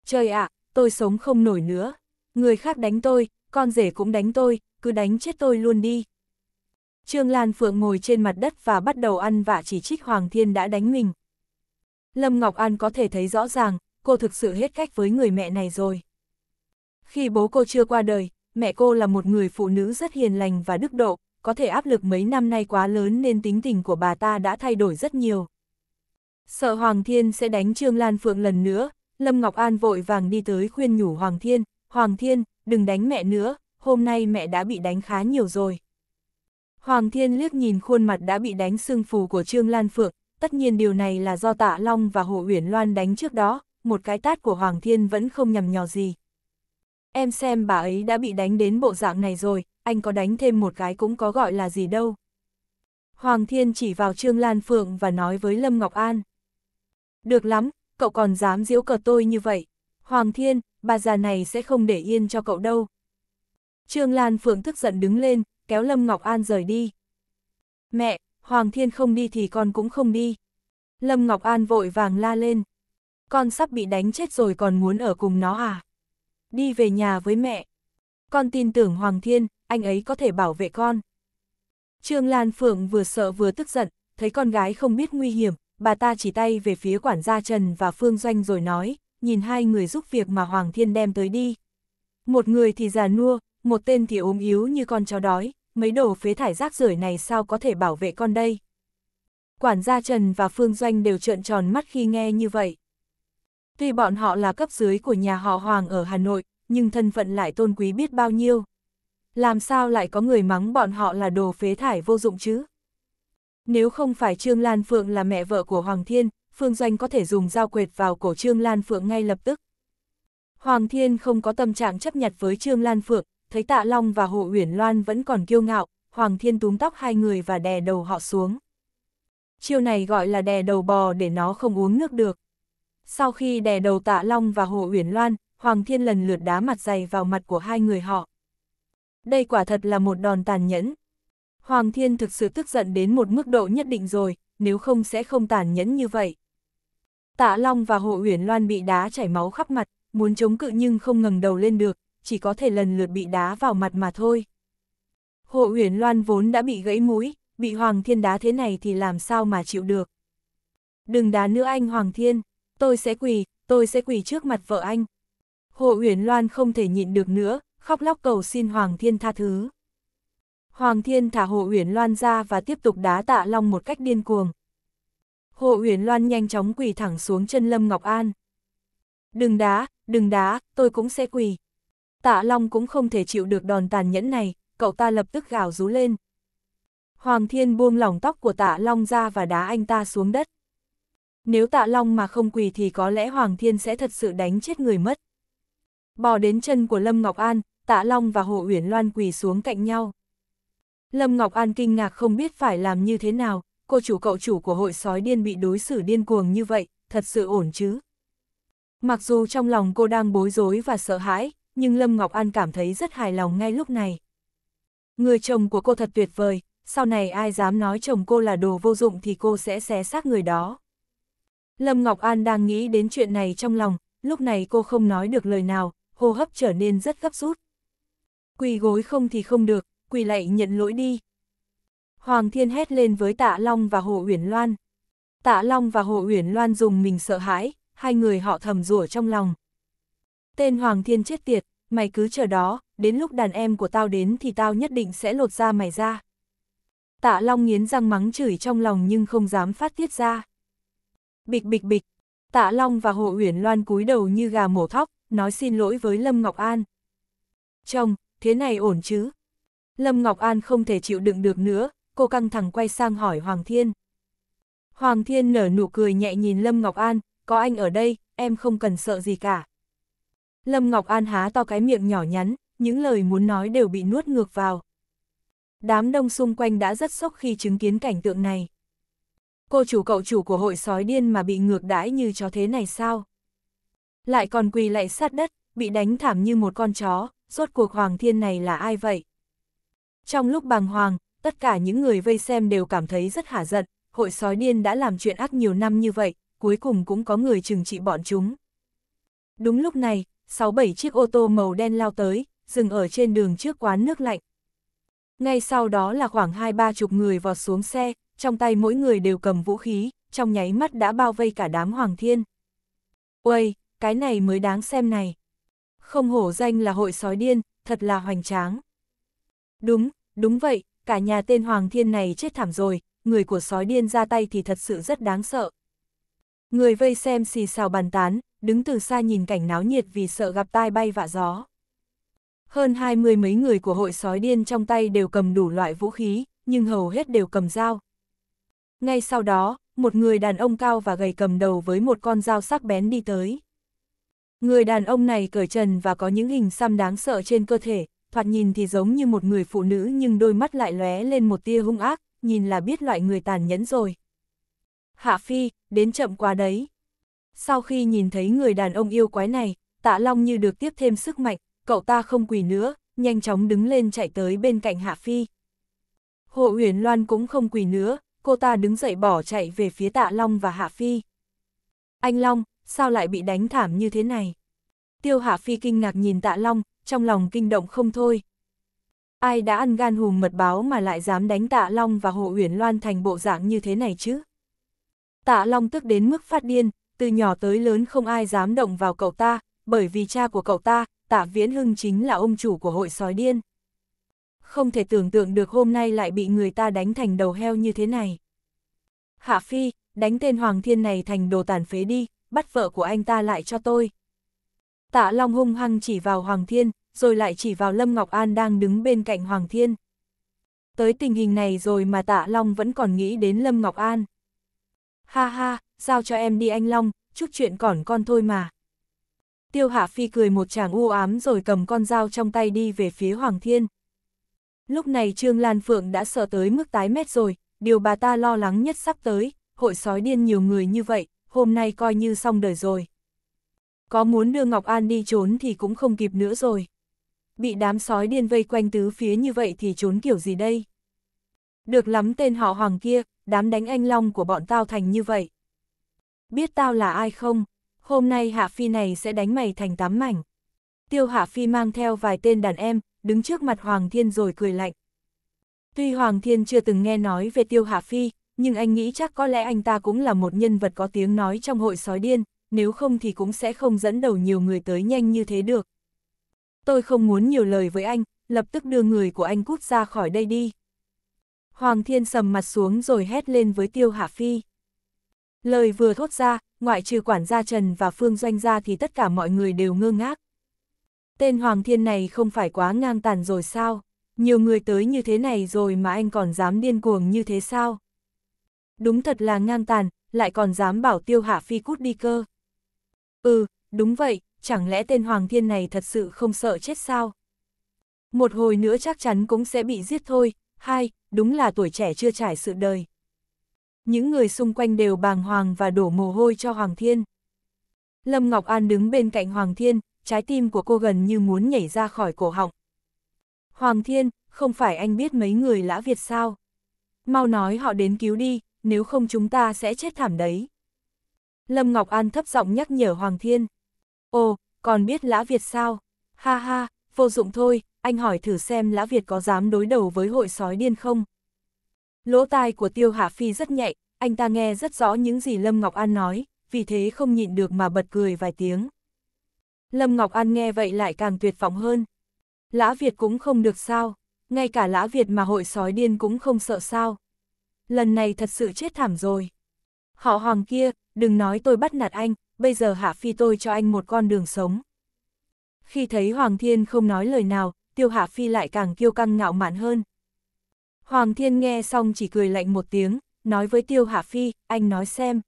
Trời ạ, tôi sống không nổi nữa. Người khác đánh tôi, con rể cũng đánh tôi, cứ đánh chết tôi luôn đi. Trương Lan Phượng ngồi trên mặt đất và bắt đầu ăn vả chỉ trích Hoàng Thiên đã đánh mình. Lâm Ngọc An có thể thấy rõ ràng, cô thực sự hết cách với người mẹ này rồi. Khi bố cô chưa qua đời, mẹ cô là một người phụ nữ rất hiền lành và đức độ, có thể áp lực mấy năm nay quá lớn nên tính tình của bà ta đã thay đổi rất nhiều. Sợ Hoàng Thiên sẽ đánh Trương Lan Phượng lần nữa, Lâm Ngọc An vội vàng đi tới khuyên nhủ Hoàng Thiên, Hoàng Thiên, đừng đánh mẹ nữa, hôm nay mẹ đã bị đánh khá nhiều rồi. Hoàng Thiên liếc nhìn khuôn mặt đã bị đánh sưng phù của Trương Lan Phượng, tất nhiên điều này là do Tạ Long và Hồ Uyển Loan đánh trước đó, một cái tát của Hoàng Thiên vẫn không nhằm nhò gì. Em xem bà ấy đã bị đánh đến bộ dạng này rồi, anh có đánh thêm một cái cũng có gọi là gì đâu. Hoàng Thiên chỉ vào Trương Lan Phượng và nói với Lâm Ngọc An. Được lắm, cậu còn dám giễu cợt tôi như vậy. Hoàng Thiên, bà già này sẽ không để yên cho cậu đâu. Trương Lan Phượng tức giận đứng lên, kéo Lâm Ngọc An rời đi. Mẹ, Hoàng Thiên không đi thì con cũng không đi. Lâm Ngọc An vội vàng la lên. Con sắp bị đánh chết rồi còn muốn ở cùng nó à? Đi về nhà với mẹ. Con tin tưởng Hoàng Thiên, anh ấy có thể bảo vệ con. Trương Lan Phượng vừa sợ vừa tức giận, thấy con gái không biết nguy hiểm, bà ta chỉ tay về phía quản gia Trần và Phương Doanh rồi nói, nhìn hai người giúp việc mà Hoàng Thiên đem tới đi. Một người thì già nua, một tên thì ốm yếu như con chó đói, mấy đồ phế thải rác rưởi này sao có thể bảo vệ con đây? Quản gia Trần và Phương Doanh đều trợn tròn mắt khi nghe như vậy. Tuy bọn họ là cấp dưới của nhà họ Hoàng ở Hà Nội, nhưng thân phận lại tôn quý biết bao nhiêu. Làm sao lại có người mắng bọn họ là đồ phế thải vô dụng chứ? Nếu không phải Trương Lan Phượng là mẹ vợ của Hoàng Thiên, Phương Doanh có thể dùng dao quệt vào cổ Trương Lan Phượng ngay lập tức. Hoàng Thiên không có tâm trạng chấp nhặt với Trương Lan Phượng, thấy Tạ Long và Hồ Uyển Loan vẫn còn kiêu ngạo, Hoàng Thiên túm tóc hai người và đè đầu họ xuống. Chiêu này gọi là đè đầu bò để nó không uống nước được. Sau khi đè đầu Tạ Long và Hồ Uyển Loan, Hoàng Thiên lần lượt đá mặt dày vào mặt của hai người họ. Đây quả thật là một đòn tàn nhẫn. Hoàng Thiên thực sự tức giận đến một mức độ nhất định rồi, nếu không sẽ không tàn nhẫn như vậy. Tạ Long và Hồ Uyển Loan bị đá chảy máu khắp mặt, muốn chống cự nhưng không ngẩng đầu lên được, chỉ có thể lần lượt bị đá vào mặt mà thôi. Hộ Huyền Loan vốn đã bị gãy mũi, bị Hoàng Thiên đá thế này thì làm sao mà chịu được. Đừng đá nữa anh Hoàng Thiên, tôi sẽ quỳ, tôi sẽ quỳ trước mặt vợ anh. Hộ Huyền Loan không thể nhịn được nữa, khóc lóc cầu xin Hoàng Thiên tha thứ. Hoàng Thiên thả Hộ Huyền Loan ra và tiếp tục đá Tạ Long một cách điên cuồng. Hộ Huyền Loan nhanh chóng quỳ thẳng xuống chân Lâm Ngọc An. Đừng đá, đừng đá, tôi cũng sẽ quỳ. Tạ Long cũng không thể chịu được đòn tàn nhẫn này, cậu ta lập tức gào rú lên. Hoàng Thiên buông lỏng tóc của Tạ Long ra và đá anh ta xuống đất. Nếu Tạ Long mà không quỳ thì có lẽ Hoàng Thiên sẽ thật sự đánh chết người mất. Bò đến chân của Lâm Ngọc An, Tạ Long và Hồ Uyển Loan quỳ xuống cạnh nhau. Lâm Ngọc An kinh ngạc không biết phải làm như thế nào, cô chủ cậu chủ của hội sói điên bị đối xử điên cuồng như vậy, thật sự ổn chứ. Mặc dù trong lòng cô đang bối rối và sợ hãi, nhưng Lâm Ngọc An cảm thấy rất hài lòng ngay lúc này. Người chồng của cô thật tuyệt vời, sau này ai dám nói chồng cô là đồ vô dụng thì cô sẽ xé xác người đó. Lâm Ngọc An đang nghĩ đến chuyện này trong lòng, lúc này cô không nói được lời nào, hô hấp trở nên rất gấp rút. Quỳ gối không thì không được, quỳ lạy nhận lỗi đi. Hoàng Thiên hét lên với Tạ Long và Hồ Uyển Loan. Tạ Long và Hồ Uyển Loan dùng mình sợ hãi, hai người họ thầm rủa trong lòng. Tên Hoàng Thiên chết tiệt, mày cứ chờ đó, đến lúc đàn em của tao đến thì tao nhất định sẽ lột da mày ra. Tạ Long nghiến răng mắng chửi trong lòng nhưng không dám phát tiết ra. Bịch bịch bịch, Tạ Long và Hồ Uyển Loan cúi đầu như gà mổ thóc, nói xin lỗi với Lâm Ngọc An. Chồng, thế này ổn chứ? Lâm Ngọc An không thể chịu đựng được nữa, cô căng thẳng quay sang hỏi Hoàng Thiên. Hoàng Thiên nở nụ cười nhẹ nhìn Lâm Ngọc An, có anh ở đây, em không cần sợ gì cả. Lâm Ngọc An há to cái miệng nhỏ nhắn, những lời muốn nói đều bị nuốt ngược vào. Đám đông xung quanh đã rất sốc khi chứng kiến cảnh tượng này. Cô chủ cậu chủ của hội sói điên mà bị ngược đãi như chó thế này sao? Lại còn quỳ lại sát đất, bị đánh thảm như một con chó, rốt cuộc Hoàng Thiên này là ai vậy? Trong lúc bàng hoàng, tất cả những người vây xem đều cảm thấy rất hả giận, hội sói điên đã làm chuyện ác nhiều năm như vậy, cuối cùng cũng có người trừng trị bọn chúng. Đúng lúc này, sáu bảy chiếc ô tô màu đen lao tới, dừng ở trên đường trước quán nước lạnh. Ngay sau đó là khoảng hai ba chục người vọt xuống xe, trong tay mỗi người đều cầm vũ khí, trong nháy mắt đã bao vây cả đám Hoàng Thiên. Uầy, cái này mới đáng xem này. Không hổ danh là hội sói điên, thật là hoành tráng. Đúng, đúng vậy, cả nhà tên Hoàng Thiên này chết thảm rồi, người của sói điên ra tay thì thật sự rất đáng sợ. Người vây xem xì xào bàn tán, đứng từ xa nhìn cảnh náo nhiệt vì sợ gặp tai bay vạ gió. Hơn hai mươi mấy người của hội sói điên trong tay đều cầm đủ loại vũ khí, nhưng hầu hết đều cầm dao. Ngay sau đó, một người đàn ông cao và gầy cầm đầu với một con dao sắc bén đi tới. Người đàn ông này cởi trần và có những hình xăm đáng sợ trên cơ thể, thoạt nhìn thì giống như một người phụ nữ nhưng đôi mắt lại lóe lên một tia hung ác, nhìn là biết loại người tàn nhẫn rồi. Hạ Phi, đến chậm quá đấy. Sau khi nhìn thấy người đàn ông yêu quái này, tạ long như được tiếp thêm sức mạnh, cậu ta không quỳ nữa, nhanh chóng đứng lên chạy tới bên cạnh Hạ Phi. Hộ Uyển Loan cũng không quỳ nữa, cô ta đứng dậy bỏ chạy về phía tạ long và Hạ Phi. Anh Long, sao lại bị đánh thảm như thế này? Tiêu Hạ Phi kinh ngạc nhìn tạ long, trong lòng kinh động không thôi. Ai đã ăn gan hùm mật báo mà lại dám đánh tạ long và Hộ Uyển Loan thành bộ dạng như thế này chứ? Tạ Long tức đến mức phát điên, từ nhỏ tới lớn không ai dám động vào cậu ta, bởi vì cha của cậu ta, tạ viễn hưng chính là ông chủ của hội sói điên. Không thể tưởng tượng được hôm nay lại bị người ta đánh thành đầu heo như thế này. Hạ Phi, đánh tên Hoàng Thiên này thành đồ tàn phế đi, bắt vợ của anh ta lại cho tôi. Tạ Long hung hăng chỉ vào Hoàng Thiên, rồi lại chỉ vào Lâm Ngọc An đang đứng bên cạnh Hoàng Thiên. Tới tình hình này rồi mà Tạ Long vẫn còn nghĩ đến Lâm Ngọc An. Ha ha, giao cho em đi anh Long, chút chuyện còn con thôi mà. Tiêu Hạ Phi cười một chàng u ám rồi cầm con dao trong tay đi về phía Hoàng Thiên. Lúc này Trương Lan Phượng đã sợ tới mức tái mét rồi, điều bà ta lo lắng nhất sắp tới, hội sói điên nhiều người như vậy, hôm nay coi như xong đời rồi. Có muốn đưa Ngọc An đi trốn thì cũng không kịp nữa rồi. Bị đám sói điên vây quanh tứ phía như vậy thì trốn kiểu gì đây? Được lắm tên họ Hoàng kia, đám đánh anh Long của bọn tao thành như vậy. Biết tao là ai không? Hôm nay Hạ Phi này sẽ đánh mày thành tám mảnh. Tiêu Hạ Phi mang theo vài tên đàn em, đứng trước mặt Hoàng Thiên rồi cười lạnh. Tuy Hoàng Thiên chưa từng nghe nói về Tiêu Hạ Phi, nhưng anh nghĩ chắc có lẽ anh ta cũng là một nhân vật có tiếng nói trong hội sói điên, nếu không thì cũng sẽ không dẫn đầu nhiều người tới nhanh như thế được. Tôi không muốn nhiều lời với anh, lập tức đưa người của anh cút ra khỏi đây đi. Hoàng thiên sầm mặt xuống rồi hét lên với tiêu hạ phi. Lời vừa thốt ra, ngoại trừ quản gia Trần và Phương Doanh ra thì tất cả mọi người đều ngơ ngác. Tên Hoàng Thiên này không phải quá ngang tàn rồi sao? Nhiều người tới như thế này rồi mà anh còn dám điên cuồng như thế sao? Đúng thật là ngang tàn, lại còn dám bảo tiêu hạ phi cút đi cơ. Ừ, đúng vậy, chẳng lẽ tên Hoàng Thiên này thật sự không sợ chết sao? Một hồi nữa chắc chắn cũng sẽ bị giết thôi. Hai, đúng là tuổi trẻ chưa trải sự đời. Những người xung quanh đều bàng hoàng và đổ mồ hôi cho Hoàng Thiên. Lâm Ngọc An đứng bên cạnh Hoàng Thiên, trái tim của cô gần như muốn nhảy ra khỏi cổ họng. Hoàng Thiên, không phải anh biết mấy người lã Việt sao? Mau nói họ đến cứu đi, nếu không chúng ta sẽ chết thảm đấy. Lâm Ngọc An thấp giọng nhắc nhở Hoàng Thiên. Ồ, còn biết lã Việt sao? Ha ha, vô dụng thôi, anh hỏi thử xem Lã Việt có dám đối đầu với hội sói điên không? Lỗ tai của Tiêu Hạ Phi rất nhạy, anh ta nghe rất rõ những gì Lâm Ngọc An nói, vì thế không nhịn được mà bật cười vài tiếng. Lâm Ngọc An nghe vậy lại càng tuyệt vọng hơn. Lã Việt cũng không được sao, ngay cả Lã Việt mà hội sói điên cũng không sợ sao. Lần này thật sự chết thảm rồi. Họ hoàng kia, đừng nói tôi bắt nạt anh, bây giờ Hạ Phi tôi cho anh một con đường sống. Khi thấy Hoàng Thiên không nói lời nào, tiêu hạ phi lại càng kiêu căng ngạo mạn hơn. Hoàng thiên nghe xong chỉ cười lạnh một tiếng, nói với tiêu hạ phi, anh nói xem.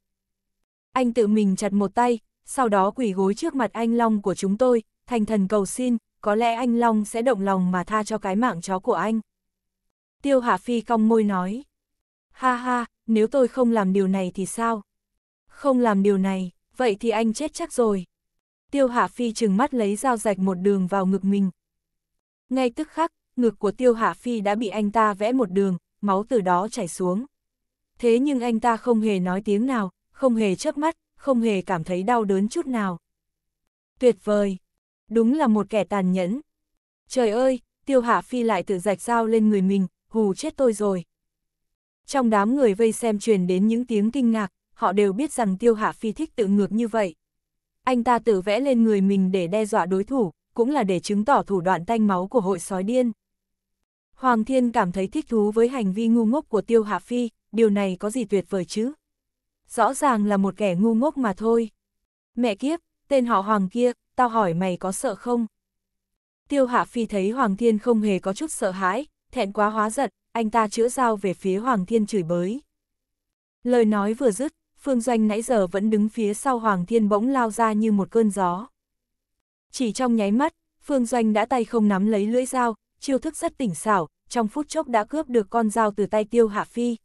Anh tự mình chặt một tay, sau đó quỷ gối trước mặt anh Long của chúng tôi, thành thần cầu xin, có lẽ anh Long sẽ động lòng mà tha cho cái mạng chó của anh. Tiêu Hạ Phi cong môi nói. Ha ha, nếu tôi không làm điều này thì sao? Không làm điều này, vậy thì anh chết chắc rồi. Tiêu Hạ Phi chừng mắt lấy dao rạch một đường vào ngực mình, ngay tức khắc, ngực của Tiêu Hạ Phi đã bị anh ta vẽ một đường, máu từ đó chảy xuống. Thế nhưng anh ta không hề nói tiếng nào, không hề chớp mắt, không hề cảm thấy đau đớn chút nào. Tuyệt vời! Đúng là một kẻ tàn nhẫn. Trời ơi, Tiêu Hạ Phi lại tự rạch dao lên người mình, hù chết tôi rồi. Trong đám người vây xem truyền đến những tiếng kinh ngạc, họ đều biết rằng Tiêu Hạ Phi thích tự ngược như vậy. Anh ta tự vẽ lên người mình để đe dọa đối thủ, cũng là để chứng tỏ thủ đoạn tanh máu của hội sói điên. Hoàng thiên cảm thấy thích thú với hành vi ngu ngốc của tiêu hạ phi, điều này có gì tuyệt vời chứ? Rõ ràng là một kẻ ngu ngốc mà thôi. Mẹ kiếp, tên họ Hoàng kia, tao hỏi mày có sợ không? Tiêu hạ phi thấy Hoàng thiên không hề có chút sợ hãi, thẹn quá hóa giận, anh ta chữa dao về phía Hoàng thiên chửi bới. Lời nói vừa dứt, Phương Doanh nãy giờ vẫn đứng phía sau Hoàng Thiên bỗng lao ra như một cơn gió. Chỉ trong nháy mắt, Phương Doanh đã tay không nắm lấy lưỡi dao, chiêu thức rất tỉnh xảo, trong phút chốc đã cướp được con dao từ tay Tiêu Hạ Phi.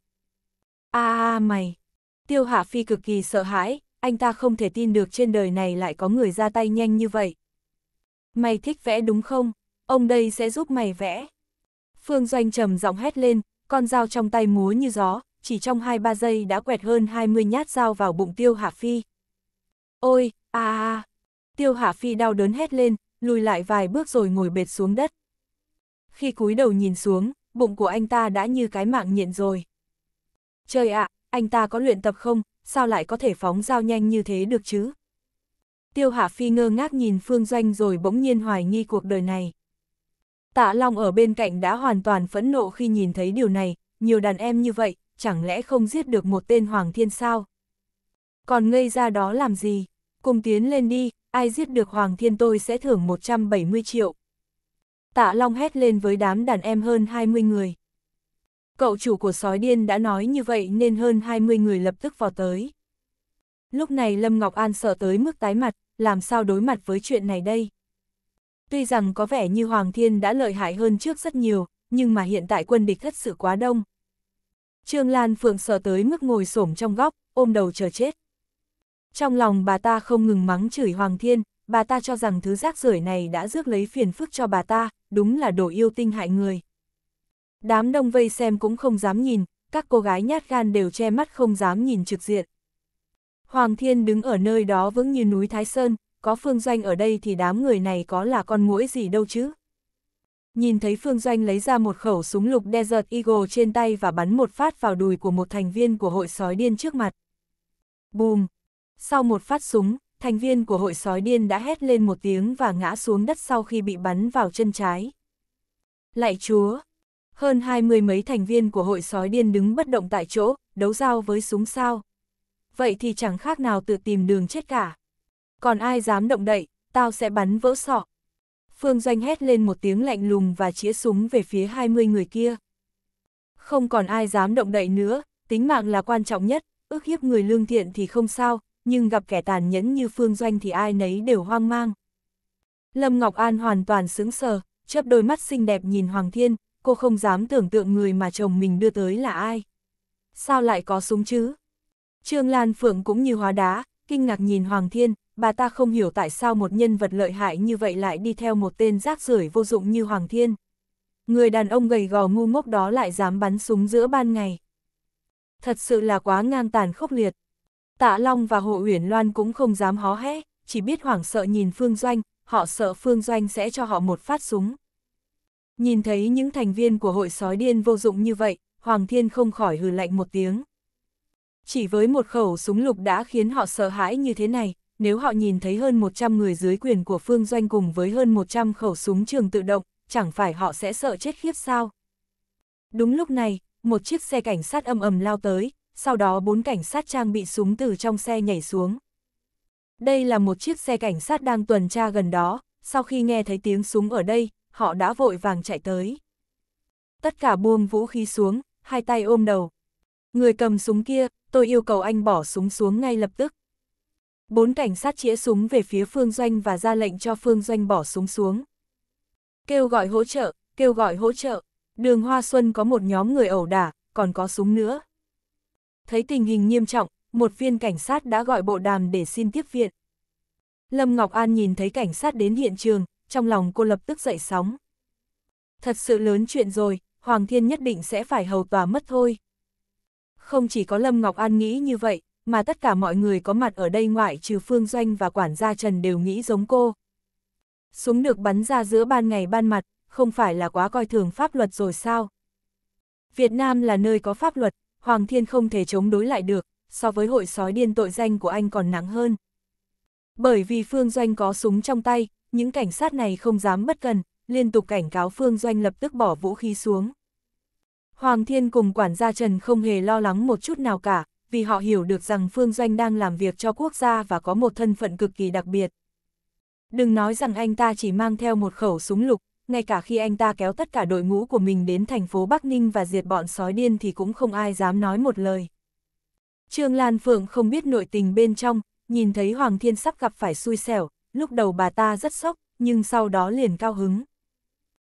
a a mày! Tiêu Hạ Phi cực kỳ sợ hãi, anh ta không thể tin được trên đời này lại có người ra tay nhanh như vậy. Mày thích vẽ đúng không? Ông đây sẽ giúp mày vẽ. Phương Doanh trầm giọng hét lên, con dao trong tay múa như gió, chỉ trong 2-3 giây đã quẹt hơn 20 nhát dao vào bụng Tiêu Hạ Phi. Ôi, a a! Tiêu Hạ Phi đau đớn hét lên, lùi lại vài bước rồi ngồi bệt xuống đất. Khi cúi đầu nhìn xuống, bụng của anh ta đã như cái mạng nhện rồi. Trời ạ, anh ta có luyện tập không, sao lại có thể phóng dao nhanh như thế được chứ? Tiêu Hạ Phi ngơ ngác nhìn Phương Doanh rồi bỗng nhiên hoài nghi cuộc đời này. Tạ Long ở bên cạnh đã hoàn toàn phẫn nộ khi nhìn thấy điều này, nhiều đàn em như vậy, chẳng lẽ không giết được một tên Hoàng Thiên sao? Còn ngây ra đó làm gì? Cùng tiến lên đi, ai giết được Hoàng Thiên tôi sẽ thưởng 170 triệu. Tạ Long hét lên với đám đàn em hơn 20 người. Cậu chủ của sói điên đã nói như vậy nên hơn 20 người lập tức vào tới. Lúc này Lâm Ngọc An sợ tới mức tái mặt, làm sao đối mặt với chuyện này đây? Tuy rằng có vẻ như Hoàng Thiên đã lợi hại hơn trước rất nhiều, nhưng mà hiện tại quân địch thất sự quá đông. Trương Lan Phượng sợ tới mức ngồi xổm trong góc, ôm đầu chờ chết. Trong lòng bà ta không ngừng mắng chửi Hoàng Thiên, bà ta cho rằng thứ rác rưởi này đã rước lấy phiền phức cho bà ta, đúng là đồ yêu tinh hại người. Đám đông vây xem cũng không dám nhìn, các cô gái nhát gan đều che mắt không dám nhìn trực diện. Hoàng Thiên đứng ở nơi đó vững như núi Thái Sơn, có Phương Doanh ở đây thì đám người này có là con mũi gì đâu chứ. Nhìn thấy Phương Doanh lấy ra một khẩu súng lục Desert Eagle trên tay và bắn một phát vào đùi của một thành viên của hội sói điên trước mặt. Bùm, sau một phát súng, thành viên của hội sói điên đã hét lên một tiếng và ngã xuống đất sau khi bị bắn vào chân trái. Lạy chúa! Hơn hai mươi mấy thành viên của hội sói điên đứng bất động tại chỗ, đấu dao với súng sao. Vậy thì chẳng khác nào tự tìm đường chết cả. Còn ai dám động đậy, tao sẽ bắn vỡ sọ. Phương Doanh hét lên một tiếng lạnh lùng và chĩa súng về phía hai mươi người kia. Không còn ai dám động đậy nữa, tính mạng là quan trọng nhất, ước hiếp người lương thiện thì không sao, nhưng gặp kẻ tàn nhẫn như Phương Doanh thì ai nấy đều hoang mang. Lâm Ngọc An hoàn toàn sững sờ, chớp đôi mắt xinh đẹp nhìn Hoàng Thiên, cô không dám tưởng tượng người mà chồng mình đưa tới là ai. Sao lại có súng chứ? Trương Lan Phượng cũng như hóa đá, kinh ngạc nhìn Hoàng Thiên, bà ta không hiểu tại sao một nhân vật lợi hại như vậy lại đi theo một tên rác rưởi vô dụng như Hoàng Thiên. Người đàn ông gầy gò ngu ngốc đó lại dám bắn súng giữa ban ngày. Thật sự là quá ngang tàn khốc liệt. Tạ Long và Hồ Uyển Loan cũng không dám hó hé, chỉ biết hoảng sợ nhìn Phương Doanh, họ sợ Phương Doanh sẽ cho họ một phát súng. Nhìn thấy những thành viên của hội sói điên vô dụng như vậy, Hoàng Thiên không khỏi hừ lạnh một tiếng. Chỉ với một khẩu súng lục đã khiến họ sợ hãi như thế này, nếu họ nhìn thấy hơn 100 người dưới quyền của Phương Doanh cùng với hơn 100 khẩu súng trường tự động, chẳng phải họ sẽ sợ chết khiếp sao? Đúng lúc này, một chiếc xe cảnh sát âm ầm lao tới, sau đó bốn cảnh sát trang bị súng từ trong xe nhảy xuống. Đây là một chiếc xe cảnh sát đang tuần tra gần đó, sau khi nghe thấy tiếng súng ở đây, họ đã vội vàng chạy tới. Tất cả buông vũ khí xuống, hai tay ôm đầu. Người cầm súng kia, tôi yêu cầu anh bỏ súng xuống ngay lập tức. Bốn cảnh sát chĩa súng về phía Phương Doanh và ra lệnh cho Phương Doanh bỏ súng xuống. Kêu gọi hỗ trợ, kêu gọi hỗ trợ. Đường Hoa Xuân có một nhóm người ẩu đả, còn có súng nữa thấy tình hình nghiêm trọng, một viên cảnh sát đã gọi bộ đàm để xin tiếp viện. Lâm Ngọc An nhìn thấy cảnh sát đến hiện trường, trong lòng cô lập tức dậy sóng. Thật sự lớn chuyện rồi, Hoàng Thiên nhất định sẽ phải hầu tòa mất thôi. Không chỉ có Lâm Ngọc An nghĩ như vậy, mà tất cả mọi người có mặt ở đây ngoại trừ Phương Doanh và quản gia Trần đều nghĩ giống cô. Súng được bắn ra giữa ban ngày ban mặt, không phải là quá coi thường pháp luật rồi sao? Việt Nam là nơi có pháp luật, Hoàng Thiên không thể chống đối lại được, so với hội sói điên tội danh của anh còn nặng hơn. Bởi vì Phương Doanh có súng trong tay, những cảnh sát này không dám bất cần, liên tục cảnh cáo Phương Doanh lập tức bỏ vũ khí xuống. Hoàng Thiên cùng quản gia Trần không hề lo lắng một chút nào cả, vì họ hiểu được rằng Phương Doanh đang làm việc cho quốc gia và có một thân phận cực kỳ đặc biệt. Đừng nói rằng anh ta chỉ mang theo một khẩu súng lục, ngay cả khi anh ta kéo tất cả đội ngũ của mình đến thành phố Bắc Ninh và diệt bọn sói điên thì cũng không ai dám nói một lời. Trương Lan Phượng không biết nội tình bên trong, nhìn thấy Hoàng Thiên sắp gặp phải xui xẻo, lúc đầu bà ta rất sốc, nhưng sau đó liền cao hứng.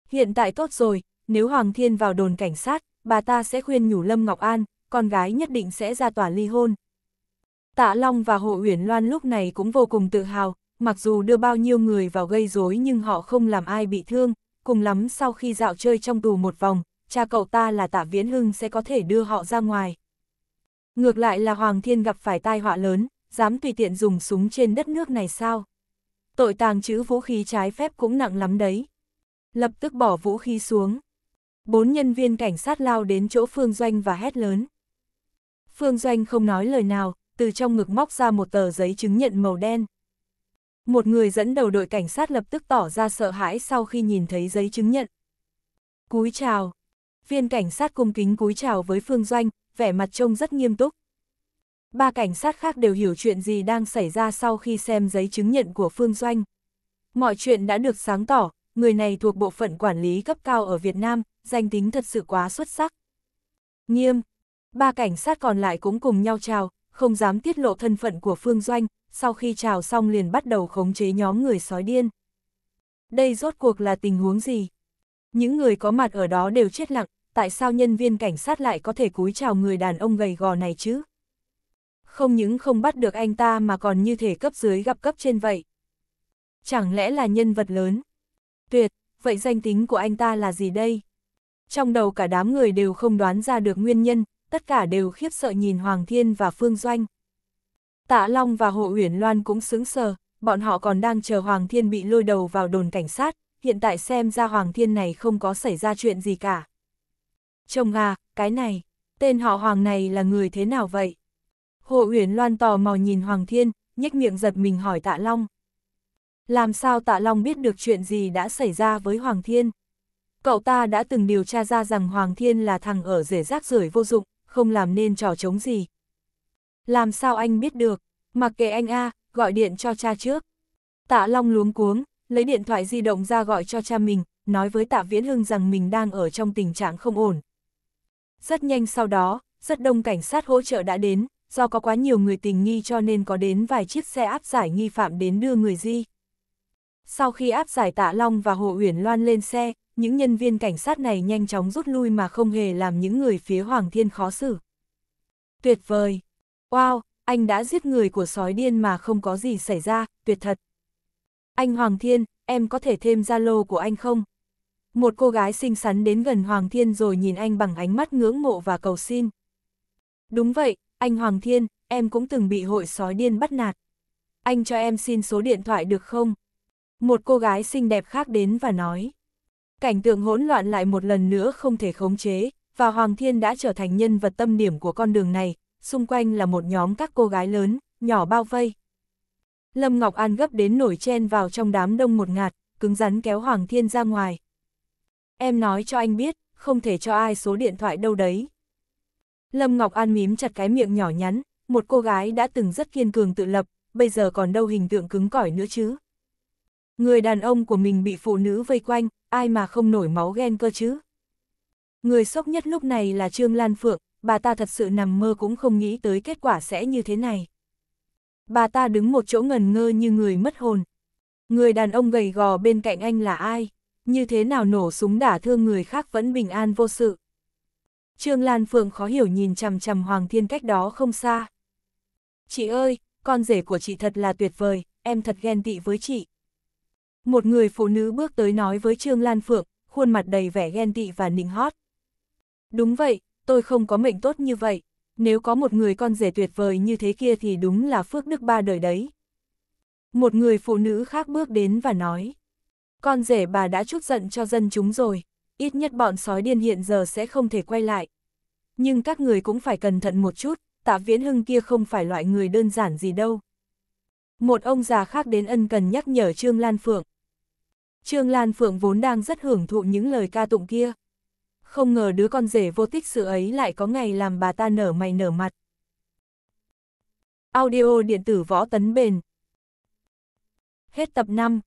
Hiện tại tốt rồi, nếu Hoàng Thiên vào đồn cảnh sát, bà ta sẽ khuyên nhủ Lâm Ngọc An, con gái nhất định sẽ ra tòa ly hôn. Tạ Long và Hồ Uyển Loan lúc này cũng vô cùng tự hào, mặc dù đưa bao nhiêu người vào gây rối nhưng họ không làm ai bị thương, cùng lắm sau khi dạo chơi trong tù một vòng, cha cậu ta là tạ viễn hưng sẽ có thể đưa họ ra ngoài. Ngược lại là Hoàng Thiên gặp phải tai họa lớn, dám tùy tiện dùng súng trên đất nước này sao? Tội tàng trữ vũ khí trái phép cũng nặng lắm đấy. Lập tức bỏ vũ khí xuống. Bốn nhân viên cảnh sát lao đến chỗ Phương Doanh và hét lớn. Phương Doanh không nói lời nào, từ trong ngực móc ra một tờ giấy chứng nhận màu đen. Một người dẫn đầu đội cảnh sát lập tức tỏ ra sợ hãi sau khi nhìn thấy giấy chứng nhận. Cúi chào. Viên cảnh sát cung kính cúi chào với Phương Doanh, vẻ mặt trông rất nghiêm túc. Ba cảnh sát khác đều hiểu chuyện gì đang xảy ra sau khi xem giấy chứng nhận của Phương Doanh. Mọi chuyện đã được sáng tỏ, người này thuộc bộ phận quản lý cấp cao ở Việt Nam, danh tính thật sự quá xuất sắc. Nghiêm, ba cảnh sát còn lại cũng cùng nhau chào, không dám tiết lộ thân phận của Phương Doanh, sau khi chào xong liền bắt đầu khống chế nhóm người sói điên. Đây rốt cuộc là tình huống gì? Những người có mặt ở đó đều chết lặng, tại sao nhân viên cảnh sát lại có thể cúi chào người đàn ông gầy gò này chứ? Không những không bắt được anh ta mà còn như thể cấp dưới gặp cấp trên vậy. Chẳng lẽ là nhân vật lớn? Tuyệt, vậy danh tính của anh ta là gì đây? Trong đầu cả đám người đều không đoán ra được nguyên nhân, tất cả đều khiếp sợ nhìn Hoàng Thiên và Phương Doanh. Tạ Long và Hộ Uyển Loan cũng sướng sờ, bọn họ còn đang chờ Hoàng Thiên bị lôi đầu vào đồn cảnh sát, hiện tại xem ra Hoàng Thiên này không có xảy ra chuyện gì cả. Chồng à, cái này, tên họ Hoàng này là người thế nào vậy? Hộ Uyển Loan tò mò nhìn Hoàng Thiên, nhếch miệng giật mình hỏi Tạ Long. Làm sao Tạ Long biết được chuyện gì đã xảy ra với Hoàng Thiên? Cậu ta đã từng điều tra ra rằng Hoàng Thiên là thằng ở rể rác rưởi vô dụng, không làm nên trò chống gì, làm sao anh biết được? Mặc kệ anh A, gọi điện cho cha trước. Tạ Long luống cuống, lấy điện thoại di động ra gọi cho cha mình, nói với Tạ Viễn Hưng rằng mình đang ở trong tình trạng không ổn. Rất nhanh sau đó, rất đông cảnh sát hỗ trợ đã đến, do có quá nhiều người tình nghi cho nên có đến vài chiếc xe áp giải nghi phạm đến đưa người di. Sau khi áp giải Tạ Long và Hồ Uyển Loan lên xe, những nhân viên cảnh sát này nhanh chóng rút lui mà không hề làm những người phía Hoàng Thiên khó xử. Tuyệt vời, Wow, anh đã giết người của sói điên mà không có gì xảy ra, tuyệt thật. Anh Hoàng Thiên, em có thể thêm Zalo của anh không? Một cô gái xinh xắn đến gần Hoàng Thiên rồi nhìn anh bằng ánh mắt ngưỡng mộ và cầu xin. Đúng vậy, anh Hoàng Thiên, em cũng từng bị hội sói điên bắt nạt. Anh cho em xin số điện thoại được không? Một cô gái xinh đẹp khác đến và nói. Cảnh tượng hỗn loạn lại một lần nữa không thể khống chế, và Hoàng Thiên đã trở thành nhân vật tâm điểm của con đường này, xung quanh là một nhóm các cô gái lớn, nhỏ bao vây. Lâm Ngọc An gấp đến nổi chen vào trong đám đông một ngạt, cứng rắn kéo Hoàng Thiên ra ngoài. Em nói cho anh biết, không thể cho ai số điện thoại đâu đấy. Lâm Ngọc An mím chặt cái miệng nhỏ nhắn, một cô gái đã từng rất kiên cường tự lập, bây giờ còn đâu hình tượng cứng cỏi nữa chứ. Người đàn ông của mình bị phụ nữ vây quanh, ai mà không nổi máu ghen cơ chứ. Người sốc nhất lúc này là Trương Lan Phượng, bà ta thật sự nằm mơ cũng không nghĩ tới kết quả sẽ như thế này. Bà ta đứng một chỗ ngần ngơ như người mất hồn. Người đàn ông gầy gò bên cạnh anh là ai? Như thế nào nổ súng đả thương người khác vẫn bình an vô sự? Trương Lan Phượng khó hiểu nhìn chằm chằm Hoàng Thiên cách đó không xa. Chị ơi, con rể của chị thật là tuyệt vời, em thật ghen tị với chị. Một người phụ nữ bước tới nói với Trương Lan Phượng, khuôn mặt đầy vẻ ghen tị và nịnh hót. Đúng vậy, tôi không có mệnh tốt như vậy, nếu có một người con rể tuyệt vời như thế kia thì đúng là phước đức ba đời đấy. Một người phụ nữ khác bước đến và nói, con rể bà đã chút giận cho dân chúng rồi, ít nhất bọn sói điên hiện giờ sẽ không thể quay lại. Nhưng các người cũng phải cẩn thận một chút, tạ viễn hưng kia không phải loại người đơn giản gì đâu. Một ông già khác đến ân cần nhắc nhở Trương Lan Phượng. Trương Lan Phượng vốn đang rất hưởng thụ những lời ca tụng kia, không ngờ đứa con rể vô tích sự ấy lại có ngày làm bà ta nở mày nở mặt. Audio điện tử võ tấn bền Hết tập 5